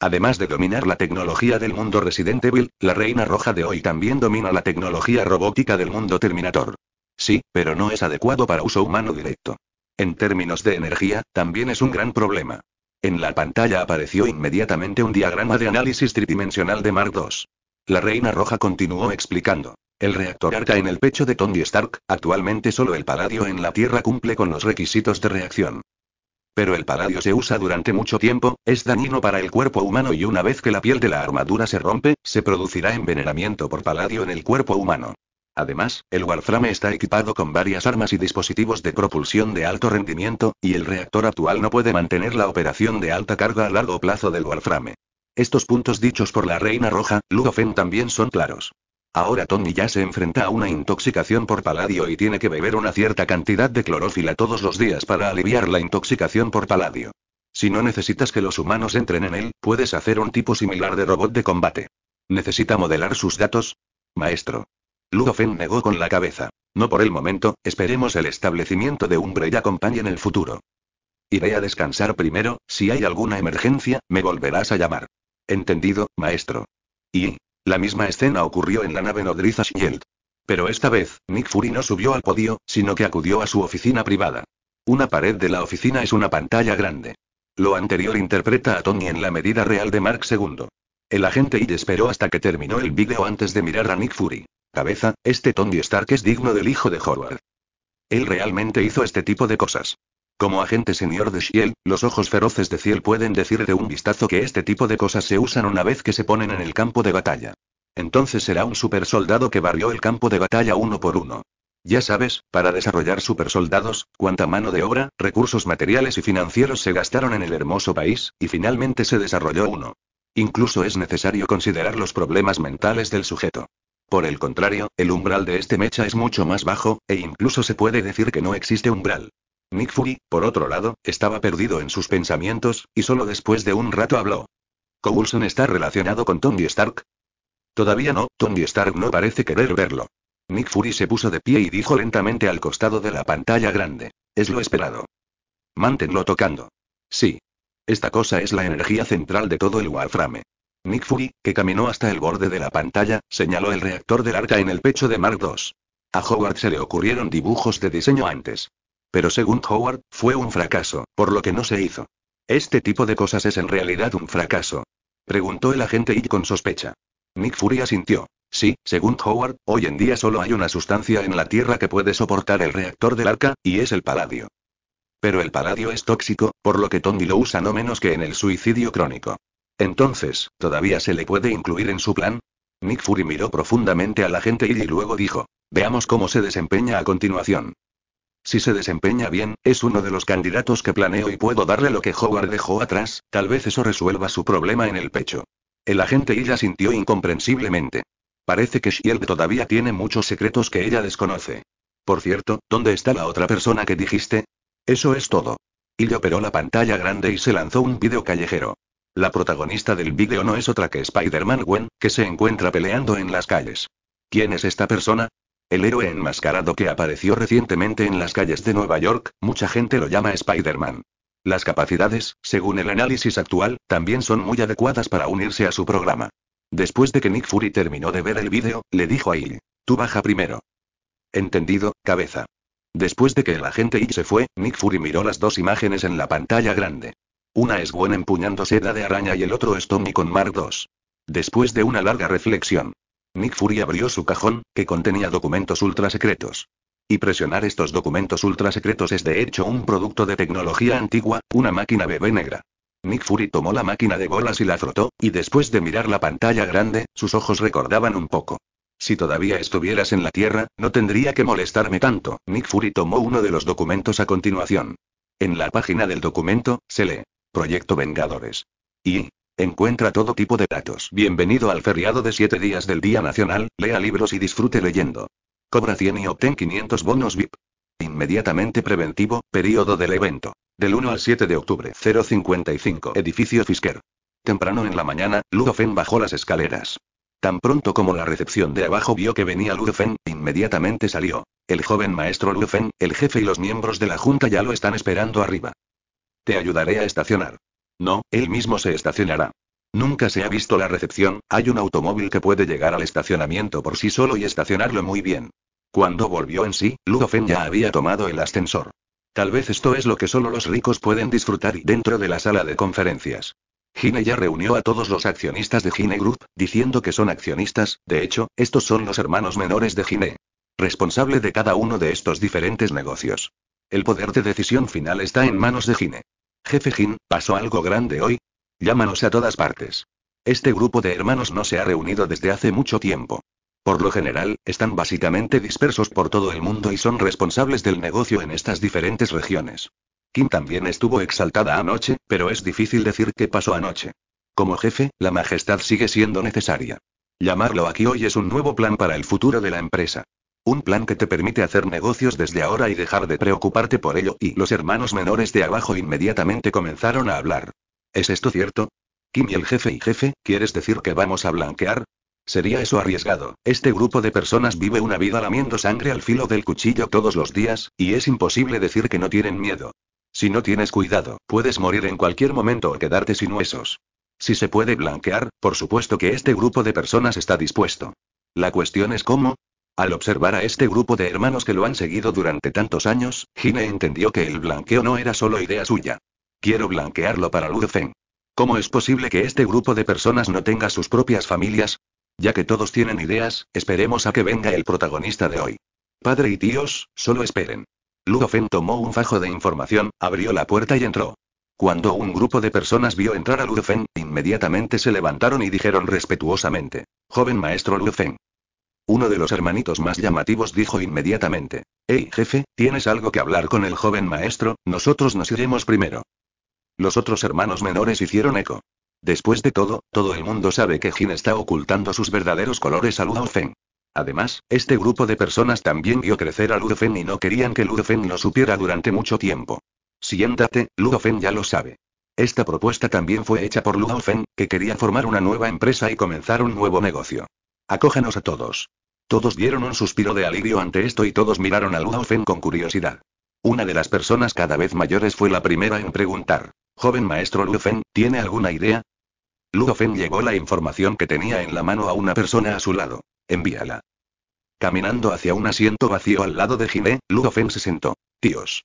Además de dominar la tecnología del mundo Resident Evil, la Reina Roja de hoy también domina la tecnología robótica del mundo Terminator. Sí, pero no es adecuado para uso humano directo. En términos de energía, también es un gran problema. En la pantalla apareció inmediatamente un diagrama de análisis tridimensional de Mark II. La Reina Roja continuó explicando. El reactor arca en el pecho de Tony Stark, actualmente solo el paladio en la Tierra cumple con los requisitos de reacción. Pero el paladio se usa durante mucho tiempo, es dañino para el cuerpo humano y una vez que la piel de la armadura se rompe, se producirá envenenamiento por paladio en el cuerpo humano. Además, el Warframe está equipado con varias armas y dispositivos de propulsión de alto rendimiento, y el reactor actual no puede mantener la operación de alta carga a largo plazo del Warframe. Estos puntos dichos por la Reina Roja, Ludofen también son claros. Ahora Tony ya se enfrenta a una intoxicación por paladio y tiene que beber una cierta cantidad de clorófila todos los días para aliviar la intoxicación por paladio. Si no necesitas que los humanos entren en él, puedes hacer un tipo similar de robot de combate. ¿Necesita modelar sus datos? Maestro. Ludofen negó con la cabeza. No por el momento, esperemos el establecimiento de un y acompañe en el futuro. Iré a descansar primero, si hay alguna emergencia, me volverás a llamar. Entendido, maestro. Y, la misma escena ocurrió en la nave nodriza Shield. Pero esta vez, Nick Fury no subió al podio, sino que acudió a su oficina privada. Una pared de la oficina es una pantalla grande. Lo anterior interpreta a Tony en la medida real de Mark II. El agente y esperó hasta que terminó el vídeo antes de mirar a Nick Fury. Cabeza, este Tony Stark es digno del hijo de Howard. Él realmente hizo este tipo de cosas. Como agente señor de Shield, los ojos feroces de Ciel pueden decir de un vistazo que este tipo de cosas se usan una vez que se ponen en el campo de batalla. Entonces será un supersoldado que barrió el campo de batalla uno por uno. Ya sabes, para desarrollar supersoldados, cuánta mano de obra, recursos materiales y financieros se gastaron en el hermoso país, y finalmente se desarrolló uno. Incluso es necesario considerar los problemas mentales del sujeto. Por el contrario, el umbral de este mecha es mucho más bajo, e incluso se puede decir que no existe umbral. Nick Fury, por otro lado, estaba perdido en sus pensamientos, y solo después de un rato habló. ¿Coulson está relacionado con Tony Stark? Todavía no, Tony Stark no parece querer verlo. Nick Fury se puso de pie y dijo lentamente al costado de la pantalla grande. Es lo esperado. Mántenlo tocando. Sí. Esta cosa es la energía central de todo el Warframe. Nick Fury, que caminó hasta el borde de la pantalla, señaló el reactor del arca en el pecho de Mark II. A Howard se le ocurrieron dibujos de diseño antes pero según Howard, fue un fracaso, por lo que no se hizo. ¿Este tipo de cosas es en realidad un fracaso? Preguntó el agente y con sospecha. Nick Fury asintió. Sí, según Howard, hoy en día solo hay una sustancia en la Tierra que puede soportar el reactor del arca, y es el paladio. Pero el paladio es tóxico, por lo que Tony lo usa no menos que en el suicidio crónico. Entonces, ¿todavía se le puede incluir en su plan? Nick Fury miró profundamente al agente y luego dijo, veamos cómo se desempeña a continuación. Si se desempeña bien, es uno de los candidatos que planeo y puedo darle lo que Howard dejó atrás, tal vez eso resuelva su problema en el pecho. El agente Illa sintió incomprensiblemente. Parece que Shield todavía tiene muchos secretos que ella desconoce. Por cierto, ¿dónde está la otra persona que dijiste? Eso es todo. Y operó la pantalla grande y se lanzó un video callejero. La protagonista del video no es otra que Spider-Man Gwen, que se encuentra peleando en las calles. ¿Quién es esta persona? El héroe enmascarado que apareció recientemente en las calles de Nueva York, mucha gente lo llama Spider-Man. Las capacidades, según el análisis actual, también son muy adecuadas para unirse a su programa. Después de que Nick Fury terminó de ver el vídeo, le dijo a Il, tú baja primero. Entendido, cabeza. Después de que el agente Hill se fue, Nick Fury miró las dos imágenes en la pantalla grande. Una es Gwen empuñando seda de araña y el otro es Tommy con Mark II. Después de una larga reflexión, Nick Fury abrió su cajón, que contenía documentos ultrasecretos. Y presionar estos documentos secretos es de hecho un producto de tecnología antigua, una máquina bebé negra. Nick Fury tomó la máquina de bolas y la frotó, y después de mirar la pantalla grande, sus ojos recordaban un poco. Si todavía estuvieras en la Tierra, no tendría que molestarme tanto. Nick Fury tomó uno de los documentos a continuación. En la página del documento, se lee. Proyecto Vengadores. Y, Encuentra todo tipo de datos. Bienvenido al feriado de 7 días del Día Nacional, lea libros y disfrute leyendo. Cobra 100 y obtén 500 bonos VIP. Inmediatamente preventivo, periodo del evento. Del 1 al 7 de octubre, 055, edificio Fisker. Temprano en la mañana, Ludofen bajó las escaleras. Tan pronto como la recepción de abajo vio que venía Ludofen, inmediatamente salió. El joven maestro Ludofen, el jefe y los miembros de la junta ya lo están esperando arriba. Te ayudaré a estacionar. No, él mismo se estacionará. Nunca se ha visto la recepción, hay un automóvil que puede llegar al estacionamiento por sí solo y estacionarlo muy bien. Cuando volvió en sí, Ludofen ya había tomado el ascensor. Tal vez esto es lo que solo los ricos pueden disfrutar dentro de la sala de conferencias. Gine ya reunió a todos los accionistas de Gine Group, diciendo que son accionistas, de hecho, estos son los hermanos menores de Gine. Responsable de cada uno de estos diferentes negocios. El poder de decisión final está en manos de Gine. Jefe Jin, pasó algo grande hoy. Llámanos a todas partes. Este grupo de hermanos no se ha reunido desde hace mucho tiempo. Por lo general, están básicamente dispersos por todo el mundo y son responsables del negocio en estas diferentes regiones. Kim también estuvo exaltada anoche, pero es difícil decir qué pasó anoche. Como jefe, la majestad sigue siendo necesaria. Llamarlo aquí hoy es un nuevo plan para el futuro de la empresa. Un plan que te permite hacer negocios desde ahora y dejar de preocuparte por ello, y los hermanos menores de abajo inmediatamente comenzaron a hablar. ¿Es esto cierto? Kim y el jefe y jefe, ¿quieres decir que vamos a blanquear? Sería eso arriesgado. Este grupo de personas vive una vida lamiendo sangre al filo del cuchillo todos los días, y es imposible decir que no tienen miedo. Si no tienes cuidado, puedes morir en cualquier momento o quedarte sin huesos. Si se puede blanquear, por supuesto que este grupo de personas está dispuesto. La cuestión es cómo, al observar a este grupo de hermanos que lo han seguido durante tantos años, Gine entendió que el blanqueo no era solo idea suya. Quiero blanquearlo para Lu Feng. ¿Cómo es posible que este grupo de personas no tenga sus propias familias? Ya que todos tienen ideas, esperemos a que venga el protagonista de hoy. Padre y tíos, solo esperen. Lu Feng tomó un fajo de información, abrió la puerta y entró. Cuando un grupo de personas vio entrar a Lu inmediatamente se levantaron y dijeron respetuosamente: Joven maestro Lu uno de los hermanitos más llamativos dijo inmediatamente. Hey jefe, ¿tienes algo que hablar con el joven maestro? Nosotros nos iremos primero. Los otros hermanos menores hicieron eco. Después de todo, todo el mundo sabe que Jin está ocultando sus verdaderos colores a Ludofen. Además, este grupo de personas también vio crecer a Ludofen y no querían que Ludofen lo supiera durante mucho tiempo. Siéntate, Ludofen ya lo sabe. Esta propuesta también fue hecha por Ludofen, que quería formar una nueva empresa y comenzar un nuevo negocio. «Acójanos a todos. Todos dieron un suspiro de alivio ante esto y todos miraron a Luofen con curiosidad. Una de las personas cada vez mayores fue la primera en preguntar. Joven maestro Luofen, ¿tiene alguna idea? Ludofen llegó llevó la información que tenía en la mano a una persona a su lado. Envíala. Caminando hacia un asiento vacío al lado de Jiné, Ludofen se sentó. Tíos.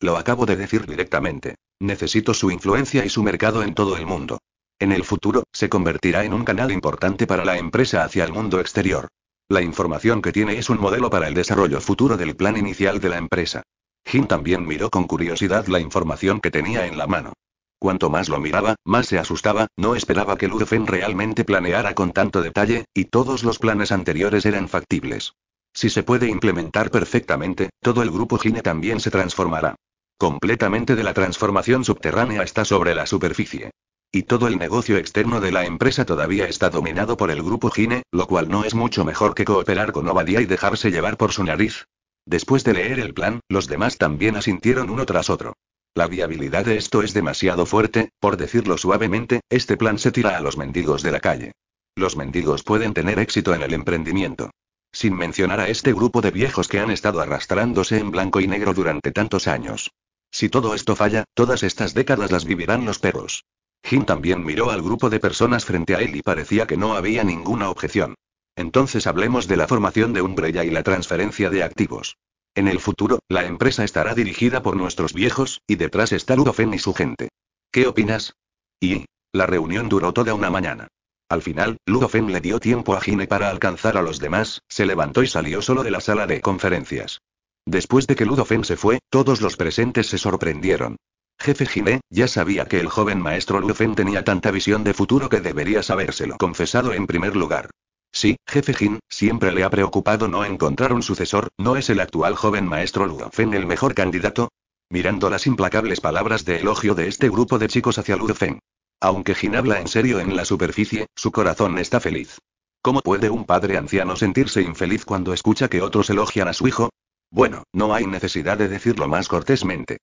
Lo acabo de decir directamente. Necesito su influencia y su mercado en todo el mundo. En el futuro, se convertirá en un canal importante para la empresa hacia el mundo exterior. La información que tiene es un modelo para el desarrollo futuro del plan inicial de la empresa. Jin también miró con curiosidad la información que tenía en la mano. Cuanto más lo miraba, más se asustaba, no esperaba que Lufen realmente planeara con tanto detalle, y todos los planes anteriores eran factibles. Si se puede implementar perfectamente, todo el grupo Gine también se transformará. Completamente de la transformación subterránea está sobre la superficie. Y todo el negocio externo de la empresa todavía está dominado por el grupo Gine, lo cual no es mucho mejor que cooperar con Obadía y dejarse llevar por su nariz. Después de leer el plan, los demás también asintieron uno tras otro. La viabilidad de esto es demasiado fuerte, por decirlo suavemente, este plan se tira a los mendigos de la calle. Los mendigos pueden tener éxito en el emprendimiento. Sin mencionar a este grupo de viejos que han estado arrastrándose en blanco y negro durante tantos años. Si todo esto falla, todas estas décadas las vivirán los perros. Jim también miró al grupo de personas frente a él y parecía que no había ninguna objeción. Entonces hablemos de la formación de Umbrella y la transferencia de activos. En el futuro, la empresa estará dirigida por nuestros viejos, y detrás está Ludofen y su gente. ¿Qué opinas? Y... La reunión duró toda una mañana. Al final, Ludofen le dio tiempo a Gine para alcanzar a los demás, se levantó y salió solo de la sala de conferencias. Después de que Ludofen se fue, todos los presentes se sorprendieron. Jefe Jiné, ya sabía que el joven maestro Lufen tenía tanta visión de futuro que debería sabérselo confesado en primer lugar. Sí, jefe Jin, siempre le ha preocupado no encontrar un sucesor, ¿no es el actual joven maestro Lufen el mejor candidato? Mirando las implacables palabras de elogio de este grupo de chicos hacia Feng. Aunque Jin habla en serio en la superficie, su corazón está feliz. ¿Cómo puede un padre anciano sentirse infeliz cuando escucha que otros elogian a su hijo? Bueno, no hay necesidad de decirlo más cortésmente.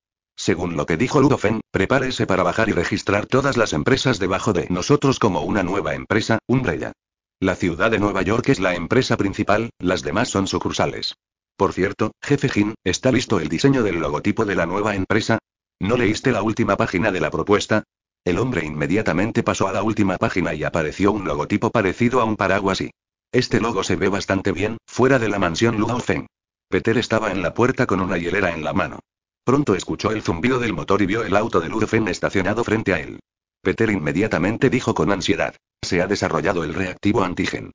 Según lo que dijo Ludofen, prepárese para bajar y registrar todas las empresas debajo de nosotros como una nueva empresa, Umbrella. La ciudad de Nueva York es la empresa principal, las demás son sucursales. Por cierto, jefe Jin, ¿está listo el diseño del logotipo de la nueva empresa? ¿No leíste la última página de la propuesta? El hombre inmediatamente pasó a la última página y apareció un logotipo parecido a un paraguas y... Este logo se ve bastante bien, fuera de la mansión Ludofen. Peter estaba en la puerta con una hielera en la mano. Pronto escuchó el zumbido del motor y vio el auto de Ludofen estacionado frente a él. Peter inmediatamente dijo con ansiedad. Se ha desarrollado el reactivo antigen.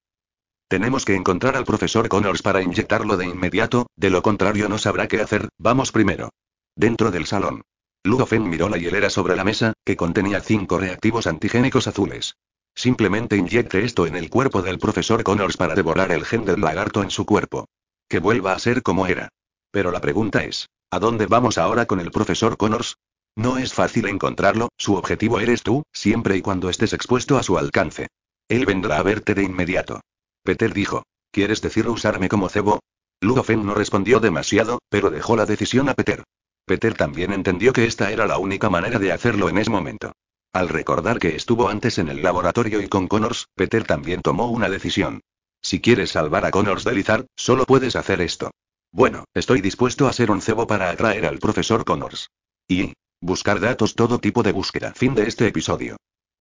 Tenemos que encontrar al profesor Connors para inyectarlo de inmediato, de lo contrario no sabrá qué hacer, vamos primero. Dentro del salón. Ludofen miró la hielera sobre la mesa, que contenía cinco reactivos antigénicos azules. Simplemente inyecte esto en el cuerpo del profesor Connors para devorar el gen del lagarto en su cuerpo. Que vuelva a ser como era. Pero la pregunta es, ¿a dónde vamos ahora con el profesor Connors? No es fácil encontrarlo, su objetivo eres tú, siempre y cuando estés expuesto a su alcance. Él vendrá a verte de inmediato. Peter dijo, ¿quieres decir usarme como cebo? Ludofen no respondió demasiado, pero dejó la decisión a Peter. Peter también entendió que esta era la única manera de hacerlo en ese momento. Al recordar que estuvo antes en el laboratorio y con Connors, Peter también tomó una decisión. Si quieres salvar a Connors de Lizard, solo puedes hacer esto. Bueno, estoy dispuesto a ser un cebo para atraer al profesor Connors. Y. Buscar datos todo tipo de búsqueda. Fin de este episodio.